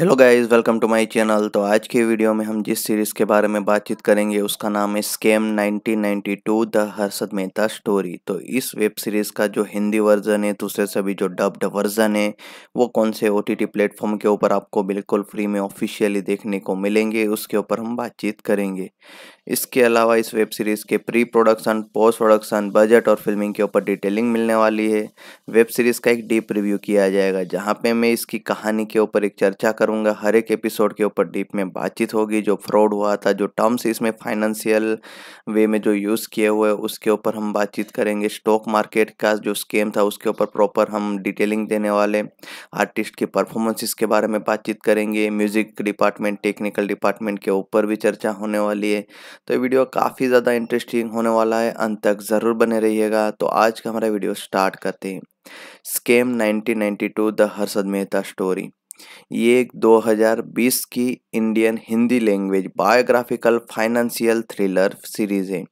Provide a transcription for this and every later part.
Hello guys welcome to my channel तो आज के वीडियो में हम जिस सीरीज़ के बारे में बातचीत करेंगे उसका नाम है scam 1992 the Harshad Mehta story तो इस वेब सीरीज़ का जो हिंदी वर्जन है दूसरे सभी जो डब्ड वर्जन है वो कौन से ओ टी प्लेटफॉर्म के ऊपर आपको बिल्कुल फ्री में ऑफिशियली देखने को मिलेंगे उसके ऊपर हम बातचीत करेंगे इसके अलावा इस वेब सीरीज़ के pre production post production budget और फिल्मिंग के ऊपर डिटेलिंग मिलने वाली है वेब सीरीज़ का एक डीप रिव्यू किया जाएगा जहाँ पे मैं इसकी कहानी के ऊपर एक चर्चा करूँगा हर एक एपिसोड के ऊपर डीप में बातचीत होगी जो फ्रॉड हुआ था जो टर्म्स इसमें फाइनेंशियल वे में जो यूज़ किए हुए उसके ऊपर हम बातचीत करेंगे स्टॉक मार्केट का जो स्कैम था उसके ऊपर प्रॉपर हम डिटेलिंग देने वाले आर्टिस्ट की परफॉर्मेंसेस के बारे में बातचीत करेंगे म्यूज़िक डिपार्टमेंट टेक्निकल डिपार्टमेंट के ऊपर भी चर्चा होने वाली है तो वीडियो काफ़ी ज़्यादा इंटरेस्टिंग होने वाला है अंत तक ज़रूर बने रहिएगा तो आज का हमारा वीडियो स्टार्ट करते हैं scam 1992 the Harshad Mehta story ये एक 2020 की Indian Hindi language biographical financial thriller series है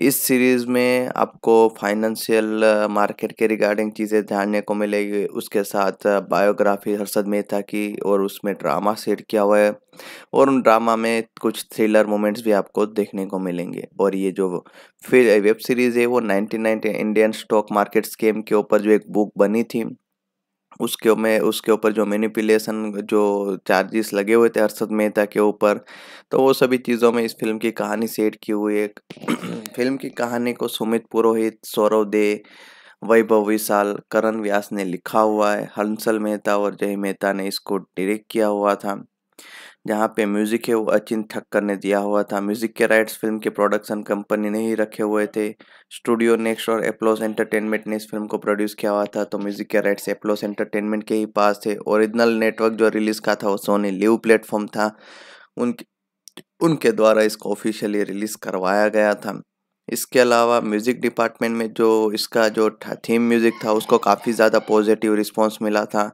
इस सीरीज में आपको फाइनेंशियल मार्केट के रिगार्डिंग चीज़ें जानने को मिलेगी उसके साथ बायोग्राफी हर्षद मेहता की और उसमें ड्रामा सेट किया हुआ है और उन ड्रामा में कुछ थ्रिलर मोमेंट्स भी आपको देखने को मिलेंगे और ये जो फिर वेब सीरीज़ है वो nineteen Indian stock market scheme के ऊपर जो एक बुक बनी थी उसके में उसके ऊपर जो मैनिपुलेशन जो चार्जेस लगे हुए थे अरसद मेहता के ऊपर तो वो सभी चीज़ों में इस फिल्म की कहानी सेट की हुई है फिल्म की कहानी को सुमित पुरोहित सौरव दे वैभव विशाल करण व्यास ने लिखा हुआ है हंसल मेहता और जय मेहता ने इसको डायरेक्ट किया हुआ था जहाँ पे म्यूज़िक है वो अचिन थक्कर ने दिया हुआ था म्यूज़िक के राइट्स फिल्म के प्रोडक्शन कंपनी ने ही रखे हुए थे स्टूडियो नेक्स्ट और एप्लोस एंटरटेनमेंट ने इस फिल्म को प्रोड्यूस किया हुआ था तो म्यूज़िक के राइट्स एप्लोस एंटरटेनमेंट के ही पास थे ओरिजिनल नेटवर्क जो रिलीज़ का था वो सोनी लिव प्लेटफॉर्म था उनके उनके द्वारा इसको ऑफिशियली रिलीज़ करवाया गया था इसके अलावा म्यूज़िक डिपार्टमेंट में जो इसका जो थीम म्यूज़िक था उसको काफ़ी ज़्यादा पॉजिटिव रिस्पॉन्स मिला था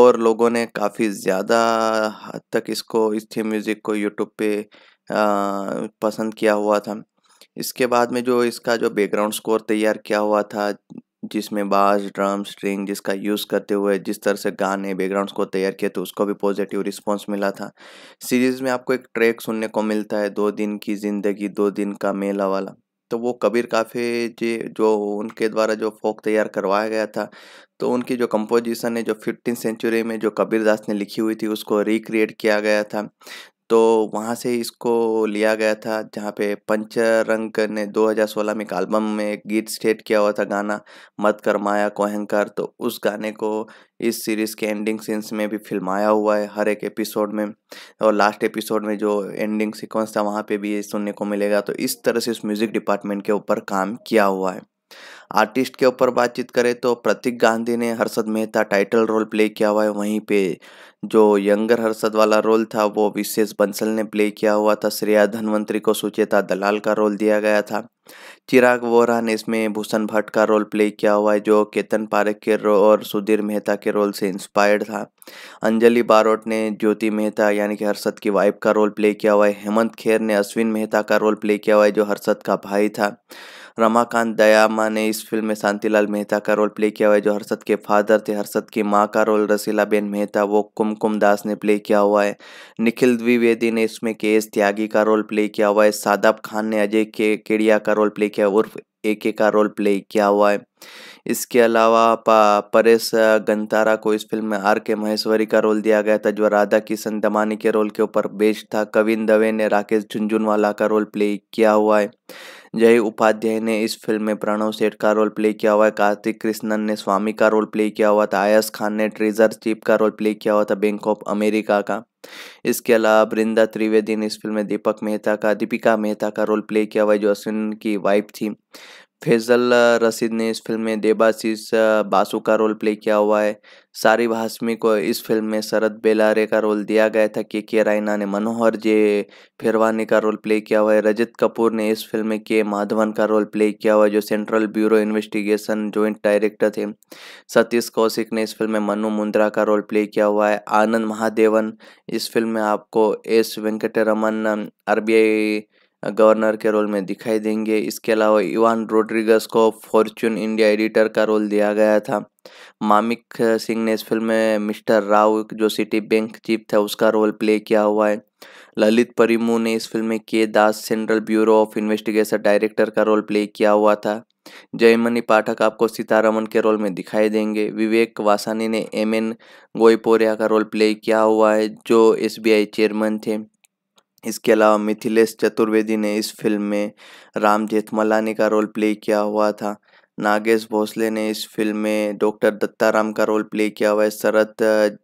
और लोगों ने काफ़ी ज़्यादा हद तक इसको इस थीम म्यूज़िक को यूट्यूब पे पसंद किया हुआ था इसके बाद में जो इसका जो बैकग्राउंड स्कोर तैयार किया हुआ था जिसमें बाज ड्रम स्ट्रिंग जिसका यूज़ करते हुए जिस तरह से गाने बैकग्राउंड को तैयार किए तो उसको भी पॉजिटिव रिस्पांस मिला था सीरीज़ में आपको एक ट्रैक सुनने को मिलता है दो दिन की ज़िंदगी दो दिन का मेला वाला तो वो कबीर काफ़ी जी जो उनके द्वारा जो फोक तैयार करवाया गया था तो उनकी जो कंपोजिशन है जो फिफ्टीन सेंचुरी में जो कबीर दास ने लिखी हुई थी उसको रिक्रिएट किया गया था तो वहाँ से इसको लिया गया था जहाँ पे पंचरंग ने 2016 में एक एल्बम में एक गीत स्टेट किया हुआ था गाना मत कर माया तो उस गाने को इस सीरीज़ के एंडिंग सीन्स में भी फिल्माया हुआ है हर एक एपिसोड में और लास्ट एपिसोड में जो एंडिंग सीक्वेंस था वहाँ पे भी ये सुनने को मिलेगा तो इस तरह से इस म्यूज़िक डिपार्टमेंट के ऊपर काम किया हुआ है आर्टिस्ट के ऊपर बातचीत करें तो प्रतीक गांधी ने Harshad Mehta title role play किया हुआ है वहीं पे जो यंगर हर्षद वाला रोल था वो विशेष बंसल ने प्ले किया हुआ था श्रेया धनवंतरी को सुचेता दलाल का रोल दिया गया था चिराग वोरा ने इसमें भूषण भट्ट का रोल प्ले किया हुआ है जो केतन पारेख के और सुधीर मेहता के रोल से इंस्पायर्ड था अंजलि बारोट ने ज्योति मेहता यानी कि हर्षद की वाइफ का रोल प्ले किया हुआ है हेमंत खेर ने अश्विन मेहता का रोल प्ले किया हुआ है जो हर्षद का भाई था रमाकांत दयामा ने इस फिल्म में शांतिलाल मेहता का रोल प्ले किया हुआ है जो हर्षद के फादर थे हर्षद की माँ का रोल रसीला बेन मेहता वो कुमकुम दास ने प्ले किया हुआ है निखिल द्विवेदी ने इसमें के एस त्यागी का रोल प्ले किया हुआ है सादाब खान ने अजय के केड़िया का रोल प्ले किया उर्फ ए के का रोल प्ले किया हुआ है इसके अलावा परेश गंतारा को इस फिल्म में आर के महेश्वरी का रोल दिया गया था जो राधा किशन दमानी के रोल के ऊपर बेस्ड था कविन दवे ने राकेश झुंझुनवाला का रोल प्ले किया हुआ है जय उपाध्याय ने इस फिल्म में प्रणव सेठ का रोल प्ले किया हुआ है कार्तिक कृष्णन ने स्वामी का रोल प्ले किया हुआ था आयस खान ने ट्रेजर चीफ का रोल प्ले किया हुआ था बैंक ऑफ अमेरिका का इसके अलावा वृंदा त्रिवेदी ने इस फिल्म में दीपक मेहता का दीपिका मेहता का रोल प्ले किया हुआ है जो अश्विन की वाइफ थी फैजल रशीद ने इस फिल्म में देबाशीष बासु का रोल प्ले किया हुआ है सारी भाषमी को इस फिल्म में शरद बेलारे का रोल दिया गया था के के रैना ने मनोहर जे फिरवानी का रोल प्ले किया हुआ है रजत कपूर ने इस फिल्म में के माधवन का रोल प्ले किया हुआ है जो central bureau investigation joint director थे सतीश कौशिक ने इस फिल्म में मनु मुंद्रा का रोल प्ले किया हुआ है आनंद महादेवन इस फिल्म में आपको एस वेंकटरमन आर गवर्नर के रोल में दिखाई देंगे इसके अलावा इवान रोड्रिगस को फॉर्च्यून इंडिया एडिटर का रोल दिया गया था मामिक सिंह ने इस फिल्म में मिस्टर राव जो सिटी बैंक चीफ था उसका रोल प्ले किया हुआ है ललित परिमू ने इस फिल्म में K Das central bureau of investigation director का रोल प्ले किया हुआ था जयमणि पाठक आपको सीतारमन के रोल में दिखाई देंगे विवेक वासानी ने एम एन गोईपोरिया का रोल प्ले किया हुआ है जो एसबीआई चेयरमैन थे इसके अलावा मिथिलेश चतुर्वेदी ने इस फिल्म में राम जेठमलानी का रोल प्ले किया हुआ था नागेश भोसले ने इस फिल्म में डॉक्टर दत्ताराम का रोल प्ले किया हुआ है शरद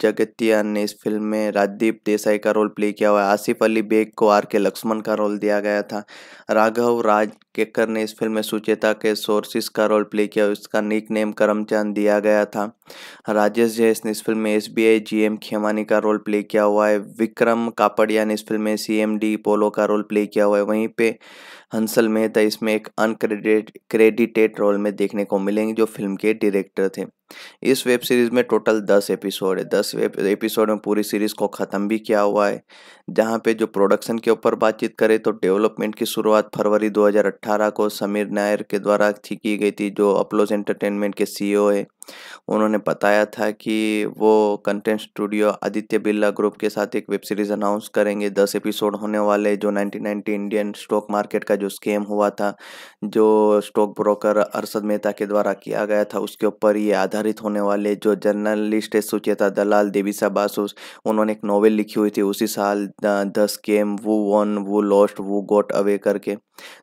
जगतियान ने इस फिल्म में राजदीप देसाई का रोल प्ले किया हुआ है आसिफ अली बेग को आर के लक्ष्मण का रोल दिया गया था राघव राज केकर ने इस फिल्म में सुचेता के सोर्सिस का रोल प्ले किया उसका निक नेम करमचंद दिया गया था राजेश जयस ने इस फिल्म में S B I G M Khemani का रोल प्ले किया हुआ है विक्रम कापड़िया ने इस फिल्म में सी एम डी पोलो का रोल प्ले किया हुआ है वहीं पे हंसल में इसमें एक अनक्रेडिटेड क्रेडिटेड रोल में देखने को मिलेंगे जो फिल्म के डायरेक्टर थे इस वेब सीरीज़ में टोटल दस एपिसोड है दस वेब एपिसोड में पूरी सीरीज़ को ख़त्म भी किया हुआ है जहाँ पे जो प्रोडक्शन के ऊपर बातचीत करें तो डेवलपमेंट की शुरुआत फरवरी 2018 को समीर नायर के द्वारा थी की गई थी जो अपलोज एंटरटेनमेंट के सीईओ e है उन्होंने बताया था कि वो content studio Aditya Birla group के साथ एक वेब सीरीज़ अनाउंस करेंगे दस एपिसोड होने वाले जो 1990 इंडियन स्टॉक मार्केट का जो स्कैम हुआ था जो स्टॉक ब्रोकर अरसद मेहता के द्वारा किया गया था उसके ऊपर ये आधार आधारित होने वाले जो जर्नलिस्ट सुचेता दलाल देविसा बासु उन्होंने एक नॉवेल लिखी हुई थी उसी साल the scam who won who lost who got away करके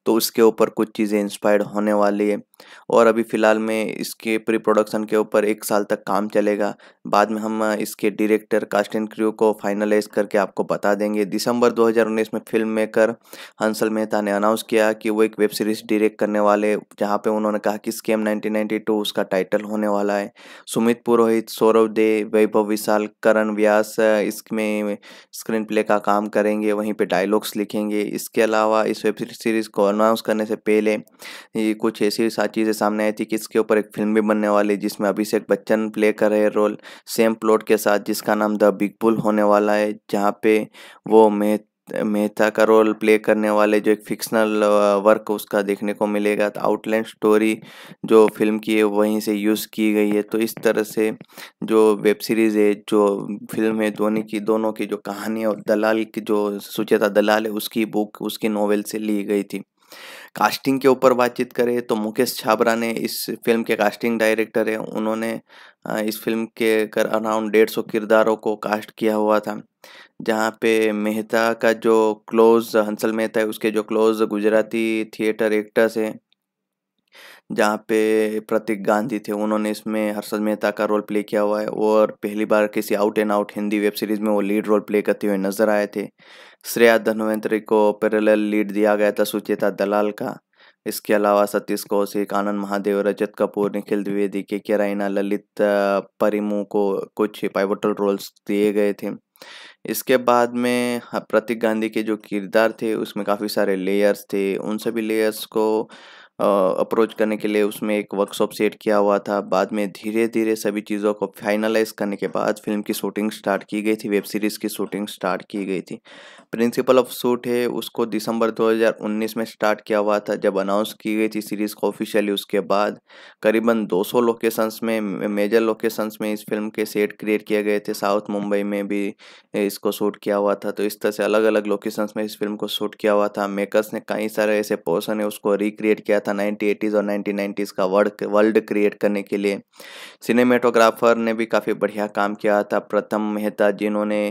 तो उसके ऊपर कुछ चीज़ें इंस्पायर्ड होने वाली है और अभी फ़िलहाल में इसके प्री प्रोडक्शन के ऊपर एक साल तक काम चलेगा बाद में हम इसके डायरेक्टर कास्ट एंड को फाइनलाइज करके आपको बता देंगे दिसंबर 2019 में फिल्म मेकर हंसल मेहता ने अनाउंस किया कि वो एक वेब सीरीज़ डायरेक्ट करने वाले जहाँ पे उन्होंने कहा कि स्केम 1992 उसका टाइटल होने वाला है है सुमित पुरोहित सौरभ दे वैभव विशाल करण व्यास इसमें स्क्रीन प्ले का काम करेंगे वहीं पे डायलॉग्स लिखेंगे इसके अलावा इस वेब सीरीज़ को अनाउंस करने से पहले ये कुछ ऐसी चीज़ें सामने आई थी कि इसके ऊपर एक फिल्म भी बनने वाली जिसमें अभिषेक बच्चन प्ले कर रहे रोल सेम प्लॉट के साथ जिसका नाम द बिग बुल होने वाला है जहाँ पे वो मेहता मेहता का रोल प्ले करने वाले जो एक फिक्शनल वर्क उसका देखने को मिलेगा तो आउटलाइन स्टोरी जो फिल्म की है वहीं से यूज़ की गई है तो इस तरह से जो वेब सीरीज़ है जो फिल्म है दोनों की दोनों की जो कहानी और दलाल की जो सुचेता दलाल है उसकी बुक उसकी नॉवेल से ली गई थी कास्टिंग के ऊपर बातचीत करें तो मुकेश छाबरा ने इस फिल्म के कास्टिंग डायरेक्टर हैं उन्होंने इस फिल्म के कर अराउंड डेढ़ सौ किरदारों को कास्ट किया हुआ था जहाँ पे मेहता का जो क्लोज हंसल मेहता है उसके जो क्लोज गुजराती थिएटर एक्टर्स हैं जहाँ पे प्रतीक गांधी थे उन्होंने इसमें हर्षद मेहता का रोल प्ले किया हुआ है और पहली बार किसी out and out Hindi web series में वो लीड रोल प्ले करते हुए नज़र आए थे श्रेया धनवंतरी को पैरेलल लीड दिया गया था सुचेता दलाल का इसके अलावा सतीश कौशिक आनंद महादेव रजत कपूर निखिल द्विवेदी के के रैना ललित परिमू को कुछ पाइवोटल रोल्स दिए गए थे इसके बाद में हाँ, प्रतीक गांधी के जो किरदार थे उसमें काफ़ी सारे लेयर्स थे उन सभी लेयर्स को अप्रोच करने के लिए उसमें एक वर्कशॉप सेट किया हुआ था बाद में धीरे धीरे सभी चीज़ों को फाइनलाइज करने के बाद फिल्म की शूटिंग स्टार्ट की गई थी वेब सीरीज़ की शूटिंग स्टार्ट की गई थी प्रिंसिपल ऑफ शूट है उसको दिसंबर 2019 में स्टार्ट किया हुआ था जब अनाउंस की गई थी सीरीज़ को ऑफिशियली उसके बाद करीबन दो लोकेशंस में मेजर लोकेशंस में इस फिल्म के सेट क्रिएट किए गए थे साउथ मुंबई में भी इसको शूट किया हुआ था तो इस तरह से अलग अलग लोकेशंस में इस फिल्म को शूट किया हुआ था मेकर्स ने कई सारे ऐसे पोर्सन है उसको रिक्रिएट किया था नाइनटी एटीज़ और नाइनटीन नाइन्टीज़ का वर्ल्ड वर्ल्ड क्रिएट करने के लिए सिनेमेटोग्राफर ने भी काफ़ी बढ़िया काम किया था प्रथम मेहता जिन्होंने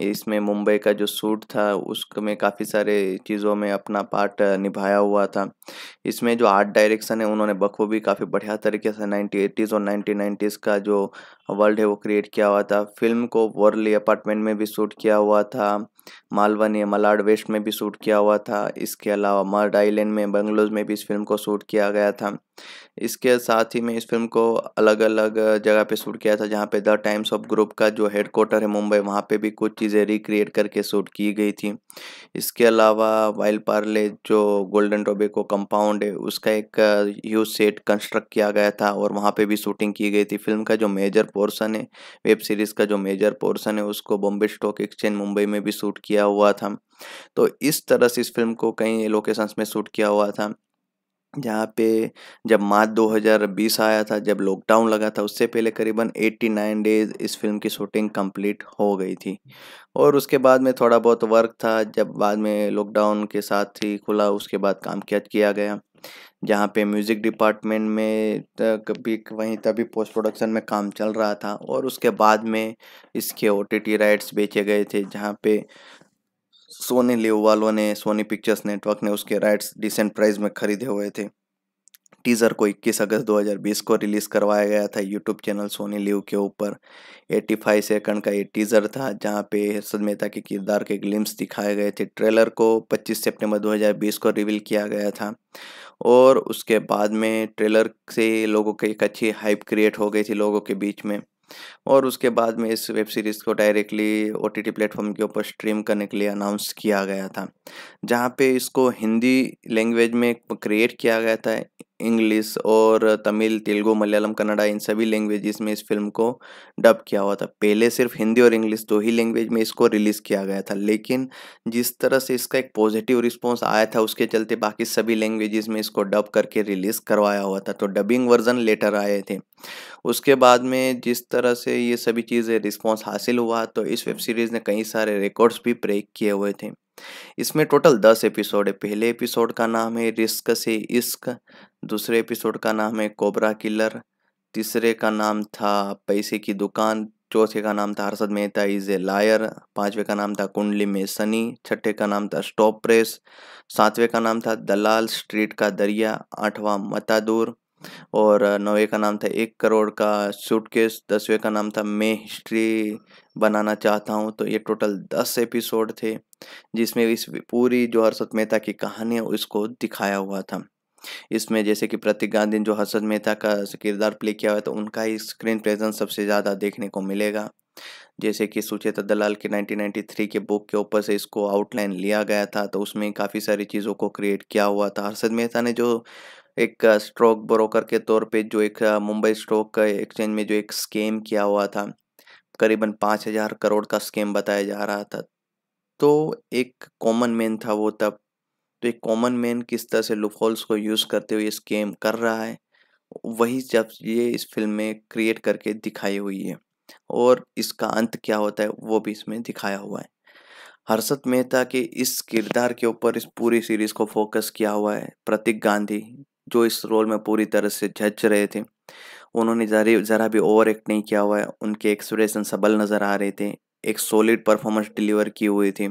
इसमें मुंबई का जो सूट था उसमें काफ़ी सारे चीज़ों में अपना पार्ट निभाया हुआ था इसमें जो आर्ट डायरेक्शन है उन्होंने बखूबी काफ़ी बढ़िया तरीके से नाइनटी एटीज़ और नाइनटीन नाइन्टीज़ का जो वर्ल्ड है वो क्रिएट किया हुआ था फिल्म को वर्ली अपार्टमेंट में भी शूट किया हुआ था मालवा ने मलाड वेस्ट में भी शूट किया हुआ था इसके अलावा मर्ड आइलैंड में बंगलोर में भी इस फिल्म को शूट किया गया था इसके साथ ही में इस फिल्म को अलग अलग जगह पे शूट किया था जहाँ पे द टाइम्स ऑफ ग्रुप का जो हेड क्वार्टर है मुंबई वहाँ पे भी कुछ चीज़ें रिक्रिएट करके शूट की गई थी इसके अलावा वाइल पार्ले जो गोल्डन को कंपाउंड है उसका एक ह्यूज सेट कंस्ट्रक्ट किया गया था और वहाँ पे भी शूटिंग की गई थी फिल्म का जो मेजर पोर्सन है वेब सीरीज़ का जो मेजर पोर्सन है उसको बॉम्बे स्टॉक एक्सचेंज मुंबई में भी शूट शूट किया हुआ था तो इस तरह से इस फिल्म को कई लोकेशंस में शूट किया हुआ था जहाँ पे जब मार्च 2020 आया था जब लॉकडाउन लगा था उससे पहले करीबन 89 डेज इस फिल्म की शूटिंग कंप्लीट हो गई थी और उसके बाद में थोड़ा बहुत वर्क था जब बाद में लॉकडाउन के साथ ही खुला उसके बाद काम किया किया गया जहाँ पे म्यूज़िक डिपार्टमेंट में कभी वहीं तभी पोस्ट प्रोडक्शन में काम चल रहा था और उसके बाद में इसके ओ टी टी राइट्स बेचे गए थे जहाँ पे सोनी लिव वालों ने सोनी पिक्चर्स नेटवर्क ने उसके राइट्स डिसेंट प्राइस में ख़रीदे हुए थे टीज़र को 21 अगस्त 2020 को रिलीज़ करवाया गया था यूट्यूब चैनल सोनी लिव के ऊपर 85 सेकंड का ये टीज़र था जहाँ पे हर्षद मेहता के किरदार के ग्लिम्स दिखाए गए थे ट्रेलर को 25 सितंबर 2020 को रिवील किया गया था और उसके बाद में ट्रेलर से लोगों की एक अच्छी हाइप क्रिएट हो गई थी लोगों के बीच में और उसके बाद में इस वेब सीरीज़ को directly O T T platform के ऊपर स्ट्रीम करने के लिए अनाउंस किया गया था जहाँ पे इसको हिंदी लैंग्वेज में क्रिएट किया गया था इंग्लिश और तमिल तेलुगू मलयालम कन्नडा इन सभी लैंग्वेजेस में इस फिल्म को डब किया हुआ था पहले सिर्फ हिंदी और इंग्लिश दो ही लैंग्वेज में इसको रिलीज़ किया गया था लेकिन जिस तरह से इसका एक पॉजिटिव रिस्पॉन्स आया था उसके चलते बाकी सभी लैंग्वेजेस में इसको डब करके रिलीज़ करवाया हुआ था तो डबिंग वर्जन लेटर आए थे उसके बाद में जिस तरह से ये सभी चीज़ें रिस्पॉन्स हासिल हुआ तो इस वेब सीरीज़ ने कई सारे रिकॉर्ड्स भी ब्रेक किए हुए थे इसमें टोटल दस एपिसोड है पहले एपिसोड का नाम है रिस्क से इश्क दूसरे एपिसोड का नाम है कोबरा किलर तीसरे का नाम था पैसे की दुकान चौथे का नाम था Harshad Mehta is a liar पांचवे का नाम था कुंडली में सनी छठे का नाम था स्टॉप प्रेस सातवें का नाम था दलाल स्ट्रीट का दरिया आठवां मतादूर और नौवे का नाम था एक करोड़ का सूटकेस दसवें का नाम था मैं हिस्ट्री बनाना चाहता हूँ तो ये टोटल दस एपिसोड थे जिसमें इस पूरी जो हर्षद मेहता की कहानी है उसको दिखाया हुआ था इसमें जैसे कि प्रतीक गांधी जो हर्षद मेहता का किरदार प्ले किया हुआ है तो उनका ही स्क्रीन प्रेजेंस सबसे ज़्यादा देखने को मिलेगा जैसे कि सुचेता दलाल के 1993 के बुक के ऊपर से इसको आउटलाइन लिया गया था तो उसमें काफ़ी सारी चीज़ों को क्रिएट किया हुआ था हर्षद मेहता ने जो एक स्टॉक ब्रोकर के तौर पे जो एक मुंबई स्टॉक एक्सचेंज में जो एक स्कैम किया हुआ था करीबन पाँच हज़ार करोड़ का स्कैम बताया जा रहा था तो एक कॉमन मैन था वो तब तो एक कॉमन मैन किस तरह से लुफॉल्स को यूज़ करते हुए स्कैम कर रहा है वही जब ये इस फिल्म में क्रिएट करके दिखाई हुई है और इसका अंत क्या होता है वो भी इसमें दिखाया हुआ है हर्षद मेहता के इस किरदार के ऊपर इस पूरी सीरीज़ को फोकस किया हुआ है प्रतीक गांधी जो इस रोल में पूरी तरह से झच रहे थे उन्होंने ज़रा भी ओवर एक्ट नहीं किया हुआ है उनके एक्सप्रेशन सबल नज़र आ रहे थे एक सॉलिड परफॉर्मेंस डिलीवर की हुई थी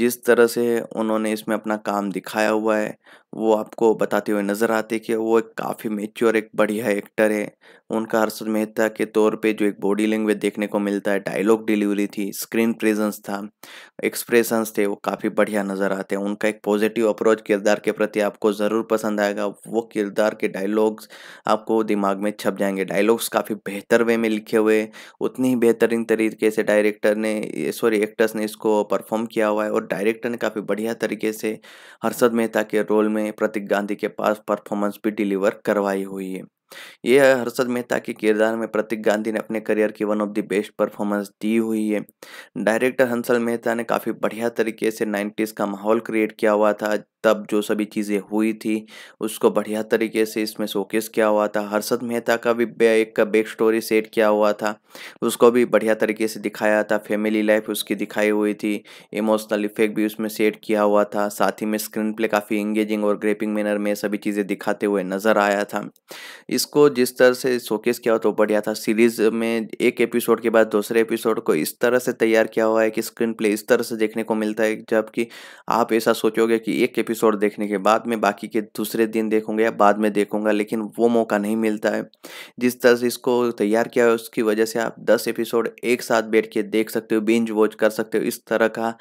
जिस तरह से उन्होंने इसमें अपना काम दिखाया हुआ है वो आपको बताते हुए नज़र आते कि वो एक काफ़ी मेच्योर एक बढ़िया एक्टर है उनका हर्षद मेहता के तौर पे जो एक बॉडी लैंग्वेज देखने को मिलता है डायलॉग डिलीवरी थी स्क्रीन प्रेजेंस था एक्सप्रेशंस थे वो काफ़ी बढ़िया नज़र आते हैं उनका एक पॉजिटिव अप्रोच किरदार के प्रति आपको ज़रूर पसंद आएगा वो किरदार के डायलॉग्स आपको दिमाग में छप जाएंगे डायलॉग्स काफ़ी बेहतर वे में लिखे हुए उतनी ही बेहतरीन तरीके से डायरेक्टर ने सॉरी एक्टर्स ने इसको परफॉर्म किया किया हुआ है और डायरेक्टर ने काफ़ी बढ़िया तरीके से हर्षद मेहता के रोल में प्रतीक गांधी के पास परफॉर्मेंस भी डिलीवर करवाई हुई है यह हर्षद मेहता के किरदार में प्रतीक गांधी ने अपने करियर की one of the best performance दी हुई है डायरेक्टर हंसल मेहता ने काफ़ी बढ़िया तरीके से नाइन्टीज़ का माहौल क्रिएट किया हुआ था तब जो सभी चीज़ें हुई थी उसको बढ़िया तरीके से इसमें शोकेस किया हुआ था हर्षद मेहता का भी एक बैक स्टोरी सेट किया हुआ था उसको भी बढ़िया तरीके से दिखाया था फैमिली लाइफ उसकी दिखाई हुई थी इमोशनल इफेक्ट भी उसमें सेट किया हुआ था साथ ही में स्क्रीन प्ले काफ़ी इंगेजिंग और ग्रेपिंग मैनर में सभी चीज़ें दिखाते हुए नज़र आया था इसको जिस तरह से शोकेस किया हुआ तो बढ़िया था सीरीज़ में एक एपिसोड के बाद दूसरे एपिसोड को इस तरह से तैयार किया हुआ है कि स्क्रीन प्ले इस तरह से देखने को मिलता है जबकि आप ऐसा सोचोगे कि एक एपिसोड देखने के बाद में बाकी के दूसरे दिन देखूंगा या बाद में देखूंगा लेकिन वो मौका नहीं मिलता है जिस तरह से इसको तैयार किया है उसकी वजह से आप दस एपिसोड एक साथ बैठ के देख सकते हो बिंज वॉच कर सकते हो इस तरह का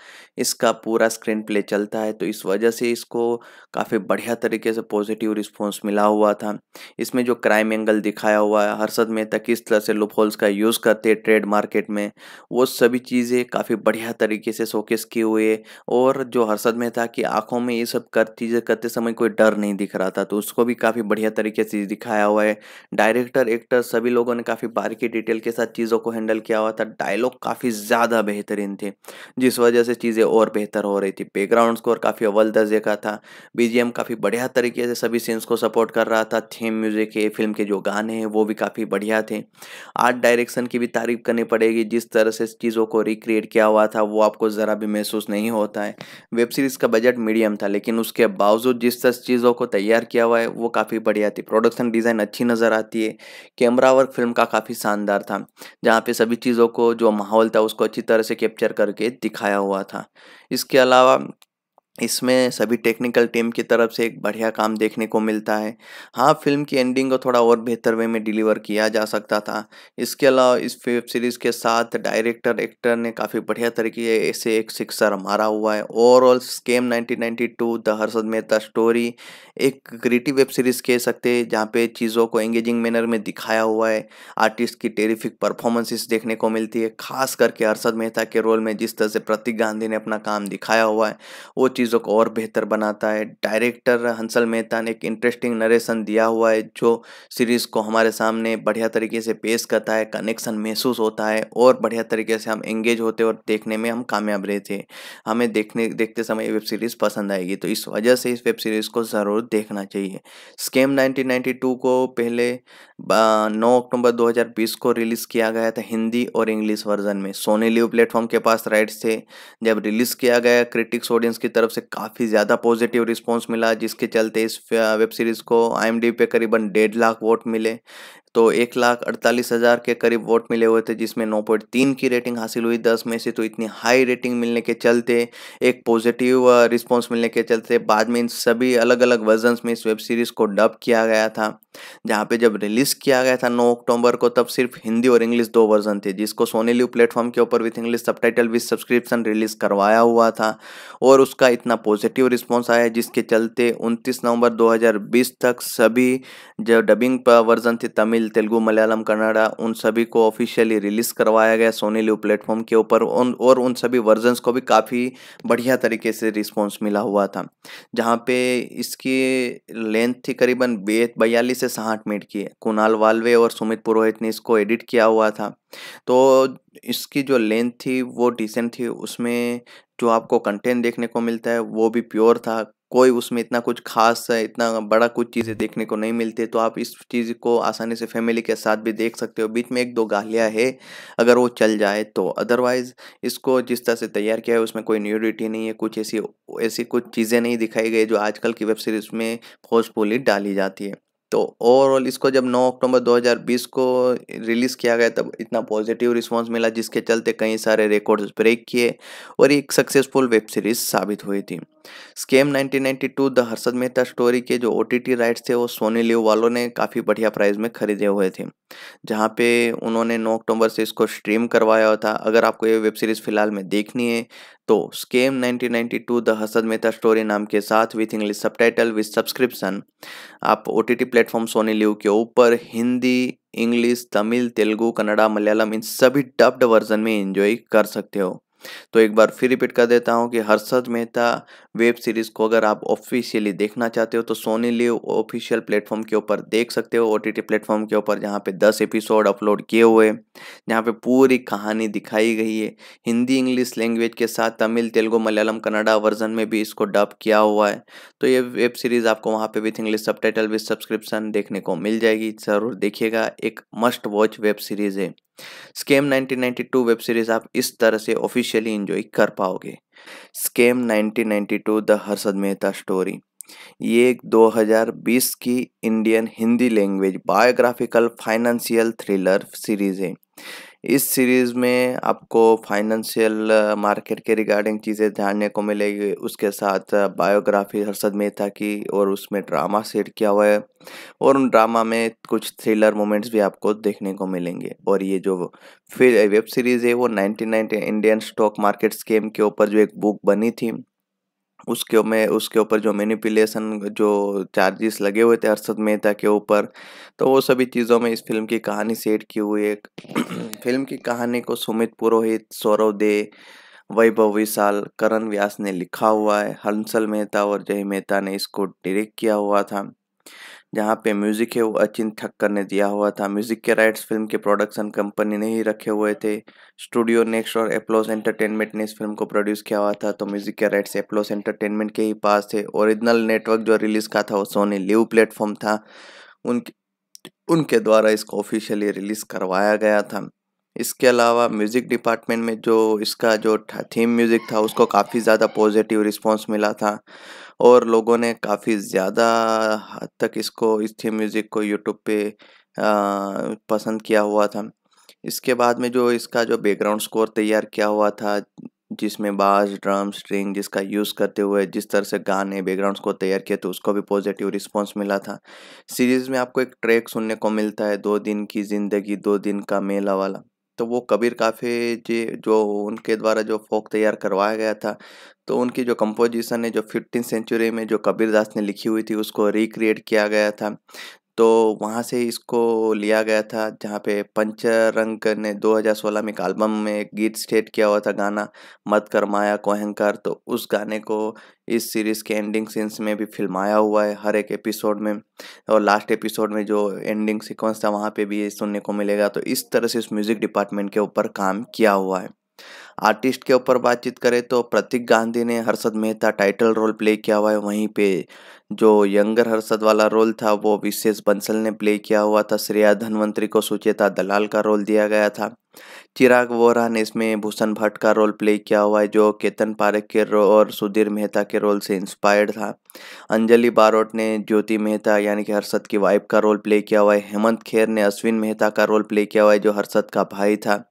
इसका पूरा स्क्रीन प्ले चलता है तो इस वजह से इसको काफ़ी बढ़िया तरीके से पॉजिटिव रिस्पॉन्स मिला हुआ था इसमें जो क्राइम एंगल दिखाया हुआ है हर्षद मेहता किस तरह से लुपहोल्स का यूज़ करते हैं ट्रेड मार्केट में वो सभी चीज़ें काफ़ी बढ़िया तरीके से शोकेस किए हुए और जो हर्षद मेहता की आंखों में ये सब सब कर चीज़ें करते समय कोई डर नहीं दिख रहा था तो उसको भी काफ़ी बढ़िया तरीके से दिखाया हुआ है डायरेक्टर एक्टर सभी लोगों ने काफ़ी बारीकी डिटेल के साथ चीज़ों को हैंडल किया हुआ था डायलॉग काफ़ी ज़्यादा बेहतरीन थे जिस वजह से चीज़ें और बेहतर हो रही थी बैकग्राउंड स्कोर काफ़ी अव्वल दर्जे का था बी काफ़ी बढ़िया तरीके से सभी सीन्स को सपोर्ट कर रहा था थीम म्यूजिक है फिल्म के जो गाने हैं वो भी काफ़ी बढ़िया थे आर्ट डायरेक्शन की भी तारीफ करनी पड़ेगी जिस तरह से चीज़ों को रिक्रिएट किया हुआ था वो आपको ज़रा भी महसूस नहीं होता है वेब सीरीज़ का बजट मीडियम था लेकिन लेकिन उसके बावजूद जिस तरह चीज़ों को तैयार किया हुआ है वो काफ़ी बढ़िया थी प्रोडक्शन डिज़ाइन अच्छी नज़र आती है कैमरा वर्क फिल्म का काफ़ी शानदार था जहाँ पे सभी चीज़ों को जो माहौल था उसको अच्छी तरह से कैप्चर करके दिखाया हुआ था इसके अलावा इसमें सभी टेक्निकल टीम की तरफ से एक बढ़िया काम देखने को मिलता है हाँ फिल्म की एंडिंग को थोड़ा और बेहतर वे में डिलीवर किया जा सकता था इसके अलावा इस वेब सीरीज़ के साथ डायरेक्टर एक्टर ने काफ़ी बढ़िया तरीके से ऐसे एक सिक्सर मारा हुआ है overall scam 1992 the Harshad Mehta story एक क्रिएटिव वेब सीरीज़ कह सकते हैं जहाँ पे चीज़ों को एंगेजिंग मैनर में दिखाया हुआ है आर्टिस्ट की टेरिफिक परफॉर्मेंसेस देखने को मिलती है खास करके हर्षद मेहता के रोल में जिस तरह से प्रतीक गांधी ने अपना काम दिखाया हुआ है वो चीज़ मूवीज़ों को और बेहतर बनाता है डायरेक्टर हंसल मेहता ने एक इंटरेस्टिंग नरेशन दिया हुआ है जो सीरीज़ को हमारे सामने बढ़िया तरीके से पेश करता है कनेक्शन महसूस होता है और बढ़िया तरीके से हम एंगेज होते और देखने में हम कामयाब रहे थे हमें देखने देखते समय ये वेब सीरीज़ पसंद आएगी तो इस वजह से इस वेब सीरीज़ को ज़रूर देखना चाहिए स्केम नाइनटीन को पहले नौ अक्टूबर दो को रिलीज़ किया गया था हिंदी और इंग्लिश वर्जन में सोनी लिव प्लेटफॉर्म के पास राइट्स थे जब रिलीज़ किया गया क्रिटिक्स ऑडियंस की तरफ से से काफ़ी ज़्यादा पॉजिटिव रिस्पांस मिला जिसके चलते इस वेब सीरीज़ को आई पे करीबन डेढ़ लाख वोट मिले तो एक लाख अड़तालीस हज़ार के करीब वोट मिले हुए थे जिसमें नौ पॉइंट तीन की रेटिंग हासिल हुई दस में से तो इतनी हाई रेटिंग मिलने के चलते एक पॉजिटिव रिस्पांस uh, मिलने के चलते बाद में इन सभी अलग अलग वर्जन में इस वेब सीरीज़ को डब किया गया था जहाँ पे जब रिलीज़ किया गया था 9 अक्टूबर को तब सिर्फ हिंदी और इंग्लिश दो वर्जन थे जिसको सोनी लिव प्लेटफॉर्म के ऊपर with English subtitle with subscription release करवाया हुआ था और उसका इतना पॉजिटिव रिस्पॉन्स आया जिसके चलते उनतीस नवंबर दो तक सभी जो डबिंग वर्जन uh, थे तमिल तमिल तेलुगु मलयालम कन्नड़ा उन सभी को ऑफिशियली रिलीज़ करवाया गया सोनी लिव प्लेटफॉर्म के ऊपर उन और उन सभी वर्जन्स को भी काफ़ी बढ़िया तरीके से रिस्पॉन्स मिला हुआ था जहाँ पे इसकी लेंथ थी करीबन बे बयालीस से साठ मिनट की कुणाल वालवे और सुमित पुरोहित ने इसको एडिट किया हुआ था तो इसकी जो लेंथ थी वो डिसेंट थी उसमें जो आपको कंटेंट देखने को मिलता है वो भी प्योर था कोई उसमें इतना कुछ खास है इतना बड़ा कुछ चीज़ें देखने को नहीं मिलती तो आप इस चीज़ को आसानी से फैमिली के साथ भी देख सकते हो बीच में एक दो गालियाँ है अगर वो चल जाए तो अदरवाइज़ इसको जिस तरह से तैयार किया है उसमें कोई न्यूडिटी नहीं है कुछ ऐसी ऐसी कुछ चीज़ें नहीं दिखाई गई जो आजकल की वेब सीरीज़ में फोर्सफुली डाली जाती है तो ओवरऑल इसको जब 9 अक्टूबर 2020 को रिलीज़ किया गया तब इतना पॉजिटिव रिस्पांस मिला जिसके चलते कई सारे रिकॉर्ड्स ब्रेक किए और एक सक्सेसफुल वेब सीरीज साबित हुई थी scam 1992 the Harshad Mehta story के जो ओ राइट्स थे वो सोनी लिव वालों ने काफ़ी बढ़िया प्राइस में खरीदे हुए थे जहाँ पे उन्होंने 9 अक्टूबर से इसको स्ट्रीम करवाया था अगर आपको ये वेब सीरीज़ फिलहाल में देखनी है तो स्केम 1992 द हसद मेहता स्टोरी नाम के साथ with English subtitle with subscription आप O T T platform Sony live के ऊपर हिंदी इंग्लिश तमिल तेलुगु कन्नड़ा मलयालम इन सभी डब्ड वर्जन में इंजॉय कर सकते हो तो एक बार फिर रिपीट कर देता हूँ कि हर्षद मेहता वेब सीरीज़ को अगर आप ऑफिशियली देखना चाहते हो तो सोनी लिव ऑफिशियल प्लेटफॉर्म के ऊपर देख सकते हो ओ टी प्लेटफॉर्म के ऊपर जहाँ पे दस एपिसोड अपलोड किए हुए जहाँ पे पूरी कहानी दिखाई गई है हिंदी इंग्लिश लैंग्वेज के साथ तमिल तेलुगु मलयालम कन्नडा वर्जन में भी इसको डब किया हुआ है तो ये वेब सीरीज़ आपको वहाँ पर with English subtitle with subscription देखने को मिल जाएगी ज़रूर देखिएगा एक मस्ट वॉच वेब सीरीज़ है स्केम 1992 वेब सीरीज़ आप इस तरह से ऑफिशियली इन्जॉय कर पाओगे scam 1992 the Harshad Mehta story ये एक 2020 की Indian Hindi language biographical financial thriller series है इस सीरीज़ में आपको फाइनेंशियल मार्केट के रिगार्डिंग चीज़ें जानने को मिलेगी उसके साथ बायोग्राफी हर्षद मेहता की और उसमें ड्रामा सेट किया हुआ है और उन ड्रामा में कुछ थ्रिलर मोमेंट्स भी आपको देखने को मिलेंगे और ये जो फिर वेब सीरीज़ है वो nineteen Indian stock market scheme के ऊपर जो एक बुक बनी थी उसके में उसके ऊपर जो मैनिपुलेशन जो चार्जेस लगे हुए थे हर्षद मेहता के ऊपर तो वो सभी चीज़ों में इस फिल्म की कहानी सेट की हुई है फिल्म की कहानी को सुमित पुरोहित सौरव दे वैभव विशाल करण व्यास ने लिखा हुआ है हंसल मेहता और जय मेहता ने इसको डायरेक्ट किया हुआ था जहाँ पे म्यूज़िक है वो अचिन थक्कर ने दिया हुआ था म्यूज़िक के राइट्स फिल्म के प्रोडक्शन कंपनी ने ही रखे हुए थे स्टूडियो नेक्स्ट और एप्लोस एंटरटेनमेंट ने इस फिल्म को प्रोड्यूस किया हुआ था तो म्यूज़िक के राइट्स एप्लोस एंटरटेनमेंट के ही पास थे ओरिजिनल नेटवर्क जो रिलीज़ का था वो सोनी लिव प्लेटफॉर्म था उनके उनके द्वारा इसको ऑफिशियली रिलीज़ करवाया गया था इसके अलावा म्यूज़िक डिपार्टमेंट में जो इसका जो थीम म्यूज़िक था उसको काफ़ी ज़्यादा पॉजिटिव रिस्पॉन्स मिला था और लोगों ने काफ़ी ज़्यादा हद तक इसको इस थीम म्यूज़िक को यूट्यूब पे पसंद किया हुआ था इसके बाद में जो इसका जो बैकग्राउंड स्कोर तैयार किया हुआ था जिसमें बाज ड्रम स्ट्रिंग जिसका यूज़ करते हुए जिस तरह से गाने बैकग्राउंड को तैयार किया तो उसको भी पॉजिटिव रिस्पांस मिला था सीरीज़ में आपको एक ट्रैक सुनने को मिलता है दो दिन की ज़िंदगी दो दिन का मेला वाला तो वो कबीर काफ़ी जी जो उनके द्वारा जो फोक तैयार करवाया गया था तो उनकी जो कंपोजिशन है जो फिफ्टीन सेंचुरी में जो कबीर दास ने लिखी हुई थी उसको रिक्रिएट किया गया था तो वहाँ से इसको लिया गया था जहाँ पे पंचरंग ने 2016 में एक एल्बम में एक गीत स्टेट किया हुआ था गाना मत कर माया को तो उस गाने को इस सीरीज़ के एंडिंग सीन्स में भी फिल्माया हुआ है हर एक एपिसोड में और लास्ट एपिसोड में जो एंडिंग सीक्वेंस था वहाँ पे भी ये सुनने को मिलेगा तो इस तरह से इस म्यूज़िक डिपार्टमेंट के ऊपर काम किया हुआ है आर्टिस्ट के ऊपर बातचीत करें तो प्रतीक गांधी ने Harshad Mehta title role play किया हुआ है वहीं पे जो यंगर हर्षद वाला रोल था वो विशेष बंसल ने प्ले किया हुआ था श्रेया धनवंतरी को सुचेता दलाल का रोल दिया गया था चिराग वोरा ने इसमें भूषण भट्ट का रोल प्ले किया हुआ है जो केतन पारेख के और सुधीर मेहता के रोल से इंस्पायर्ड था अंजलि बारोट ने ज्योति मेहता यानी कि हर्षद की वाइफ का रोल प्ले किया हुआ है हेमंत खेर ने अश्विन मेहता का रोल प्ले किया हुआ है जो हर्षद का भाई था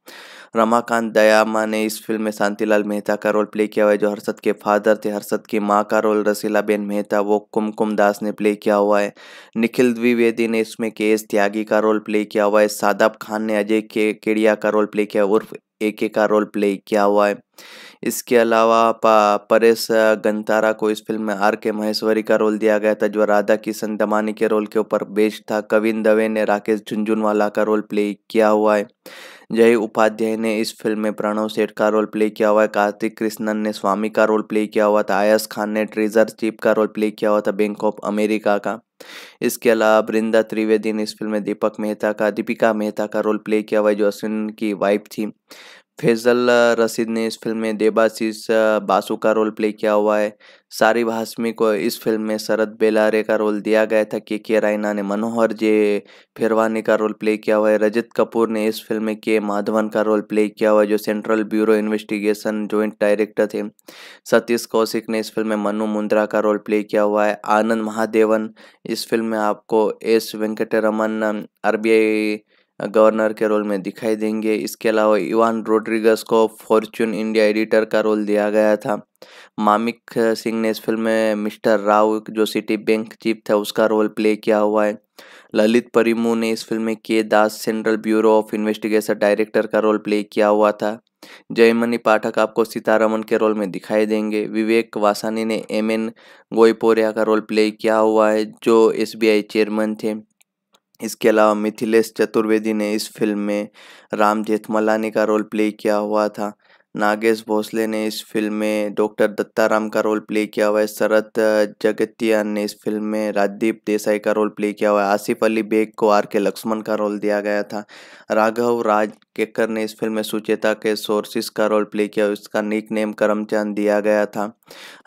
रमाकांत दयामा ने इस फिल्म में शांतिलाल मेहता का रोल प्ले किया हुआ है जो हर्षद के फादर थे हर्षद की माँ का रोल रसीला बेन मेहता वो कुमकुम दास ने प्ले किया हुआ है निखिल द्विवेदी ने इसमें के एस त्यागी का रोल प्ले किया हुआ है सादाब खान ने अजय के केड़िया का रोल प्ले किया उर्फ ए के का रोल प्ले किया हुआ है इसके अलावा परेश गंतारा को इस फिल्म में आर के महेश्वरी का रोल दिया गया था जो राधा किशन दमानी के रोल के ऊपर बेस्ट था कविन दवे ने राकेश झुंझुनवाला का रोल प्ले किया हुआ है जय उपाध्याय ने इस फिल्म में प्रणव सेठ का रोल प्ले किया हुआ है कार्तिक कृष्णन ने स्वामी का रोल प्ले किया हुआ था आयस खान ने ट्रेजर चीफ का रोल प्ले किया हुआ था बैंक ऑफ अमेरिका का इसके अलावा बृंदा त्रिवेदी ने इस फिल्म में दीपक मेहता का दीपिका मेहता का रोल प्ले किया हुआ है जो अश्विन की वाइफ थी फैजल रशीद ने इस फिल्म में देबाशीष बासु का रोल प्ले किया हुआ है सारी हाशमी को इस फिल्म में शरद बेलारे का रोल दिया गया था के के रैना ने मनोहर जे फिरवानी का रोल प्ले किया हुआ है रजत कपूर ने इस फिल्म में के माधवन का रोल प्ले किया हुआ है जो central bureau investigation joint director थे सतीश कौशिक ने इस फिल्म में मनु मुंद्रा का रोल प्ले किया हुआ है आनंद महादेवन इस फिल्म में आपको एस वेंकटरमन आर गवर्नर के रोल में दिखाई देंगे इसके अलावा इवान रोड्रिगस को फॉर्च्यून इंडिया एडिटर का रोल दिया गया था मामिक सिंह ने इस फिल्म में मिस्टर राव जो सिटी बैंक चीफ था उसका रोल प्ले किया हुआ है ललित परिमू ने इस फिल्म में K Das central bureau of investigation director का रोल प्ले किया हुआ था जयमणि पाठक आपको सीतारमन के रोल में दिखाई देंगे विवेक वासानी ने एम एन गोईपोरिया का रोल प्ले किया हुआ है जो एसबीआई चेयरमैन थे इसके अलावा मिथिलेश चतुर्वेदी ने इस फिल्म में राम जेठमलानी का रोल प्ले किया हुआ था नागेश भोसले ने इस फिल्म में डॉक्टर दत्ताराम का रोल प्ले किया हुआ है शरत जगतियान ने इस फिल्म में राजदीप देसाई का रोल प्ले किया हुआ है आसिफ अली बेग को आर के लक्ष्मण का रोल दिया गया था राघव राज केकर ने इस फिल्म में सुचेता के सोर्सिस का रोल प्ले किया उसका निक नेम करमचंद दिया गया था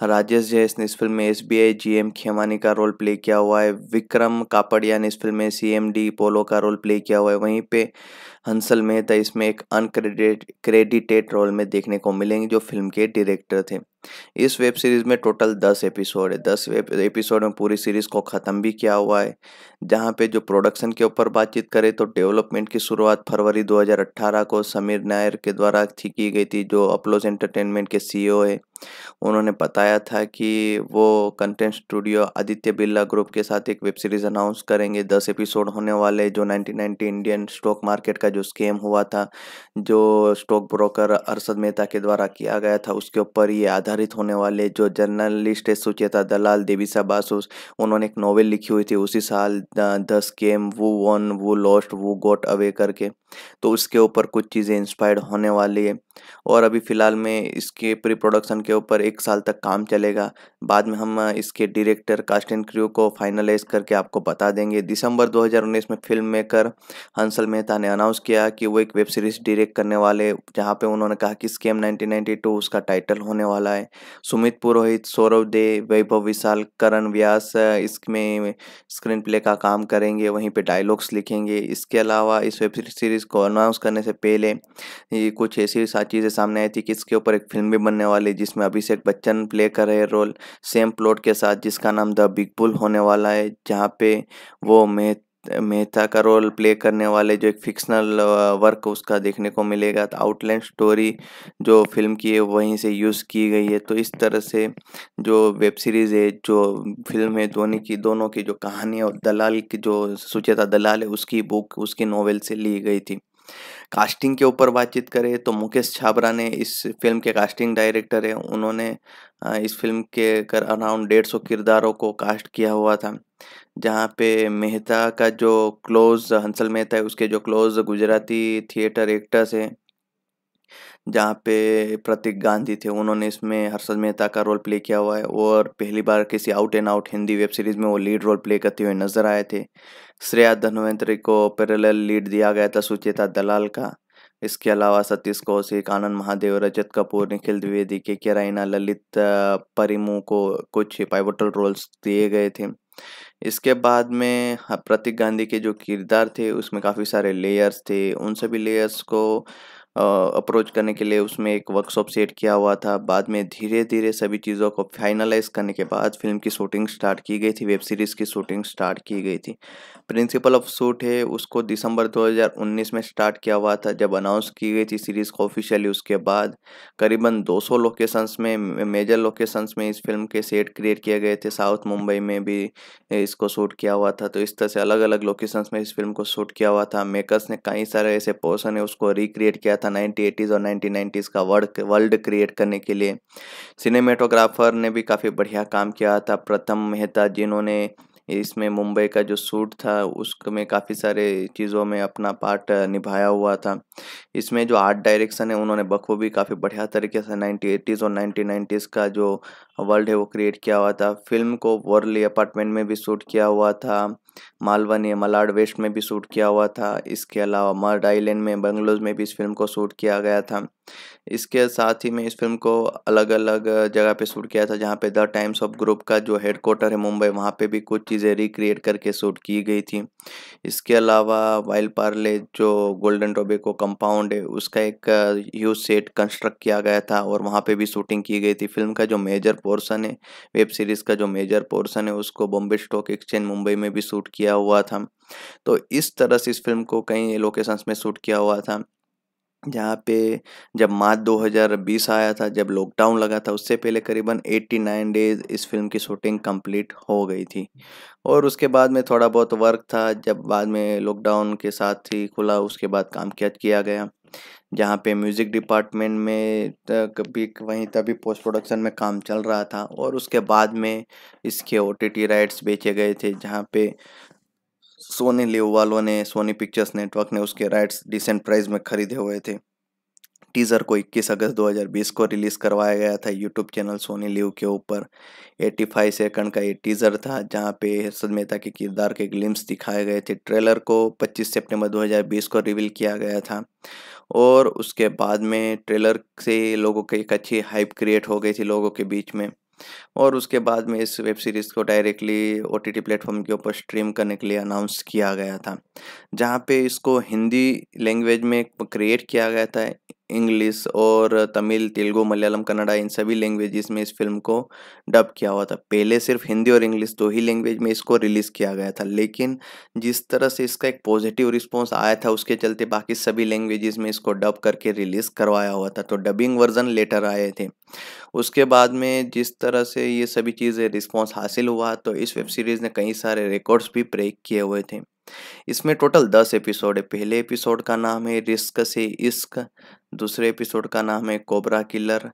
राजेश जयस ने इस फिल्म में S B I G M Khemani का रोल प्ले किया हुआ है विक्रम कापड़िया ने इस फिल्म में सी एम डी पोलो का रोल प्ले किया हुआ है वहीं पे हंसल मेहता इसमें एक अनक्रेडिटेड क्रेडिटेड रोल में देखने को मिलेंगे जो फिल्म के डायरेक्टर थे इस वेब सीरीज़ में टोटल दस एपिसोड है दस वेब एपिसोड में पूरी सीरीज़ को ख़त्म भी किया हुआ है जहाँ पे जो प्रोडक्शन के ऊपर बातचीत करें तो डेवलपमेंट की शुरुआत फरवरी 2018 को समीर नायर के द्वारा थी की गई थी जो अपलोज एंटरटेनमेंट के सीईओ है उन्होंने बताया था कि वो content studio Aditya Birla group के साथ एक वेब सीरीज़ अनाउंस करेंगे दस एपिसोड होने वाले जो 1990 इंडियन स्टॉक मार्केट का जो स्कैम हुआ था जो स्टॉक ब्रोकर अरसद मेहता के द्वारा किया गया था उसके ऊपर ये आधार आधारित होने वाले जो जर्नलिस्ट है सुचेता दलाल देवीसा बासुस उन्होंने एक नॉवेल लिखी हुई थी उसी साल the scam who won who lost who got away करके तो उसके ऊपर कुछ चीज़ें इंस्पायर्ड होने वाली है और अभी फ़िलहाल में इसके प्री प्रोडक्शन के ऊपर एक साल तक काम चलेगा बाद में हम इसके डायरेक्टर कास्ट एंड क्रियो को फाइनलाइज करके आपको बता देंगे दिसंबर 2019 में फिल्म मेकर हंसल मेहता ने अनाउंस किया कि वो एक वेब सीरीज़ डायरेक्ट करने वाले जहाँ पर उन्होंने कहा कि स्केम नाइनटीन उसका टाइटल होने वाला है सुमित पुरोहित सौरभ दे वैभव विशाल करण व्यास इसमें स्क्रीन प्ले का काम करेंगे वहीं पर डायलॉग्स लिखेंगे इसके अलावा इस वेब सीरीज इसको अनाउंस करने से पहले ये कुछ ऐसी चीज़ें सामने आई थी कि इसके ऊपर एक फिल्म भी बनने वाली जिसमें अभिषेक बच्चन प्ले कर रहे रोल सेम प्लॉट के साथ जिसका नाम द बिग बुल होने वाला है जहाँ पे वो मेहता मेहता का रोल प्ले करने वाले जो एक फिक्शनल वर्क उसका देखने को मिलेगा तो आउटलाइन स्टोरी जो फिल्म की है वहीं से यूज़ की गई है तो इस तरह से जो वेब सीरीज़ है जो फिल्म है दोनों की दोनों की जो कहानी और दलाल की जो सुचेता दलाल है उसकी बुक उसकी नोवेल से ली गई थी कास्टिंग के ऊपर बातचीत करें तो मुकेश छाबरा ने इस फिल्म के कास्टिंग डायरेक्टर हैं उन्होंने इस फिल्म के कर अराउंड डेढ़ सौ किरदारों को कास्ट किया हुआ था जहाँ पे मेहता का जो क्लोज हंसल मेहता है उसके जो क्लोज गुजराती थिएटर एक्टर्स हैं जहाँ पे प्रतीक गांधी थे उन्होंने इसमें हर्षद मेहता का रोल प्ले किया हुआ है और पहली बार किसी out and out Hindi web series में वो लीड रोल प्ले करते हुए नजर आए थे श्रेया धनवंतरी को पैरल लीड दिया गया था सुचेता दलाल का इसके अलावा सतीश कौशिक आनंद महादेव रजत कपूर निखिल द्विवेदी के के रैना ललित परिमू को कुछ पाइवोटल रोल्स दिए गए थे इसके बाद में हाँ, प्रतीक गांधी के जो किरदार थे उसमें काफ़ी सारे लेयर्स थे उन सभी लेयर्स को अप्रोच करने के लिए उसमें एक वर्कशॉप सेट किया हुआ था बाद में धीरे धीरे सभी चीज़ों को फाइनलाइज करने के बाद फिल्म की शूटिंग स्टार्ट की गई थी वेब सीरीज़ की शूटिंग स्टार्ट की गई थी प्रिंसिपल ऑफ शूट है उसको दिसंबर 2019 में स्टार्ट किया हुआ था जब अनाउंस की गई थी सीरीज़ को ऑफिशियली उसके बाद करीबन दो लोकेशंस में मेजर लोकेशंस में इस फिल्म के सेट क्रिएट किए गए थे साउथ मुंबई में भी इसको शूट किया हुआ था तो इस तरह से अलग अलग लोकेशंस में इस फिल्म को शूट किया हुआ था मेकर्स ने कई सारे ऐसे पोर्सन है उसको रिक्रिएट किया था नाइनटी एटीज़ और नाइनटीन नाइन्टीज़ का वर्ल्ड वर्ल्ड क्रिएट करने के लिए सिनेमेटोग्राफर ने भी काफ़ी बढ़िया काम किया था प्रथम मेहता जिन्होंने इसमें मुंबई का जो सूट था उसमें काफ़ी सारे चीज़ों में अपना पार्ट निभाया हुआ था इसमें जो आर्ट डायरेक्शन है उन्होंने बखूबी काफ़ी बढ़िया तरीके से नाइनटी एटीज़ और नाइनटीन नाइन्टीज़ का जो वर्ल्ड है वो क्रिएट किया हुआ था फिल्म को वर्ली अपार्टमेंट में भी शूट किया हुआ था मालवनी मलाड वेस्ट में भी शूट किया हुआ था इसके अलावा मर्ड आइलैंड में बंगलोर में भी इस फिल्म को शूट किया गया था इसके साथ ही मैं इस फिल्म को अलग अलग जगह पे शूट किया था जहाँ पे द टाइम्स ऑफ ग्रुप का जो हेड क्वार्टर है मुंबई वहाँ पे भी कुछ चीज़ें रिक्रिएट करके शूट की गई थी इसके अलावा वाइल पार्ले जो गोल्डन को कंपाउंड है उसका एक ह्यूज सेट कंस्ट्रक्ट किया गया था और वहाँ पर भी शूटिंग की गई थी फिल्म का जो मेजर पोर्सन है वेब सीरीज़ का जो मेजर पोर्सन है उसको बॉम्बे स्टॉक एक्सचेंज मुंबई में भी शूट किया हुआ था तो इस तरह से इस फिल्म को कई लोकेशंस में शूट किया हुआ था जहाँ पे जब मार्च 2020 आया था जब लॉकडाउन लगा था उससे पहले करीबन 89 डेज इस फिल्म की शूटिंग कंप्लीट हो गई थी और उसके बाद में थोड़ा बहुत वर्क था जब बाद में लॉकडाउन के साथ ही खुला उसके बाद काम किया किया गया जहाँ पे म्यूज़िक डिपार्टमेंट में कभी वहीं तभी पोस्ट प्रोडक्शन में काम चल रहा था और उसके बाद में इसके ओ टी टी राइट्स बेचे गए थे जहाँ पे सोनी लिव वालों ने सोनी पिक्चर्स नेटवर्क ने उसके राइट्स डिसेंट प्राइस में खरीदे हुए थे टीज़र को 21 अगस्त 2020 को रिलीज़ करवाया गया था यूट्यूब चैनल सोनी लिव के ऊपर 85 सेकंड का ये टीज़र था जहाँ पे हर्षद मेहता के किरदार के ग्लिम्स दिखाए गए थे ट्रेलर को 25 सितंबर 2020 को रिवील किया गया था और उसके बाद में ट्रेलर से लोगों की एक अच्छी हाइप क्रिएट हो गई थी लोगों के बीच में और उसके बाद में इस वेब सीरीज़ को डायरेक्टली ओ टी प्लेटफॉर्म के ऊपर स्ट्रीम करने के लिए अनाउंस किया गया था जहाँ पे इसको हिंदी लैंग्वेज में क्रिएट किया गया था इंग्लिश और तमिल तेलुगु मलयालम कन्नड़ा इन सभी लैंग्वेजेस में इस फिल्म को डब किया हुआ था पहले सिर्फ हिंदी और इंग्लिश दो ही लैंग्वेज में इसको रिलीज़ किया गया था लेकिन जिस तरह से इसका एक पॉजिटिव रिस्पॉन्स आया था उसके चलते बाकी सभी लैंग्वेजेस में इसको डब करके रिलीज़ करवाया हुआ था तो डबिंग वर्जन लेटर आए थे उसके बाद में जिस तरह से ये सभी चीज़ें रिस्पॉन्स हासिल हुआ तो इस वेब सीरीज़ ने कई सारे रिकॉर्ड्स भी ब्रेक किए हुए थे इसमें टोटल दस एपिसोड है पहले एपिसोड का नाम है रिस्क से इश्क दूसरे एपिसोड का नाम है कोबरा किलर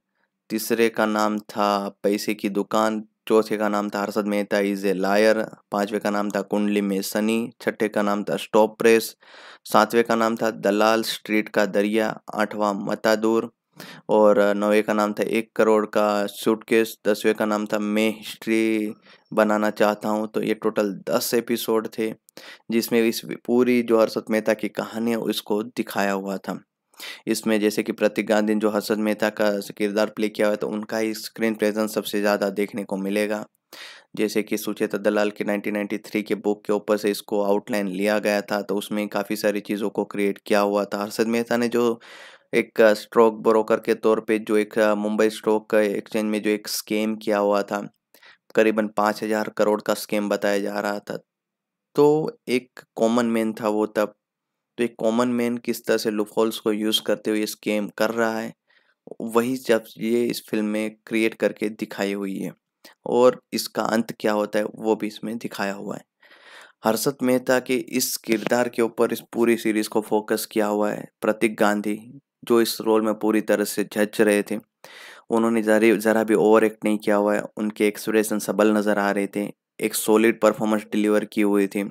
तीसरे का नाम था पैसे की दुकान चौथे का नाम था Harshad Mehta is a liar पांचवे का नाम था कुंडली में सनी छठे का नाम था स्टॉप प्रेस सातवें का नाम था दलाल स्ट्रीट का दरिया आठवां मतादूर और नौवे का नाम था एक करोड़ का सूटकेस दसवें का नाम था मैं हिस्ट्री बनाना चाहता हूँ तो ये टोटल दस एपिसोड थे जिसमें इस पूरी जो हर्षद मेहता की कहानी है उसको दिखाया हुआ था इसमें जैसे कि प्रतीक गांधी जो हर्षद मेहता का किरदार प्ले किया हुआ है तो उनका ही स्क्रीन प्रेजेंस सबसे ज़्यादा देखने को मिलेगा जैसे कि सुचेता दलाल की 1993 के बुक के ऊपर से इसको आउटलाइन लिया गया था तो उसमें काफ़ी सारी चीज़ों को क्रिएट किया हुआ था हर्षद मेहता ने जो एक स्ट्रोक ब्रोकर के तौर पे जो एक मुंबई स्टॉक एक्सचेंज में जो एक स्कैम किया हुआ था करीबन पाँच हजार करोड़ का स्कैम बताया जा रहा था तो एक कॉमन मैन था वो तब तो एक कॉमन मैन किस तरह से लुफॉल्स को यूज़ करते हुए स्कैम कर रहा है वही जब ये इस फिल्म में क्रिएट करके दिखाई हुई है और इसका अंत क्या होता है वो भी इसमें दिखाया हुआ है हर्षद मेहता के इस किरदार के ऊपर इस पूरी सीरीज़ को फोकस किया हुआ है प्रतीक गांधी जो इस रोल में पूरी तरह से जज रहे थे उन्होंने ज़रा भी ओवर एक्ट नहीं किया हुआ है उनके एक्सप्रेशन सबल नज़र आ रहे थे एक सॉलिड परफॉर्मेंस डिलीवर की हुई थी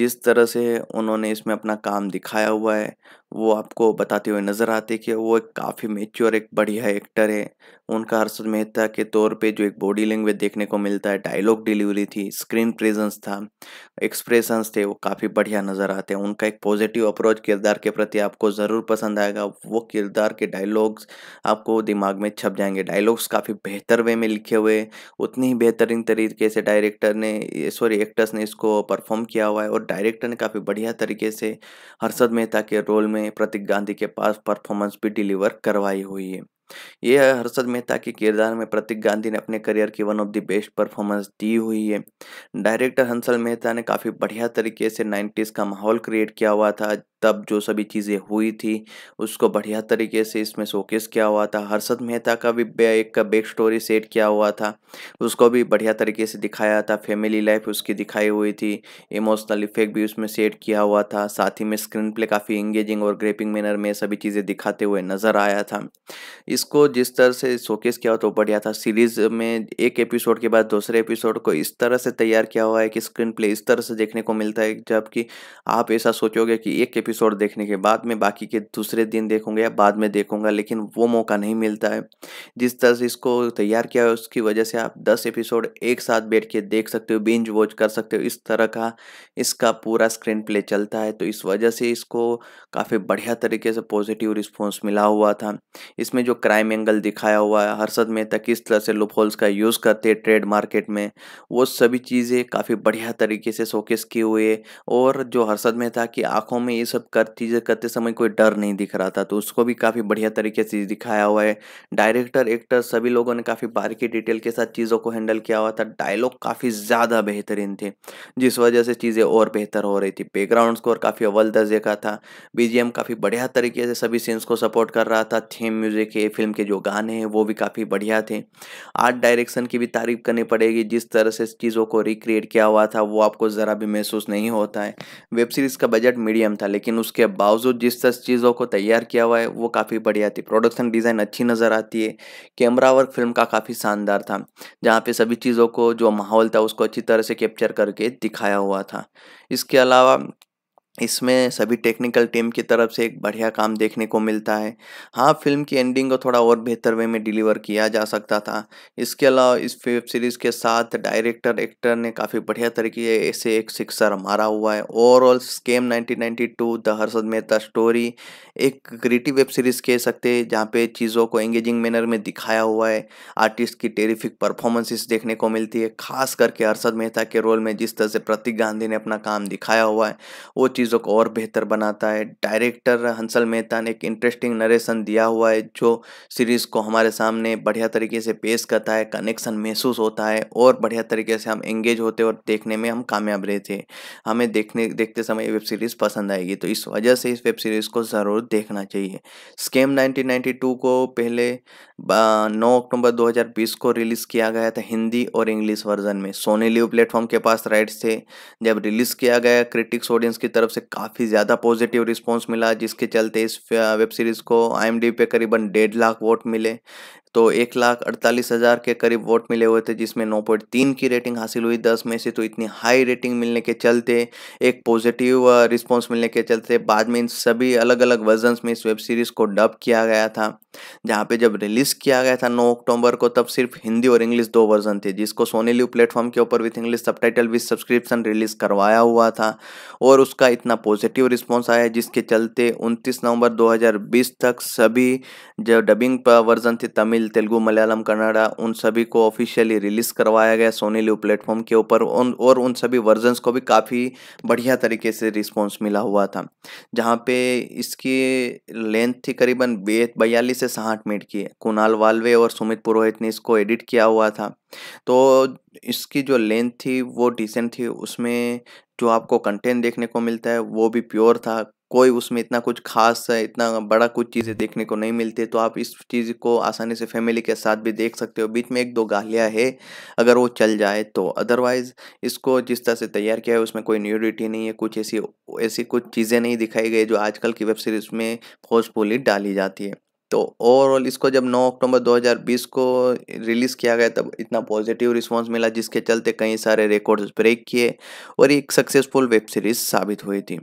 जिस तरह से उन्होंने इसमें अपना काम दिखाया हुआ है वो आपको बताते हुए नज़र आते कि वो एक काफ़ी मेच्योर एक बढ़िया एक्टर है उनका हर्षद मेहता के तौर पे जो एक बॉडी लैंग्वेज देखने को मिलता है डायलॉग डिलीवरी थी स्क्रीन प्रेजेंस था एक्सप्रेशंस थे वो काफ़ी बढ़िया नज़र आते हैं उनका एक पॉजिटिव अप्रोच किरदार के प्रति आपको ज़रूर पसंद आएगा वो किरदार के डायलॉग्स आपको दिमाग में छप जाएंगे डायलॉग्स काफ़ी बेहतर वे में लिखे हुए उतनी ही बेहतरीन तरीके से डायरेक्टर ने सॉरी एक्टर्स ने इसको परफॉर्म किया किया हुआ है और डायरेक्टर ने काफ़ी बढ़िया तरीके से हर्षद मेहता के रोल में प्रतीक गांधी के पास परफॉर्मेंस भी डिलीवर करवाई हुई है यह हर्षद मेहता के किरदार में प्रतीक गांधी ने अपने करियर की one of the best performance दी हुई है डायरेक्टर हंसल मेहता ने काफ़ी बढ़िया तरीके से नाइन्टीज़ का माहौल क्रिएट किया हुआ था तब जो सभी चीज़ें हुई थी उसको बढ़िया तरीके से इसमें शोकेस किया हुआ था हर्षद मेहता का भी एक का बैक स्टोरी सेट किया हुआ था उसको भी बढ़िया तरीके से दिखाया था फैमिली लाइफ उसकी दिखाई हुई थी इमोशनल इफेक्ट भी उसमें सेट किया हुआ था साथ ही में स्क्रीन प्ले काफ़ी इंगेजिंग और ग्रेपिंग मैनर में सभी चीज़ें दिखाते हुए नज़र आया था इसको जिस तरह से शोकेस किया हुआ तो बढ़िया था सीरीज़ में एक एपिसोड के बाद दूसरे एपिसोड को इस तरह से तैयार किया हुआ है कि स्क्रीन प्ले इस तरह से देखने को मिलता है जबकि आप ऐसा सोचोगे कि एक एपिसोड देखने के बाद में बाकी के दूसरे दिन देखूंगा या बाद में देखूंगा लेकिन वो मौका नहीं मिलता है जिस तरह से इसको तैयार किया है उसकी वजह से आप दस एपिसोड एक साथ बैठ के देख सकते हो बिंज वॉच कर सकते हो इस तरह का इसका पूरा स्क्रीन प्ले चलता है तो इस वजह से इसको काफ़ी बढ़िया तरीके से पॉजिटिव रिस्पॉन्स मिला हुआ था इसमें जो क्राइम एंगल दिखाया हुआ है हर्षद मेहता किस तरह से लुपहोल्स का यूज़ करते हैं ट्रेड मार्केट में वो सभी चीज़ें काफ़ी बढ़िया तरीके से शोकेस किए हुए और जो हर्षद मेहता की आंखों में ये सब सब कर चीज़ें करते समय कोई डर नहीं दिख रहा था तो उसको भी काफ़ी बढ़िया तरीके से दिखाया हुआ है डायरेक्टर एक्टर सभी लोगों ने काफ़ी बारीकी डिटेल के साथ चीज़ों को हैंडल किया हुआ था डायलॉग काफ़ी ज़्यादा बेहतरीन थे जिस वजह से चीज़ें और बेहतर हो रही थी बैकग्राउंड स्कोर काफ़ी अव्वल दर्जे का था बी काफ़ी बढ़िया तरीके से सभी सीन्स को सपोर्ट कर रहा था थीम म्यूजिक है फिल्म के जो गाने हैं वो भी काफ़ी बढ़िया थे आर्ट डायरेक्शन की भी तारीफ करनी पड़ेगी जिस तरह से चीज़ों को रिक्रिएट किया हुआ था वो आपको ज़रा भी महसूस नहीं होता है वेब सीरीज़ का बजट मीडियम था लेकिन लेकिन उसके बावजूद जिस तरह चीज़ों को तैयार किया हुआ है वो काफ़ी बढ़िया थी प्रोडक्शन डिज़ाइन अच्छी नज़र आती है कैमरा वर्क फिल्म का काफ़ी शानदार था जहाँ पे सभी चीज़ों को जो माहौल था उसको अच्छी तरह से कैप्चर करके दिखाया हुआ था इसके अलावा इसमें सभी टेक्निकल टीम की तरफ से एक बढ़िया काम देखने को मिलता है हाँ फिल्म की एंडिंग को थोड़ा और बेहतर वे में डिलीवर किया जा सकता था इसके अलावा इस वेब सीरीज़ के साथ डायरेक्टर एक्टर ने काफ़ी बढ़िया तरीके से ऐसे एक सिक्सर मारा हुआ है overall scam 1992 the Harshad Mehta story एक क्रिएटिव वेब सीरीज़ कह सकते हैं जहाँ पे चीज़ों को एंगेजिंग मैनर में दिखाया हुआ है आर्टिस्ट की टेरिफिक परफॉर्मेंसेस देखने को मिलती है खास करके हर्षद मेहता के रोल में जिस तरह से प्रतीक गांधी ने अपना काम दिखाया हुआ है वो चीज़ चीज़ों को और बेहतर बनाता है डायरेक्टर हंसल मेहता ने एक इंटरेस्टिंग नरेशन दिया हुआ है जो सीरीज़ को हमारे सामने बढ़िया तरीके से पेश करता है कनेक्शन महसूस होता है और बढ़िया तरीके से हम एंगेज होते और देखने में हम कामयाब रहते हमें देखने देखते समय ये वेब सीरीज़ पसंद आएगी तो इस वजह से इस वेब सीरीज़ को ज़रूर देखना चाहिए स्केम नाइनटीन को पहले नौ अक्टूबर 2020 को रिलीज़ किया गया था हिंदी और इंग्लिश वर्जन में सोनी लिव प्लेटफॉर्म के पास राइट्स थे जब रिलीज़ किया गया क्रिटिक्स ऑडियंस की तरफ से काफ़ी ज़्यादा पॉजिटिव रिस्पांस मिला जिसके चलते इस वेब सीरीज़ को आई पे करीबन डेढ़ लाख वोट मिले तो एक लाख अड़तालीस हज़ार के करीब वोट मिले हुए थे जिसमें नौ पॉइंट तीन की रेटिंग हासिल हुई दस में से तो इतनी हाई रेटिंग मिलने के चलते एक पॉजिटिव रिस्पांस मिलने के चलते बाद में इन सभी अलग अलग वर्जन में इस वेब सीरीज़ को डब किया गया था जहाँ पे जब रिलीज़ रिलीज किया गया था 9 अक्टूबर को तब सिर्फ हिंदी और इंग्लिश दो वर्जन थे जिसको सोनी लिव प्लेटफॉर्म के ऊपर with English subtitle with subscription release करवाया हुआ था और उसका इतना पॉजिटिव रिस्पांस आया जिसके चलते 29 नवंबर 2020 तक सभी जो डबिंग वर्जन थे तमिल तेलुगु मलयालम कन्नाडा उन सभी को ऑफिशियली रिलीज करवाया गया सोनी लिव प्लेटफॉर्म के ऊपर और उन सभी वर्जन को भी काफ़ी बढ़िया तरीके से रिस्पॉन्स मिला हुआ था जहाँ पे इसकी लेंथ थी करीबन बयालीस से साठ मिनट की कुन कुणाल वाल्वे और सुमित पुरोहित ने इसको एडिट किया हुआ था तो इसकी जो लेंथ थी वो डिसेंट थी उसमें जो आपको कंटेंट देखने को मिलता है वो भी प्योर था कोई उसमें इतना कुछ खास है इतना बड़ा कुछ चीज़ें देखने को नहीं मिलती तो आप इस चीज़ को आसानी से फैमिली के साथ भी देख सकते हो बीच में एक दो गालियाँ है अगर वो चल जाए तो अदरवाइज़ इसको जिस तरह से तैयार किया है उसमें कोई न्यूडिटी नहीं है कुछ ऐसी ऐसी कुछ चीज़ें नहीं दिखाई गई जो आजकल की वेब सीरीज़ में फोर्सफुली डाली जाती है तो ओवरऑल इसको जब 9 अक्टूबर 2020 को रिलीज़ किया गया तब इतना पॉजिटिव रिस्पांस मिला जिसके चलते कई सारे रिकॉर्ड्स ब्रेक किए और एक सक्सेसफुल वेब सीरीज़ साबित हुई थी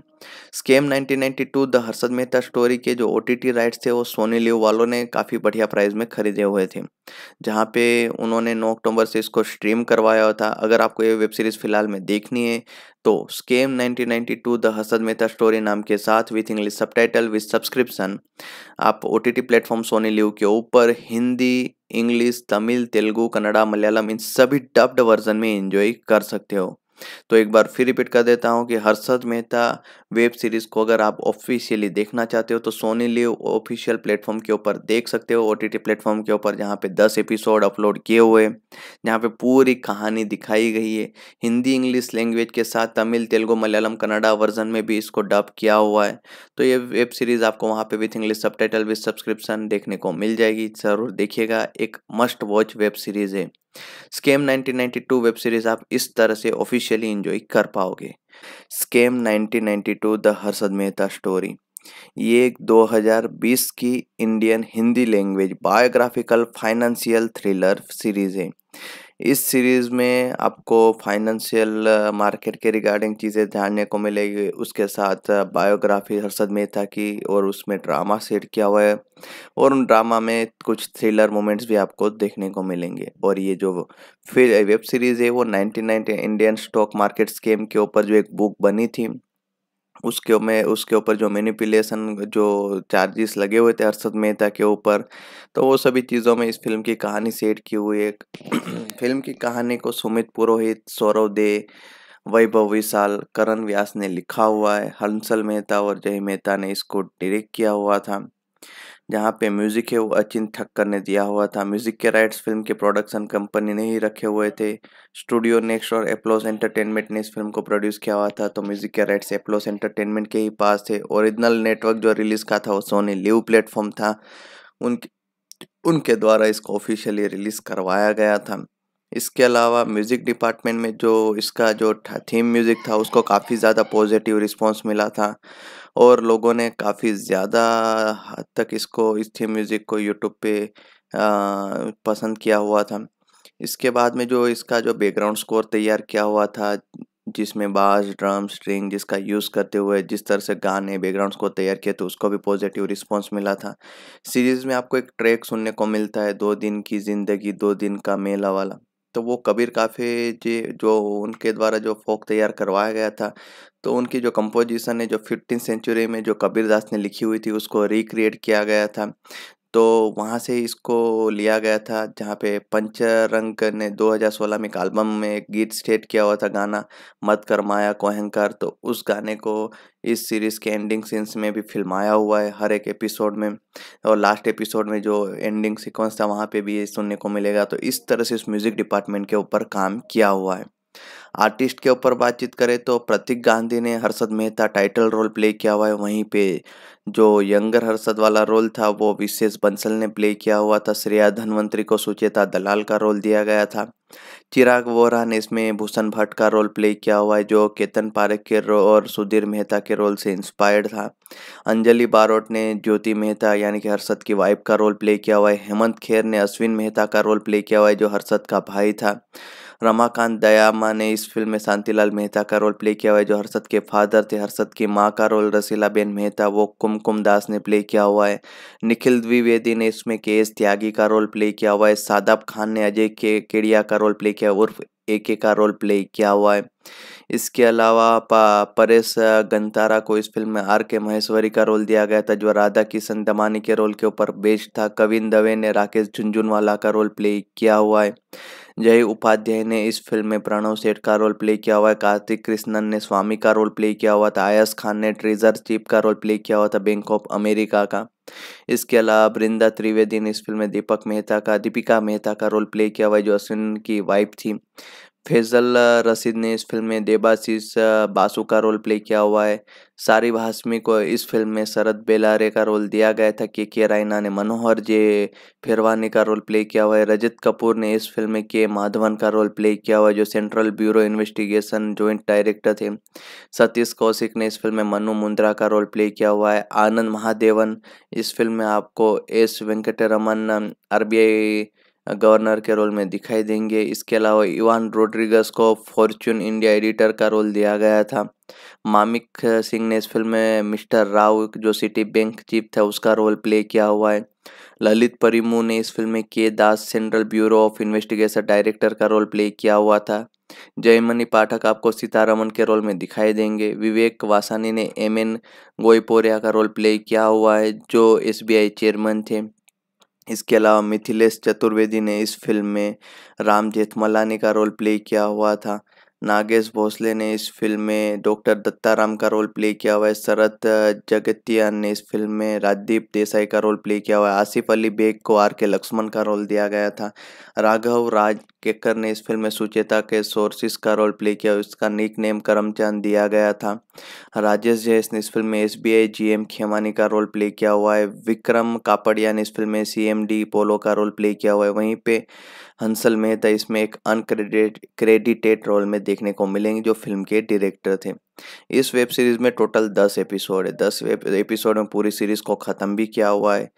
scam 1992 the Harshad Mehta story के जो ओ राइट्स थे वो सोनी लिव वालों ने काफ़ी बढ़िया प्राइस में खरीदे हुए थे जहाँ पे उन्होंने 9 अक्टूबर से इसको स्ट्रीम करवाया था अगर आपको ये वेब सीरीज़ फ़िलहाल में देखनी है तो scam 1992 the Harshad Mehta story नाम के साथ with English subtitle with subscription आप O T platform Sony live के ऊपर हिंदी इंग्लिश तमिल तेलुगू कन्नड़ा मलयालम इन सभी डब्ड वर्जन में एंजॉय कर सकते हो तो एक बार फिर रिपीट कर देता हूँ कि हर्षद मेहता वेब सीरीज़ को अगर आप ऑफिशियली देखना चाहते हो तो सोनी लिव ऑफिशियल प्लेटफॉर्म के ऊपर देख सकते हो ओटीटी प्लेटफॉर्म के ऊपर जहाँ पे 10 एपिसोड अपलोड किए हुए जहाँ पे पूरी कहानी दिखाई गई है हिंदी इंग्लिश लैंग्वेज के साथ तमिल तेलुगु मलयालम कन्नडा वर्जन में भी इसको डब किया हुआ है तो ये वेब सीरीज़ आपको वहाँ पर with English subtitle with subscription देखने को मिल जाएगी ज़रूर देखिएगा एक मस्ट वॉच वेब सीरीज़ है स्केम 1992 वेब सीरीज आप इस तरह से ऑफिशियली इंजॉय कर पाओगे scam 1992 the Harshad Mehta story ये एक 2020 की Indian Hindi language biographical financial thriller series है इस सीरीज में आपको फाइनेंशियल मार्केट के रिगार्डिंग चीज़ें जानने को मिलेगी उसके साथ बायोग्राफी हर्षद मेहता की और उसमें ड्रामा सेट किया हुआ है और उन ड्रामा में कुछ थ्रिलर मोमेंट्स भी आपको देखने को मिलेंगे और ये जो फिर वेब सीरीज़ है वो nineteen Indian stock market scheme के ऊपर जो एक बुक बनी थी उसके में उसके ऊपर जो मैनिपुलेशन जो चार्जेस लगे हुए थे हर्षद मेहता के ऊपर तो वो सभी चीज़ों में इस फिल्म की कहानी सेट की हुई है फिल्म की कहानी को सुमित पुरोहित सौरव दे वैभव विशाल करण व्यास ने लिखा हुआ है हंसल मेहता और जय मेहता ने इसको डायरेक्ट किया हुआ था जहाँ पे म्यूज़िक है वो अचिन थक्कर ने दिया हुआ था म्यूज़िक के राइट्स फिल्म के प्रोडक्शन कंपनी ने ही रखे हुए थे स्टूडियो नेक्स्ट और एप्लोस एंटरटेनमेंट ने इस फिल्म को प्रोड्यूस किया हुआ था तो म्यूज़िक के राइट्स एप्लोस एंटरटेनमेंट के ही पास थे ओरिजिनल नेटवर्क जो रिलीज़ का था वो सोनी लिव प्लेटफॉर्म था उनके उनके द्वारा इसको ऑफिशियली रिलीज़ करवाया गया था इसके अलावा म्यूज़िक डिपार्टमेंट में जो इसका जो थीम म्यूज़िक था उसको काफ़ी ज़्यादा पॉजिटिव रिस्पॉन्स मिला था और लोगों ने काफ़ी ज़्यादा हद तक इसको इस थीम म्यूज़िक को यूट्यूब पे पसंद किया हुआ था इसके बाद में जो इसका जो बैकग्राउंड स्कोर तैयार किया हुआ था जिसमें बाज ड्रम स्ट्रिंग जिसका यूज़ करते हुए जिस तरह से गाने बैकग्राउंड को तैयार किए तो उसको भी पॉजिटिव रिस्पांस मिला था सीरीज़ में आपको एक ट्रैक सुनने को मिलता है दो दिन की ज़िंदगी दो दिन का मेला वाला तो वो कबीर काफ़ी जी जो उनके द्वारा जो फोक तैयार करवाया गया था तो उनकी जो कंपोजिशन है जो फिफ्टीन सेंचुरी में जो कबीर दास ने लिखी हुई थी उसको रिक्रिएट किया गया था तो वहाँ से इसको लिया गया था जहाँ पे पंचरंग ने 2016 में एक एल्बम में एक गीत स्टेट किया हुआ था गाना मत कर माया को तो उस गाने को इस सीरीज़ के एंडिंग सीन्स में भी फिल्माया हुआ है हर एक एपिसोड में और लास्ट एपिसोड में जो एंडिंग सीक्वेंस था वहाँ पे भी ये सुनने को मिलेगा तो इस तरह से इस म्यूज़िक डिपार्टमेंट के ऊपर काम किया हुआ है आर्टिस्ट के ऊपर बातचीत करें तो प्रतीक गांधी ने Harshad Mehta title role play किया हुआ है वहीं पे जो यंगर हर्षद वाला रोल था वो विशेष बंसल ने प्ले किया हुआ था श्रेया धनवंतरी को सुचेता दलाल का रोल दिया गया था चिराग वोरा ने इसमें भूषण भट्ट का रोल प्ले किया हुआ है जो केतन पारेख के और सुधीर मेहता के रोल से इंस्पायर्ड था अंजलि बारोट ने ज्योति मेहता यानी कि हर्षद की वाइफ का रोल प्ले किया हुआ है हेमंत खेर ने अश्विन मेहता का रोल प्ले किया हुआ है जो हर्षद का भाई था रमाकांत दयामा ने इस फिल्म में शांतिलाल मेहता का रोल प्ले किया हुआ है जो हर्षद के फादर थे हर्षद की माँ का रोल रसीला बेन मेहता वो कुमकुम दास ने प्ले किया हुआ है निखिल द्विवेदी ने इसमें के एस त्यागी का रोल प्ले किया हुआ है सादाब खान ने अजय के केड़िया का रोल प्ले किया उर्फ ए के का रोल प्ले किया हुआ है इसके अलावा परेश गंतारा को इस फिल्म में आर के महेश्वरी का रोल दिया गया था जो राधा किशन दमानी के रोल के ऊपर बेस्ट था कविन दवे ने राकेश झुंझुनवाला का रोल प्ले किया हुआ है जय उपाध्याय ने इस फिल्म में प्रणव सेठ का रोल प्ले किया हुआ है कार्तिक कृष्णन ने स्वामी का रोल प्ले किया हुआ था आयस खान ने ट्रेजर चीफ का रोल प्ले किया हुआ था बैंक ऑफ अमेरिका का इसके अलावा बृंदा त्रिवेदी ने इस फिल्म में दीपक मेहता का दीपिका मेहता का रोल प्ले किया हुआ है जो अश्विन की वाइफ थी फैजल रशीद ने इस फिल्म में देबाशीष बासु का रोल प्ले किया हुआ है सारी हाशमी को इस फिल्म में शरद बेलारे का रोल दिया गया था के के रैना ने मनोहर जे फिरवानी का रोल प्ले किया हुआ है रजत कपूर ने इस फिल्म में के माधवन का रोल प्ले किया हुआ है जो central bureau investigation joint director थे सतीश कौशिक ने इस फिल्म में मनु मुंद्रा का रोल प्ले किया हुआ है आनंद महादेवन इस फिल्म में आपको एस वेंकटरमन आर गवर्नर के रोल में दिखाई देंगे इसके अलावा इवान रोड्रिगस को फॉर्च्यून इंडिया एडिटर का रोल दिया गया था मामिक सिंह ने इस फिल्म में मिस्टर राव जो सिटी बैंक चीफ था उसका रोल प्ले किया हुआ है ललित परिमू ने इस फिल्म में K Das central bureau of investigation director का रोल प्ले किया हुआ था जयमणि पाठक आपको सीतारमन के रोल में दिखाई देंगे विवेक वासानी ने एम एन गोईपोरिया का रोल प्ले किया हुआ है जो एसबीआई चेयरमैन थे इसके अलावा मिथिलेश चतुर्वेदी ने इस फिल्म में राम जेठमलानी का रोल प्ले किया हुआ था नागेश भोसले ने इस फिल्म में डॉक्टर दत्ताराम का रोल प्ले किया हुआ है शरत जगतियान ने इस फिल्म में राजदीप देसाई का रोल प्ले किया हुआ है आसिफ अली बेग को आर के लक्ष्मण का रोल दिया गया था राघव राज केकर ने इस फिल्म में सुचेता के सोर्सिस का रोल प्ले किया उसका निक नेम करमचंद दिया गया था राजेश जयस ने इस फिल्म में S B I G M Khemani का रोल प्ले किया हुआ है विक्रम कापड़िया ने इस फिल्म में सी एम डी पोलो का रोल प्ले किया हुआ है वहीं पे हंसल में इसमें एक अनक्रेडिटेड क्रेडिटेड रोल में देखने को मिलेंगे जो फिल्म के डायरेक्टर थे इस वेब सीरीज़ में टोटल दस एपिसोड है दस वेब एपिसोड में पूरी सीरीज़ को ख़त्म भी किया हुआ है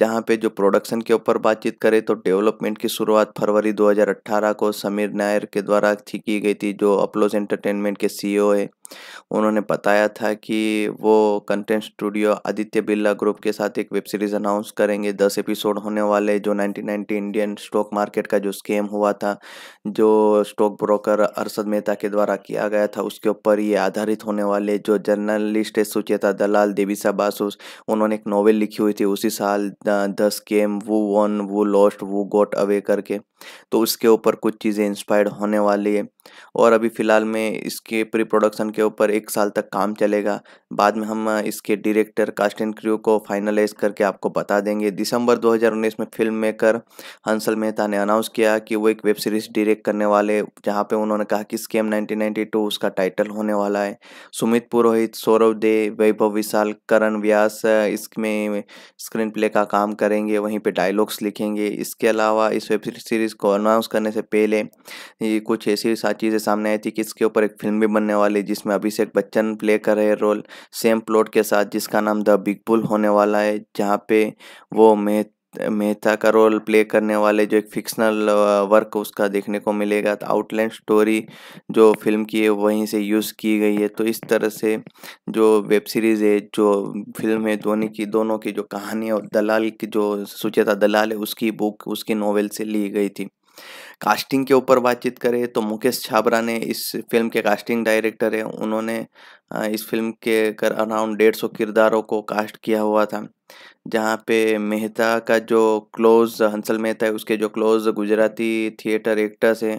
जहाँ पे जो प्रोडक्शन के ऊपर बातचीत करें तो डेवलपमेंट की शुरुआत फरवरी 2018 को समीर नायर के द्वारा थी की गई थी जो अपलोज एंटरटेनमेंट के सीईओ e है उन्होंने बताया था कि वो content studio Aditya Birla group के साथ एक वेब सीरीज़ अनाउंस करेंगे दस एपिसोड होने वाले जो 1990 इंडियन स्टॉक मार्केट का जो स्कैम हुआ था जो स्टॉक ब्रोकर अरसद मेहता के द्वारा किया गया था उसके ऊपर ये आधार आधारित होने वाले जो जर्नलिस्ट है सुचेता दलाल देवीसा बासु उन्होंने एक नॉवेल लिखी हुई थी उसी साल the scam who won who lost who got away करके तो उसके ऊपर कुछ चीज़ें इंस्पायर्ड होने वाली है और अभी फ़िलहाल में इसके प्री प्रोडक्शन के ऊपर एक साल तक काम चलेगा बाद में हम इसके डायरेक्टर कास्ट एंड को फाइनलाइज करके आपको बता देंगे दिसंबर 2019 में फिल्म मेकर हंसल मेहता ने अनाउंस किया कि वो एक वेब सीरीज़ डायरेक्ट करने वाले जहाँ पे उन्होंने कहा कि स्केम 1992 उसका टाइटल होने वाला है है सुमित पुरोहित सौरभ दे वैभव विशाल करण व्यास इसमें स्क्रीन प्ले का काम करेंगे वहीं पे डायलॉग्स लिखेंगे इसके अलावा इस वेब सीरीज़ को अनाउंस करने से पहले ये कुछ ऐसी चीज़ें सामने आई थी कि इसके ऊपर एक फिल्म भी बनने वाली जिसमें अभिषेक बच्चन प्ले कर रहे रोल सेम प्लॉट के साथ जिसका नाम द बिग बुल होने वाला है जहाँ पे वो मेहत मेहता का रोल प्ले करने वाले जो एक फिक्शनल वर्क उसका देखने को मिलेगा तो आउटलाइन स्टोरी जो फिल्म की है वहीं से यूज़ की गई है तो इस तरह से जो वेब सीरीज़ है जो फिल्म है दोनों की दोनों की जो कहानी और दलाल की जो सुचेता दलाल है उसकी बुक उसकी नोवेल से ली गई थी कास्टिंग के ऊपर बातचीत करें तो मुकेश छाबरा ने इस फिल्म के कास्टिंग डायरेक्टर है उन्होंने इस फिल्म के कर अराउंड डेढ़ सौ किरदारों को कास्ट किया हुआ था जहाँ पे मेहता का जो क्लोज हंसल मेहता है उसके जो क्लोज गुजराती थिएटर एक्टर्स हैं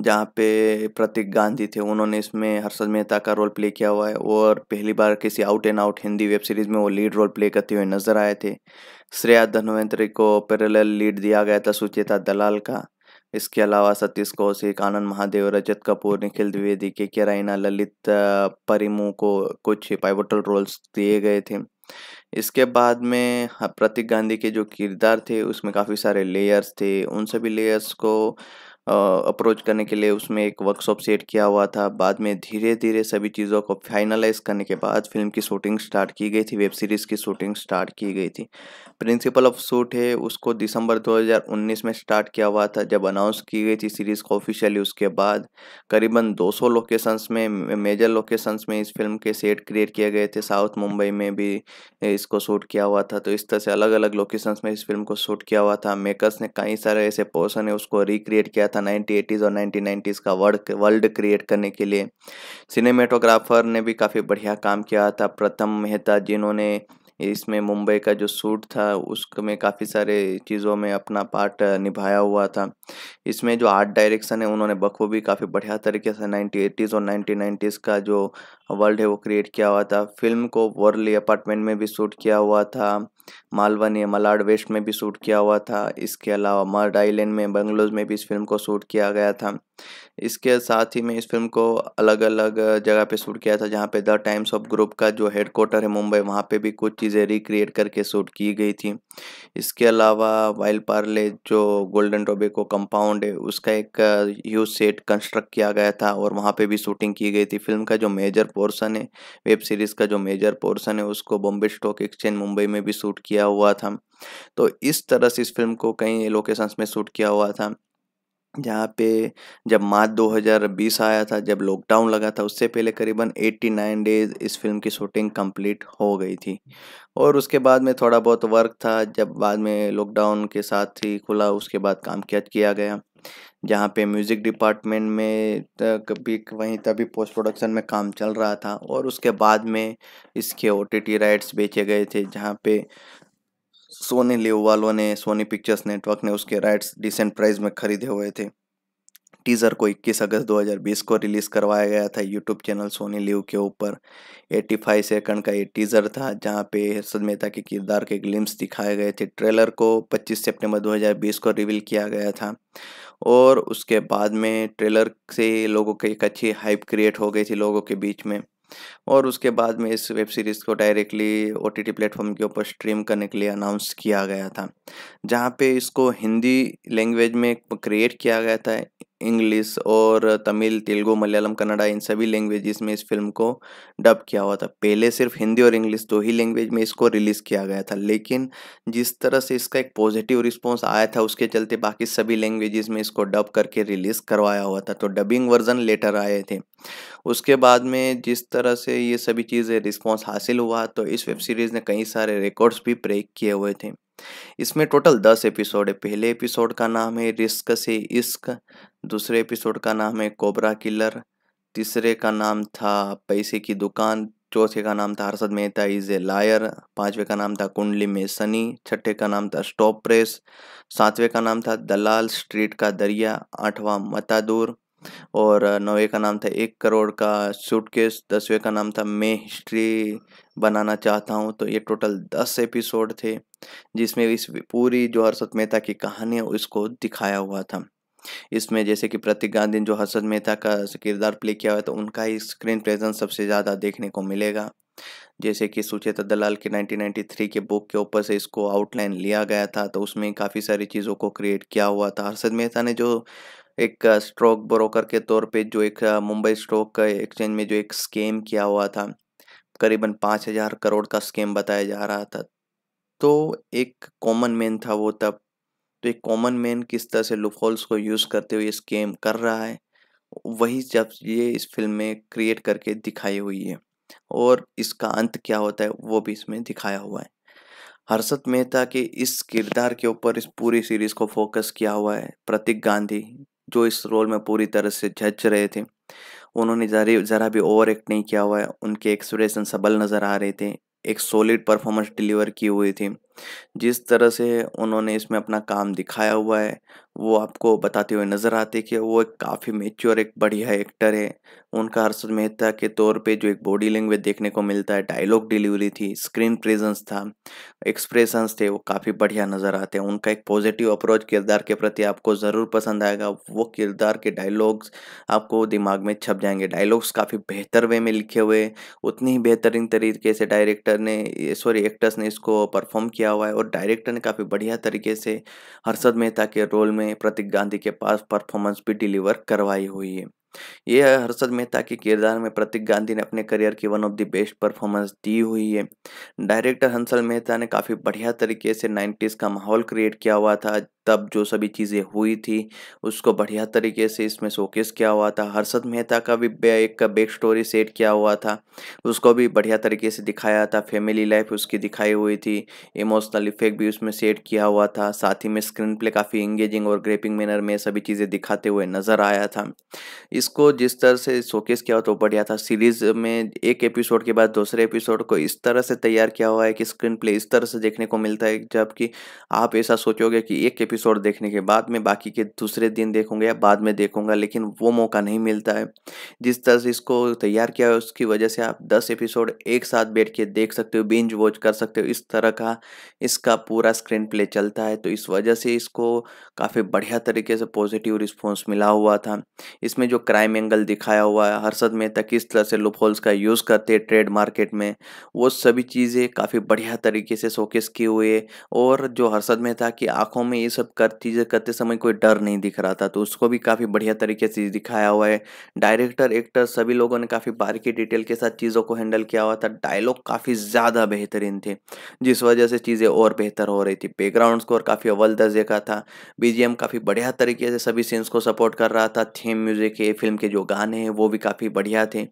जहाँ पे प्रतीक गांधी थे उन्होंने इसमें हर्षद मेहता का रोल प्ले किया हुआ है और पहली बार किसी out and out Hindi web series में वो लीड रोल प्ले करते हुए नजर आए थे श्रेया धनवंतरी को पैरेलल लीड दिया गया था सुचेता दलाल का इसके अलावा सतीश कौशिक आनंद महादेव रजत कपूर निखिल द्विवेदी के के रैना ललित परिमू को कुछ पाइबोटल रोल्स दिए गए थे इसके बाद में प्रतीक गांधी के जो किरदार थे उसमें काफ़ी सारे लेयर्स थे उन सभी लेयर्स को अप्रोच करने के लिए उसमें एक वर्कशॉप सेट किया हुआ था बाद में धीरे धीरे सभी चीज़ों को फाइनलाइज करने के बाद फिल्म की शूटिंग स्टार्ट की गई थी वेब सीरीज़ की शूटिंग स्टार्ट की गई थी प्रिंसिपल ऑफ शूट है उसको दिसंबर 2019 में स्टार्ट किया हुआ था जब अनाउंस की गई थी सीरीज़ को ऑफिशियली उसके बाद करीबन दो लोकेशंस में मेजर लोकेशंस में इस फिल्म के सेट क्रिएट किए गए थे साउथ मुंबई में भी इसको शूट किया हुआ था तो इस तरह से अलग अलग लोकेशंस में इस फिल्म को शूट किया हुआ था मेकर्स ने कई सारे ऐसे पोर्सन है उसको रिक्रिएट किया था नाइनटीन एटीज़ और नाइनटीन नाइन्टीज़ का वर्ल्ड वर्ल्ड क्रिएट करने के लिए सिनेमेटोग्राफर ने भी काफ़ी बढ़िया काम किया था प्रथम मेहता जिन्होंने इसमें मुंबई का जो सूट था उसमें काफ़ी सारे चीज़ों में अपना पार्ट निभाया हुआ था इसमें जो आर्ट डायरेक्शन है उन्होंने बखूबी काफ़ी बढ़िया तरीके से नाइनटीन एटीज़ और नाइनटीन नाइन्टीज़ का जो वर्ल्ड है वो क्रिएट किया हुआ था फिल्म को वर्ली अपार्टमेंट में भी शूट किया हुआ था मालवा ने मलाड वेस्ट में भी शूट किया हुआ था इसके अलावा मर्ड आइलैंड में बंगलोर में भी इस फिल्म को शूट किया गया था इसके साथ ही में इस फिल्म को अलग अलग जगह पे शूट किया था जहाँ पे द टाइम्स ऑफ ग्रुप का जो हेडकोार्टर है मुंबई वहाँ पे भी कुछ चीज़ें रिक्रिएट करके शूट की गई थी इसके अलावा वाइल पार्ले जो गोल्डन को कंपाउंड है उसका एक ह्यूज सेट कंस्ट्रक्ट किया गया था और वहाँ पे भी शूटिंग की गई थी फिल्म का जो मेजर पोर्सन है वेब सीरीज़ का जो मेजर पोर्सन है उसको बॉम्बे स्टॉक एक्सचेंज मुंबई में भी शूट शूट किया हुआ था तो इस तरह से इस फिल्म को कई लोकेशंस में शूट किया हुआ था जहाँ पे जब मार्च 2020 आया था जब लॉकडाउन लगा था उससे पहले करीबन 89 डेज इस फिल्म की शूटिंग कंप्लीट हो गई थी और उसके बाद में थोड़ा बहुत वर्क था जब बाद में लॉकडाउन के साथ ही खुला उसके बाद काम किया किया गया जहाँ पे म्यूज़िक डिपार्टमेंट में कभी वहीं तभी पोस्ट प्रोडक्शन में काम चल रहा था और उसके बाद में इसके ओ टी टी राइट्स बेचे गए थे जहाँ पे सोनी लिव वालों ने सोनी पिक्चर्स नेटवर्क ने उसके राइट्स डिसेंट प्राइस में ख़रीदे हुए थे टीज़र को 21 अगस्त 2020 को रिलीज़ करवाया गया था यूट्यूब चैनल सोनी लिव के ऊपर 85 सेकंड का ये टीज़र था जहाँ पे हर्षद मेहता के किरदार के ग्लिम्स दिखाए गए थे ट्रेलर को 25 सितंबर 2020 को रिवील किया गया था और उसके बाद में ट्रेलर से लोगों की एक अच्छी हाइप क्रिएट हो गई थी लोगों के बीच में और उसके बाद में इस वेब सीरीज़ को directly O T T platform के ऊपर स्ट्रीम करने के लिए अनाउंस किया गया था जहाँ पे इसको हिंदी लैंग्वेज में क्रिएट किया गया था इंग्लिश और तमिल तेलुगु मलयालम कन्नड़ा इन सभी लैंग्वेजेस में इस फिल्म को डब किया हुआ था पहले सिर्फ हिंदी और इंग्लिश दो ही लैंग्वेज में इसको रिलीज़ किया गया था लेकिन जिस तरह से इसका एक पॉजिटिव रिस्पॉन्स आया था उसके चलते बाकी सभी लैंग्वेजेस में इसको डब करके रिलीज़ करवाया हुआ था तो डबिंग वर्जन लेटर आए थे उसके बाद में जिस तरह से ये सभी चीज़ें रिस्पॉन्स हासिल हुआ तो इस वेब सीरीज़ ने कई सारे रिकॉर्ड्स भी ब्रेक किए हुए थे इसमें टोटल दस एपिसोड है पहले एपिसोड का नाम है रिस्क से इश्क दूसरे एपिसोड का नाम है कोबरा किलर तीसरे का नाम था पैसे की दुकान चौथे का नाम था Harshad Mehta is a liar पांचवे का नाम था कुंडली में सनी छठे का नाम था स्टॉप प्रेस सातवें का नाम था दलाल स्ट्रीट का दरिया आठवां मतादूर और नौवे का नाम था एक करोड़ का सूटकेस दसवें का नाम था मैं हिस्ट्री बनाना चाहता हूँ तो ये टोटल दस एपिसोड थे जिसमें इस पूरी जो हर्षद मेहता की कहानी है उसको दिखाया हुआ था इसमें जैसे कि प्रतीक गांधी जो हर्षद मेहता का किरदार प्ले किया हुआ है तो उनका ही स्क्रीन प्रेजेंस सबसे ज़्यादा देखने को मिलेगा जैसे कि सुचेता दलाल के 1993 के बुक के ऊपर से इसको आउटलाइन लिया गया था तो उसमें काफ़ी सारी चीज़ों को क्रिएट किया हुआ था हर्षद मेहता ने जो एक स्टॉक ब्रोकर के तौर पे जो एक मुंबई स्टॉक एक्सचेंज में जो एक स्कैम किया हुआ था करीबन पाँच हज़ार करोड़ का स्कैम बताया जा रहा था तो एक कॉमन मैन था वो तब तो एक कॉमन मैन किस तरह से लुफॉल्स को यूज़ करते हुए स्केम कर रहा है वही जब ये इस फिल्म में क्रिएट करके दिखाई हुई है और इसका अंत क्या होता है वो भी इसमें दिखाया हुआ है हर्षद मेहता के इस किरदार के ऊपर इस पूरी सीरीज़ को फोकस किया हुआ है प्रतीक गांधी जो इस रोल में पूरी तरह से झच रहे थे उन्होंने ज़रा भी ओवर एक्ट नहीं किया हुआ है उनके एक्सप्रेशन सबल नज़र आ रहे थे एक सॉलिड परफॉर्मेंस डिलीवर की हुई थी जिस तरह से उन्होंने इसमें अपना काम दिखाया हुआ है वो आपको बताते हुए नज़र आते कि वो एक काफ़ी मेच्योर एक बढ़िया एक्टर है उनका हर्षद मेहता के तौर पे जो एक बॉडी लैंग्वेज देखने को मिलता है डायलॉग डिलीवरी थी स्क्रीन प्रेजेंस था एक्सप्रेशंस थे वो काफ़ी बढ़िया नज़र आते हैं उनका एक पॉजिटिव अप्रोच किरदार के प्रति आपको ज़रूर पसंद आएगा वो किरदार के डायलॉग्स आपको दिमाग में छप जाएंगे डायलॉग्स काफ़ी बेहतर वे में लिखे हुए उतनी ही बेहतरीन तरीके से डायरेक्टर ने सॉरी एक्टर्स ने इसको परफॉर्म किया हुआ है और डायरेक्टर ने काफ़ी बढ़िया तरीके से हर्षद मेहता के रोल में में प्रतीक गांधी के पास परफॉर्मेंस भी डिलीवर करवाई हुई है यह हर्षद मेहता के किरदार में प्रतीक गांधी ने अपने करियर की one of the best performance दी हुई है डायरेक्टर हंसल मेहता ने काफ़ी बढ़िया तरीके से 90s का माहौल क्रिएट किया हुआ था तब जो सभी चीज़ें हुई थी उसको बढ़िया तरीके से इसमें शोकेस किया हुआ था हर्षद मेहता का भी एक बैक स्टोरी सेट किया हुआ था उसको भी बढ़िया तरीके से दिखाया था फैमिली लाइफ उसकी दिखाई हुई थी इमोशनल इफेक्ट भी उसमें सेट किया हुआ था साथ ही में स्क्रीन प्ले काफ़ी इंगेजिंग और ग्रेपिंग मैनर में सभी चीज़ें दिखाते हुए नज़र आया था इसको जिस तरह से शोकेस किया हुआ तो बढ़िया था सीरीज़ में एक एपिसोड के बाद दूसरे एपिसोड को इस तरह से तैयार किया हुआ है कि स्क्रीन प्ले इस तरह से देखने को मिलता है जबकि आप ऐसा सोचोगे कि एक एपिसोड देखने के बाद में बाकी के दूसरे दिन देखूंगा या बाद में देखूंगा लेकिन वो मौका नहीं मिलता है जिस तरह से इसको तैयार किया है उसकी वजह से आप दस एपिसोड एक साथ बैठ के देख सकते हो बिंज वॉच कर सकते हो इस तरह का इसका पूरा स्क्रीन प्ले चलता है तो इस वजह से इसको काफ़ी बढ़िया तरीके से पॉजिटिव रिस्पॉन्स मिला हुआ था इसमें जो क्राइम एंगल दिखाया हुआ है हर्षद मेहता किस तरह से लुपहोल्स का यूज़ करते हैं ट्रेड मार्केट में वो सभी चीज़ें काफ़ी बढ़िया तरीके से शोकेस किए हुए और जो हर्षद मेहता की आंखों में ये सब सब कर चीज़ें करते समय कोई डर नहीं दिख रहा था तो उसको भी काफ़ी बढ़िया तरीके से दिखाया हुआ है डायरेक्टर एक्टर सभी लोगों ने काफ़ी बारीकी डिटेल के साथ चीज़ों को हैंडल किया हुआ था डायलॉग काफ़ी ज़्यादा बेहतरीन थे जिस वजह से चीज़ें और बेहतर हो रही थी बैकग्राउंड स्कोर काफ़ी अव्वल दर्जे का था बी काफ़ी बढ़िया तरीके से सभी सीन्स को सपोर्ट कर रहा था थीम म्यूजिक है फिल्म के जो गाने हैं वो भी काफ़ी बढ़िया थे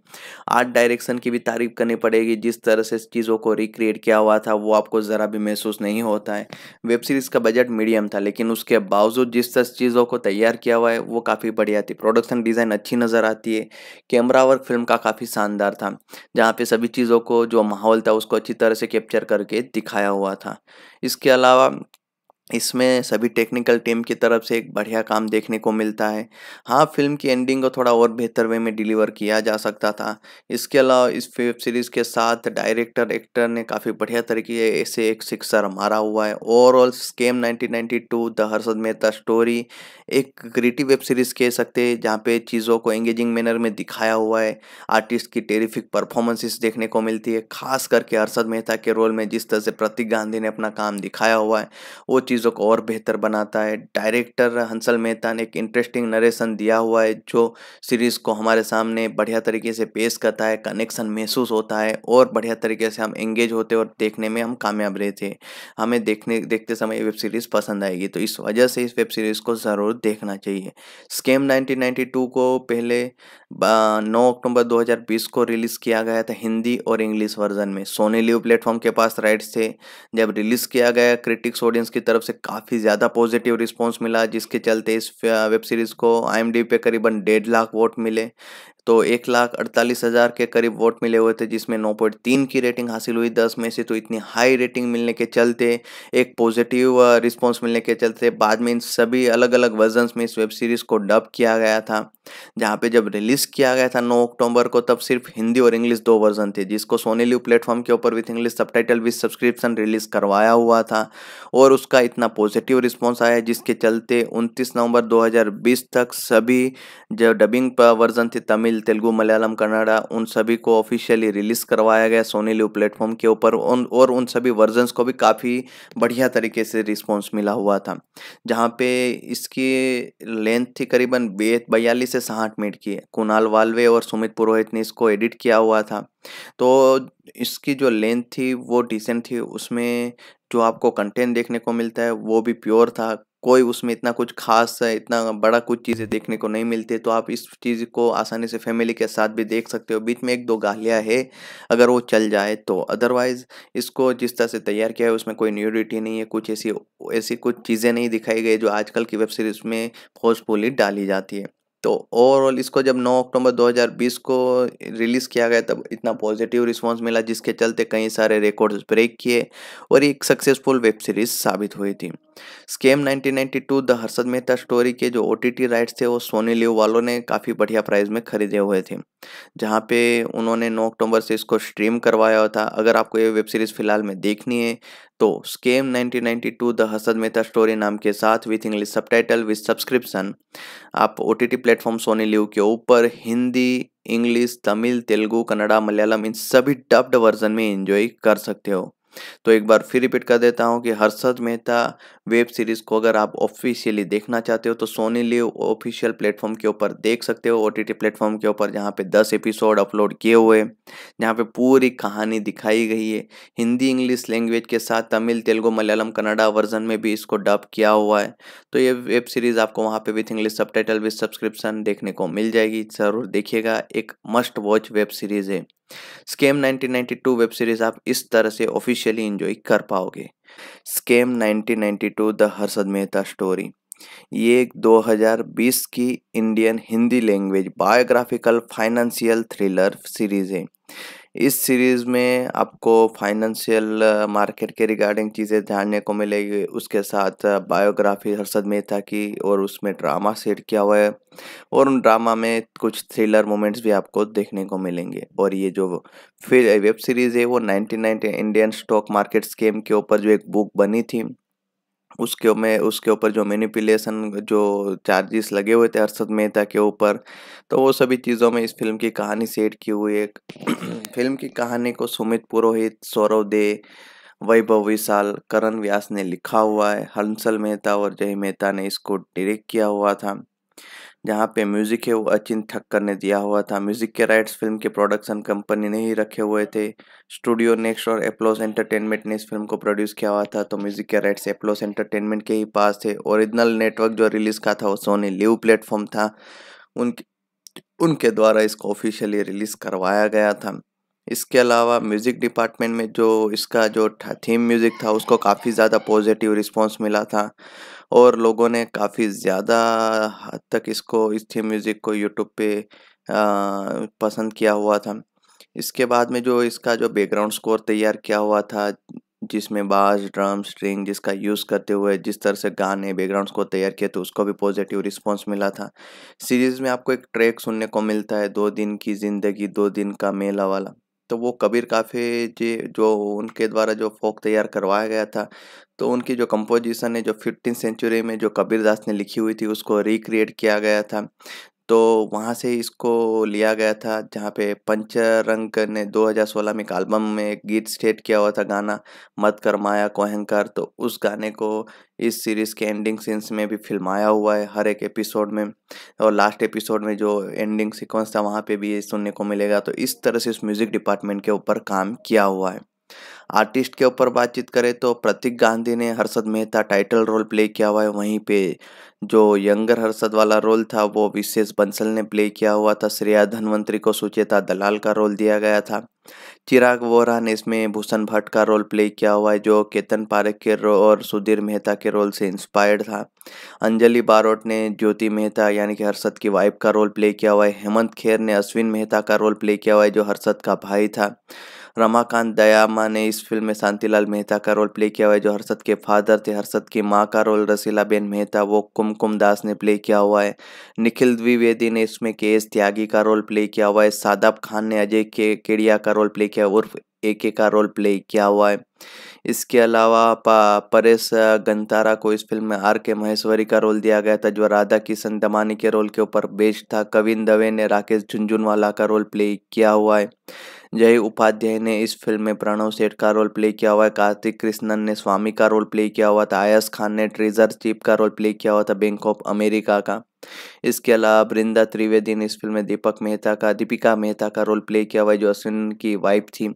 आर्ट डायरेक्शन की भी तारीफ करनी पड़ेगी जिस तरह से चीज़ों को रिक्रिएट किया हुआ था वो आपको ज़रा भी महसूस नहीं होता है वेब सीरीज़ का बजट मीडियम था लेकिन लेकिन उसके बावजूद जिस तरह चीज़ों को तैयार किया हुआ है वो काफ़ी बढ़िया थी प्रोडक्शन डिज़ाइन अच्छी नज़र आती है कैमरा वर्क फिल्म का काफ़ी शानदार था जहाँ पे सभी चीज़ों को जो माहौल था उसको अच्छी तरह से कैप्चर करके दिखाया हुआ था इसके अलावा इसमें सभी टेक्निकल टीम की तरफ से एक बढ़िया काम देखने को मिलता है हाँ फिल्म की एंडिंग को थोड़ा और बेहतर वे में डिलीवर किया जा सकता था इसके अलावा इस वेब सीरीज़ के साथ डायरेक्टर एक्टर ने काफ़ी बढ़िया तरीके से ऐसे एक सिक्सर मारा हुआ है overall scam 1992 the Harshad Mehta story एक क्रिएटिव वेब सीरीज़ कह सकते हैं जहाँ पे चीज़ों को एंगेजिंग मैनर में दिखाया हुआ है आर्टिस्ट की टेरिफिक परफॉर्मेंसेस देखने को मिलती है खास करके हर्षद मेहता के रोल में जिस तरह से प्रतीक गांधी ने अपना काम दिखाया हुआ है वो चीज़ चीज़ों को और बेहतर बनाता है डायरेक्टर हंसल मेहता ने एक इंटरेस्टिंग नरेशन दिया हुआ है जो सीरीज़ को हमारे सामने बढ़िया तरीके से पेश करता है कनेक्शन महसूस होता है और बढ़िया तरीके से हम एंगेज होते और देखने में हम कामयाब रहे थे हमें देखने देखते समय ये वेब सीरीज़ पसंद आएगी तो इस वजह से इस वेब सीरीज़ को ज़रूर देखना चाहिए स्केम नाइनटीन को पहले नौ अक्टूबर दो को रिलीज़ किया गया था हिंदी और इंग्लिश वर्जन में सोनी लिव प्लेटफॉर्म के पास राइट्स थे जब रिलीज़ किया गया क्रिटिक्स ऑडियंस की तरफ से से काफ़ी ज़्यादा पॉजिटिव रिस्पांस मिला जिसके चलते इस वेब सीरीज़ को आई पे करीबन डेढ़ लाख वोट मिले तो एक लाख अड़तालीस हज़ार के करीब वोट मिले हुए थे जिसमें नौ पॉइंट तीन की रेटिंग हासिल हुई दस में से तो इतनी हाई रेटिंग मिलने के चलते एक पॉजिटिव रिस्पॉन्स uh, मिलने के चलते बाद में इन सभी अलग अलग वर्जन में इस वेब सीरीज़ को डब किया गया था जहाँ पे जब रिलीज़ किया गया था 9 अक्टूबर को तब सिर्फ हिंदी और इंग्लिश दो वर्जन थे जिसको सोनी लिव प्लेटफॉर्म के ऊपर with English subtitle with subscription release करवाया हुआ था और उसका इतना पॉजिटिव रिस्पॉन्स आया जिसके चलते 29 नवंबर 2020 तक सभी जो डबिंग वर्जन uh, थे तमिल तमिल तेलुगु मलयालम कन्नाडा उन सभी को ऑफिशियली रिलीज़ करवाया गया सोनी लिव प्लेटफॉर्म के ऊपर उन और उन सभी वर्जन्स को भी काफ़ी बढ़िया तरीके से रिस्पॉन्स मिला हुआ था जहाँ पे इसकी लेंथ थी करीबन बे बयालीस से साठ मिनट की कुणाल वालवे और सुमित पुरोहित ने इसको एडिट किया हुआ था तो इसकी जो लेंथ थी वो डिसेंट थी उसमें जो आपको कंटेंट देखने को मिलता है वो भी प्योर था कोई उसमें इतना कुछ खास है इतना बड़ा कुछ चीज़ें देखने को नहीं मिलती तो आप इस चीज़ को आसानी से फैमिली के साथ भी देख सकते हो बीच में एक दो गालियाँ है अगर वो चल जाए तो अदरवाइज़ इसको जिस तरह से तैयार किया है उसमें कोई न्यूडिटी नहीं है कुछ ऐसी ऐसी कुछ चीज़ें नहीं दिखाई गई जो आजकल की वेब सीरीज़ में फोर्सफुली डाली जाती है तो ओवरऑल इसको जब 9 अक्टूबर 2020 को रिलीज़ किया गया तब इतना पॉजिटिव रिस्पांस मिला जिसके चलते कई सारे रिकॉर्ड्स ब्रेक किए और एक सक्सेसफुल वेब सीरीज साबित हुई थी scam 1992 the Harshad Mehta story के जो ओ राइट्स थे वो सोनी लिव वालों ने काफ़ी बढ़िया प्राइस में खरीदे हुए थे जहाँ पे उन्होंने 9 अक्टूबर से इसको स्ट्रीम करवाया था अगर आपको ये वेब सीरीज़ फिलहाल में देखनी है तो स्केम 1992 द हसद मेहता स्टोरी नाम के साथ with English subtitle with subscription आप O T platform Sony live के ऊपर हिंदी इंग्लिश तमिल तेलुगु कन्नड़ा मलयालम इन सभी डब्ड वर्जन में एंजॉय कर सकते हो तो एक बार फिर रिपीट कर देता हूँ कि हर्षद मेहता वेब सीरीज़ को अगर आप ऑफिशियली देखना चाहते हो तो सोनी लिव ऑफिशियल प्लेटफॉर्म के ऊपर देख सकते हो ओ टी प्लेटफॉर्म के ऊपर जहाँ पे दस एपिसोड अपलोड किए हुए जहाँ पे पूरी कहानी दिखाई गई है हिंदी इंग्लिश लैंग्वेज के साथ तमिल तेलुगु मलयालम कन्नडा वर्जन में भी इसको डब किया हुआ है तो ये वेब सीरीज़ आपको वहाँ पर with English subtitle with subscription देखने को मिल जाएगी ज़रूर देखिएगा एक मस्ट वॉच वेब सीरीज़ है स्केम 1992 वेब सीरीज़ आप इस तरह से ऑफिशियली इन्जॉय कर पाओगे scam 1992 the Harshad Mehta story ये एक 2020 की Indian Hindi language biographical financial thriller series है इस सीरीज़ में आपको फाइनेंशियल मार्केट के रिगार्डिंग चीज़ें जानने को मिलेगी उसके साथ बायोग्राफी हर्षद मेहता की और उसमें ड्रामा सेट किया हुआ है और उन ड्रामा में कुछ थ्रिलर मोमेंट्स भी आपको देखने को मिलेंगे और ये जो फिर वेब सीरीज़ है वो nineteen Indian stock market scheme के ऊपर जो एक बुक बनी थी उसके में उसके ऊपर जो मैनिपुलेशन जो चार्जेस लगे हुए थे हर्षद मेहता के ऊपर तो वो सभी चीज़ों में इस फिल्म की कहानी सेट की हुई है फिल्म की कहानी को सुमित पुरोहित सौरव दे वैभव विशाल करण व्यास ने लिखा हुआ है हंसल मेहता और जय मेहता ने इसको डायरेक्ट किया हुआ था जहाँ पे म्यूज़िक है वो अचिन ठक्कर ने दिया हुआ था म्यूज़िक के राइट्स फिल्म के प्रोडक्शन कंपनी ने ही रखे हुए थे स्टूडियो नेक्स्ट और एप्लोस एंटरटेनमेंट ने इस फिल्म को प्रोड्यूस किया हुआ था तो म्यूज़िक के राइट्स एप्लोस एंटरटेनमेंट के ही पास थे ओरिजिनल नेटवर्क जो रिलीज़ का था वो सोनी लिव प्लेटफॉर्म था उनके उनके द्वारा इसको ऑफिशियली रिलीज़ करवाया गया था इसके अलावा म्यूज़िक डिपार्टमेंट में जो इसका जो थीम म्यूज़िक था उसको काफ़ी ज़्यादा पॉजिटिव रिस्पांस मिला था और लोगों ने काफ़ी ज़्यादा हद तक इसको इस थीम म्यूज़िक को यूट्यूब पे आ, पसंद किया हुआ था इसके बाद में जो इसका जो बैकग्राउंड स्कोर तैयार किया हुआ था जिसमें बाज ड्रम स्ट्रिंग जिसका यूज़ करते हुए जिस तरह से गाने बैकग्राउंड्स को तैयार किए तो उसको भी पॉजिटिव रिस्पांस मिला था सीरीज़ में आपको एक ट्रैक सुनने को मिलता है दो दिन की ज़िंदगी दो दिन का मेला वाला तो वो कबीर काफ़ी जी जो उनके द्वारा जो फोक तैयार करवाया गया था तो उनकी जो कंपोजिशन है जो फिफ्टीन सेंचुरी में जो कबीरदास ने लिखी हुई थी उसको रिक्रिएट किया गया था तो वहाँ से इसको लिया गया था जहाँ पे पंचरंग ने 2016 में एक एल्बम में एक गीत स्टेट किया हुआ था गाना मत कर माया को तो उस गाने को इस सीरीज़ के एंडिंग सीन्स में भी फिल्माया हुआ है हर एक एपिसोड में और लास्ट एपिसोड में जो एंडिंग सीक्वेंस था वहाँ पे भी ये सुनने को मिलेगा तो इस तरह से इस म्यूज़िक डिपार्टमेंट के ऊपर काम किया हुआ है आर्टिस्ट के ऊपर बातचीत करें तो प्रतीक गांधी ने Harshad Mehta title role play किया हुआ है वहीं पे जो यंगर हर्षद वाला रोल था वो विशेष बंसल ने प्ले किया हुआ था श्रेया धनवंतरी को सुचेता दलाल का रोल दिया गया था चिराग वोरा ने इसमें भूषण भट्ट का रोल प्ले किया हुआ है जो केतन पारे के और सुधीर मेहता के रोल से इंस्पायर्ड था अंजलि बारोट ने ज्योति मेहता यानी कि हर्षद की वाइफ का रोल प्ले किया हुआ है हेमंत खेर ने अश्विन मेहता का रोल प्ले किया हुआ है जो हर्षद का भाई था रमाकांत दयामा ने इस फिल्म में शांतिलाल मेहता का रोल प्ले किया हुआ है जो हर्षद के फादर थे हर्षद की माँ का रोल रसीला बेन मेहता वो कुमकुम दास ने प्ले किया हुआ है निखिल द्विवेदी ने इसमें के एस त्यागी का रोल प्ले किया हुआ है सादाब खान ने अजय के केड़िया का रोल प्ले किया उर्फ ए के का रोल प्ले किया हुआ है इसके अलावा परेश गंतारा को इस फिल्म में आर के महेश्वरी का रोल दिया गया था जो राधा किशन दमानी के रोल के ऊपर बेस्ट था कविन दवे ने राकेश झुंझुनवाला का रोल प्ले किया हुआ है जय उपाध्याय ने इस फिल्म में प्रणव सेठ का रोल प्ले किया हुआ है कार्तिक कृष्णन ने स्वामी का रोल प्ले किया हुआ था आयस खान ने ट्रेजर चीफ का रोल प्ले किया हुआ था बैंक ऑफ अमेरिका का इसके अलावा बृंदा त्रिवेदी ने इस फिल्म में दीपक मेहता का दीपिका मेहता का रोल प्ले किया हुआ है जो अश्विन की वाइफ थी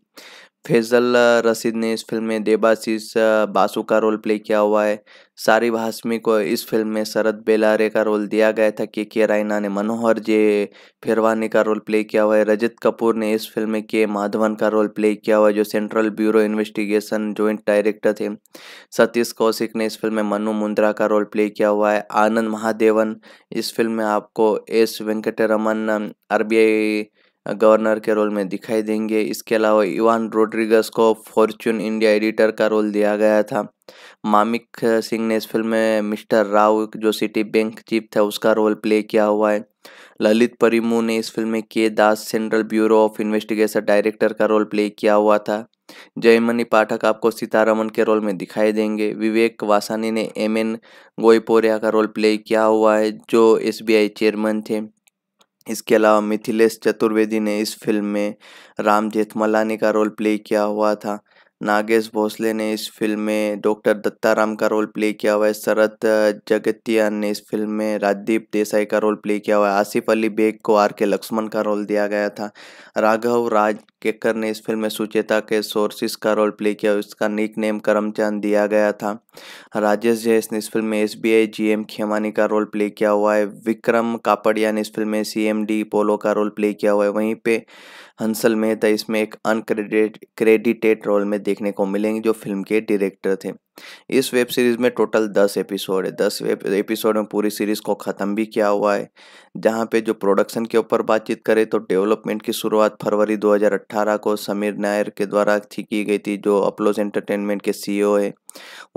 फैजल रशीद ने इस फिल्म में देबाशीष बासु का रोल प्ले किया हुआ है सारी भाषमी को इस फिल्म में शरद बेलारे का रोल दिया गया था के के रैना ने मनोहर जे फिरवानी का रोल प्ले किया हुआ है रजत कपूर ने इस फिल्म में के माधवन का रोल प्ले किया हुआ है जो central bureau investigation joint director थे सतीश कौशिक ने इस फिल्म में मनु मुंद्रा का रोल प्ले किया हुआ है आनंद महादेवन इस फिल्म में आपको एस वेंकटरमन आर गवर्नर के रोल में दिखाई देंगे इसके अलावा इवान रोड्रिगस को फॉर्च्यून इंडिया एडिटर का रोल दिया गया था मामिक सिंह ने इस फिल्म में मिस्टर राव जो सिटी बैंक चीफ था उसका रोल प्ले किया हुआ है ललित परिमू ने इस फिल्म में K Das central bureau of investigation director का रोल प्ले किया हुआ था जयमणि पाठक आपको सीतारमन के रोल में दिखाई देंगे विवेक वासानी ने एम एन गोईपोरिया का रोल प्ले किया हुआ है जो एसबीआई चेयरमैन थे इसके अलावा मिथिलेश चतुर्वेदी ने इस फिल्म में राम जेठमलानी का रोल प्ले किया हुआ था नागेश भोसले ने इस फिल्म में डॉक्टर दत्ताराम का रोल प्ले किया हुआ है शरत जगतियान ने इस फिल्म में राजदीप देसाई का रोल प्ले किया हुआ है आसिफ अली बेग को आर के लक्ष्मण का रोल दिया गया था राघव राज केकर ने इस फिल्म में सुचेता के सोर्सिस का रोल प्ले किया उसका निक नेम करमचंद दिया गया था राजेश जयस ने इस फिल्म में S B I G M Khemani का रोल प्ले किया हुआ है विक्रम कापड़िया ने इस फिल्म में सी एम डी पोलो का रोल प्ले किया हुआ है वहीं पे हंसल मेहता इसमें एक अनक्रेडिटेड क्रेडिटेड रोल में देखने को मिलेंगे जो फिल्म के डायरेक्टर थे इस वेब सीरीज़ में टोटल दस एपिसोड है दस वेब एपिसोड में पूरी सीरीज़ को ख़त्म भी किया हुआ है जहाँ पे जो प्रोडक्शन के ऊपर बातचीत करें तो डेवलपमेंट की शुरुआत फरवरी 2018 को समीर नायर के द्वारा थी की गई थी जो अपलोज एंटरटेनमेंट के सीईओ है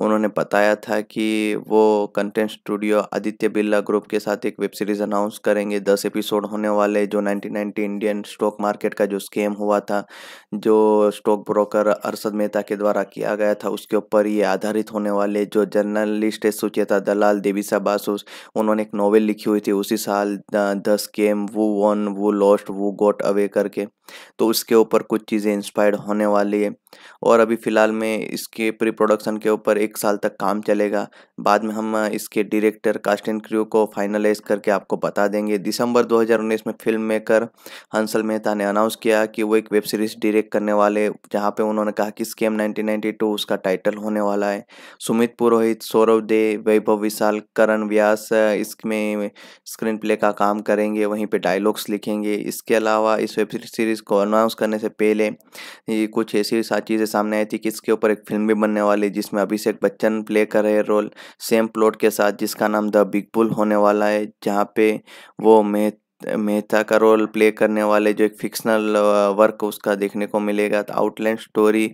उन्होंने बताया था कि वो content studio Aditya Birla group के साथ एक वेब सीरीज़ अनाउंस करेंगे दस एपिसोड होने वाले जो 1990 इंडियन स्टॉक मार्केट का जो स्कैम हुआ था जो स्टॉक ब्रोकर अरसद मेहता के द्वारा किया गया था उसके ऊपर ये आधार आधारित होने वाले जो जर्नलिस्ट है सुचेता दलाल देविसा बासुस उन्होंने एक नॉवेल लिखी हुई थी उसी साल the scam who won who lost who got away करके तो उसके ऊपर कुछ चीज़ें इंस्पायर्ड होने वाली है और अभी फ़िलहाल में इसके प्री प्रोडक्शन के ऊपर एक साल तक काम चलेगा बाद में हम इसके डायरेक्टर कास्ट एंड क्रियो को फाइनलाइज करके आपको बता देंगे दिसंबर 2019 में फिल्म मेकर हंसल मेहता ने अनाउंस किया कि वो एक वेब सीरीज़ डायरेक्ट करने वाले जहाँ पे उन्होंने कहा कि स्केम 1992 उसका टाइटल होने वाला है है सुमित पुरोहित सौरभ दे वैभव विशाल करण व्यास इसमें स्क्रीन प्ले का काम करेंगे वहीं पे डायलॉग्स लिखेंगे इसके अलावा इस वेब सीरीज़ को अनाउंस करने से पहले ये कुछ ऐसी चीज़ें सामने आई थी कि इसके ऊपर एक फिल्म भी बनने वाली जिसमें अभिषेक बच्चन प्ले कर रहे रोल सेम प्लॉट के साथ जिसका नाम द बिग बुल होने वाला है जहाँ पे वो मेहता मेहता का रोल प्ले करने वाले जो एक फिक्शनल वर्क uh, उसका देखने को मिलेगा तो आउटलाइन स्टोरी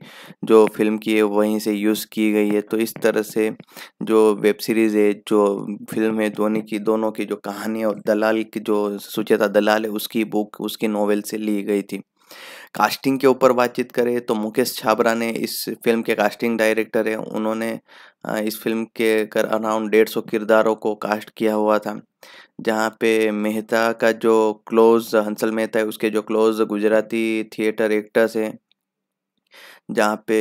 जो फिल्म की है वहीं से यूज़ की गई है तो इस तरह से जो वेब सीरीज़ है जो फिल्म है दोनों की दोनों की जो कहानी और दलाल की जो सुचेता दलाल है उसकी बुक उसकी नोवेल से ली गई थी कास्टिंग के ऊपर बातचीत करें तो मुकेश छाबरा ने इस फिल्म के कास्टिंग डायरेक्टर हैं उन्होंने uh, इस फिल्म के कर अराउंड डेढ़ सौ किरदारों को कास्ट किया हुआ था जहाँ पे मेहता का जो क्लोज़ हंसल मेहता है उसके जो क्लोज़ गुजराती थिएटर एक्टर्स हैं जहाँ पे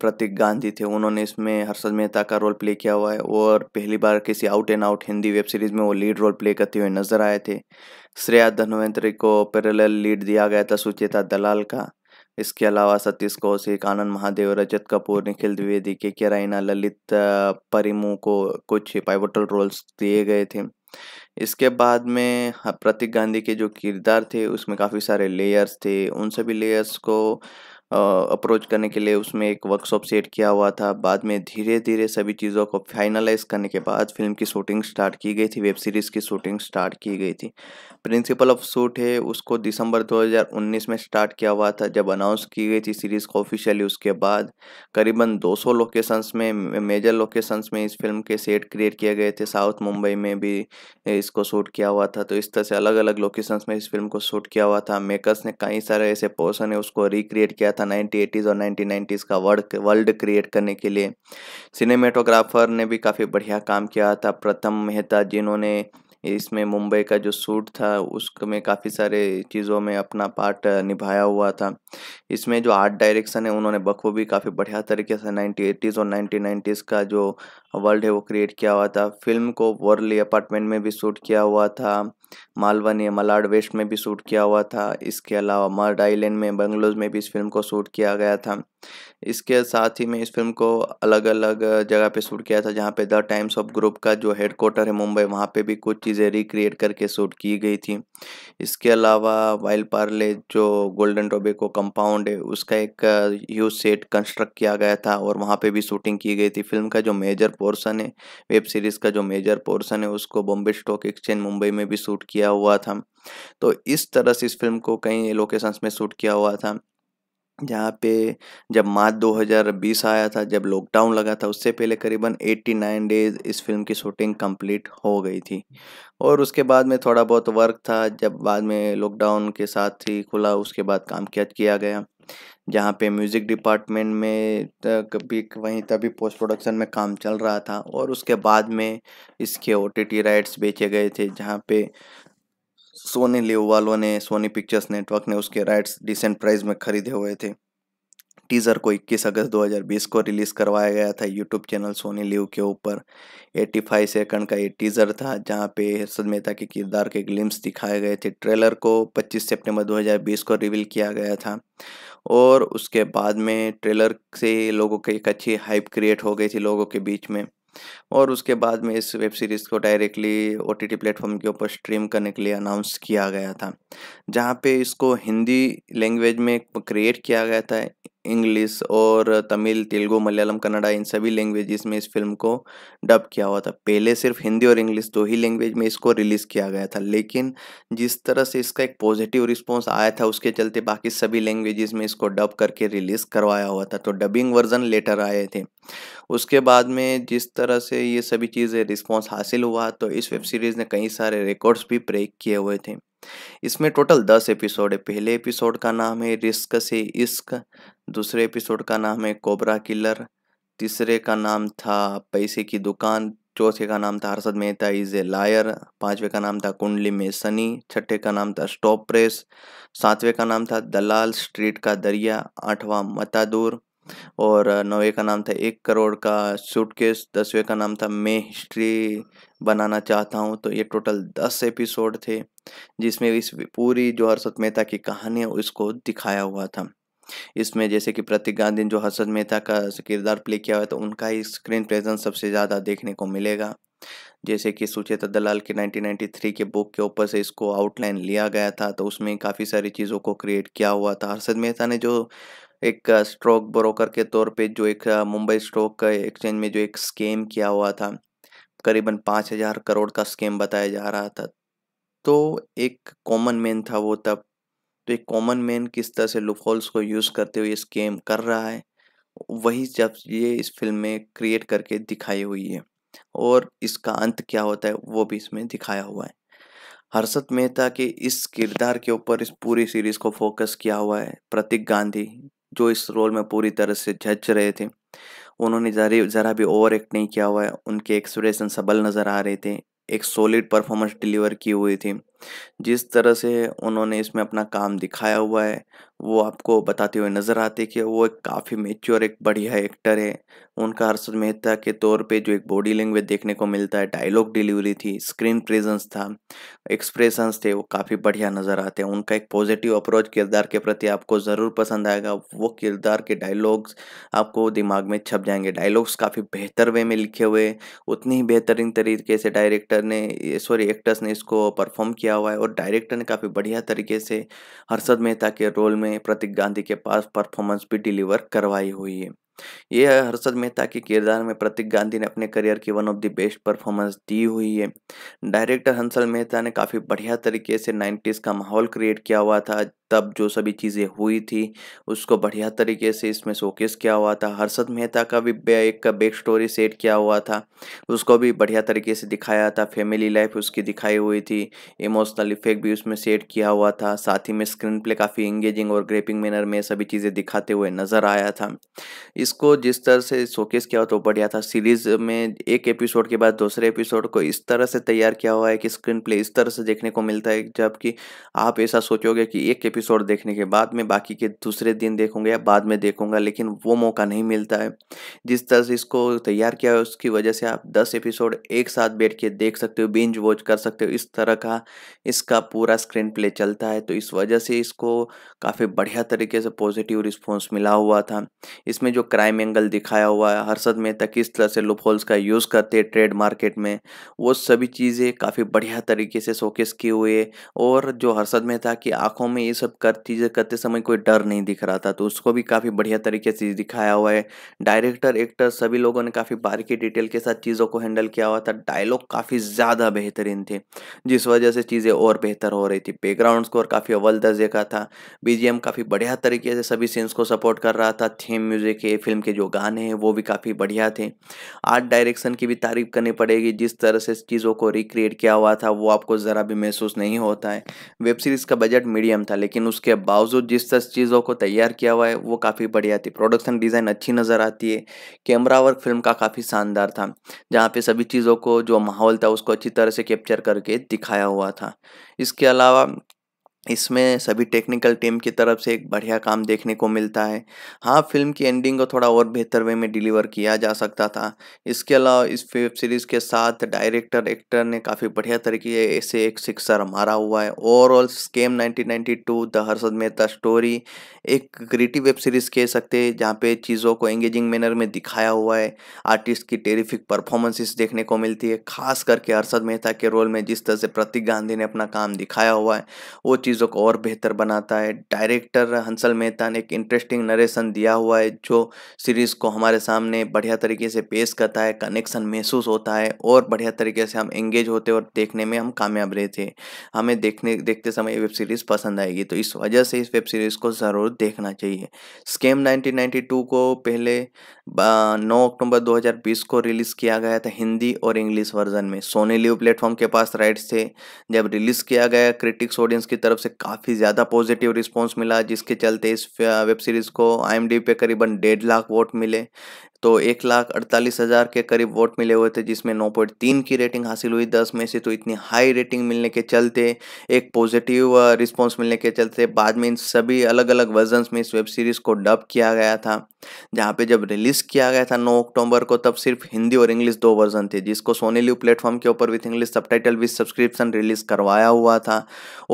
प्रतीक गांधी थे उन्होंने इसमें हर्षद मेहता का रोल प्ले किया हुआ है और पहली बार किसी out and out Hindi web series में वो लीड रोल प्ले करते हुए नजर आए थे श्रेया धनवंतरी को पेरेल लीड दिया गया था सुचेता दलाल का इसके अलावा सतीश कौशिक आनंद महादेव रजत कपूर निखिल द्विवेदी के के रैना ललित परिमू को कुछ पाइवटल रोल्स दिए गए थे इसके बाद में हाँ, प्रतीक गांधी के जो किरदार थे उसमें काफ़ी सारे लेयर्स थे उन सभी लेयर्स को अप्रोच करने के लिए उसमें एक वर्कशॉप सेट किया हुआ था बाद में धीरे धीरे सभी चीज़ों को फाइनलाइज करने के बाद फिल्म की शूटिंग स्टार्ट की गई थी वेब सीरीज़ की शूटिंग स्टार्ट की गई थी प्रिंसिपल ऑफ शूट है उसको दिसंबर 2019 में स्टार्ट किया हुआ था जब अनाउंस की गई थी सीरीज़ को ऑफिशियली उसके बाद करीबन दो लोकेशंस में मेजर लोकेशंस में इस फिल्म के सेट क्रिएट किए गए थे साउथ मुंबई में भी इसको शूट किया हुआ था तो इस तरह से अलग अलग लोकेशंस में इस फिल्म को शूट किया हुआ था मेकर्स ने कई सारे ऐसे पोर्सन है उसको रिक्रिएट किया था नाइनटी एटीज़ और नाइनटीन नाइन्टीज़ का वर्ल्ड वर्ल्ड क्रिएट करने के लिए सिनेमेटोग्राफर ने भी काफ़ी बढ़िया काम किया था प्रथम मेहता जिन्होंने इसमें मुंबई का जो सूट था उसमें काफ़ी सारे चीज़ों में अपना पार्ट निभाया हुआ था इसमें जो आर्ट डायरेक्शन है उन्होंने बखूबी काफ़ी बढ़िया तरीके से नाइनटी एटीज़ और नाइनटीन नाइन्टीज़ का जो वर्ल्ड है वो क्रिएट किया हुआ था फिल्म को वर्ली अपार्टमेंट में भी शूट किया हुआ था मालवनी या मलाड वेस्ट में भी शूट किया हुआ था इसके अलावा मर्ड आइलैंड में बंगलोर में भी इस फिल्म को शूट किया गया था इसके साथ ही में इस फिल्म को अलग अलग जगह पे शूट किया था जहाँ पे द टाइम्स ऑफ ग्रुप का जो हेडकोार्टर है मुंबई वहाँ पे भी कुछ चीज़ें रिक्रिएट करके शूट की गई थी इसके अलावा वाइल पार्ले जो गोल्डन को कंपाउंड है उसका एक ह्यूज सेट कंस्ट्रक्ट किया गया था और वहाँ पर भी शूटिंग की गई थी फिल्म का जो मेजर पोर्शन है वेब सीरीज़ का जो मेजर पोर्सन है उसको बॉम्बे स्टॉक एक्सचेंज मुंबई में भी शूट किया हुआ था तो इस तरह से इस फिल्म को कई लोकेशंस में शूट किया हुआ था जहाँ पे जब मार्च 2020 आया था जब लॉकडाउन लगा था उससे पहले करीबन 89 डेज इस फिल्म की शूटिंग कंप्लीट हो गई थी और उसके बाद में थोड़ा बहुत वर्क था जब बाद में लॉकडाउन के साथ ही खुला उसके बाद काम किया गया जहाँ पे म्यूज़िक डिपार्टमेंट में कभी वहीं तभी पोस्ट प्रोडक्शन में काम चल रहा था और उसके बाद में इसके ओ टी टी राइट्स बेचे गए थे जहाँ पे सोनी लिव वालों ने सोनी पिक्चर्स नेटवर्क ने उसके राइट्स डिसेंट प्राइस में ख़रीदे हुए थे टीज़र को 21 अगस्त 2020 को रिलीज़ करवाया गया था यूट्यूब चैनल सोनी लिव के ऊपर 85 सेकंड का ये टीज़र था जहाँ पे हर्षद मेहता के किरदार के ग्लिम्स दिखाए गए थे ट्रेलर को 25 सितंबर 2020 को रिवील किया गया था और उसके बाद में ट्रेलर से लोगों की एक अच्छी हाइप क्रिएट हो गई थी लोगों के बीच में और उसके बाद में इस वेब सीरीज़ को directly O T T platform के ऊपर स्ट्रीम करने के लिए अनाउंस किया गया था जहाँ पे इसको हिंदी लैंग्वेज में क्रिएट किया गया था इंग्लिश और तमिल तेलुगु मलयालम कन्नड़ा इन सभी लैंग्वेजेस में इस फिल्म को डब किया हुआ था पहले सिर्फ हिंदी और इंग्लिश दो ही लैंग्वेज में इसको रिलीज़ किया गया था लेकिन जिस तरह से इसका एक पॉजिटिव रिस्पॉन्स आया था उसके चलते बाकी सभी लैंग्वेजेस में इसको डब करके रिलीज़ करवाया हुआ था तो डबिंग वर्जन लेटर आए थे उसके बाद में जिस तरह से ये सभी चीज़ें रिस्पॉन्स हासिल हुआ तो इस वेब सीरीज़ ने कई सारे रिकॉर्ड्स भी ब्रेक किए हुए थे इसमें टोटल दस एपिसोड है पहले एपिसोड का नाम है रिस्क से इश्क दूसरे एपिसोड का नाम है कोबरा किलर तीसरे का नाम था पैसे की दुकान चौथे का नाम था Harshad Mehta is a liar पांचवे का नाम था कुंडली में सनी छठे का नाम था स्टॉप प्रेस सातवें का नाम था दलाल स्ट्रीट का दरिया आठवां मतादूर और नौवे का नाम था एक करोड़ का सूटकेस दसवें का नाम था मैं हिस्ट्री बनाना चाहता हूँ तो ये टोटल दस एपिसोड थे जिसमें इस पूरी जो हर्षद मेहता की कहानी है उसको दिखाया हुआ था इसमें जैसे कि प्रतीक गांधी जो हर्षद मेहता का किरदार प्ले किया हुआ है तो उनका ही स्क्रीन प्रेजेंस सबसे ज़्यादा देखने को मिलेगा जैसे कि सुचेता दलाल के 1993 के बुक के ऊपर से इसको आउटलाइन लिया गया था तो उसमें काफ़ी सारी चीज़ों को क्रिएट किया हुआ था हर्षद मेहता ने जो एक स्टॉक ब्रोकर के तौर पे जो एक मुंबई स्टॉक एक्सचेंज में जो एक स्कैम किया हुआ था करीबन पाँच हजार करोड़ का स्कैम बताया जा रहा था तो एक कॉमन मैन था वो तब तो एक कॉमन मैन किस तरह से लुफॉल्स को यूज़ करते हुए स्कैम कर रहा है वही जब ये इस फिल्म में क्रिएट करके दिखाई हुई है और इसका अंत क्या होता है वो भी इसमें दिखाया हुआ है हर्षद मेहता के इस किरदार के ऊपर इस पूरी सीरीज़ को फोकस किया हुआ है प्रतीक गांधी जो इस रोल में पूरी तरह से जच रहे थे उन्होंने ज़रा भी ओवर एक्ट नहीं किया हुआ है उनके एक्सप्रेशन सबल नज़र आ रहे थे एक सॉलिड परफॉर्मेंस डिलीवर की हुई थी जिस तरह से उन्होंने इसमें अपना काम दिखाया हुआ है वो आपको बताते हुए नज़र आते कि वो एक काफ़ी मेच्योर एक बढ़िया एक्टर है उनका हर्षद मेहता के तौर पे जो एक बॉडी लैंग्वेज देखने को मिलता है डायलॉग डिलीवरी थी स्क्रीन प्रेजेंस था एक्सप्रेशंस थे वो काफ़ी बढ़िया नज़र आते हैं उनका एक पॉजिटिव अप्रोच किरदार के प्रति आपको ज़रूर पसंद आएगा वो किरदार के डायलॉग्स आपको दिमाग में छप जाएंगे डायलॉग्स काफ़ी बेहतर वे में लिखे हुए उतनी ही बेहतरीन तरीके से डायरेक्टर ने सॉरी एक्टर्स ने इसको परफॉर्म किया किया हुआ है और डायरेक्टर ने काफ़ी बढ़िया तरीके से हर्षद मेहता के रोल में प्रतीक गांधी के पास परफॉर्मेंस भी डिलीवर करवाई हुई है यह हर्षद मेहता के किरदार में प्रतीक गांधी ने अपने करियर की one of the best performance दी हुई है डायरेक्टर हंसल मेहता ने काफ़ी बढ़िया तरीके से नाइन्टीज का माहौल क्रिएट किया हुआ था तब जो सभी चीज़ें हुई थी उसको बढ़िया तरीके से इसमें शोकेस किया हुआ था हर्षद मेहता का भी एक बैक स्टोरी सेट किया हुआ था उसको भी बढ़िया तरीके से दिखाया था फैमिली लाइफ उसकी दिखाई हुई थी इमोशनल इफेक्ट भी उसमें सेट किया हुआ था साथ ही में स्क्रीन प्ले काफ़ी इंगेजिंग और ग्रेपिंग मैनर में सभी चीज़ें दिखाते हुए नज़र आया था इसको जिस तरह से शोकेस किया हुआ तो बढ़िया था सीरीज़ में एक एपिसोड के बाद दूसरे एपिसोड को इस तरह से तैयार किया हुआ है कि स्क्रीन प्ले इस तरह से देखने को मिलता है जबकि आप ऐसा सोचोगे कि एक एपिसोड देखने के बाद में बाकी के दूसरे दिन देखूंगा या बाद में देखूंगा लेकिन वो मौका नहीं मिलता है जिस तरह से इसको तैयार किया है उसकी वजह से आप दस एपिसोड एक साथ बैठ के देख सकते हो बिंज वॉच कर सकते हो इस तरह का इसका पूरा स्क्रीन प्ले चलता है तो इस वजह से इसको काफ़ी बढ़िया तरीके से पॉजिटिव रिस्पॉन्स मिला हुआ था इसमें जो क्राइम एंगल दिखाया हुआ है हर्षद मेहता किस तरह से लुपहोल्स का यूज़ करते हैं ट्रेड मार्केट में वो सभी चीज़ें काफ़ी बढ़िया तरीके से शोकेस किए हुए और जो हर्षद मेहता की आंखों में इस सब कर चीज़ें करते समय कोई डर नहीं दिख रहा था तो उसको भी काफ़ी बढ़िया तरीके से दिखाया हुआ है डायरेक्टर एक्टर सभी लोगों ने काफ़ी बारीकी डिटेल के साथ चीज़ों को हैंडल किया हुआ था डायलॉग काफ़ी ज़्यादा बेहतरीन थे जिस वजह से चीज़ें और बेहतर हो रही थी बैकग्राउंड स्कोर काफ़ी अव्वल दर्जे का था बी काफ़ी बढ़िया तरीके से सभी सीन्स को सपोर्ट कर रहा था थीम म्यूजिक है फिल्म के जो गाने हैं वो भी काफ़ी बढ़िया थे आर्ट डायरेक्शन की भी तारीफ करनी पड़ेगी जिस तरह से चीज़ों को रिक्रिएट किया हुआ था वो आपको ज़रा भी महसूस नहीं होता है वेब सीरीज़ का बजट मीडियम था लेकिन लेकिन उसके बावजूद जिस तरह चीज़ों को तैयार किया हुआ है वो काफ़ी बढ़िया थी प्रोडक्शन डिज़ाइन अच्छी नज़र आती है कैमरा वर्क फिल्म का काफ़ी शानदार था जहाँ पे सभी चीज़ों को जो माहौल था उसको अच्छी तरह से कैप्चर करके दिखाया हुआ था इसके अलावा इसमें सभी टेक्निकल टीम की तरफ से एक बढ़िया काम देखने को मिलता है हाँ फिल्म की एंडिंग को थोड़ा और बेहतर वे में डिलीवर किया जा सकता था इसके अलावा इस वेब सीरीज़ के साथ डायरेक्टर एक्टर ने काफ़ी बढ़िया तरीके से ऐसे एक सिक्सर मारा हुआ है overall scam 1992 the Harshad Mehta story एक क्रिएटिव वेब सीरीज़ कह सकते हैं जहाँ पे चीज़ों को एंगेजिंग मैनर में दिखाया हुआ है आर्टिस्ट की टेरिफिक परफॉर्मेंसेस देखने को मिलती है खास करके हर्षद मेहता के रोल में जिस तरह से प्रतीक गांधी ने अपना काम दिखाया हुआ है वो चीज़ चीज़ों को और बेहतर बनाता है डायरेक्टर हंसल मेहता ने एक इंटरेस्टिंग नरेशन दिया हुआ है जो सीरीज़ को हमारे सामने बढ़िया तरीके से पेश करता है कनेक्शन महसूस होता है और बढ़िया तरीके से हम एंगेज होते और देखने में हम कामयाब रहे थे हमें देखने देखते समय ये वेब सीरीज़ पसंद आएगी तो इस वजह से इस वेब सीरीज़ को ज़रूर देखना चाहिए स्केम नाइनटीन को पहले नौ अक्टूबर दो को रिलीज़ किया गया था हिंदी और इंग्लिश वर्जन में सोनी लिव प्लेटफॉर्म के पास राइट्स थे जब रिलीज़ किया गया क्रिटिक्स ऑडियंस की तरफ से से काफ़ी ज़्यादा पॉजिटिव रिस्पॉन्स मिला जिसके चलते इस वेब सीरीज़ को आई पे करीबन डेढ़ लाख वोट मिले तो एक लाख अड़तालीस हज़ार के करीब वोट मिले हुए थे जिसमें नौ पॉइंट तीन की रेटिंग हासिल हुई दस में से तो इतनी हाई रेटिंग मिलने के चलते एक पॉजिटिव रिस्पांस uh, मिलने के चलते बाद में इन सभी अलग अलग वर्जन्स में इस वेब सीरीज़ को डब किया गया था जहाँ पे जब रिलीज़ किया गया था 9 अक्टूबर को तब सिर्फ हिंदी और इंग्लिश दो वर्जन थे जिसको सोनी लिव प्लेटफॉर्म के ऊपर with English subtitle with subscription release करवाया हुआ था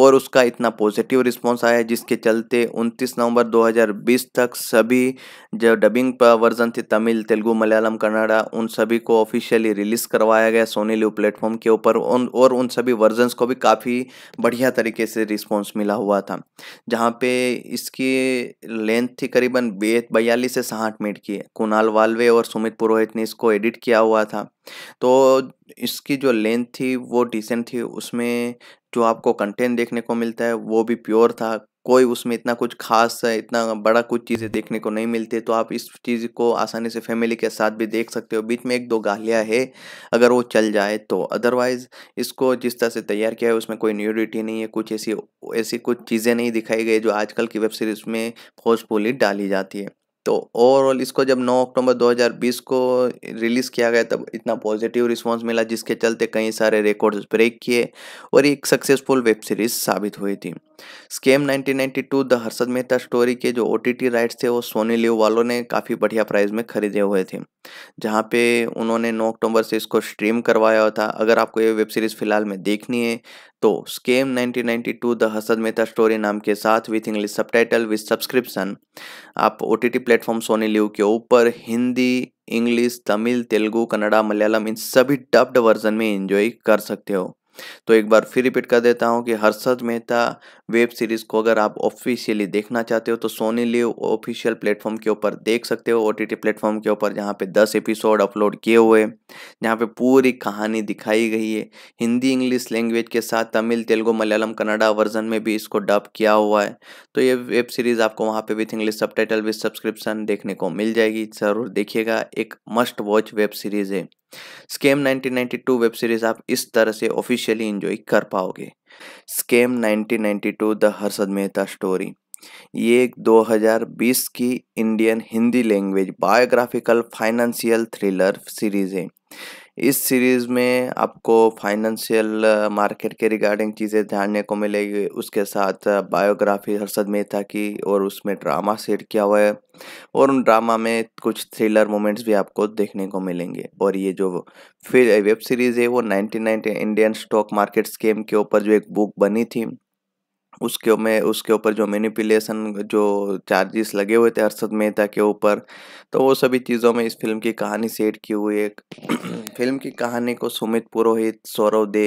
और उसका इतना पॉजिटिव रिस्पॉन्स आया जिसके चलते उनतीस नवंबर दो तक सभी जो डबिंग वर्जन uh, थे तमिल तमिल तेलुगु मलयालम कन्नाडा उन सभी को ऑफिशियली रिलीज़ करवाया गया सोनी लिव प्लेटफॉर्म के ऊपर और उन सभी वर्जन्स को भी काफ़ी बढ़िया तरीके से रिस्पॉन्स मिला हुआ था जहाँ पे इसकी लेंथ थी करीबन बयालीस से साठ मिनट की कुणाल वालवे और सुमित पुरोहित ने इसको एडिट किया हुआ था तो इसकी जो लेंथ थी वो डिसेंट थी उसमें जो आपको कंटेंट देखने को मिलता है वो भी प्योर था कोई उसमें इतना कुछ खास इतना बड़ा कुछ चीज़ें देखने को नहीं मिलती तो आप इस चीज़ को आसानी से फैमिली के साथ भी देख सकते हो बीच में एक दो गालियाँ है अगर वो चल जाए तो अदरवाइज़ इसको जिस तरह से तैयार किया है उसमें कोई न्यूडिटी नहीं है कुछ ऐसी ऐसी कुछ चीज़ें नहीं दिखाई गई जो आजकल की वेब सीरीज़ में फोर्सफुली डाली जाती है तो ओवरऑल इसको जब 9 अक्टूबर 2020 को रिलीज़ किया गया तब इतना पॉजिटिव रिस्पांस मिला जिसके चलते कई सारे रिकॉर्ड्स ब्रेक किए और एक सक्सेसफुल वेब सीरीज़ साबित हुई थी scam 1992 the Harshad Mehta story के जो ओ राइट्स थे वो सोनी लिव वालों ने काफ़ी बढ़िया प्राइस में खरीदे हुए थे जहाँ पे उन्होंने 9 अक्टूबर से इसको स्ट्रीम करवाया था अगर आपको ये वेब सीरीज़ फिलहाल में देखनी है तो स्केम 1992 द हसद मेहता स्टोरी नाम के साथ with English subtitle with subscription आप O T T platform Sony live के ऊपर हिंदी इंग्लिश तमिल तेलुगू कन्नड़ा मलयालम इन सभी डब्ड वर्जन में एंजॉय कर सकते हो तो एक बार फिर रिपीट कर देता हूँ कि हर्षद मेहता वेब सीरीज़ को अगर आप ऑफिशियली देखना चाहते हो तो सोनी लिव ऑफिशियल प्लेटफॉर्म के ऊपर देख सकते हो ओ टी प्लेटफॉर्म के ऊपर जहाँ पे 10 एपिसोड अपलोड किए हुए जहाँ पे पूरी कहानी दिखाई गई है हिंदी इंग्लिश लैंग्वेज के साथ तमिल तेलुगु मलयालम कन्नाडा वर्जन में भी इसको डब किया हुआ है तो ये वेब सीरीज़ आपको वहाँ पर with English subtitle with subscription देखने को मिल जाएगी ज़रूर देखिएगा एक मस्ट वॉच वेब सीरीज़ है स्केम 1992 वेब सीरीज आप इस तरह से ऑफिशियली इंजॉय कर पाओगे scam 1992 the Harshad Mehta story ये एक 2020 की Indian Hindi language biographical financial thriller series है इस सीरीज़ में आपको फाइनेंशियल मार्केट के रिगार्डिंग चीज़ें जानने को मिलेगी उसके साथ बायोग्राफी हर्षद मेहता की और उसमें ड्रामा सेट किया हुआ है और उन ड्रामा में कुछ थ्रिलर मोमेंट्स भी आपको देखने को मिलेंगे और ये जो फिर वेब सीरीज़ है वो nineteen Indian stock market scheme के ऊपर जो एक बुक बनी थी उसके में उसके ऊपर जो मैनिपुलेशन जो चार्जेस लगे हुए थे अरसद मेहता के ऊपर तो वो सभी चीज़ों में इस फिल्म की कहानी सेट की हुई है फिल्म की कहानी को सुमित पुरोहित सौरव दे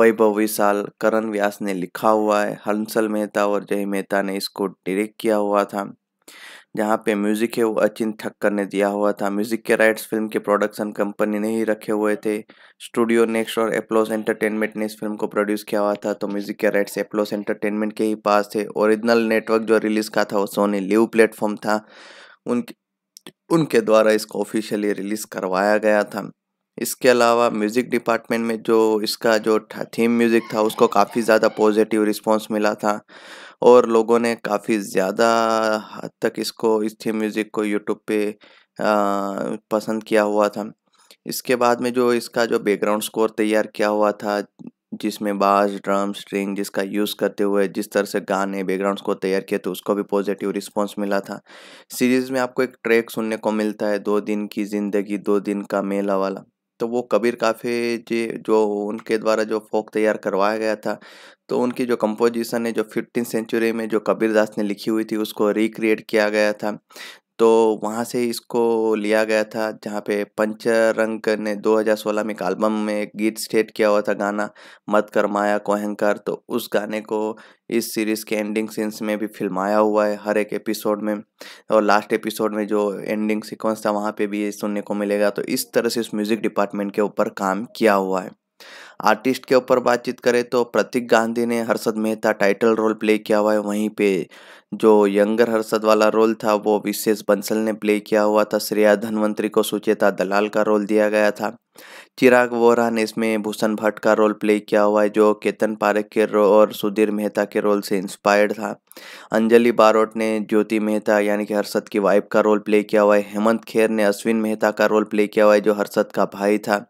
वैभव विशाल करण व्यास ने लिखा हुआ है हंसल मेहता और जय मेहता ने इसको डायरेक्ट किया हुआ था जहाँ पे म्यूज़िक है वो अचिन ठक्कर ने दिया हुआ था म्यूज़िक के राइट्स फिल्म के प्रोडक्शन कंपनी ने ही रखे हुए थे स्टूडियो नेक्स्ट और एप्लोस एंटरटेनमेंट ने इस फिल्म को प्रोड्यूस किया हुआ था तो म्यूज़िक के राइट्स एप्लोस एंटरटेनमेंट के ही पास थे ओरिजिनल नेटवर्क जो रिलीज़ का था वो सोनी लिव प्लेटफॉर्म था उनके उनके द्वारा इसको ऑफिशियली रिलीज़ करवाया गया था इसके अलावा म्यूज़िक डिपार्टमेंट में जो इसका जो थीम म्यूज़िक था उसको काफ़ी ज़्यादा पॉजिटिव रिस्पांस मिला था और लोगों ने काफ़ी ज़्यादा हद तक इसको इस थीम म्यूज़िक को यूट्यूब पे आ, पसंद किया हुआ था इसके बाद में जो इसका जो बैकग्राउंड स्कोर तैयार किया हुआ था जिसमें बाज ड्रम स्ट्रिंग जिसका यूज़ करते हुए जिस तरह से गाने बैकग्राउंड्स को तैयार किया तो उसको भी पॉजिटिव रिस्पांस मिला था सीरीज़ में आपको एक ट्रैक सुनने को मिलता है दो दिन की ज़िंदगी दो दिन का मेला वाला तो वो कबीर काफ़ी जी जो उनके द्वारा जो फोक तैयार करवाया गया था तो उनकी जो कंपोजिशन है जो फिफ्टीन सेंचुरी में जो कबीर दास ने लिखी हुई थी उसको रिक्रिएट किया गया था तो वहाँ से इसको लिया गया था जहाँ पे पंचरंग ने 2016 में एक एल्बम में एक गीत स्टेट किया हुआ था गाना मत कर माया कोहंकर तो उस गाने को इस सीरीज़ के एंडिंग सीन्स में भी फिल्माया हुआ है हर एक एपिसोड में और लास्ट एपिसोड में जो एंडिंग सीक्वेंस था वहाँ पे भी ये सुनने को मिलेगा तो इस तरह से इस म्यूज़िक डिपार्टमेंट के ऊपर काम किया हुआ है आर्टिस्ट के ऊपर बातचीत करें तो प्रतीक गांधी ने Harshad Mehta title role play किया हुआ है वहीं पे जो यंगर हर्षद वाला रोल था वो विशेष बंसल ने प्ले किया हुआ था श्रेया धनवंतरी को सुचेता दलाल का रोल दिया गया था चिराग वोरा ने इसमें भूषण भट्ट का रोल प्ले किया हुआ है जो केतन पारे के और सुधीर मेहता के रोल से इंस्पायर्ड था अंजलि बारोट ने ज्योति मेहता यानी कि हर्षद की वाइफ का रोल प्ले किया हुआ है हेमंत खेर ने अश्विन मेहता का रोल प्ले किया हुआ है जो हर्षद का भाई था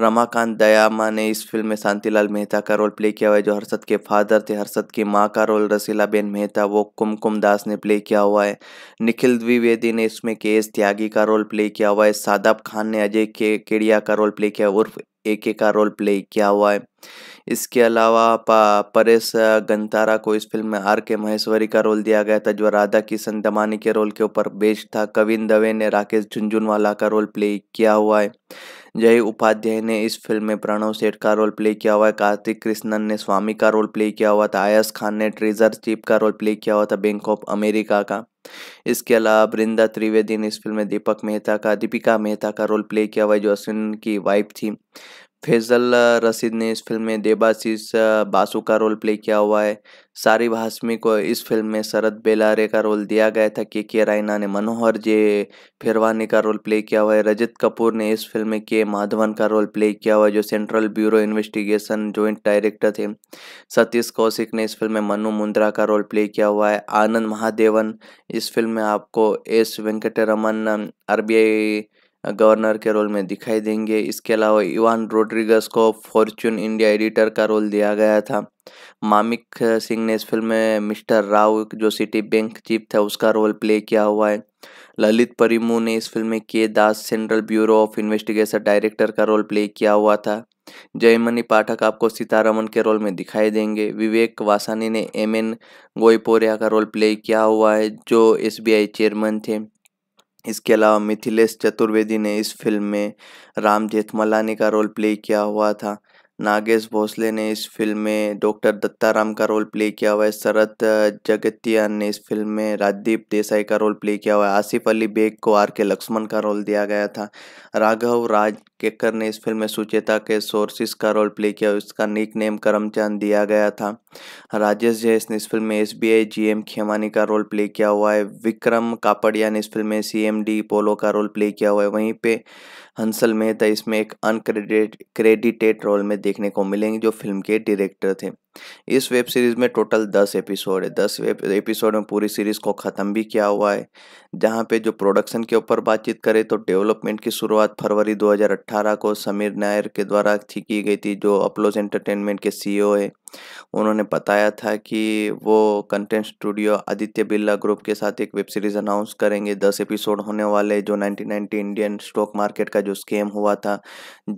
रमाकांत दयामा ने इस फिल्म में शांतिलाल मेहता का रोल प्ले किया हुआ है जो हर्षद के फादर थे हर्षद की माँ का रोल रसीला बेन मेहता वो कुमकुम दास ने प्ले किया हुआ है निखिल द्विवेदी ने इसमें के एस त्यागी का रोल प्ले किया हुआ है सादाब खान ने अजय के केड़िया का रोल प्ले किया उर्फ ए के का रोल प्ले किया हुआ है इसके अलावा परेश गंतारा को इस फिल्म में आर के महेश्वरी का रोल दिया गया था जो राधा किशन दमानी के रोल के ऊपर बेस्ट था कविन दवे ने राकेश झुंझुनवाला का रोल प्ले किया हुआ है जय उपाध्याय ने इस फिल्म में प्रणव सेठ का रोल प्ले किया हुआ है कार्तिक कृष्णन ने स्वामी का रोल प्ले किया हुआ था आयस खान ने ट्रेजर चीफ का रोल प्ले किया हुआ था बैंक ऑफ अमेरिका का इसके अलावा वृंदा त्रिवेदी ने इस फिल्म में दीपक मेहता का दीपिका मेहता का रोल प्ले किया हुआ है जो अश्विन की वाइफ थी फैजल रशीद ने इस फिल्म में देबाशीष बासु का रोल प्ले किया हुआ है सारी हाशमी को इस फिल्म में शरद बेलारे का रोल दिया गया था के के रायना ने मनोहर जे फिरवानी का रोल प्ले किया हुआ है रजत कपूर ने इस फिल्म में के माधवन का रोल प्ले किया हुआ है जो central bureau investigation joint director थे सतीश कौशिक ने इस फिल्म में मनु मुंद्रा का रोल प्ले किया हुआ है आनंद महादेवन इस फिल्म में आपको एस वेंकटरमन आर गवर्नर के रोल में दिखाई देंगे इसके अलावा इवान रोड्रिगस को फॉर्च्यून इंडिया एडिटर का रोल दिया गया था मामिक सिंह ने इस फिल्म में मिस्टर राव जो सिटी बैंक चीफ था उसका रोल प्ले किया हुआ है ललित परिमू ने इस फिल्म में K Das central bureau of investigation director का रोल प्ले किया हुआ था जयमणि पाठक आपको सीतारमन के रोल में दिखाई देंगे विवेक वासानी ने एम एन गोईपोरिया का रोल प्ले किया हुआ है जो एसबीआई चेयरमैन थे इसके अलावा मिथिलेश चतुर्वेदी ने इस फिल्म में राम जेठमलानी का रोल प्ले किया हुआ था नागेश भोसले ने इस फिल्म में डॉक्टर दत्ताराम का रोल प्ले किया हुआ है शरद जगतियान ने इस फिल्म में राजदीप देसाई का रोल प्ले किया हुआ है आसिफ अली बेग को आर के लक्ष्मण का रोल दिया गया था राघव राज केकर ने इस फिल्म में सुचेता के सोर्सिस का रोल प्ले किया इसका निक नेम करमचंद दिया गया था राजेश जयस ने इस फिल्म में S B I G M Khemani का रोल प्ले किया हुआ है विक्रम कापड़िया ने इस फिल्म में सी एम डी पोलो का रोल प्ले किया हुआ है वहीं पे हंसल मेहता इसमें एक अनक्रेडिटेड क्रेडिटेड रोल में देखने को मिलेंगे जो फिल्म के डायरेक्टर थे इस वेब सीरीज़ में टोटल दस एपिसोड है दस वेब एपिसोड में पूरी सीरीज़ को ख़त्म भी किया हुआ है जहाँ पे जो प्रोडक्शन के ऊपर बातचीत करें तो डेवलपमेंट की शुरुआत फरवरी 2018 को समीर नायर के द्वारा थी की गई थी जो अपलोज एंटरटेनमेंट के सीईओ e है उन्होंने बताया था कि वो content studio Aditya Birla group के साथ एक वेब सीरीज़ अनाउंस करेंगे दस एपिसोड होने वाले जो 1990 इंडियन स्टॉक मार्केट का जो स्कैम हुआ था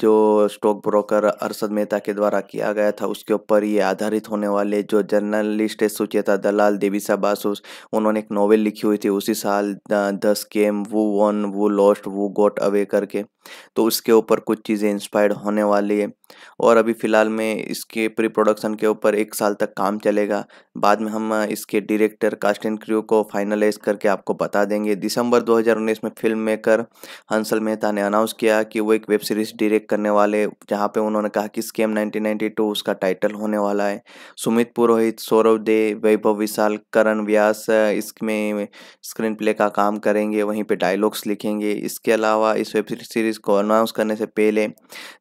जो स्टॉक ब्रोकर अरसद मेहता के द्वारा किया गया था उसके ऊपर ये आधार आधारित होने वाले जो जर्नलिस्ट है सुचेता दलाल देविसा बासुस उन्होंने एक नॉवेल लिखी हुई थी उसी साल the scam who won who lost who got away करके तो उसके ऊपर कुछ चीज़ें इंस्पायर्ड होने वाली है और अभी फ़िलहाल में इसके प्री प्रोडक्शन के ऊपर एक साल तक काम चलेगा बाद में हम इसके डायरेक्टर कास्ट एंड क्रियो को फाइनलाइज करके आपको बता देंगे दिसंबर 2019 में फिल्म मेकर हंसल मेहता ने अनाउंस किया कि वो एक वेब सीरीज डायरेक्ट करने वाले जहाँ पर उन्होंने कहा कि स्केम नाइनटीन उसका टाइटल होने वाला है सुमित पुरोहित सौरभ दे वैभव विशाल करण व्यास इसमें स्क्रीन प्ले का काम करेंगे वहीं पर डायलॉग्स लिखेंगे इसके अलावा इस वेब सीरीज रिलीज़ को अनाउंस करने से पहले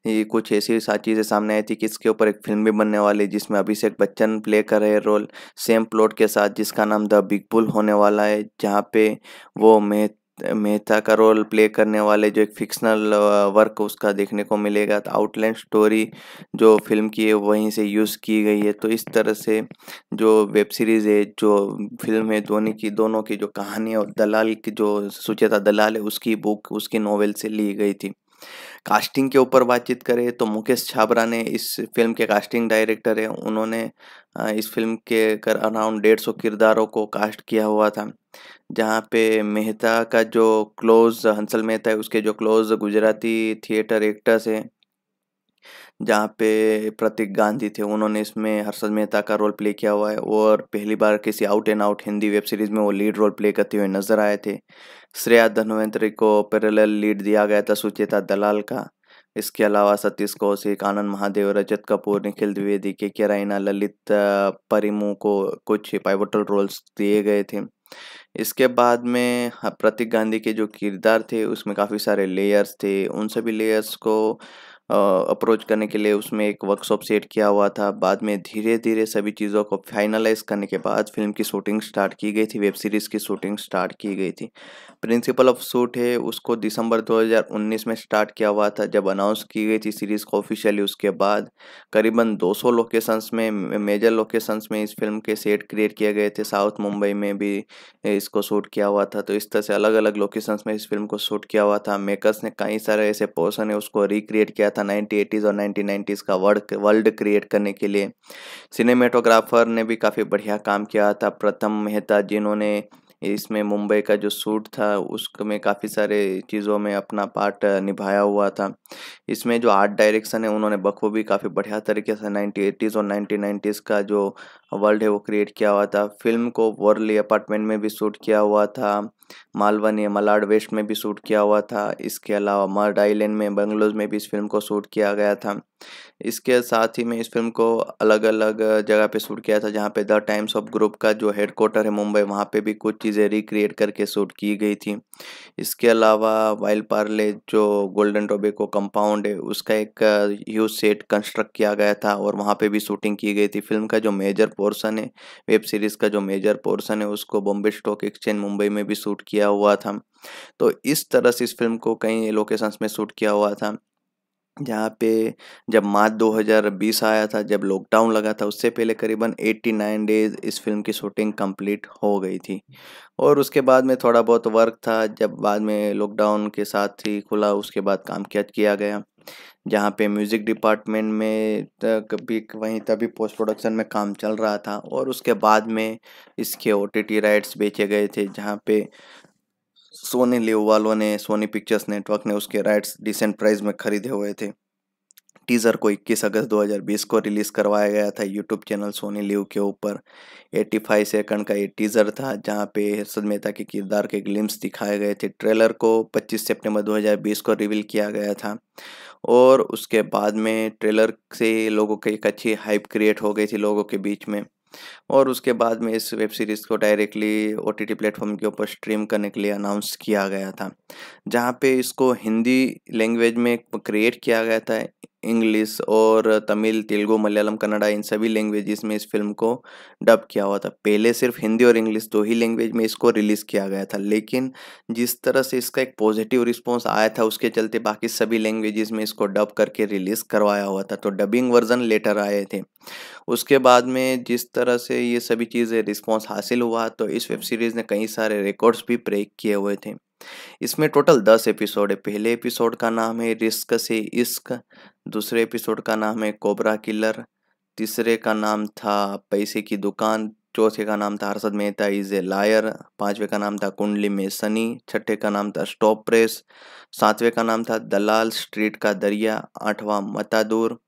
ये कुछ ऐसी चीज़ें सामने आई थी कि इसके ऊपर एक फिल्म भी बनने वाली जिसमें अभिषेक बच्चन प्ले कर रहे रोल सेम प्लॉट के साथ जिसका नाम द बिग बुल होने वाला है जहाँ पे वो मेहता मेहता का रोल प्ले करने वाले जो एक फिक्शनल वर्क उसका देखने को मिलेगा तो आउटलाइन स्टोरी जो फिल्म की है वहीं से यूज़ की गई है तो इस तरह से जो वेब सीरीज़ है जो फिल्म है दोनों की दोनों की जो कहानी और दलाल की जो सुचेता दलाल है उसकी बुक उसकी नोवेल से ली गई थी कास्टिंग के ऊपर बातचीत करें तो मुकेश छाबरा ने इस फिल्म के कास्टिंग डायरेक्टर हैं उन्होंने इस फिल्म के कर अराउंड डेढ़ सौ किरदारों को कास्ट किया हुआ था जहाँ पे मेहता का जो क्लोज़ हंसल मेहता है उसके जो क्लोज़ गुजराती थिएटर एक्टर्स हैं जहाँ पे प्रतीक गांधी थे उन्होंने इसमें हर्षद मेहता का रोल प्ले किया हुआ है और पहली बार किसी out and out Hindi web series में वो लीड रोल प्ले करते हुए नजर आए थे श्रेया धनवंतरी को पैरल लीड दिया गया था सुचेता दलाल का इसके अलावा सतीश कौशिक आनंद महादेव रजत कपूर निखिल द्विवेदी के के रैना ललित परिमू को कुछ पाइवटल रोल्स दिए गए थे इसके बाद में हाँ, प्रतीक गांधी के जो किरदार थे उसमें काफ़ी सारे लेयर्स थे उन सभी लेयर्स को अप्रोच करने के लिए उसमें एक वर्कशॉप सेट किया हुआ था बाद में धीरे धीरे सभी चीज़ों को फाइनलाइज करने के बाद फिल्म की शूटिंग स्टार्ट की गई थी वेब सीरीज़ की शूटिंग स्टार्ट की गई थी प्रिंसिपल ऑफ शूट है उसको दिसंबर 2019 में स्टार्ट किया हुआ था जब अनाउंस की गई थी सीरीज़ को ऑफिशियली उसके बाद करीबन दो लोकेशंस में मेजर लोकेशंस में इस फिल्म के सेट क्रिएट किए गए थे साउथ मुंबई में भी इसको शूट किया हुआ था तो इस तरह से अलग अलग लोकेशंस में इस फिल्म को शूट किया हुआ था मेकर्स ने कई सारे ऐसे पोर्सन है उसको रिक्रिएट किया था नाइनटी एटीज़ और नाइनटीन नाइन्टीज़ का वर्ल्ड वर्ल्ड क्रिएट करने के लिए सिनेमेटोग्राफर ने भी काफ़ी बढ़िया काम किया था प्रथम मेहता जिन्होंने इसमें मुंबई का जो सूट था उसमें काफ़ी सारे चीज़ों में अपना पार्ट निभाया हुआ था इसमें जो आर्ट डायरेक्शन है उन्होंने बखूबी काफ़ी बढ़िया तरीके से नाइनटी एटीज़ और नाइनटीन नाइन्टीज़ का जो वर्ल्ड है वो क्रिएट किया हुआ था फिल्म को वर्ली अपार्टमेंट में भी शूट किया हुआ था मालवा ने मलाड वेस्ट में भी शूट किया हुआ था इसके अलावा मर्ड आइलैंड में बंगलोर में भी इस फिल्म को शूट किया गया था इसके साथ ही में इस फिल्म को अलग अलग जगह पे शूट किया था जहाँ पे द टाइम्स ऑफ ग्रुप का जो हेडकोार्टर है मुंबई वहाँ पे भी कुछ चीज़ें रिक्रिएट करके शूट की गई थी इसके अलावा वाइल पार्ले जो गोल्डन टोबे को कंपाउंड है उसका एक ह्यूज सेट कंस्ट्रक्ट किया गया था और वहाँ पे भी शूटिंग की गई थी फिल्म का जो मेजर पोर्सन है वेब सीरीज़ का जो मेजर पोर्सन है उसको बॉम्बे स्टॉक एक्सचेंज मुंबई में भी शूट किया हुआ था तो इस तरह से इस फिल्म को कई लोकेशंस में शूट किया हुआ था जहाँ पे जब मार्च 2020 आया था जब लॉकडाउन लगा था उससे पहले करीबन 89 डेज इस फिल्म की शूटिंग कंप्लीट हो गई थी और उसके बाद में थोड़ा बहुत वर्क था जब बाद में लॉकडाउन के साथ ही खुला उसके बाद काम किया किया गया जहाँ पे म्यूज़िक डिपार्टमेंट में कभी वहीं तभी पोस्ट प्रोडक्शन में काम चल रहा था और उसके बाद में इसके ओ टी टी राइट्स बेचे गए थे जहाँ पे सोनी लिव वालों ने सोनी पिक्चर्स नेटवर्क ने उसके राइट्स डिसेंट प्राइस में खरीदे हुए थे टीज़र को 21 अगस्त 2020 को रिलीज़ करवाया गया था यूट्यूब चैनल सोनी लिव के ऊपर 85 सेकंड का ये टीज़र था जहाँ पे हर्षद मेहता के किरदार के ग्लिम्स दिखाए गए थे ट्रेलर को 25 सितंबर 2020 को रिवील किया गया था और उसके बाद में ट्रेलर से लोगों के एक अच्छी हाइप क्रिएट हो गई थी लोगों के बीच में और उसके बाद में इस वेब सीरीज़ को directly O T T platform के ऊपर स्ट्रीम करने के लिए अनाउंस किया गया था जहाँ पे इसको हिंदी लैंग्वेज में क्रिएट किया गया था इंग्लिश और तमिल तेलुगु मलयालम कन्नड़ा इन सभी लैंग्वेजेस में इस फिल्म को डब किया हुआ था पहले सिर्फ हिंदी और इंग्लिश दो ही लैंग्वेज में इसको रिलीज़ किया गया था लेकिन जिस तरह से इसका एक पॉजिटिव रिस्पॉन्स आया था उसके चलते बाकी सभी लैंग्वेजेस में इसको डब करके रिलीज़ करवाया हुआ था तो डबिंग वर्जन लेटर आए थे उसके बाद में जिस तरह से ये सभी चीज़ें रिस्पॉन्स हासिल हुआ तो इस वेब सीरीज़ ने कई सारे रिकॉर्ड्स भी ब्रेक किए हुए थे इसमें टोटल दस एपिसोड है पहले एपिसोड का नाम है रिस्क से इश्क दूसरे एपिसोड का नाम है कोबरा किलर तीसरे का नाम था पैसे की दुकान चौथे का नाम था Harshad Mehta is a liar पांचवे का नाम था कुंडली में सनी छठे का नाम था स्टॉप प्रेस सातवें का नाम था दलाल स्ट्रीट का दरिया आठवां मतादूर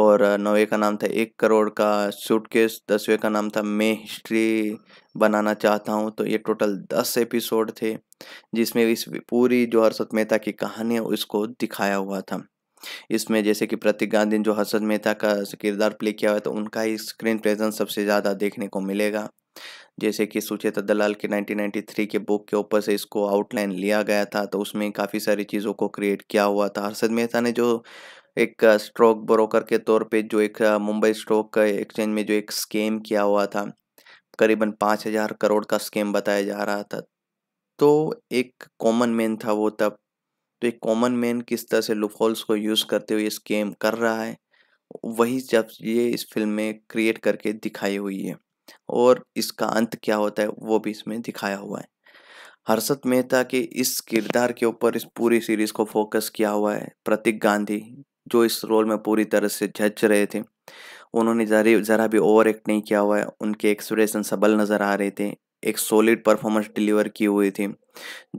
और नौवे का नाम था एक करोड़ का सूटकेस दसवें का नाम था मैं हिस्ट्री बनाना चाहता हूँ तो ये टोटल दस एपिसोड थे जिसमें इस पूरी जो हर्षद मेहता की कहानी है उसको दिखाया हुआ था इसमें जैसे कि प्रतीक गांधी जो हर्षद मेहता का किरदार प्ले किया हुआ तो उनका ही स्क्रीन प्रेजेंस सबसे ज़्यादा देखने को मिलेगा जैसे कि सुचेता दलाल के 1993 के बुक के ऊपर से इसको आउटलाइन लिया गया था तो उसमें काफ़ी सारी चीज़ों को क्रिएट किया हुआ था हर्षद मेहता ने जो एक स्टॉक ब्रोकर के तौर पे जो एक मुंबई स्टॉक एक्सचेंज में जो एक स्कैम किया हुआ था करीबन पाँच हज़ार करोड़ का स्कैम बताया जा रहा था तो एक कॉमन मैन था वो तब तो एक कॉमन मैन किस तरह से लुफॉल्स को यूज़ करते हुए स्कैम कर रहा है वही जब ये इस फिल्म में क्रिएट करके दिखाई हुई है और इसका अंत क्या होता है वो भी इसमें दिखाया हुआ है हर्षद मेहता के इस किरदार के ऊपर इस पूरी सीरीज़ को फोकस किया हुआ है प्रतीक गांधी जो इस रोल में पूरी तरह से झच रहे थे उन्होंने ज़रा भी ओवर एक्ट नहीं किया हुआ है उनके एक्सप्रेशन सबल नज़र आ रहे थे एक सॉलिड परफॉर्मेंस डिलीवर की हुई थी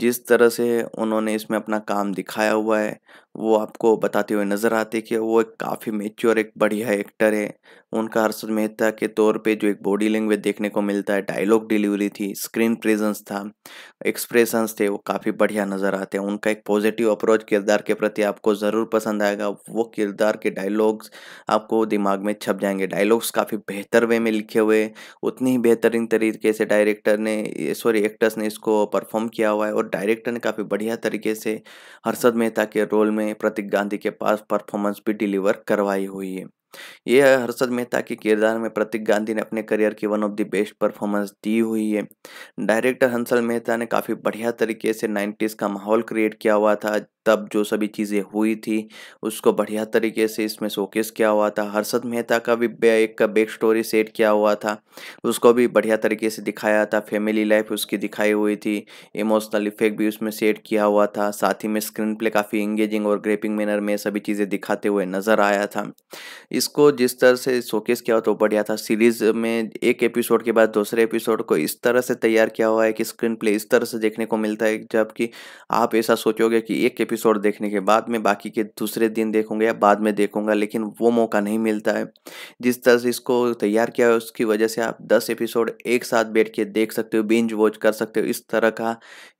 जिस तरह से उन्होंने इसमें अपना काम दिखाया हुआ है वो आपको बताते हुए नज़र आते कि वो एक काफ़ी मेच्योर एक बढ़िया एक्टर है उनका हर्षद मेहता के तौर पे जो एक बॉडी लैंग्वेज देखने को मिलता है डायलॉग डिलीवरी थी स्क्रीन प्रेजेंस था एक्सप्रेशंस थे वो काफ़ी बढ़िया नज़र आते हैं उनका एक पॉजिटिव अप्रोच किरदार के प्रति आपको ज़रूर पसंद आएगा वो किरदार के डायलॉग्स आपको दिमाग में छप जाएंगे डायलॉग्स काफ़ी बेहतर वे में लिखे हुए उतनी ही बेहतरीन तरीके से डायरेक्टर ने सॉरी एक्टर्स ने इसको परफॉर्म किया किया हुआ है और डायरेक्टर ने काफ़ी बढ़िया तरीके से हर्षद मेहता के रोल में प्रतीक गांधी के पास परफॉर्मेंस भी डिलीवर करवाई हुई है यह है हर्षद मेहता के किरदार में प्रतीक गांधी ने अपने करियर की one of the best performance दी हुई है डायरेक्टर हंसल मेहता ने काफ़ी बढ़िया तरीके से नाइन्टीज का माहौल क्रिएट किया हुआ था तब जो सभी चीज़ें हुई थी उसको बढ़िया तरीके से इसमें शोकेस किया हुआ था हर्षद मेहता का भी एक का बैक स्टोरी सेट किया हुआ था उसको भी बढ़िया तरीके से दिखाया था फैमिली लाइफ उसकी दिखाई हुई थी इमोशनल इफेक्ट भी उसमें सेट किया हुआ था साथ ही में स्क्रीन प्ले काफ़ी इंगेजिंग और ग्रेपिंग मैनर में सभी चीज़ें दिखाते हुए नज़र आया था इसको जिस तरह से शोकेस किया हो तो बढ़िया था सीरीज में एक एपिसोड के बाद दूसरे एपिसोड को इस तरह से तैयार किया हुआ है कि स्क्रीन प्ले इस तरह से देखने को मिलता है जबकि आप ऐसा सोचोगे कि एक एपिसोड देखने के बाद में बाकी के दूसरे दिन देखूंगा या बाद में देखूंगा लेकिन वो मौका नहीं मिलता है जिस तरह से इसको तैयार किया है उसकी वजह से आप दस एपिसोड एक साथ बैठ के देख सकते हो बिंज वॉच कर सकते हो इस तरह का